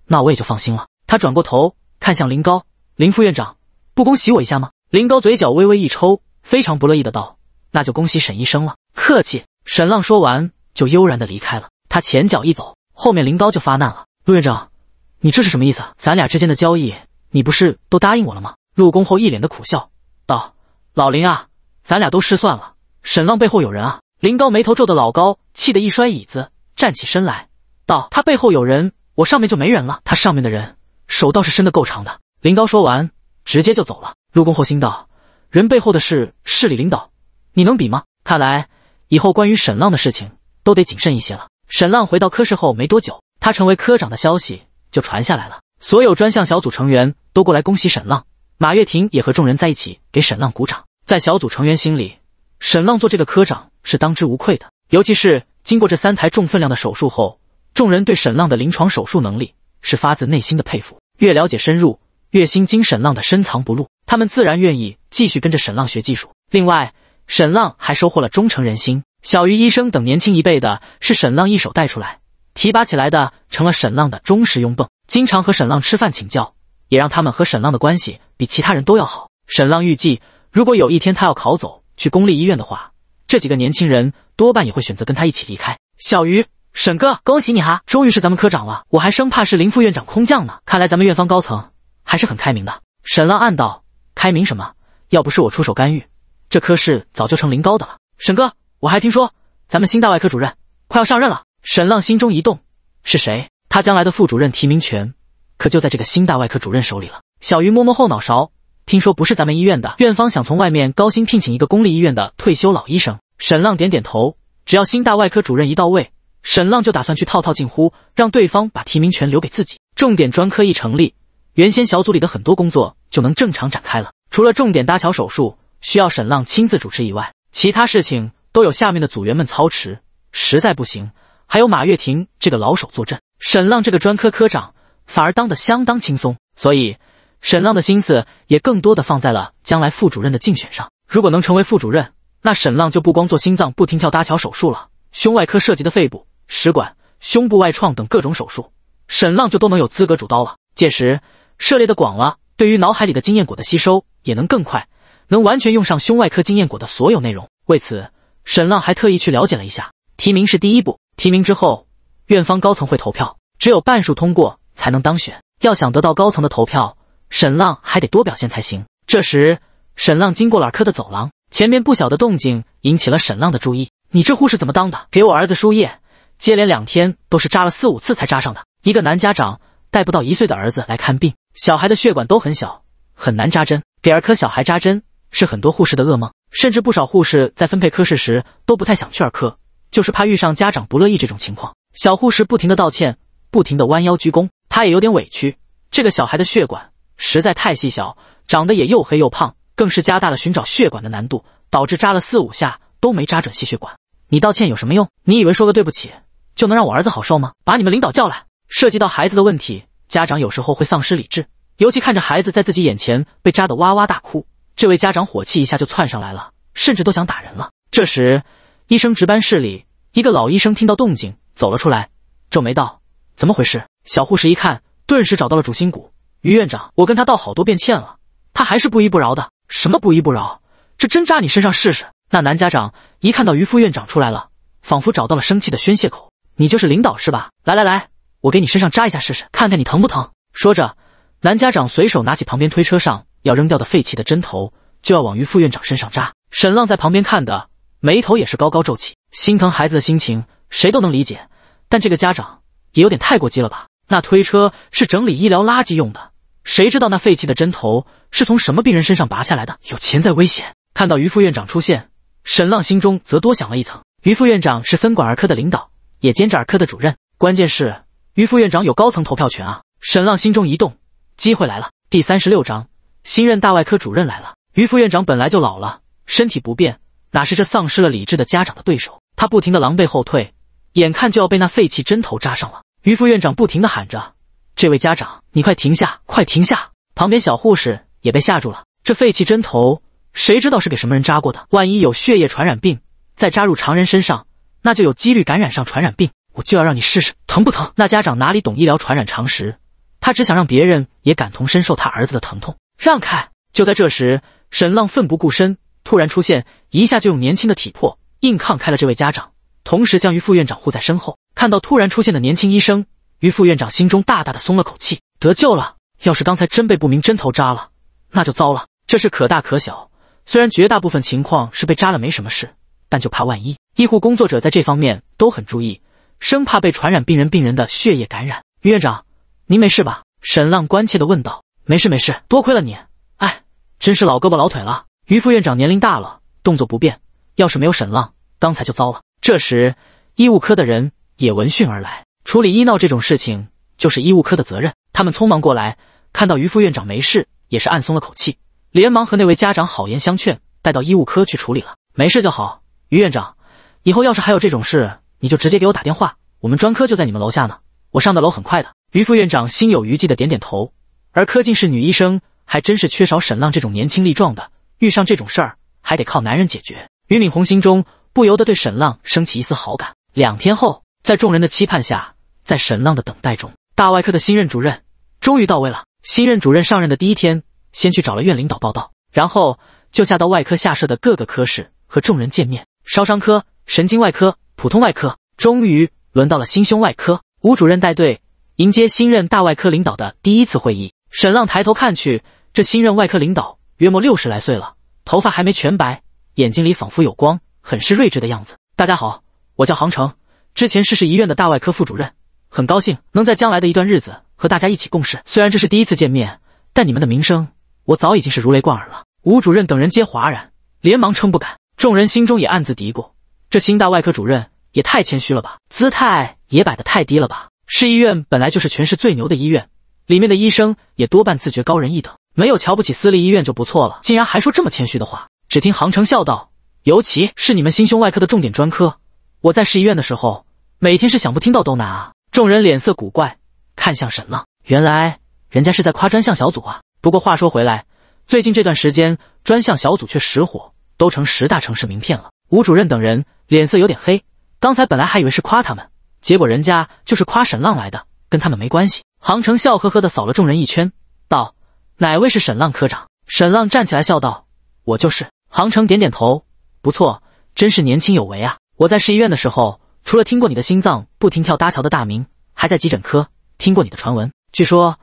那我也就放心了。”他转过头看向林高，林副院长，不恭喜我一下吗？林高嘴角微微一抽，非常不乐意的道：“那就恭喜沈医生了，客气。”沈浪说完就悠然的离开了。他前脚一走，后面林高就发难了：“陆院长，你这是什么意思？咱俩之间的交易？”你不是都答应我了吗？陆公后一脸的苦笑道：“老林啊，咱俩都失算了。沈浪背后有人啊！”林高眉头皱的老高，气得一摔椅子，站起身来道：“他背后有人，我上面就没人了。他上面的人手倒是伸得够长的。”林高说完，直接就走了。陆公后心道：“人背后的事，市里领导你能比吗？看来以后关于沈浪的事情都得谨慎一些了。”沈浪回到科室后没多久，他成为科长的消息就传下来了。所有专项小组成员都过来恭喜沈浪，马跃婷也和众人在一起给沈浪鼓掌。在小组成员心里，沈浪做这个科长是当之无愧的。尤其是经过这三台重分量的手术后，众人对沈浪的临床手术能力是发自内心的佩服。越了解深入，越心惊沈浪的深藏不露，他们自然愿意继续跟着沈浪学技术。另外，沈浪还收获了忠诚人心，小鱼医生等年轻一辈的是沈浪一手带出来。提拔起来的成了沈浪的忠实拥趸，经常和沈浪吃饭请教，也让他们和沈浪的关系比其他人都要好。沈浪预计，如果有一天他要考走去公立医院的话，这几个年轻人多半也会选择跟他一起离开。小鱼，沈哥，恭喜你哈，终于是咱们科长了，我还生怕是林副院长空降呢，看来咱们院方高层还是很开明的。沈浪暗道：开明什么？要不是我出手干预，这科室早就成林高的了。沈哥，我还听说咱们新大外科主任快要上任了。沈浪心中一动，是谁？他将来的副主任提名权，可就在这个新大外科主任手里了。小鱼摸摸后脑勺，听说不是咱们医院的，院方想从外面高薪聘请一个公立医院的退休老医生。沈浪点点头，只要新大外科主任一到位，沈浪就打算去套套近乎，让对方把提名权留给自己。重点专科一成立，原先小组里的很多工作就能正常展开了。除了重点搭桥手术需要沈浪亲自主持以外，其他事情都有下面的组员们操持，实在不行。还有马月亭这个老手坐镇，沈浪这个专科科长反而当得相当轻松，所以沈浪的心思也更多的放在了将来副主任的竞选上。如果能成为副主任，那沈浪就不光做心脏不停跳搭桥手术了，胸外科涉及的肺部、食管、胸部外创等各种手术，沈浪就都能有资格主刀了。届时涉猎的广了，对于脑海里的经验果的吸收也能更快，能完全用上胸外科经验果的所有内容。为此，沈浪还特意去了解了一下，提名是第一步。提名之后，院方高层会投票，只有半数通过才能当选。要想得到高层的投票，沈浪还得多表现才行。这时，沈浪经过了儿科的走廊，前面不小的动静引起了沈浪的注意。“你这护士怎么当的？给我儿子输液，接连两天都是扎了四五次才扎上的。一个男家长带不到一岁的儿子来看病，小孩的血管都很小，很难扎针。给儿科小孩扎针是很多护士的噩梦，甚至不少护士在分配科室时都不太想去儿科。”就是怕遇上家长不乐意这种情况，小护士不停地道歉，不停地弯腰鞠躬，她也有点委屈。这个小孩的血管实在太细小，长得也又黑又胖，更是加大了寻找血管的难度，导致扎了四五下都没扎准细血管。你道歉有什么用？你以为说个对不起就能让我儿子好受吗？把你们领导叫来！涉及到孩子的问题，家长有时候会丧失理智，尤其看着孩子在自己眼前被扎得哇哇大哭，这位家长火气一下就窜上来了，甚至都想打人了。这时。医生值班室里，一个老医生听到动静走了出来，皱眉道：“怎么回事？”小护士一看，顿时找到了主心骨，于院长，我跟他道好多遍歉了，他还是不依不饶的。什么不依不饶？这针扎你身上试试？那男家长一看到于副院长出来了，仿佛找到了生气的宣泄口：“你就是领导是吧？来来来，我给你身上扎一下试试，看看你疼不疼。”说着，男家长随手拿起旁边推车上要扔掉的废弃的针头，就要往于副院长身上扎。沈浪在旁边看的。眉头也是高高皱起，心疼孩子的心情谁都能理解，但这个家长也有点太过激了吧？那推车是整理医疗垃圾用的，谁知道那废弃的针头是从什么病人身上拔下来的？有潜在危险。看到于副院长出现，沈浪心中则多想了一层。于副院长是分管儿科的领导，也兼着儿科的主任，关键是于副院长有高层投票权啊！沈浪心中一动，机会来了。第三十六章，新任大外科主任来了。于副院长本来就老了，身体不便。哪是这丧失了理智的家长的对手？他不停的狼狈后退，眼看就要被那废弃针头扎上了。于副院长不停的喊着：“这位家长，你快停下，快停下！”旁边小护士也被吓住了。这废弃针头，谁知道是给什么人扎过的？万一有血液传染病，再扎入常人身上，那就有几率感染上传染病。我就要让你试试疼不疼？那家长哪里懂医疗传染常识？他只想让别人也感同身受他儿子的疼痛。让开！就在这时，沈浪奋不顾身。突然出现，一下就用年轻的体魄硬抗开了这位家长，同时将于副院长护在身后。看到突然出现的年轻医生，于副院长心中大大的松了口气，得救了。要是刚才真被不明针头扎了，那就糟了。这事可大可小，虽然绝大部分情况是被扎了没什么事，但就怕万一。医护工作者在这方面都很注意，生怕被传染病人病人的血液感染。于院长，您没事吧？沈浪关切的问道。没事没事，多亏了你。哎，真是老胳膊老腿了。于副院长年龄大了，动作不便。要是没有沈浪，刚才就糟了。这时，医务科的人也闻讯而来。处理医闹这种事情，就是医务科的责任。他们匆忙过来，看到于副院长没事，也是暗松了口气，连忙和那位家长好言相劝，带到医务科去处理了。没事就好，于院长，以后要是还有这种事，你就直接给我打电话。我们专科就在你们楼下呢，我上的楼很快的。于副院长心有余悸的点点头。而柯静是女医生，还真是缺少沈浪这种年轻力壮的。遇上这种事儿，还得靠男人解决。俞敏洪心中不由得对沈浪升起一丝好感。两天后，在众人的期盼下，在沈浪的等待中，大外科的新任主任终于到位了。新任主任上任的第一天，先去找了院领导报道，然后就下到外科下设的各个科室和众人见面。烧伤科、神经外科、普通外科，终于轮到了心胸外科。吴主任带队迎接新任大外科领导的第一次会议。沈浪抬头看去，这新任外科领导。约莫六十来岁了，头发还没全白，眼睛里仿佛有光，很是睿智的样子。大家好，我叫杭城，之前是市医院的大外科副主任，很高兴能在将来的一段日子和大家一起共事。虽然这是第一次见面，但你们的名声我早已经是如雷贯耳了。吴主任等人皆哗然，连忙称不敢。众人心中也暗自嘀咕：这新大外科主任也太谦虚了吧，姿态也摆得太低了吧？市医院本来就是全市最牛的医院，里面的医生也多半自觉高人一等。没有瞧不起私立医院就不错了，竟然还说这么谦虚的话。只听杭城笑道：“尤其是你们心胸外科的重点专科，我在市医院的时候，每天是想不听到都难啊。”众人脸色古怪，看向沈浪。原来人家是在夸专项小组啊。不过话说回来，最近这段时间，专项小组却实火，都成十大城市名片了。吴主任等人脸色有点黑。刚才本来还以为是夸他们，结果人家就是夸沈浪来的，跟他们没关系。杭城笑呵呵的扫了众人一圈，道。哪位是沈浪科长？沈浪站起来笑道：“我就是。”杭城点点头：“不错，真是年轻有为啊！我在市医院的时候，除了听过你的心脏不停跳搭桥的大名，还在急诊科听过你的传闻。据说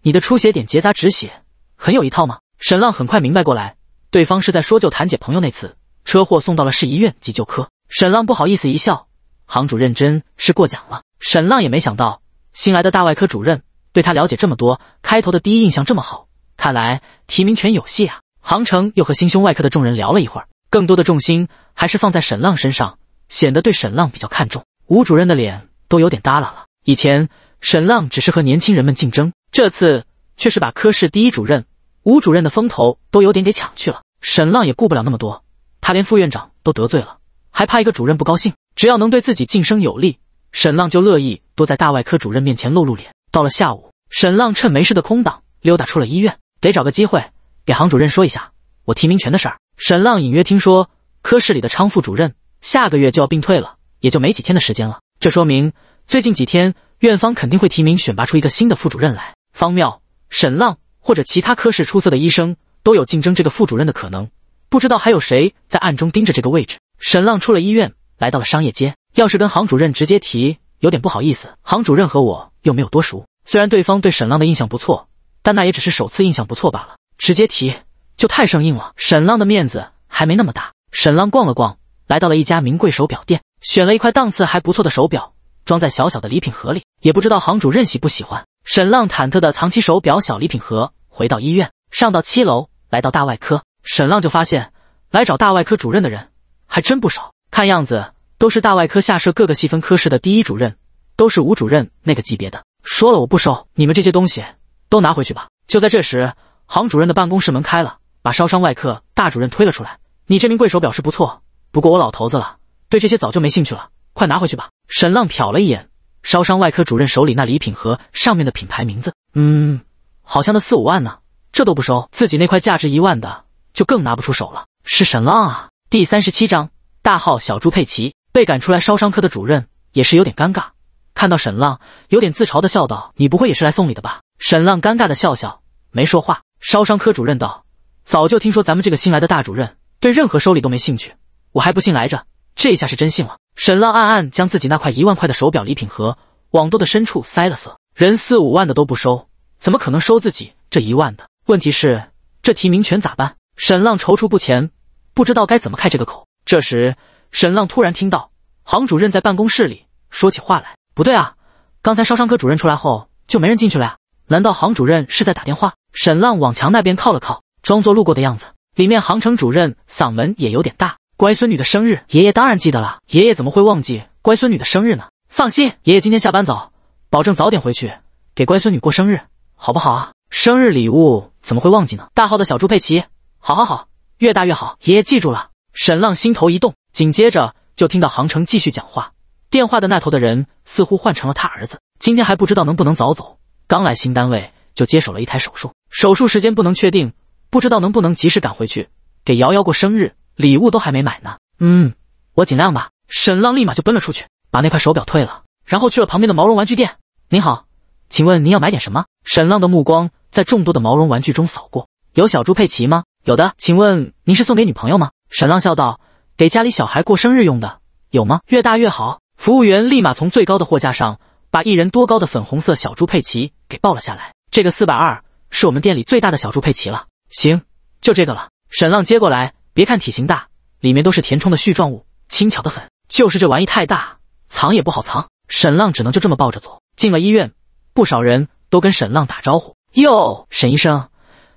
你的出血点结扎止血很有一套吗？”沈浪很快明白过来，对方是在说救谭姐朋友那次车祸送到了市医院急救科。沈浪不好意思一笑：“杭主任真是过奖了。”沈浪也没想到新来的大外科主任对他了解这么多，开头的第一印象这么好。看来提名权有戏啊！杭城又和心胸外科的众人聊了一会儿，更多的重心还是放在沈浪身上，显得对沈浪比较看重。吴主任的脸都有点耷拉了。以前沈浪只是和年轻人们竞争，这次却是把科室第一主任吴主任的风头都有点给抢去了。沈浪也顾不了那么多，他连副院长都得罪了，还怕一个主任不高兴？只要能对自己晋升有利，沈浪就乐意多在大外科主任面前露露脸。到了下午，沈浪趁没事的空档溜达出了医院。得找个机会给杭主任说一下我提名权的事儿。沈浪隐约听说科室里的昌副主任下个月就要病退了，也就没几天的时间了。这说明最近几天院方肯定会提名选拔出一个新的副主任来。方妙、沈浪或者其他科室出色的医生都有竞争这个副主任的可能。不知道还有谁在暗中盯着这个位置。沈浪出了医院，来到了商业街。要是跟杭主任直接提，有点不好意思。杭主任和我又没有多熟，虽然对方对沈浪的印象不错。但那也只是首次印象不错罢了，直接提就太生硬了。沈浪的面子还没那么大。沈浪逛了逛，来到了一家名贵手表店，选了一块档次还不错的手表，装在小小的礼品盒里，也不知道行主任喜不喜欢。沈浪忐忑的藏起手表小礼品盒，回到医院，上到七楼，来到大外科，沈浪就发现来找大外科主任的人还真不少，看样子都是大外科下设各个细分科室的第一主任，都是吴主任那个级别的。说了我不收你们这些东西。都拿回去吧。就在这时，杭主任的办公室门开了，把烧伤外科大主任推了出来。你这名贵手表示不错，不过我老头子了，对这些早就没兴趣了，快拿回去吧。沈浪瞟了一眼烧伤外科主任手里那礼品盒上面的品牌名字，嗯，好像那四五万呢，这都不收，自己那块价值一万的就更拿不出手了。是沈浪啊。第三十七章大号小猪佩奇被赶出来烧伤科的主任也是有点尴尬，看到沈浪，有点自嘲的笑道：“你不会也是来送礼的吧？”沈浪尴尬的笑笑，没说话。烧伤科主任道：“早就听说咱们这个新来的大主任对任何收礼都没兴趣，我还不信来着，这下是真信了。”沈浪暗暗将自己那块一万块的手表礼品盒往兜的深处塞了塞。人四五万的都不收，怎么可能收自己这一万的？问题是这提名权咋办？沈浪踌躇不前，不知道该怎么开这个口。这时，沈浪突然听到杭主任在办公室里说起话来：“不对啊，刚才烧伤科主任出来后，就没人进去了呀。”难道杭主任是在打电话？沈浪往墙那边靠了靠，装作路过的样子。里面杭城主任嗓门也有点大。乖孙女的生日，爷爷当然记得了。爷爷怎么会忘记乖孙女的生日呢？放心，爷爷今天下班早，保证早点回去给乖孙女过生日，好不好啊？生日礼物怎么会忘记呢？大号的小猪佩奇，好，好，好，越大越好。爷爷记住了。沈浪心头一动，紧接着就听到杭城继续讲话。电话的那头的人似乎换成了他儿子。今天还不知道能不能早走。刚来新单位就接手了一台手术，手术时间不能确定，不知道能不能及时赶回去给瑶瑶过生日，礼物都还没买呢。嗯，我尽量吧。沈浪立马就奔了出去，把那块手表退了，然后去了旁边的毛绒玩具店。您好，请问您要买点什么？沈浪的目光在众多的毛绒玩具中扫过，有小猪佩奇吗？有的，请问您是送给女朋友吗？沈浪笑道，给家里小孩过生日用的，有吗？越大越好。服务员立马从最高的货架上。把一人多高的粉红色小猪佩奇给抱了下来，这个四百二是我们店里最大的小猪佩奇了。行，就这个了。沈浪接过来，别看体型大，里面都是填充的絮状物，轻巧的很。就是这玩意太大，藏也不好藏。沈浪只能就这么抱着走。进了医院，不少人都跟沈浪打招呼。哟，沈医生，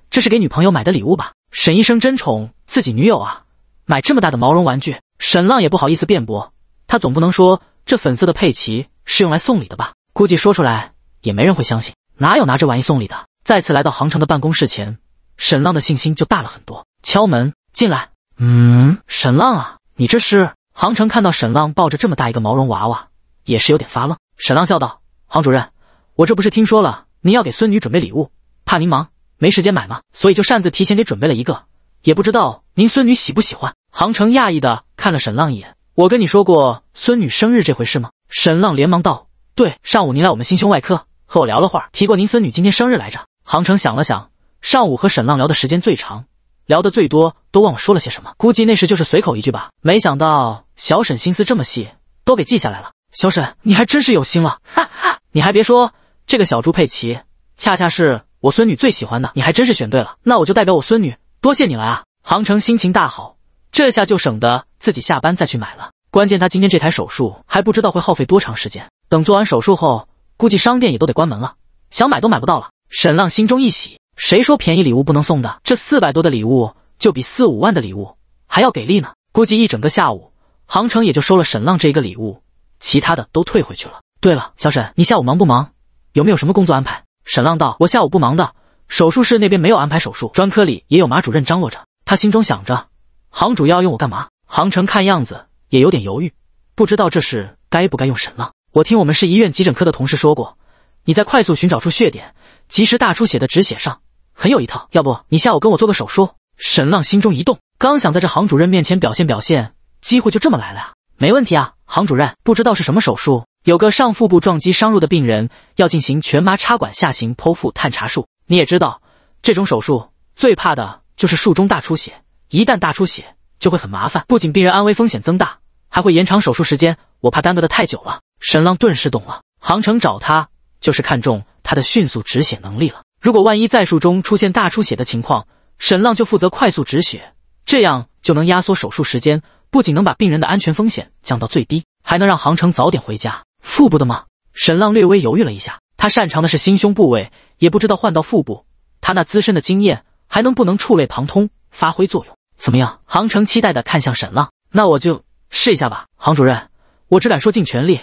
这是给女朋友买的礼物吧？沈医生真宠自己女友啊，买这么大的毛绒玩具。沈浪也不好意思辩驳，他总不能说这粉色的佩奇。是用来送礼的吧？估计说出来也没人会相信，哪有拿这玩意送礼的？再次来到杭城的办公室前，沈浪的信心就大了很多。敲门，进来。嗯，沈浪啊，你这是？杭城看到沈浪抱着这么大一个毛绒娃娃，也是有点发愣。沈浪笑道：“杭主任，我这不是听说了您要给孙女准备礼物，怕您忙没时间买吗？所以就擅自提前给准备了一个，也不知道您孙女喜不喜欢。”杭城讶异的看了沈浪一眼：“我跟你说过孙女生日这回事吗？”沈浪连忙道：“对，上午您来我们心胸外科和我聊了会儿，提过您孙女今天生日来着。”杭城想了想，上午和沈浪聊的时间最长，聊得最多，都忘了说了些什么，估计那时就是随口一句吧。没想到小沈心思这么细，都给记下来了。小沈，你还真是有心了，哈哈！你还别说，这个小猪佩奇恰恰是我孙女最喜欢的，你还真是选对了。那我就代表我孙女多谢你了啊！杭城心情大好，这下就省得自己下班再去买了。关键他今天这台手术还不知道会耗费多长时间。等做完手术后，估计商店也都得关门了，想买都买不到了。沈浪心中一喜，谁说便宜礼物不能送的？这四百多的礼物就比四五万的礼物还要给力呢。估计一整个下午，杭城也就收了沈浪这一个礼物，其他的都退回去了。对了，小沈，你下午忙不忙？有没有什么工作安排？沈浪道：“我下午不忙的，手术室那边没有安排手术，专科里也有马主任张罗着。”他心中想着，杭主要用我干嘛？杭城看样子。也有点犹豫，不知道这事该不该用沈浪。我听我们市医院急诊科的同事说过，你在快速寻找出血点、及时大出血的止血上很有一套。要不你下午跟我做个手术？沈浪心中一动，刚想在这杭主任面前表现表现，机会就这么来了呀！没问题啊，杭主任。不知道是什么手术？有个上腹部撞击伤入的病人要进行全麻插管下行剖腹探查术。你也知道，这种手术最怕的就是术中大出血，一旦大出血就会很麻烦，不仅病人安危风险增大。还会延长手术时间，我怕耽搁的太久了。沈浪顿时懂了，杭城找他就是看中他的迅速止血能力了。如果万一在术中出现大出血的情况，沈浪就负责快速止血，这样就能压缩手术时间，不仅能把病人的安全风险降到最低，还能让杭城早点回家。腹部的吗？沈浪略微犹豫了一下，他擅长的是心胸部位，也不知道换到腹部，他那资深的经验还能不能触类旁通发挥作用？怎么样？杭城期待的看向沈浪，那我就。试一下吧，杭主任，我只敢说尽全力，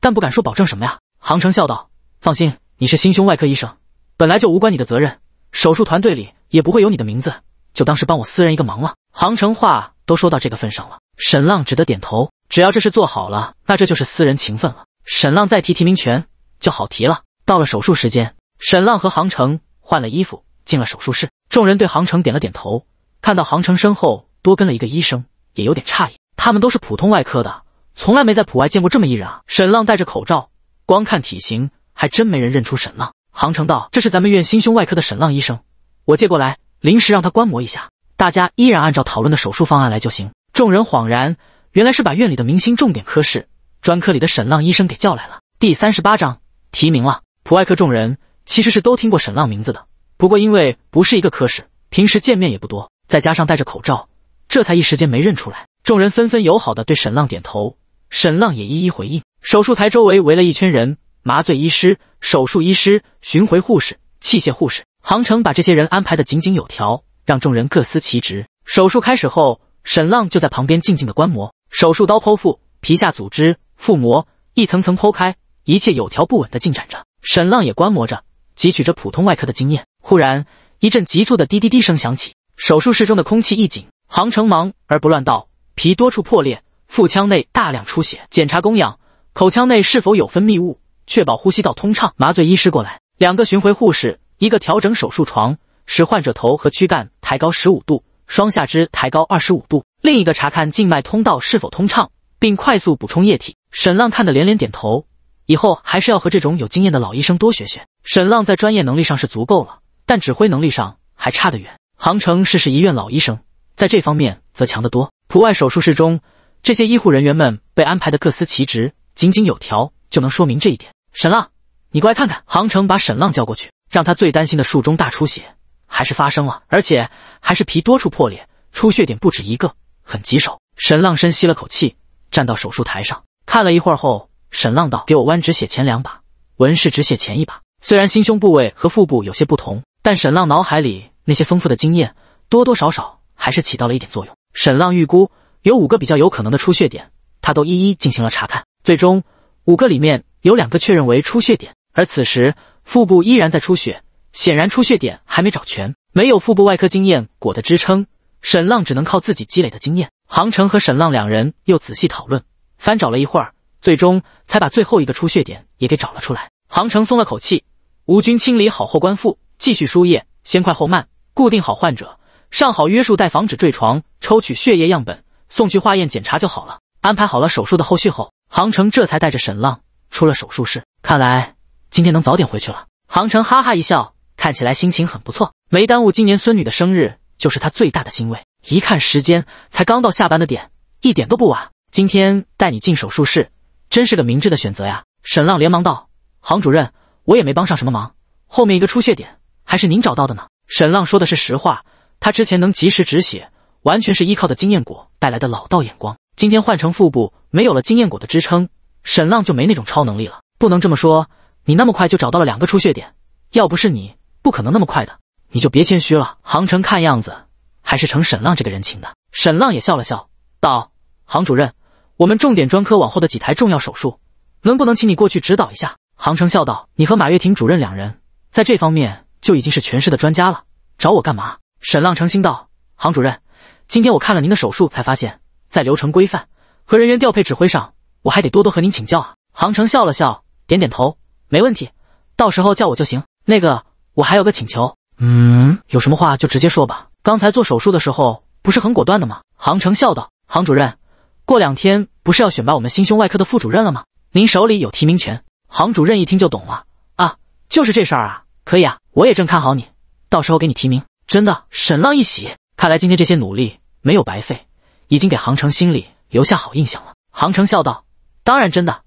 但不敢说保证什么呀。杭城笑道：“放心，你是心胸外科医生，本来就无关你的责任，手术团队里也不会有你的名字，就当是帮我私人一个忙了。”杭城话都说到这个份上了，沈浪只得点头。只要这事做好了，那这就是私人情分了。沈浪再提提名权就好提了。到了手术时间，沈浪和杭城换了衣服进了手术室，众人对杭城点了点头，看到杭城身后多跟了一个医生，也有点诧异。他们都是普通外科的，从来没在普外见过这么一人啊！沈浪戴着口罩，光看体型还真没人认出沈浪。杭城道，这是咱们院心胸外科的沈浪医生，我借过来临时让他观摩一下，大家依然按照讨论的手术方案来就行。众人恍然，原来是把院里的明星重点科室、专科里的沈浪医生给叫来了。第三十八章提名了普外科众人，其实是都听过沈浪名字的，不过因为不是一个科室，平时见面也不多，再加上戴着口罩，这才一时间没认出来。众人纷纷友好的对沈浪点头，沈浪也一一回应。手术台周围围了一圈人，麻醉医师、手术医师、巡回护士、器械护士，杭城把这些人安排的井井有条，让众人各司其职。手术开始后，沈浪就在旁边静静的观摩。手术刀剖腹，皮下组织、腹膜一层层剖开，一切有条不紊的进展着。沈浪也观摩着，汲取着普通外科的经验。忽然一阵急促的滴滴滴声响起，手术室中的空气一紧。杭城忙而不乱道。皮多处破裂，腹腔内大量出血。检查供氧，口腔内是否有分泌物，确保呼吸道通畅。麻醉医师过来，两个巡回护士，一个调整手术床，使患者头和躯干抬高十五度，双下肢抬高二十五度。另一个查看静脉通道是否通畅，并快速补充液体。沈浪看得连连点头，以后还是要和这种有经验的老医生多学学。沈浪在专业能力上是足够了，但指挥能力上还差得远。杭城是医院老医生。在这方面则强得多。普外手术室中，这些医护人员们被安排的各司其职，井井有条，就能说明这一点。沈浪，你过来看看。杭城把沈浪叫过去，让他最担心的术中大出血还是发生了，而且还是皮多处破裂，出血点不止一个，很棘手。沈浪深吸了口气，站到手术台上看了一会儿后，沈浪道：“给我弯止血钳两把，纹氏止血钳一把。虽然心胸部位和腹部有些不同，但沈浪脑海里那些丰富的经验多多少少。”还是起到了一点作用。沈浪预估有五个比较有可能的出血点，他都一一进行了查看。最终五个里面有两个确认为出血点，而此时腹部依然在出血，显然出血点还没找全。没有腹部外科经验果的支撑，沈浪只能靠自己积累的经验。杭城和沈浪两人又仔细讨论，翻找了一会儿，最终才把最后一个出血点也给找了出来。杭城松了口气，无菌清理好后关腹，继续输液，先快后慢，固定好患者。上好约束带，防止坠床。抽取血液样本，送去化验检查就好了。安排好了手术的后续后，杭城这才带着沈浪出了手术室。看来今天能早点回去了。杭城哈哈一笑，看起来心情很不错。没耽误今年孙女的生日，就是他最大的欣慰。一看时间，才刚到下班的点，一点都不晚。今天带你进手术室，真是个明智的选择呀。沈浪连忙道：“杭主任，我也没帮上什么忙，后面一个出血点，还是您找到的呢。”沈浪说的是实话。他之前能及时止血，完全是依靠的经验果带来的老道眼光。今天换成腹部，没有了经验果的支撑，沈浪就没那种超能力了。不能这么说，你那么快就找到了两个出血点，要不是你，不可能那么快的。你就别谦虚了。杭城看样子还是成沈浪这个人情的。沈浪也笑了笑，道：“杭主任，我们重点专科往后的几台重要手术，能不能请你过去指导一下？”杭城笑道：“你和马月婷主任两人在这方面就已经是全市的专家了，找我干嘛？”沈浪诚心道：“杭主任，今天我看了您的手术，才发现在流程规范和人员调配指挥上，我还得多多和您请教啊。”杭城笑了笑，点点头：“没问题，到时候叫我就行。”那个，我还有个请求，嗯，有什么话就直接说吧。刚才做手术的时候不是很果断的吗？”杭城笑道：“杭主任，过两天不是要选拔我们心胸外科的副主任了吗？您手里有提名权。”杭主任一听就懂了：“啊，就是这事儿啊，可以啊，我也正看好你，到时候给你提名。”真的，沈浪一喜，看来今天这些努力没有白费，已经给杭城心里留下好印象了。杭城笑道：“当然真的，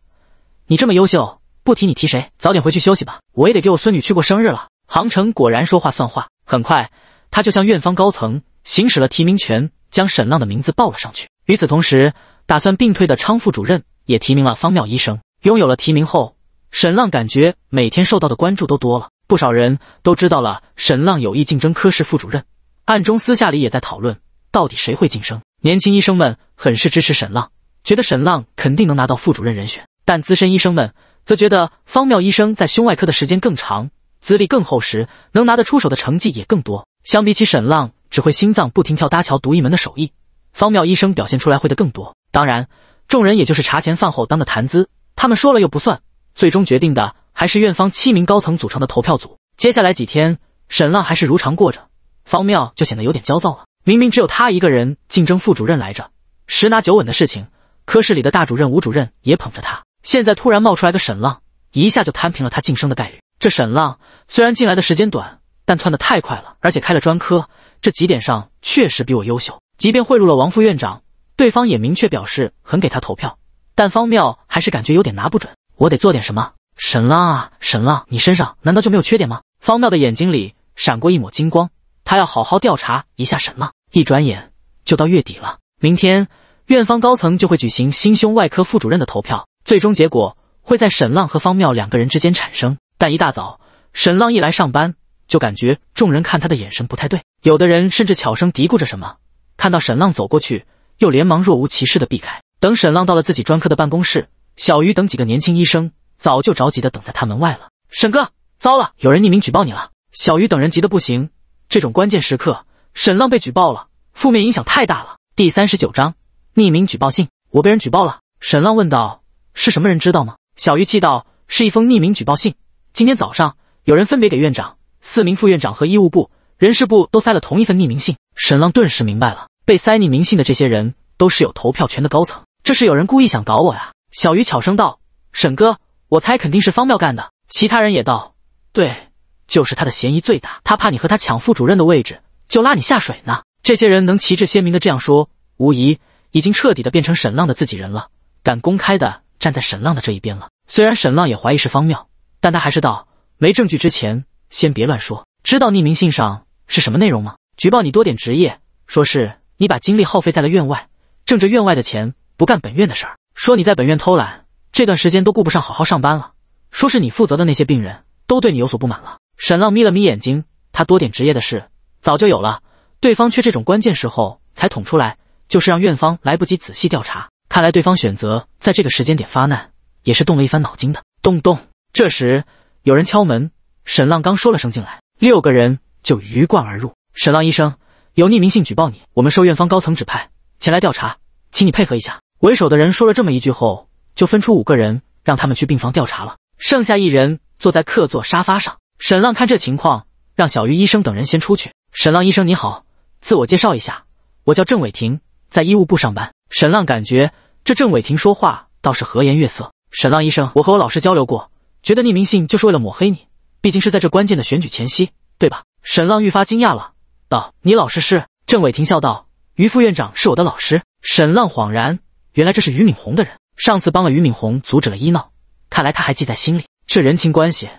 你这么优秀，不提你提谁？早点回去休息吧，我也得给我孙女去过生日了。”杭城果然说话算话，很快他就向院方高层行使了提名权，将沈浪的名字报了上去。与此同时，打算病退的昌副主任也提名了方妙医生。拥有了提名后，沈浪感觉每天受到的关注都多了。不少人都知道了沈浪有意竞争科室副主任，暗中私下里也在讨论到底谁会晋升。年轻医生们很是支持沈浪，觉得沈浪肯定能拿到副主任人选；但资深医生们则觉得方妙医生在胸外科的时间更长，资历更厚实，能拿得出手的成绩也更多。相比起沈浪只会心脏不停跳搭桥独一门的手艺，方妙医生表现出来会的更多。当然，众人也就是茶前饭后当个谈资，他们说了又不算，最终决定的。还是院方七名高层组成的投票组。接下来几天，沈浪还是如常过着，方妙就显得有点焦躁了。明明只有他一个人竞争副主任来着，十拿九稳的事情。科室里的大主任吴主任也捧着他，现在突然冒出来个沈浪，一下就摊平了他晋升的概率。这沈浪虽然进来的时间短，但窜的太快了，而且开了专科，这几点上确实比我优秀。即便贿赂了王副院长，对方也明确表示很给他投票，但方妙还是感觉有点拿不准。我得做点什么。沈浪啊，沈浪，你身上难道就没有缺点吗？方妙的眼睛里闪过一抹金光，他要好好调查一下沈浪。一转眼就到月底了，明天院方高层就会举行心胸外科副主任的投票，最终结果会在沈浪和方妙两个人之间产生。但一大早，沈浪一来上班，就感觉众人看他的眼神不太对，有的人甚至悄声嘀咕着什么。看到沈浪走过去，又连忙若无其事的避开。等沈浪到了自己专科的办公室，小鱼等几个年轻医生。早就着急的等在他门外了。沈哥，糟了，有人匿名举报你了！小鱼等人急得不行。这种关键时刻，沈浪被举报了，负面影响太大了。第三十九章，匿名举报信，我被人举报了。沈浪问道：“是什么人？知道吗？”小鱼气道：“是一封匿名举报信。今天早上，有人分别给院长、四名副院长和医务部、人事部都塞了同一份匿名信。”沈浪顿时明白了，被塞匿名信的这些人都是有投票权的高层。这是有人故意想搞我呀！小鱼巧声道：“沈哥。”我猜肯定是方妙干的，其他人也道，对，就是他的嫌疑最大。他怕你和他抢副主任的位置，就拉你下水呢。这些人能旗帜鲜明的这样说，无疑已经彻底的变成沈浪的自己人了，敢公开的站在沈浪的这一边了。虽然沈浪也怀疑是方妙，但他还是道，没证据之前先别乱说。知道匿名信上是什么内容吗？举报你多点职业，说是你把精力耗费在了院外，挣着院外的钱，不干本院的事儿，说你在本院偷懒。这段时间都顾不上好好上班了，说是你负责的那些病人都对你有所不满了。沈浪眯了眯眼睛，他多点职业的事早就有了，对方却这种关键时候才捅出来，就是让院方来不及仔细调查。看来对方选择在这个时间点发难，也是动了一番脑筋的。咚咚，这时有人敲门。沈浪刚说了声进来，六个人就鱼贯而入。沈浪医生，有匿名信举报你，我们受院方高层指派前来调查，请你配合一下。为首的人说了这么一句后。就分出五个人，让他们去病房调查了。剩下一人坐在客座沙发上。沈浪看这情况，让小于医生等人先出去。沈浪医生你好，自我介绍一下，我叫郑伟霆，在医务部上班。沈浪感觉这郑伟霆说话倒是和颜悦色。沈浪医生，我和我老师交流过，觉得匿名信就是为了抹黑你，毕竟是在这关键的选举前夕，对吧？沈浪愈发惊讶了，道：“你老师是？”郑伟霆笑道：“于副院长是我的老师。”沈浪恍然，原来这是俞敏洪的人。上次帮了俞敏洪，阻止了医闹，看来他还记在心里。这人情关系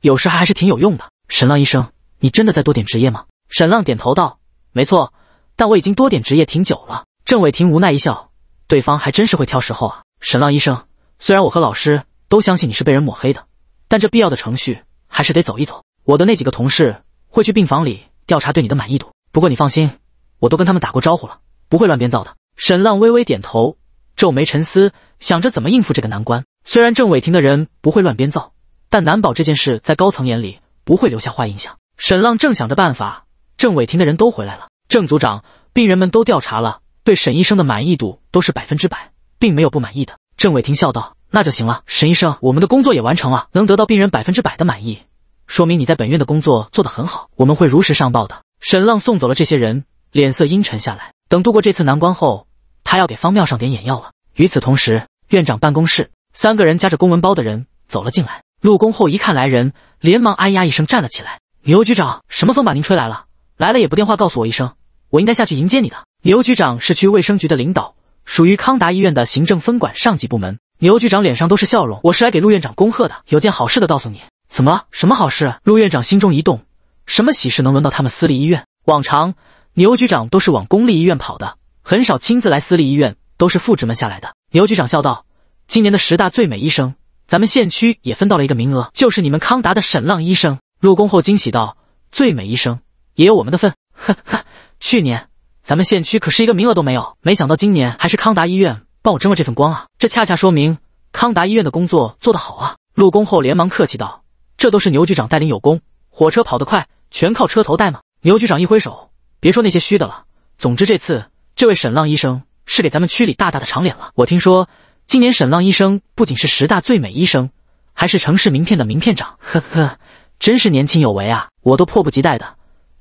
有时还还是挺有用的。沈浪医生，你真的在多点职业吗？沈浪点头道：“没错，但我已经多点职业挺久了。”郑伟霆无奈一笑：“对方还真是会挑时候啊。”沈浪医生，虽然我和老师都相信你是被人抹黑的，但这必要的程序还是得走一走。我的那几个同事会去病房里调查对你的满意度，不过你放心，我都跟他们打过招呼了，不会乱编造的。沈浪微微点头，皱眉沉思。想着怎么应付这个难关。虽然郑伟霆的人不会乱编造，但难保这件事在高层眼里不会留下坏印象。沈浪正想着办法，郑伟霆的人都回来了。郑组长，病人们都调查了，对沈医生的满意度都是百分之百，并没有不满意的。郑伟霆笑道：“那就行了。沈医生，我们的工作也完成了，能得到病人百分之百的满意，说明你在本院的工作做得很好。我们会如实上报的。”沈浪送走了这些人，脸色阴沉下来。等度过这次难关后，他要给方妙上点眼药了。与此同时，院长办公室，三个人夹着公文包的人走了进来。入宫后一看来人，连忙哎呀一声站了起来。牛局长，什么风把您吹来了？来了也不电话告诉我一声，我应该下去迎接你的。牛局长是区卫生局的领导，属于康达医院的行政分管上级部门。牛局长脸上都是笑容，我是来给陆院长恭贺的。有件好事的，告诉你，怎么了？什么好事？陆院长心中一动，什么喜事能轮到他们私立医院？往常牛局长都是往公立医院跑的，很少亲自来私立医院。都是副职们下来的。牛局长笑道：“今年的十大最美医生，咱们县区也分到了一个名额，就是你们康达的沈浪医生。”陆公后惊喜道：“最美医生也有我们的份？呵呵，去年咱们县区可是一个名额都没有，没想到今年还是康达医院帮我争了这份光啊！这恰恰说明康达医院的工作做得好啊！”陆公后连忙客气道：“这都是牛局长带领有功，火车跑得快，全靠车头带嘛。”牛局长一挥手：“别说那些虚的了，总之这次这位沈浪医生……”是给咱们区里大大的长脸了。我听说今年沈浪医生不仅是十大最美医生，还是城市名片的名片长。呵呵，真是年轻有为啊！我都迫不及待的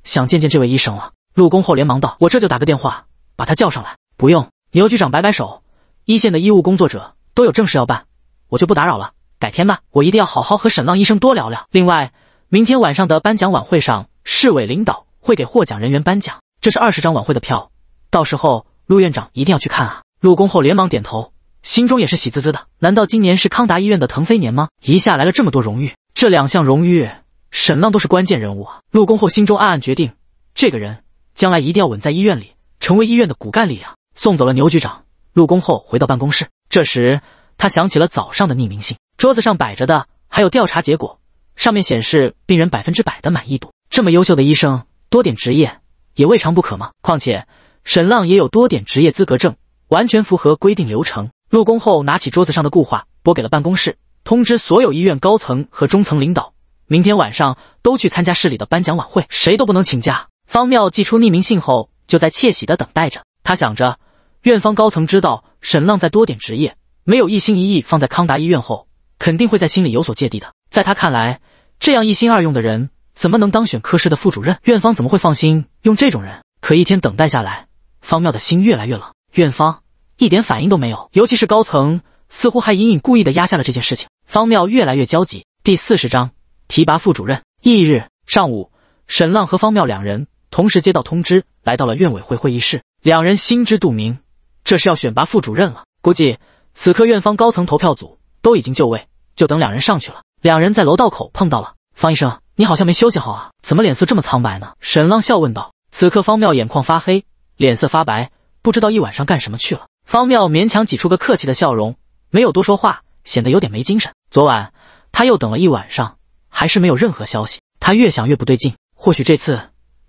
想见见这位医生了。陆公厚连忙道：“我这就打个电话，把他叫上来。”不用，牛局长摆摆手：“一线的医务工作者都有正事要办，我就不打扰了。改天吧，我一定要好好和沈浪医生多聊聊。另外，明天晚上的颁奖晚会上，市委领导会给获奖人员颁奖。这是二十张晚会的票，到时候。”陆院长一定要去看啊！陆公后连忙点头，心中也是喜滋滋的。难道今年是康达医院的腾飞年吗？一下来了这么多荣誉，这两项荣誉，沈浪都是关键人物啊！陆公后心中暗暗决定，这个人将来一定要稳在医院里，成为医院的骨干力量。送走了牛局长，陆公后回到办公室，这时他想起了早上的匿名信，桌子上摆着的还有调查结果，上面显示病人百分之百的满意度。这么优秀的医生，多点职业也未尝不可吗？况且。沈浪也有多点职业资格证，完全符合规定流程。入宫后，拿起桌子上的固话，拨给了办公室，通知所有医院高层和中层领导，明天晚上都去参加市里的颁奖晚会，谁都不能请假。方妙寄出匿名信后，就在窃喜的等待着。他想着，院方高层知道沈浪在多点职业，没有一心一意放在康达医院后，肯定会在心里有所芥蒂的。在他看来，这样一心二用的人怎么能当选科室的副主任？院方怎么会放心用这种人？可一天等待下来。方妙的心越来越冷，院方一点反应都没有，尤其是高层，似乎还隐隐故意的压下了这件事情。方妙越来越焦急。第四十章提拔副主任。翌日上午，沈浪和方妙两人同时接到通知，来到了院委会会议室。两人心知肚明，这是要选拔副主任了。估计此刻院方高层投票组都已经就位，就等两人上去了。两人在楼道口碰到了方医生，你好像没休息好啊，怎么脸色这么苍白呢？沈浪笑问道。此刻方妙眼眶发黑。脸色发白，不知道一晚上干什么去了。方妙勉强挤出个客气的笑容，没有多说话，显得有点没精神。昨晚他又等了一晚上，还是没有任何消息。他越想越不对劲，或许这次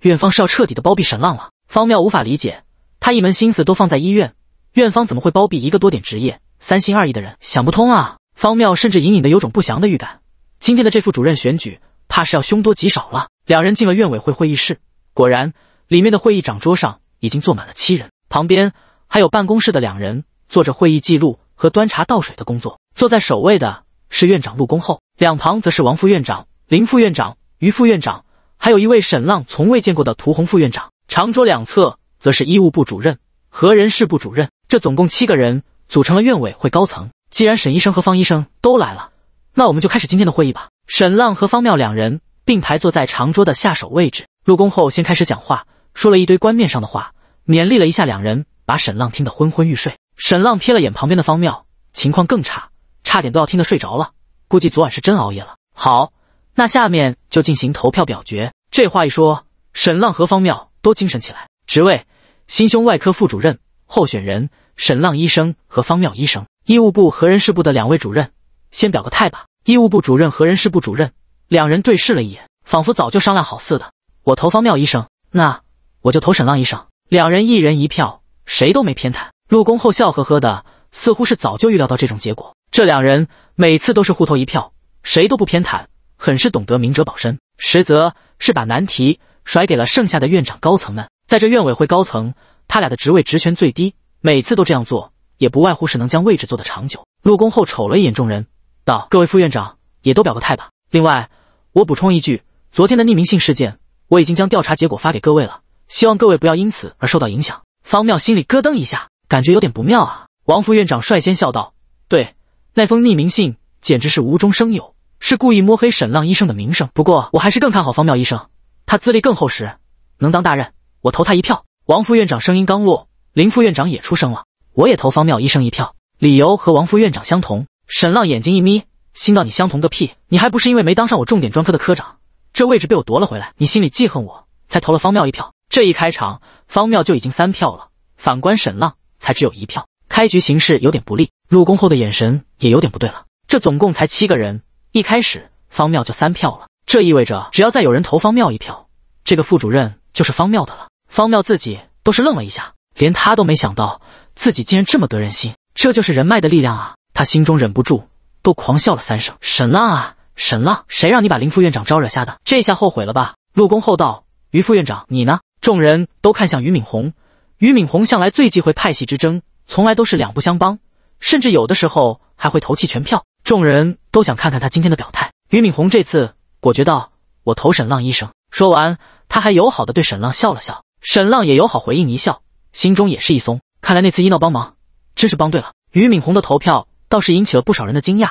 院方是要彻底的包庇沈浪了。方妙无法理解，他一门心思都放在医院，院方怎么会包庇一个多点职业、三心二意的人？想不通啊！方妙甚至隐隐的有种不祥的预感，今天的这副主任选举，怕是要凶多吉少了。两人进了院委会会议室，果然，里面的会议长桌上。已经坐满了七人，旁边还有办公室的两人做着会议记录和端茶倒水的工作。坐在首位的是院长陆恭厚，两旁则是王副院长、林副院长、于副院长，还有一位沈浪从未见过的涂红副院长。长桌两侧则是医务部主任和人事部主任。这总共七个人组成了院委会高层。既然沈医生和方医生都来了，那我们就开始今天的会议吧。沈浪和方妙两人并排坐在长桌的下手位置。陆恭厚先开始讲话，说了一堆官面上的话。勉励了一下两人，把沈浪听得昏昏欲睡。沈浪瞥了眼旁边的方妙，情况更差，差点都要听得睡着了。估计昨晚是真熬夜了。好，那下面就进行投票表决。这话一说，沈浪和方妙都精神起来。职位：心胸外科副主任候选人，沈浪医生和方妙医生。医务部和人事部的两位主任，先表个态吧。医务部主任和人事部主任两人对视了一眼，仿佛早就商量好似的。我投方妙医生，那我就投沈浪医生。两人一人一票，谁都没偏袒。陆公后笑呵呵的，似乎是早就预料到这种结果。这两人每次都是互投一票，谁都不偏袒，很是懂得明哲保身，实则是把难题甩给了剩下的院长高层们。在这院委会高层，他俩的职位职权最低，每次都这样做，也不外乎是能将位置做得长久。陆公后瞅了一眼众人，道：“各位副院长也都表个态吧。另外，我补充一句，昨天的匿名信事件，我已经将调查结果发给各位了。”希望各位不要因此而受到影响。方妙心里咯噔一下，感觉有点不妙啊。王副院长率先笑道：“对，那封匿名信简直是无中生有，是故意摸黑沈浪医生的名声。不过我还是更看好方妙医生，他资历更厚实，能当大任，我投他一票。”王副院长声音刚落，林副院长也出声了：“我也投方妙医生一票，理由和王副院长相同。”沈浪眼睛一眯，心道：“你相同个屁！你还不是因为没当上我重点专科的科长，这位置被我夺了回来，你心里记恨我才投了方妙一票。”这一开场，方妙就已经三票了。反观沈浪，才只有一票，开局形势有点不利。入宫后的眼神也有点不对了。这总共才七个人，一开始方妙就三票了，这意味着只要再有人投方妙一票，这个副主任就是方妙的了。方妙自己都是愣了一下，连他都没想到自己竟然这么得人心，这就是人脉的力量啊！他心中忍不住都狂笑了三声。沈浪啊，沈浪，谁让你把林副院长招惹下的？这下后悔了吧？入宫后道，于副院长，你呢？众人都看向俞敏洪，俞敏洪向来最忌讳派系之争，从来都是两不相帮，甚至有的时候还会投弃全票。众人都想看看他今天的表态。俞敏洪这次果决道：“我投沈浪医生。”说完，他还友好的对沈浪笑了笑。沈浪也友好回应一笑，心中也是一松。看来那次医闹帮忙，真是帮对了。俞敏洪的投票倒是引起了不少人的惊讶，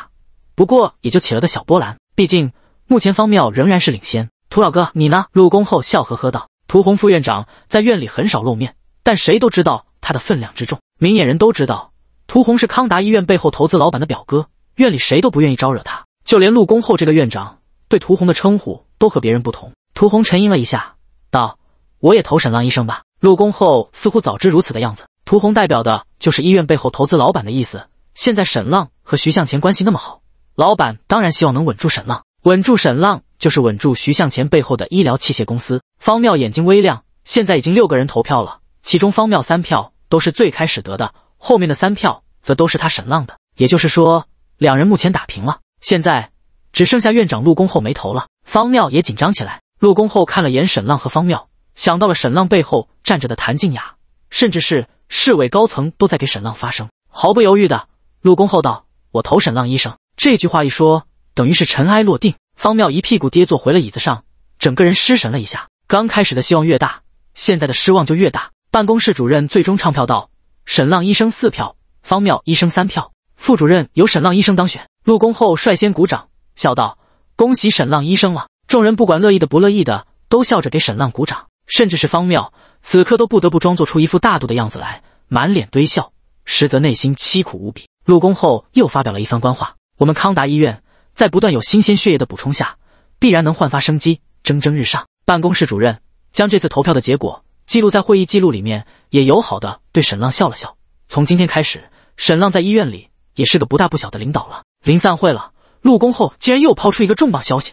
不过也就起了个小波澜。毕竟目前方妙仍然是领先。涂老哥，你呢？入宫后笑呵呵道。涂红副院长在院里很少露面，但谁都知道他的分量之重。明眼人都知道，涂红是康达医院背后投资老板的表哥，院里谁都不愿意招惹他。就连陆公厚这个院长，对涂红的称呼都和别人不同。涂红沉吟了一下，道：“我也投沈浪医生吧。”陆公厚似乎早知如此的样子。涂红代表的就是医院背后投资老板的意思。现在沈浪和徐向前关系那么好，老板当然希望能稳住沈浪，稳住沈浪。就是稳住徐向前背后的医疗器械公司。方妙眼睛微亮，现在已经六个人投票了，其中方妙三票都是最开始得的，后面的三票则都是他沈浪的。也就是说，两人目前打平了。现在只剩下院长陆恭厚没投了，方妙也紧张起来。陆恭厚看了眼沈浪和方妙，想到了沈浪背后站着的谭静雅，甚至是市委高层都在给沈浪发声。毫不犹豫的，陆恭厚道：“我投沈浪医生。”这句话一说，等于是尘埃落定。方妙一屁股跌坐回了椅子上，整个人失神了一下。刚开始的希望越大，现在的失望就越大。办公室主任最终唱票到：沈浪医生四票，方妙医生三票，副主任由沈浪医生当选。入宫后，率先鼓掌，笑道：“恭喜沈浪医生了。”众人不管乐意的不乐意的，都笑着给沈浪鼓掌，甚至是方妙，此刻都不得不装作出一副大度的样子来，满脸堆笑，实则内心凄苦无比。入宫后又发表了一番官话：“我们康达医院。”在不断有新鲜血液的补充下，必然能焕发生机，蒸蒸日上。办公室主任将这次投票的结果记录在会议记录里面，也友好的对沈浪笑了笑。从今天开始，沈浪在医院里也是个不大不小的领导了。临散会了，陆宫后竟然又抛出一个重磅消息。